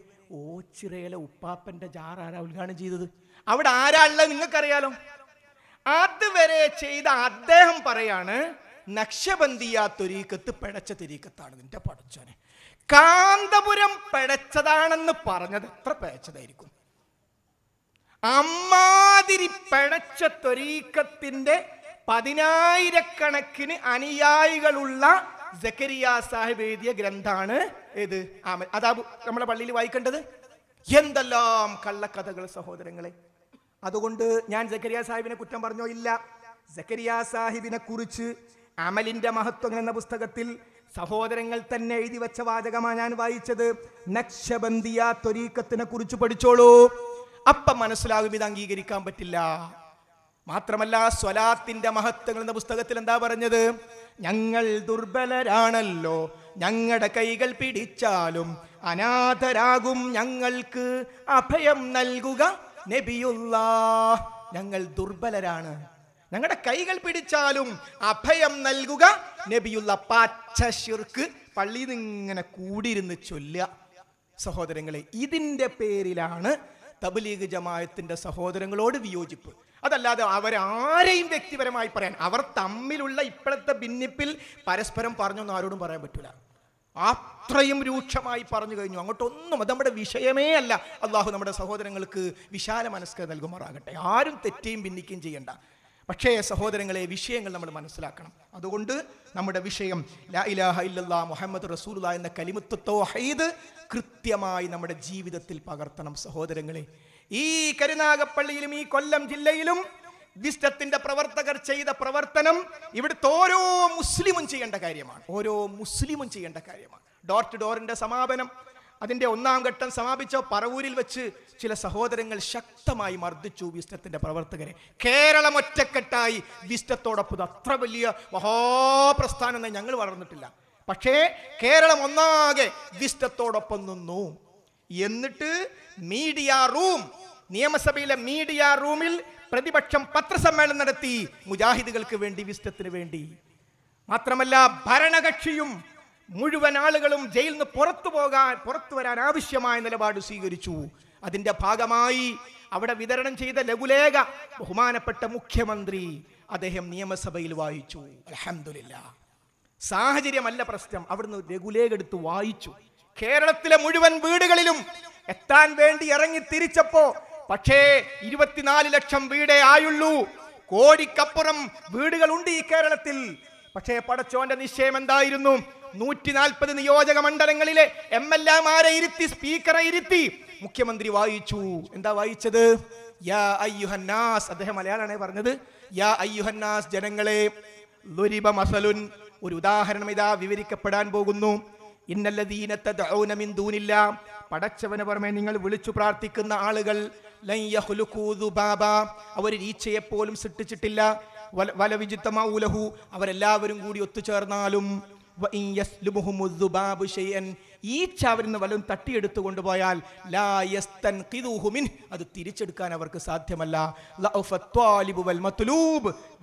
ഓച്ചിറയിലെ ഉപ്പാപ്പൻ്റെ ജാർ ആരാ ഉദ്ഘാടനം ചെയ്തത് അവിടെ ആരാ ഉള്ളത് നിങ്ങൾക്കറിയാലോ അതുവരെ ചെയ്ത അദ്ദേഹം പറയാണ് നക്ഷബന്ധിയ തുരീക്കത്ത് പിടച്ച തുരീക്കത്താണ് നിന്റെ പടച്ചോനെ കാന്തപുരം പിടച്ചതാണെന്ന് പറഞ്ഞത് എത്ര പിഴച്ചതായിരിക്കും അമ്മാതിരി പിഴച്ച ത്വരീക്കത്തിൻ്റെ പതിനായിരക്കണക്കിന് അനുയായികളുള്ള ജക്കരിയ സാഹിബ് എഴുതിയ ഗ്രന്ഥാണ് ഏത് അതാ നമ്മളെ പള്ളിയിൽ വായിക്കേണ്ടത് എന്തെല്ലാം കള്ളക്കഥകൾ സഹോദരങ്ങളെ അതുകൊണ്ട് ഞാൻ ജക്കരിയ സാഹിബിനെ കുറ്റം പറഞ്ഞോ ഇല്ല ജക്കരിയ സാഹിബിനെ കുറിച്ച് അമലിന്റെ മഹത്വം എന്ന പുസ്തകത്തിൽ സഹോദരങ്ങൾ തന്നെ എഴുതി വെച്ച വാചകമാണ് ഞാൻ വായിച്ചത് നക്ഷബന്ദിയ ത്വരീക്കത്തിനെ കുറിച്ച് പഠിച്ചോളൂ അപ്പം മനസ്സിലാകും ഇത് അംഗീകരിക്കാൻ പറ്റില്ല മാത്രമല്ല സ്വലാത്തിന്റെ മഹത്വങ്ങൾ എന്ന പുസ്തകത്തിൽ എന്താ പറഞ്ഞത് ഞങ്ങൾ ദുർബലരാണല്ലോ ഞങ്ങളുടെ കൈകൾ പിടിച്ചാലും അനാഥരാകും ഞങ്ങൾക്ക് അഭയം നൽകുക നബിയുല്ലാ ഞങ്ങൾ ദുർബലരാണ് ഞങ്ങളുടെ കൈകൾ പിടിച്ചാലും അഭയം നൽകുക നബിയുള്ള പാച്ചിർക്ക് ശിർക്ക് പള്ളിയിൽ നിന്ന് കൂടിയിരുന്ന് ചൊല്ലുക സഹോദരങ്ങളെ ഇതിൻ്റെ പേരിലാണ് തബ്ലീഗ് ജമായത്തിൻ്റെ സഹോദരങ്ങളോട് വിയോജിപ്പ് അതല്ലാതെ അവരാരെയും വ്യക്തിപരമായി പറയാൻ അവർ തമ്മിലുള്ള ഇപ്പോഴത്തെ ഭിന്നിപ്പിൽ പരസ്പരം പറഞ്ഞൊന്നും ആരോടും പറയാൻ പറ്റില്ല അത്രയും രൂക്ഷമായി പറഞ്ഞു കഴിഞ്ഞു അങ്ങോട്ടൊന്നും അത് നമ്മുടെ വിഷയമേ അല്ല അള്ളാഹു നമ്മുടെ സഹോദരങ്ങൾക്ക് വിശാല മനസ്കത നൽകുമാറാകട്ടെ ആരും തെറ്റേയും ഭിന്നിക്കുകയും ചെയ്യണ്ട പക്ഷേ സഹോദരങ്ങളെ വിഷയങ്ങൾ നമ്മൾ മനസ്സിലാക്കണം അതുകൊണ്ട് നമ്മുടെ വിഷയം ലാ ഇലാഹ ഇല്ലല്ലാ മുഹമ്മദ് റസൂല എന്ന കലിമത്വത്തോ ഹൈദ് കൃത്യമായി നമ്മുടെ ജീവിതത്തിൽ പകർത്തണം സഹോദരങ്ങളെ ഈ കരുനാഗപ്പള്ളിയിലും ഈ കൊല്ലം ജില്ലയിലും ബുദ്ധിസ്റ്റത്തിന്റെ പ്രവർത്തകർ ചെയ്ത പ്രവർത്തനം ഇവിടുത്തെ ഓരോ മുസ്ലിമും ചെയ്യേണ്ട കാര്യമാണ് ഓരോ മുസ്ലിമും ചെയ്യേണ്ട കാര്യമാണ് ഡോർ ടു ഡോറിന്റെ സമാപനം അതിന്റെ ഒന്നാം ഘട്ടം സമാപിച്ച പറവൂരിൽ വെച്ച് ചില സഹോദരങ്ങൾ ശക്തമായി മർദ്ദിച്ചു വിസ്റ്റത്തിന്റെ പ്രവർത്തകരെ കേരളം ഒറ്റക്കെട്ടായി വിസ്റ്റത്തോടൊപ്പം അത്ര വലിയ മഹാപ്രസ്ഥാനം ഞങ്ങൾ വളർന്നിട്ടില്ല പക്ഷേ കേരളം ഒന്നാകെ വിസ്റ്റത്തോടൊപ്പം നിന്നു എന്നിട്ട് മീഡിയ റൂം നിയമസഭയിലെ മീഡിയ റൂമിൽ പ്രതിപക്ഷം പത്രസമ്മേളനം നടത്തി മുജാഹിദുകൾക്ക് വേണ്ടി വിസ്റ്റത്തിന് വേണ്ടി മാത്രമല്ല ഭരണകക്ഷിയും മുഴുവൻ ആളുകളും ജയിലിൽ നിന്ന് പുറത്തു പോകാൻ പുറത്തു വരാൻ ആവശ്യമായ നിലപാട് സ്വീകരിച്ചു അതിന്റെ ഭാഗമായി അവിടെ വിതരണം ചെയ്ത ലഘുലേഖ ബഹുമാനപ്പെട്ട മുഖ്യമന്ത്രി അദ്ദേഹം നിയമസഭയിൽ വായിച്ചു അലഹമില്ല സാഹചര്യമല്ല പ്രശ്നം അവിടുന്ന് ലഘുലേഖ എടുത്ത് വായിച്ചു കേരളത്തിലെ മുഴുവൻ വീടുകളിലും എത്താൻ വേണ്ടി ഇറങ്ങി തിരിച്ചപ്പോ പക്ഷേ ഇരുപത്തിനാല് ലക്ഷം വീടേ ആയുള്ളൂ കോടിക്കപ്പുറം വീടുകളുണ്ട് ഈ കേരളത്തിൽ പക്ഷേ പടച്ചോന്റെ നിശ്ചയം എന്തായിരുന്നു നൂറ്റി നാൽപ്പത് നിയോജക മണ്ഡലങ്ങളിലെ എം എൽ മാരെ ഇരുത്തി സ്പീക്കറെ ഇരുത്തി മുഖ്യമന്ത്രി വായിച്ചു എന്താ വായിച്ചത് യാ അയ്യുഹന്നാസ് അദ്ദേഹം മലയാളാണ് പറഞ്ഞത് യാ അയ്യുഹന്നാസ് ജനങ്ങളെ ലുരിബ മസലുൻ ഒരു ഉദാഹരണം ഇതാ വിവരിക്കപ്പെടാൻ പോകുന്നു ഇന്നല്ല ദീനത്തെ പടച്ചവന് പുറമെ നിങ്ങൾ വിളിച്ചു പ്രാർത്ഥിക്കുന്ന ആളുകൾ അവർ ഈച്ചയെ പോലും സൃഷ്ടിച്ചിട്ടില്ല വല വലവിജിത്തമാലഹു അവരെല്ലാവരും കൂടി ഒത്തുചേർന്നാലും ഈച്ച അവരിന്ന് വല്ലതും തട്ടിയെടുത്തു കൊണ്ടുപോയാൽ അത് തിരിച്ചെടുക്കാൻ അവർക്ക് സാധ്യമല്ല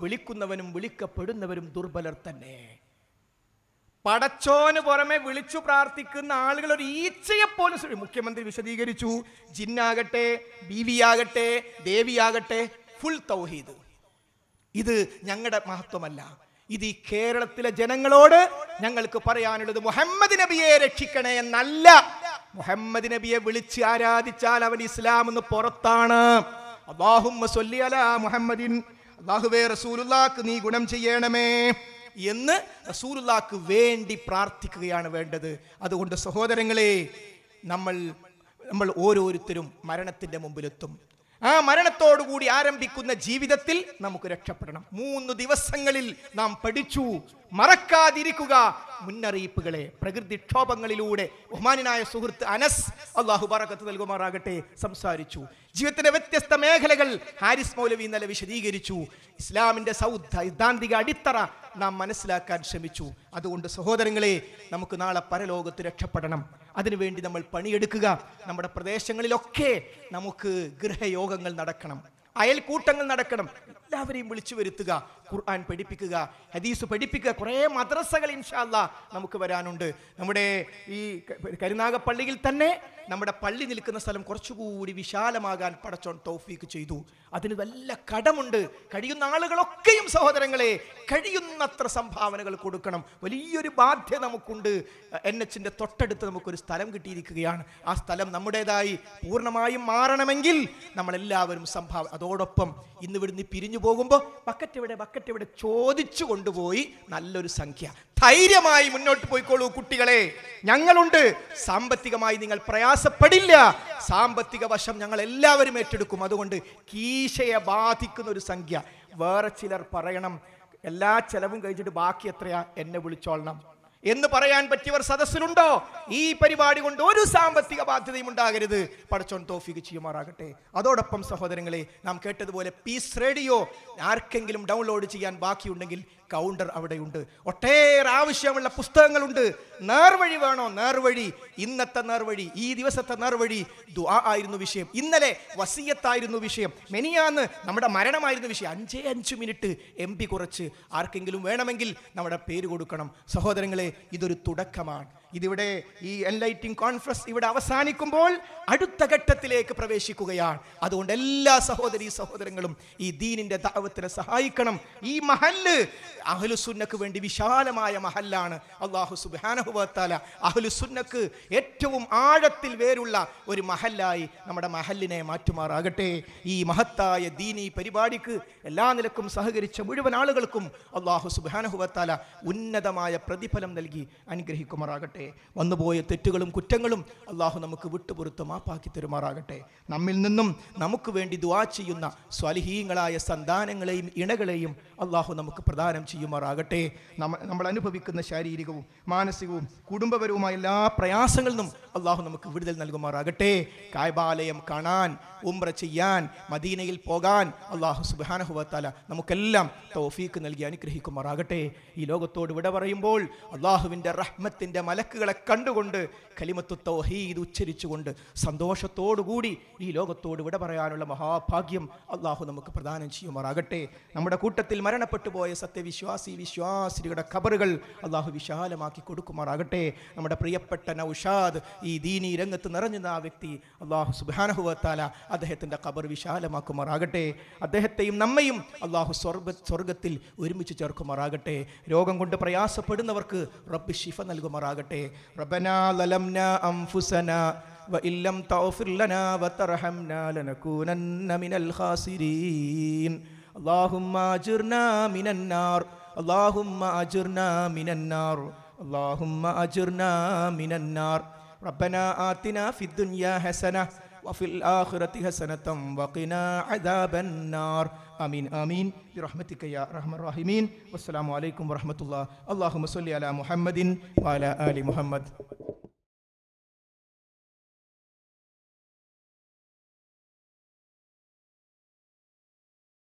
വിളിക്കുന്നവനും വിളിക്കപ്പെടുന്നവരും ദുർബലർ തന്നെ പടച്ചോന് പുറമെ വിളിച്ചു പ്രാർത്ഥിക്കുന്ന ആളുകൾ ഒരു ഈച്ചയെപ്പോലും ശ്രമിക്കും മുഖ്യമന്ത്രി വിശദീകരിച്ചു ജിന്നാകട്ടെ ബീവിയാകട്ടെ ദേവിയാകട്ടെ ഫുൾ തൗഹീദ് ഇത് ഞങ്ങളുടെ മഹത്വമല്ല ഇത് ഈ കേരളത്തിലെ ജനങ്ങളോട് ഞങ്ങൾക്ക് പറയാനുള്ളത് മുഹമ്മദ് നബിയെ രക്ഷിക്കണേ എന്നല്ല മുഹമ്മദ് നബിയെ വിളിച്ച് ആരാധിച്ചാൽ അവൻ ഇസ്ലാം എന്ന് പുറത്താണ് അള്ളാഹുമ്മ മുഹമ്മദിൻ അള്ളാഹുവേ റസൂലുല്ലാക്ക് നീ ഗുണം ചെയ്യണമേ എന്ന് റസൂലുള്ളാക്ക് വേണ്ടി പ്രാർത്ഥിക്കുകയാണ് വേണ്ടത് അതുകൊണ്ട് സഹോദരങ്ങളെ നമ്മൾ നമ്മൾ ഓരോരുത്തരും മരണത്തിൻ്റെ മുമ്പിലെത്തും ആ മരണത്തോടുകൂടി ആരംഭിക്കുന്ന ജീവിതത്തിൽ നമുക്ക് രക്ഷപ്പെടണം മൂന്ന് ദിവസങ്ങളിൽ നാം പഠിച്ചു മറക്കാതിരിക്കുക മുന്നറിയിപ്പുകളെ പ്രകൃതിക്ഷോഭങ്ങളിലൂടെ ബഹുമാനായ സുഹൃത്ത് അനസ് അള്ളാഹു ബറക്കത്ത് നൽകുമാറാകട്ടെ സംസാരിച്ചു ജീവിതത്തിന്റെ വ്യത്യസ്ത മേഖലകൾ ഹാരിസ് മൗലവി ഇന്നലെ വിശദീകരിച്ചു ഇസ്ലാമിന്റെ സൗദ്ധാന്തിക അടിത്തറ നാം മനസ്സിലാക്കാൻ ശ്രമിച്ചു അതുകൊണ്ട് സഹോദരങ്ങളെ നമുക്ക് നാളെ പരലോകത്ത് രക്ഷപ്പെടണം അതിനുവേണ്ടി നമ്മൾ പണിയെടുക്കുക നമ്മുടെ പ്രദേശങ്ങളിലൊക്കെ നമുക്ക് ഗൃഹയോഗങ്ങൾ നടക്കണം അയൽക്കൂട്ടങ്ങൾ നടക്കണം എല്ലാവരെയും വിളിച്ചു വരുത്തുക ഖുർആൻ പഠിപ്പിക്കുക ഹദീസ് പഠിപ്പിക്കുക കുറേ മദ്രസകൾ ഇൻഷാല്ല നമുക്ക് വരാനുണ്ട് നമ്മുടെ ഈ കരുനാഗപ്പള്ളിയിൽ തന്നെ നമ്മുടെ പള്ളി നിൽക്കുന്ന സ്ഥലം കുറച്ചുകൂടി വിശാലമാകാൻ പടച്ചോൺ തോഫീക്ക് ചെയ്തു അതിന് വല്ല കടമുണ്ട് കഴിയുന്ന ആളുകളൊക്കെയും സഹോദരങ്ങളെ കഴിയുന്നത്ര സംഭാവനകൾ കൊടുക്കണം വലിയൊരു ബാധ്യത നമുക്കുണ്ട് എൻ എച്ചിൻ്റെ തൊട്ടടുത്ത് നമുക്കൊരു സ്ഥലം കിട്ടിയിരിക്കുകയാണ് ആ സ്ഥലം നമ്മുടേതായി പൂർണ്ണമായും മാറണമെങ്കിൽ നമ്മളെല്ലാവരും സംഭാവന അതോടൊപ്പം ഇന്ന് ഇവിടുന്ന് പിരിഞ്ഞു പോകുമ്പോൾ ബക്കറ്റ് ഇവിടെ ബക്കറ്റ് ആയിട്ട് ഇവിടെ ചോദിച്ചു കൊണ്ടുപോയി നല്ലൊരു സംഖ്യ ധൈര്യമായി മുന്നോട്ട് പോയിക്കോളൂ കുട്ടികളെ ഞങ്ങളുണ്ട് സാമ്പത്തികമായി നിങ്ങൾ പ്രയാസപ്പെടില്ല സാമ്പത്തിക വശം ഞങ്ങൾ എല്ലാവരും ഏറ്റെടുക്കും അതുകൊണ്ട് കീശയെ ബാധിക്കുന്ന ഒരു സംഖ്യ വേറെ ചിലർ പറയണം എല്ലാ ചെലവും കഴിച്ചിട്ട് ബാക്കി എത്രയാ എന്നെ വിളിച്ചോളണം എന്ന് പറയാൻ പറ്റിയവർ സദസ്സിലുണ്ടോ ഈ പരിപാടി കൊണ്ട് ഒരു സാമ്പത്തിക ബാധ്യതയും ഉണ്ടാകരുത് പടച്ചോൻ തോഫിക്ക് ചെയ്യുമാറാകട്ടെ അതോടൊപ്പം സഹോദരങ്ങളെ നാം കേട്ടതുപോലെ പീസ് റേഡിയോ ആർക്കെങ്കിലും ഡൗൺലോഡ് ചെയ്യാൻ ബാക്കിയുണ്ടെങ്കിൽ കൗണ്ടർ അവിടെയുണ്ട് ഒട്ടേറെ ആവശ്യമുള്ള പുസ്തകങ്ങളുണ്ട് നേർവഴി വേണോ നേർവഴി ഇന്നത്തെ നേർവഴി ഈ ദിവസത്തെ നേർവഴി ദുആ ആയിരുന്നു വിഷയം ഇന്നലെ വസീയത്തായിരുന്നു വിഷയം മെനിയാന്ന് നമ്മുടെ മരണമായിരുന്നു വിഷയം അഞ്ചേ അഞ്ച് മിനിറ്റ് എം പി കുറച്ച് ആർക്കെങ്കിലും വേണമെങ്കിൽ നമ്മുടെ പേര് കൊടുക്കണം സഹോദരങ്ങളെ ഇതൊരു തുടക്കമാണ് ഇതിവിടെ ഈ എൻലൈറ്റിംഗ് കോൺഫറൻസ് ഇവിടെ അവസാനിക്കുമ്പോൾ അടുത്ത ഘട്ടത്തിലേക്ക് പ്രവേശിക്കുകയാണ് അതുകൊണ്ട് എല്ലാ സഹോദരി സഹോദരങ്ങളും ഈ ദീനിന്റെ ദാവത്തിനെ സഹായിക്കണം ഈ മഹല്ല് അഹ്ലുസുന്നക്ക് വേണ്ടി വിശാലമായ മഹല്ലാണ് അള്ളാഹു സുബാനഹുബത്താല അഹ്ലുസുന്നക്ക് ഏറ്റവും ആഴത്തിൽ വേരുള്ള ഒരു മഹല്ലായി നമ്മുടെ മഹല്ലിനെ മാറ്റുമാറാകട്ടെ ഈ മഹത്തായ ദീനി പരിപാടിക്ക് എല്ലാ നിലക്കും സഹകരിച്ച മുഴുവൻ ആളുകൾക്കും അള്ളാഹു സുബാനഹുബത്താല ഉന്നതമായ പ്രതിഫലം നൽകി അനുഗ്രഹിക്കുമാറാകട്ടെ വന്നുപോയ തെറ്റുകളും കുറ്റങ്ങളും അള്ളാഹു നമുക്ക് വിട്ടുപുറത്ത് മാപ്പാക്കി തരുമാറാകട്ടെ നമ്മിൽ നിന്നും നമുക്ക് വേണ്ടി ദുവാ ചെയ്യുന്ന സ്വലഹീങ്ങളായ സന്താനങ്ങളെയും ഇണകളെയും അള്ളാഹു നമുക്ക് പ്രദാനം ചെയ്യും ചെയ്യുമാറാകട്ടെ നമ്മൾ അനുഭവിക്കുന്ന ശാരീരികവും മാനസികവും കുടുംബപരവുമായ എല്ലാ പ്രയാസങ്ങളിൽ നിന്നും അള്ളാഹു നമുക്ക് വിടുതൽ നൽകുമാറാകട്ടെ കായബാലയം കാണാൻ ഉംറ ചെയ്യാൻ മദീനയിൽ പോകാൻ അള്ളാഹു സുബാനഹുവത്താല നമുക്കെല്ലാം തോഫീക്ക് നൽകി അനുഗ്രഹിക്കുമാറാകട്ടെ ഈ ലോകത്തോട് വിട പറയുമ്പോൾ അള്ളാഹുവിൻ്റെ റഹ്മത്തിൻ്റെ മലക്കുകളെ കണ്ടുകൊണ്ട് കലിമത്തു തൗഹീദ് ഉച്ചരിച്ചുകൊണ്ട് സന്തോഷത്തോടുകൂടി ഈ ലോകത്തോട് വിട പറയാനുള്ള മഹാഭാഗ്യം അള്ളാഹു നമുക്ക് പ്രദാനം ചെയ്യുമാറാകട്ടെ നമ്മുടെ കൂട്ടത്തിൽ മരണപ്പെട്ടു പോയ സത്യവിശ്വാസ വിശ്വാസി വിശ്വാസികളുടെ ഖബറുകൾ അള്ളാഹു വിശാലമാക്കി കൊടുക്കുമാറാകട്ടെ നമ്മുടെ പ്രിയപ്പെട്ട നൌഷാദ് ഈ ദീനി രംഗത്ത് നിറഞ്ഞുന്ന ആ വ്യക്തി അള്ളാഹു സുബാനഹുവത്താല അദ്ദേഹത്തിൻ്റെ ഖബർ വിശാലമാക്കുമാറാകട്ടെ അദ്ദേഹത്തെയും നമ്മയും അള്ളാഹു സ്വർഗ സ്വർഗത്തിൽ ഒരുമിച്ച് ചേർക്കുമാറാകട്ടെ രോഗം കൊണ്ട് പ്രയാസപ്പെടുന്നവർക്ക് റബ്ബ് ഷിഫ നൽകുമാറാകട്ടെ റബ്ബനാ ലലംന അംഫുസന وإن لم تغفر لنا وترحمنا لنكونن من الخاسرين اللهم أجرنا من النار اللهم أجرنا من النار اللهم أجرنا من النار ربنا آتنا في الدنيا حسنة وفي الآخرة حسنة وقنا عذاب النار آمين آمين برحمتك يا أرحم الراحمين والسلام عليكم ورحمة الله اللهم صل على محمد وعلى آل محمد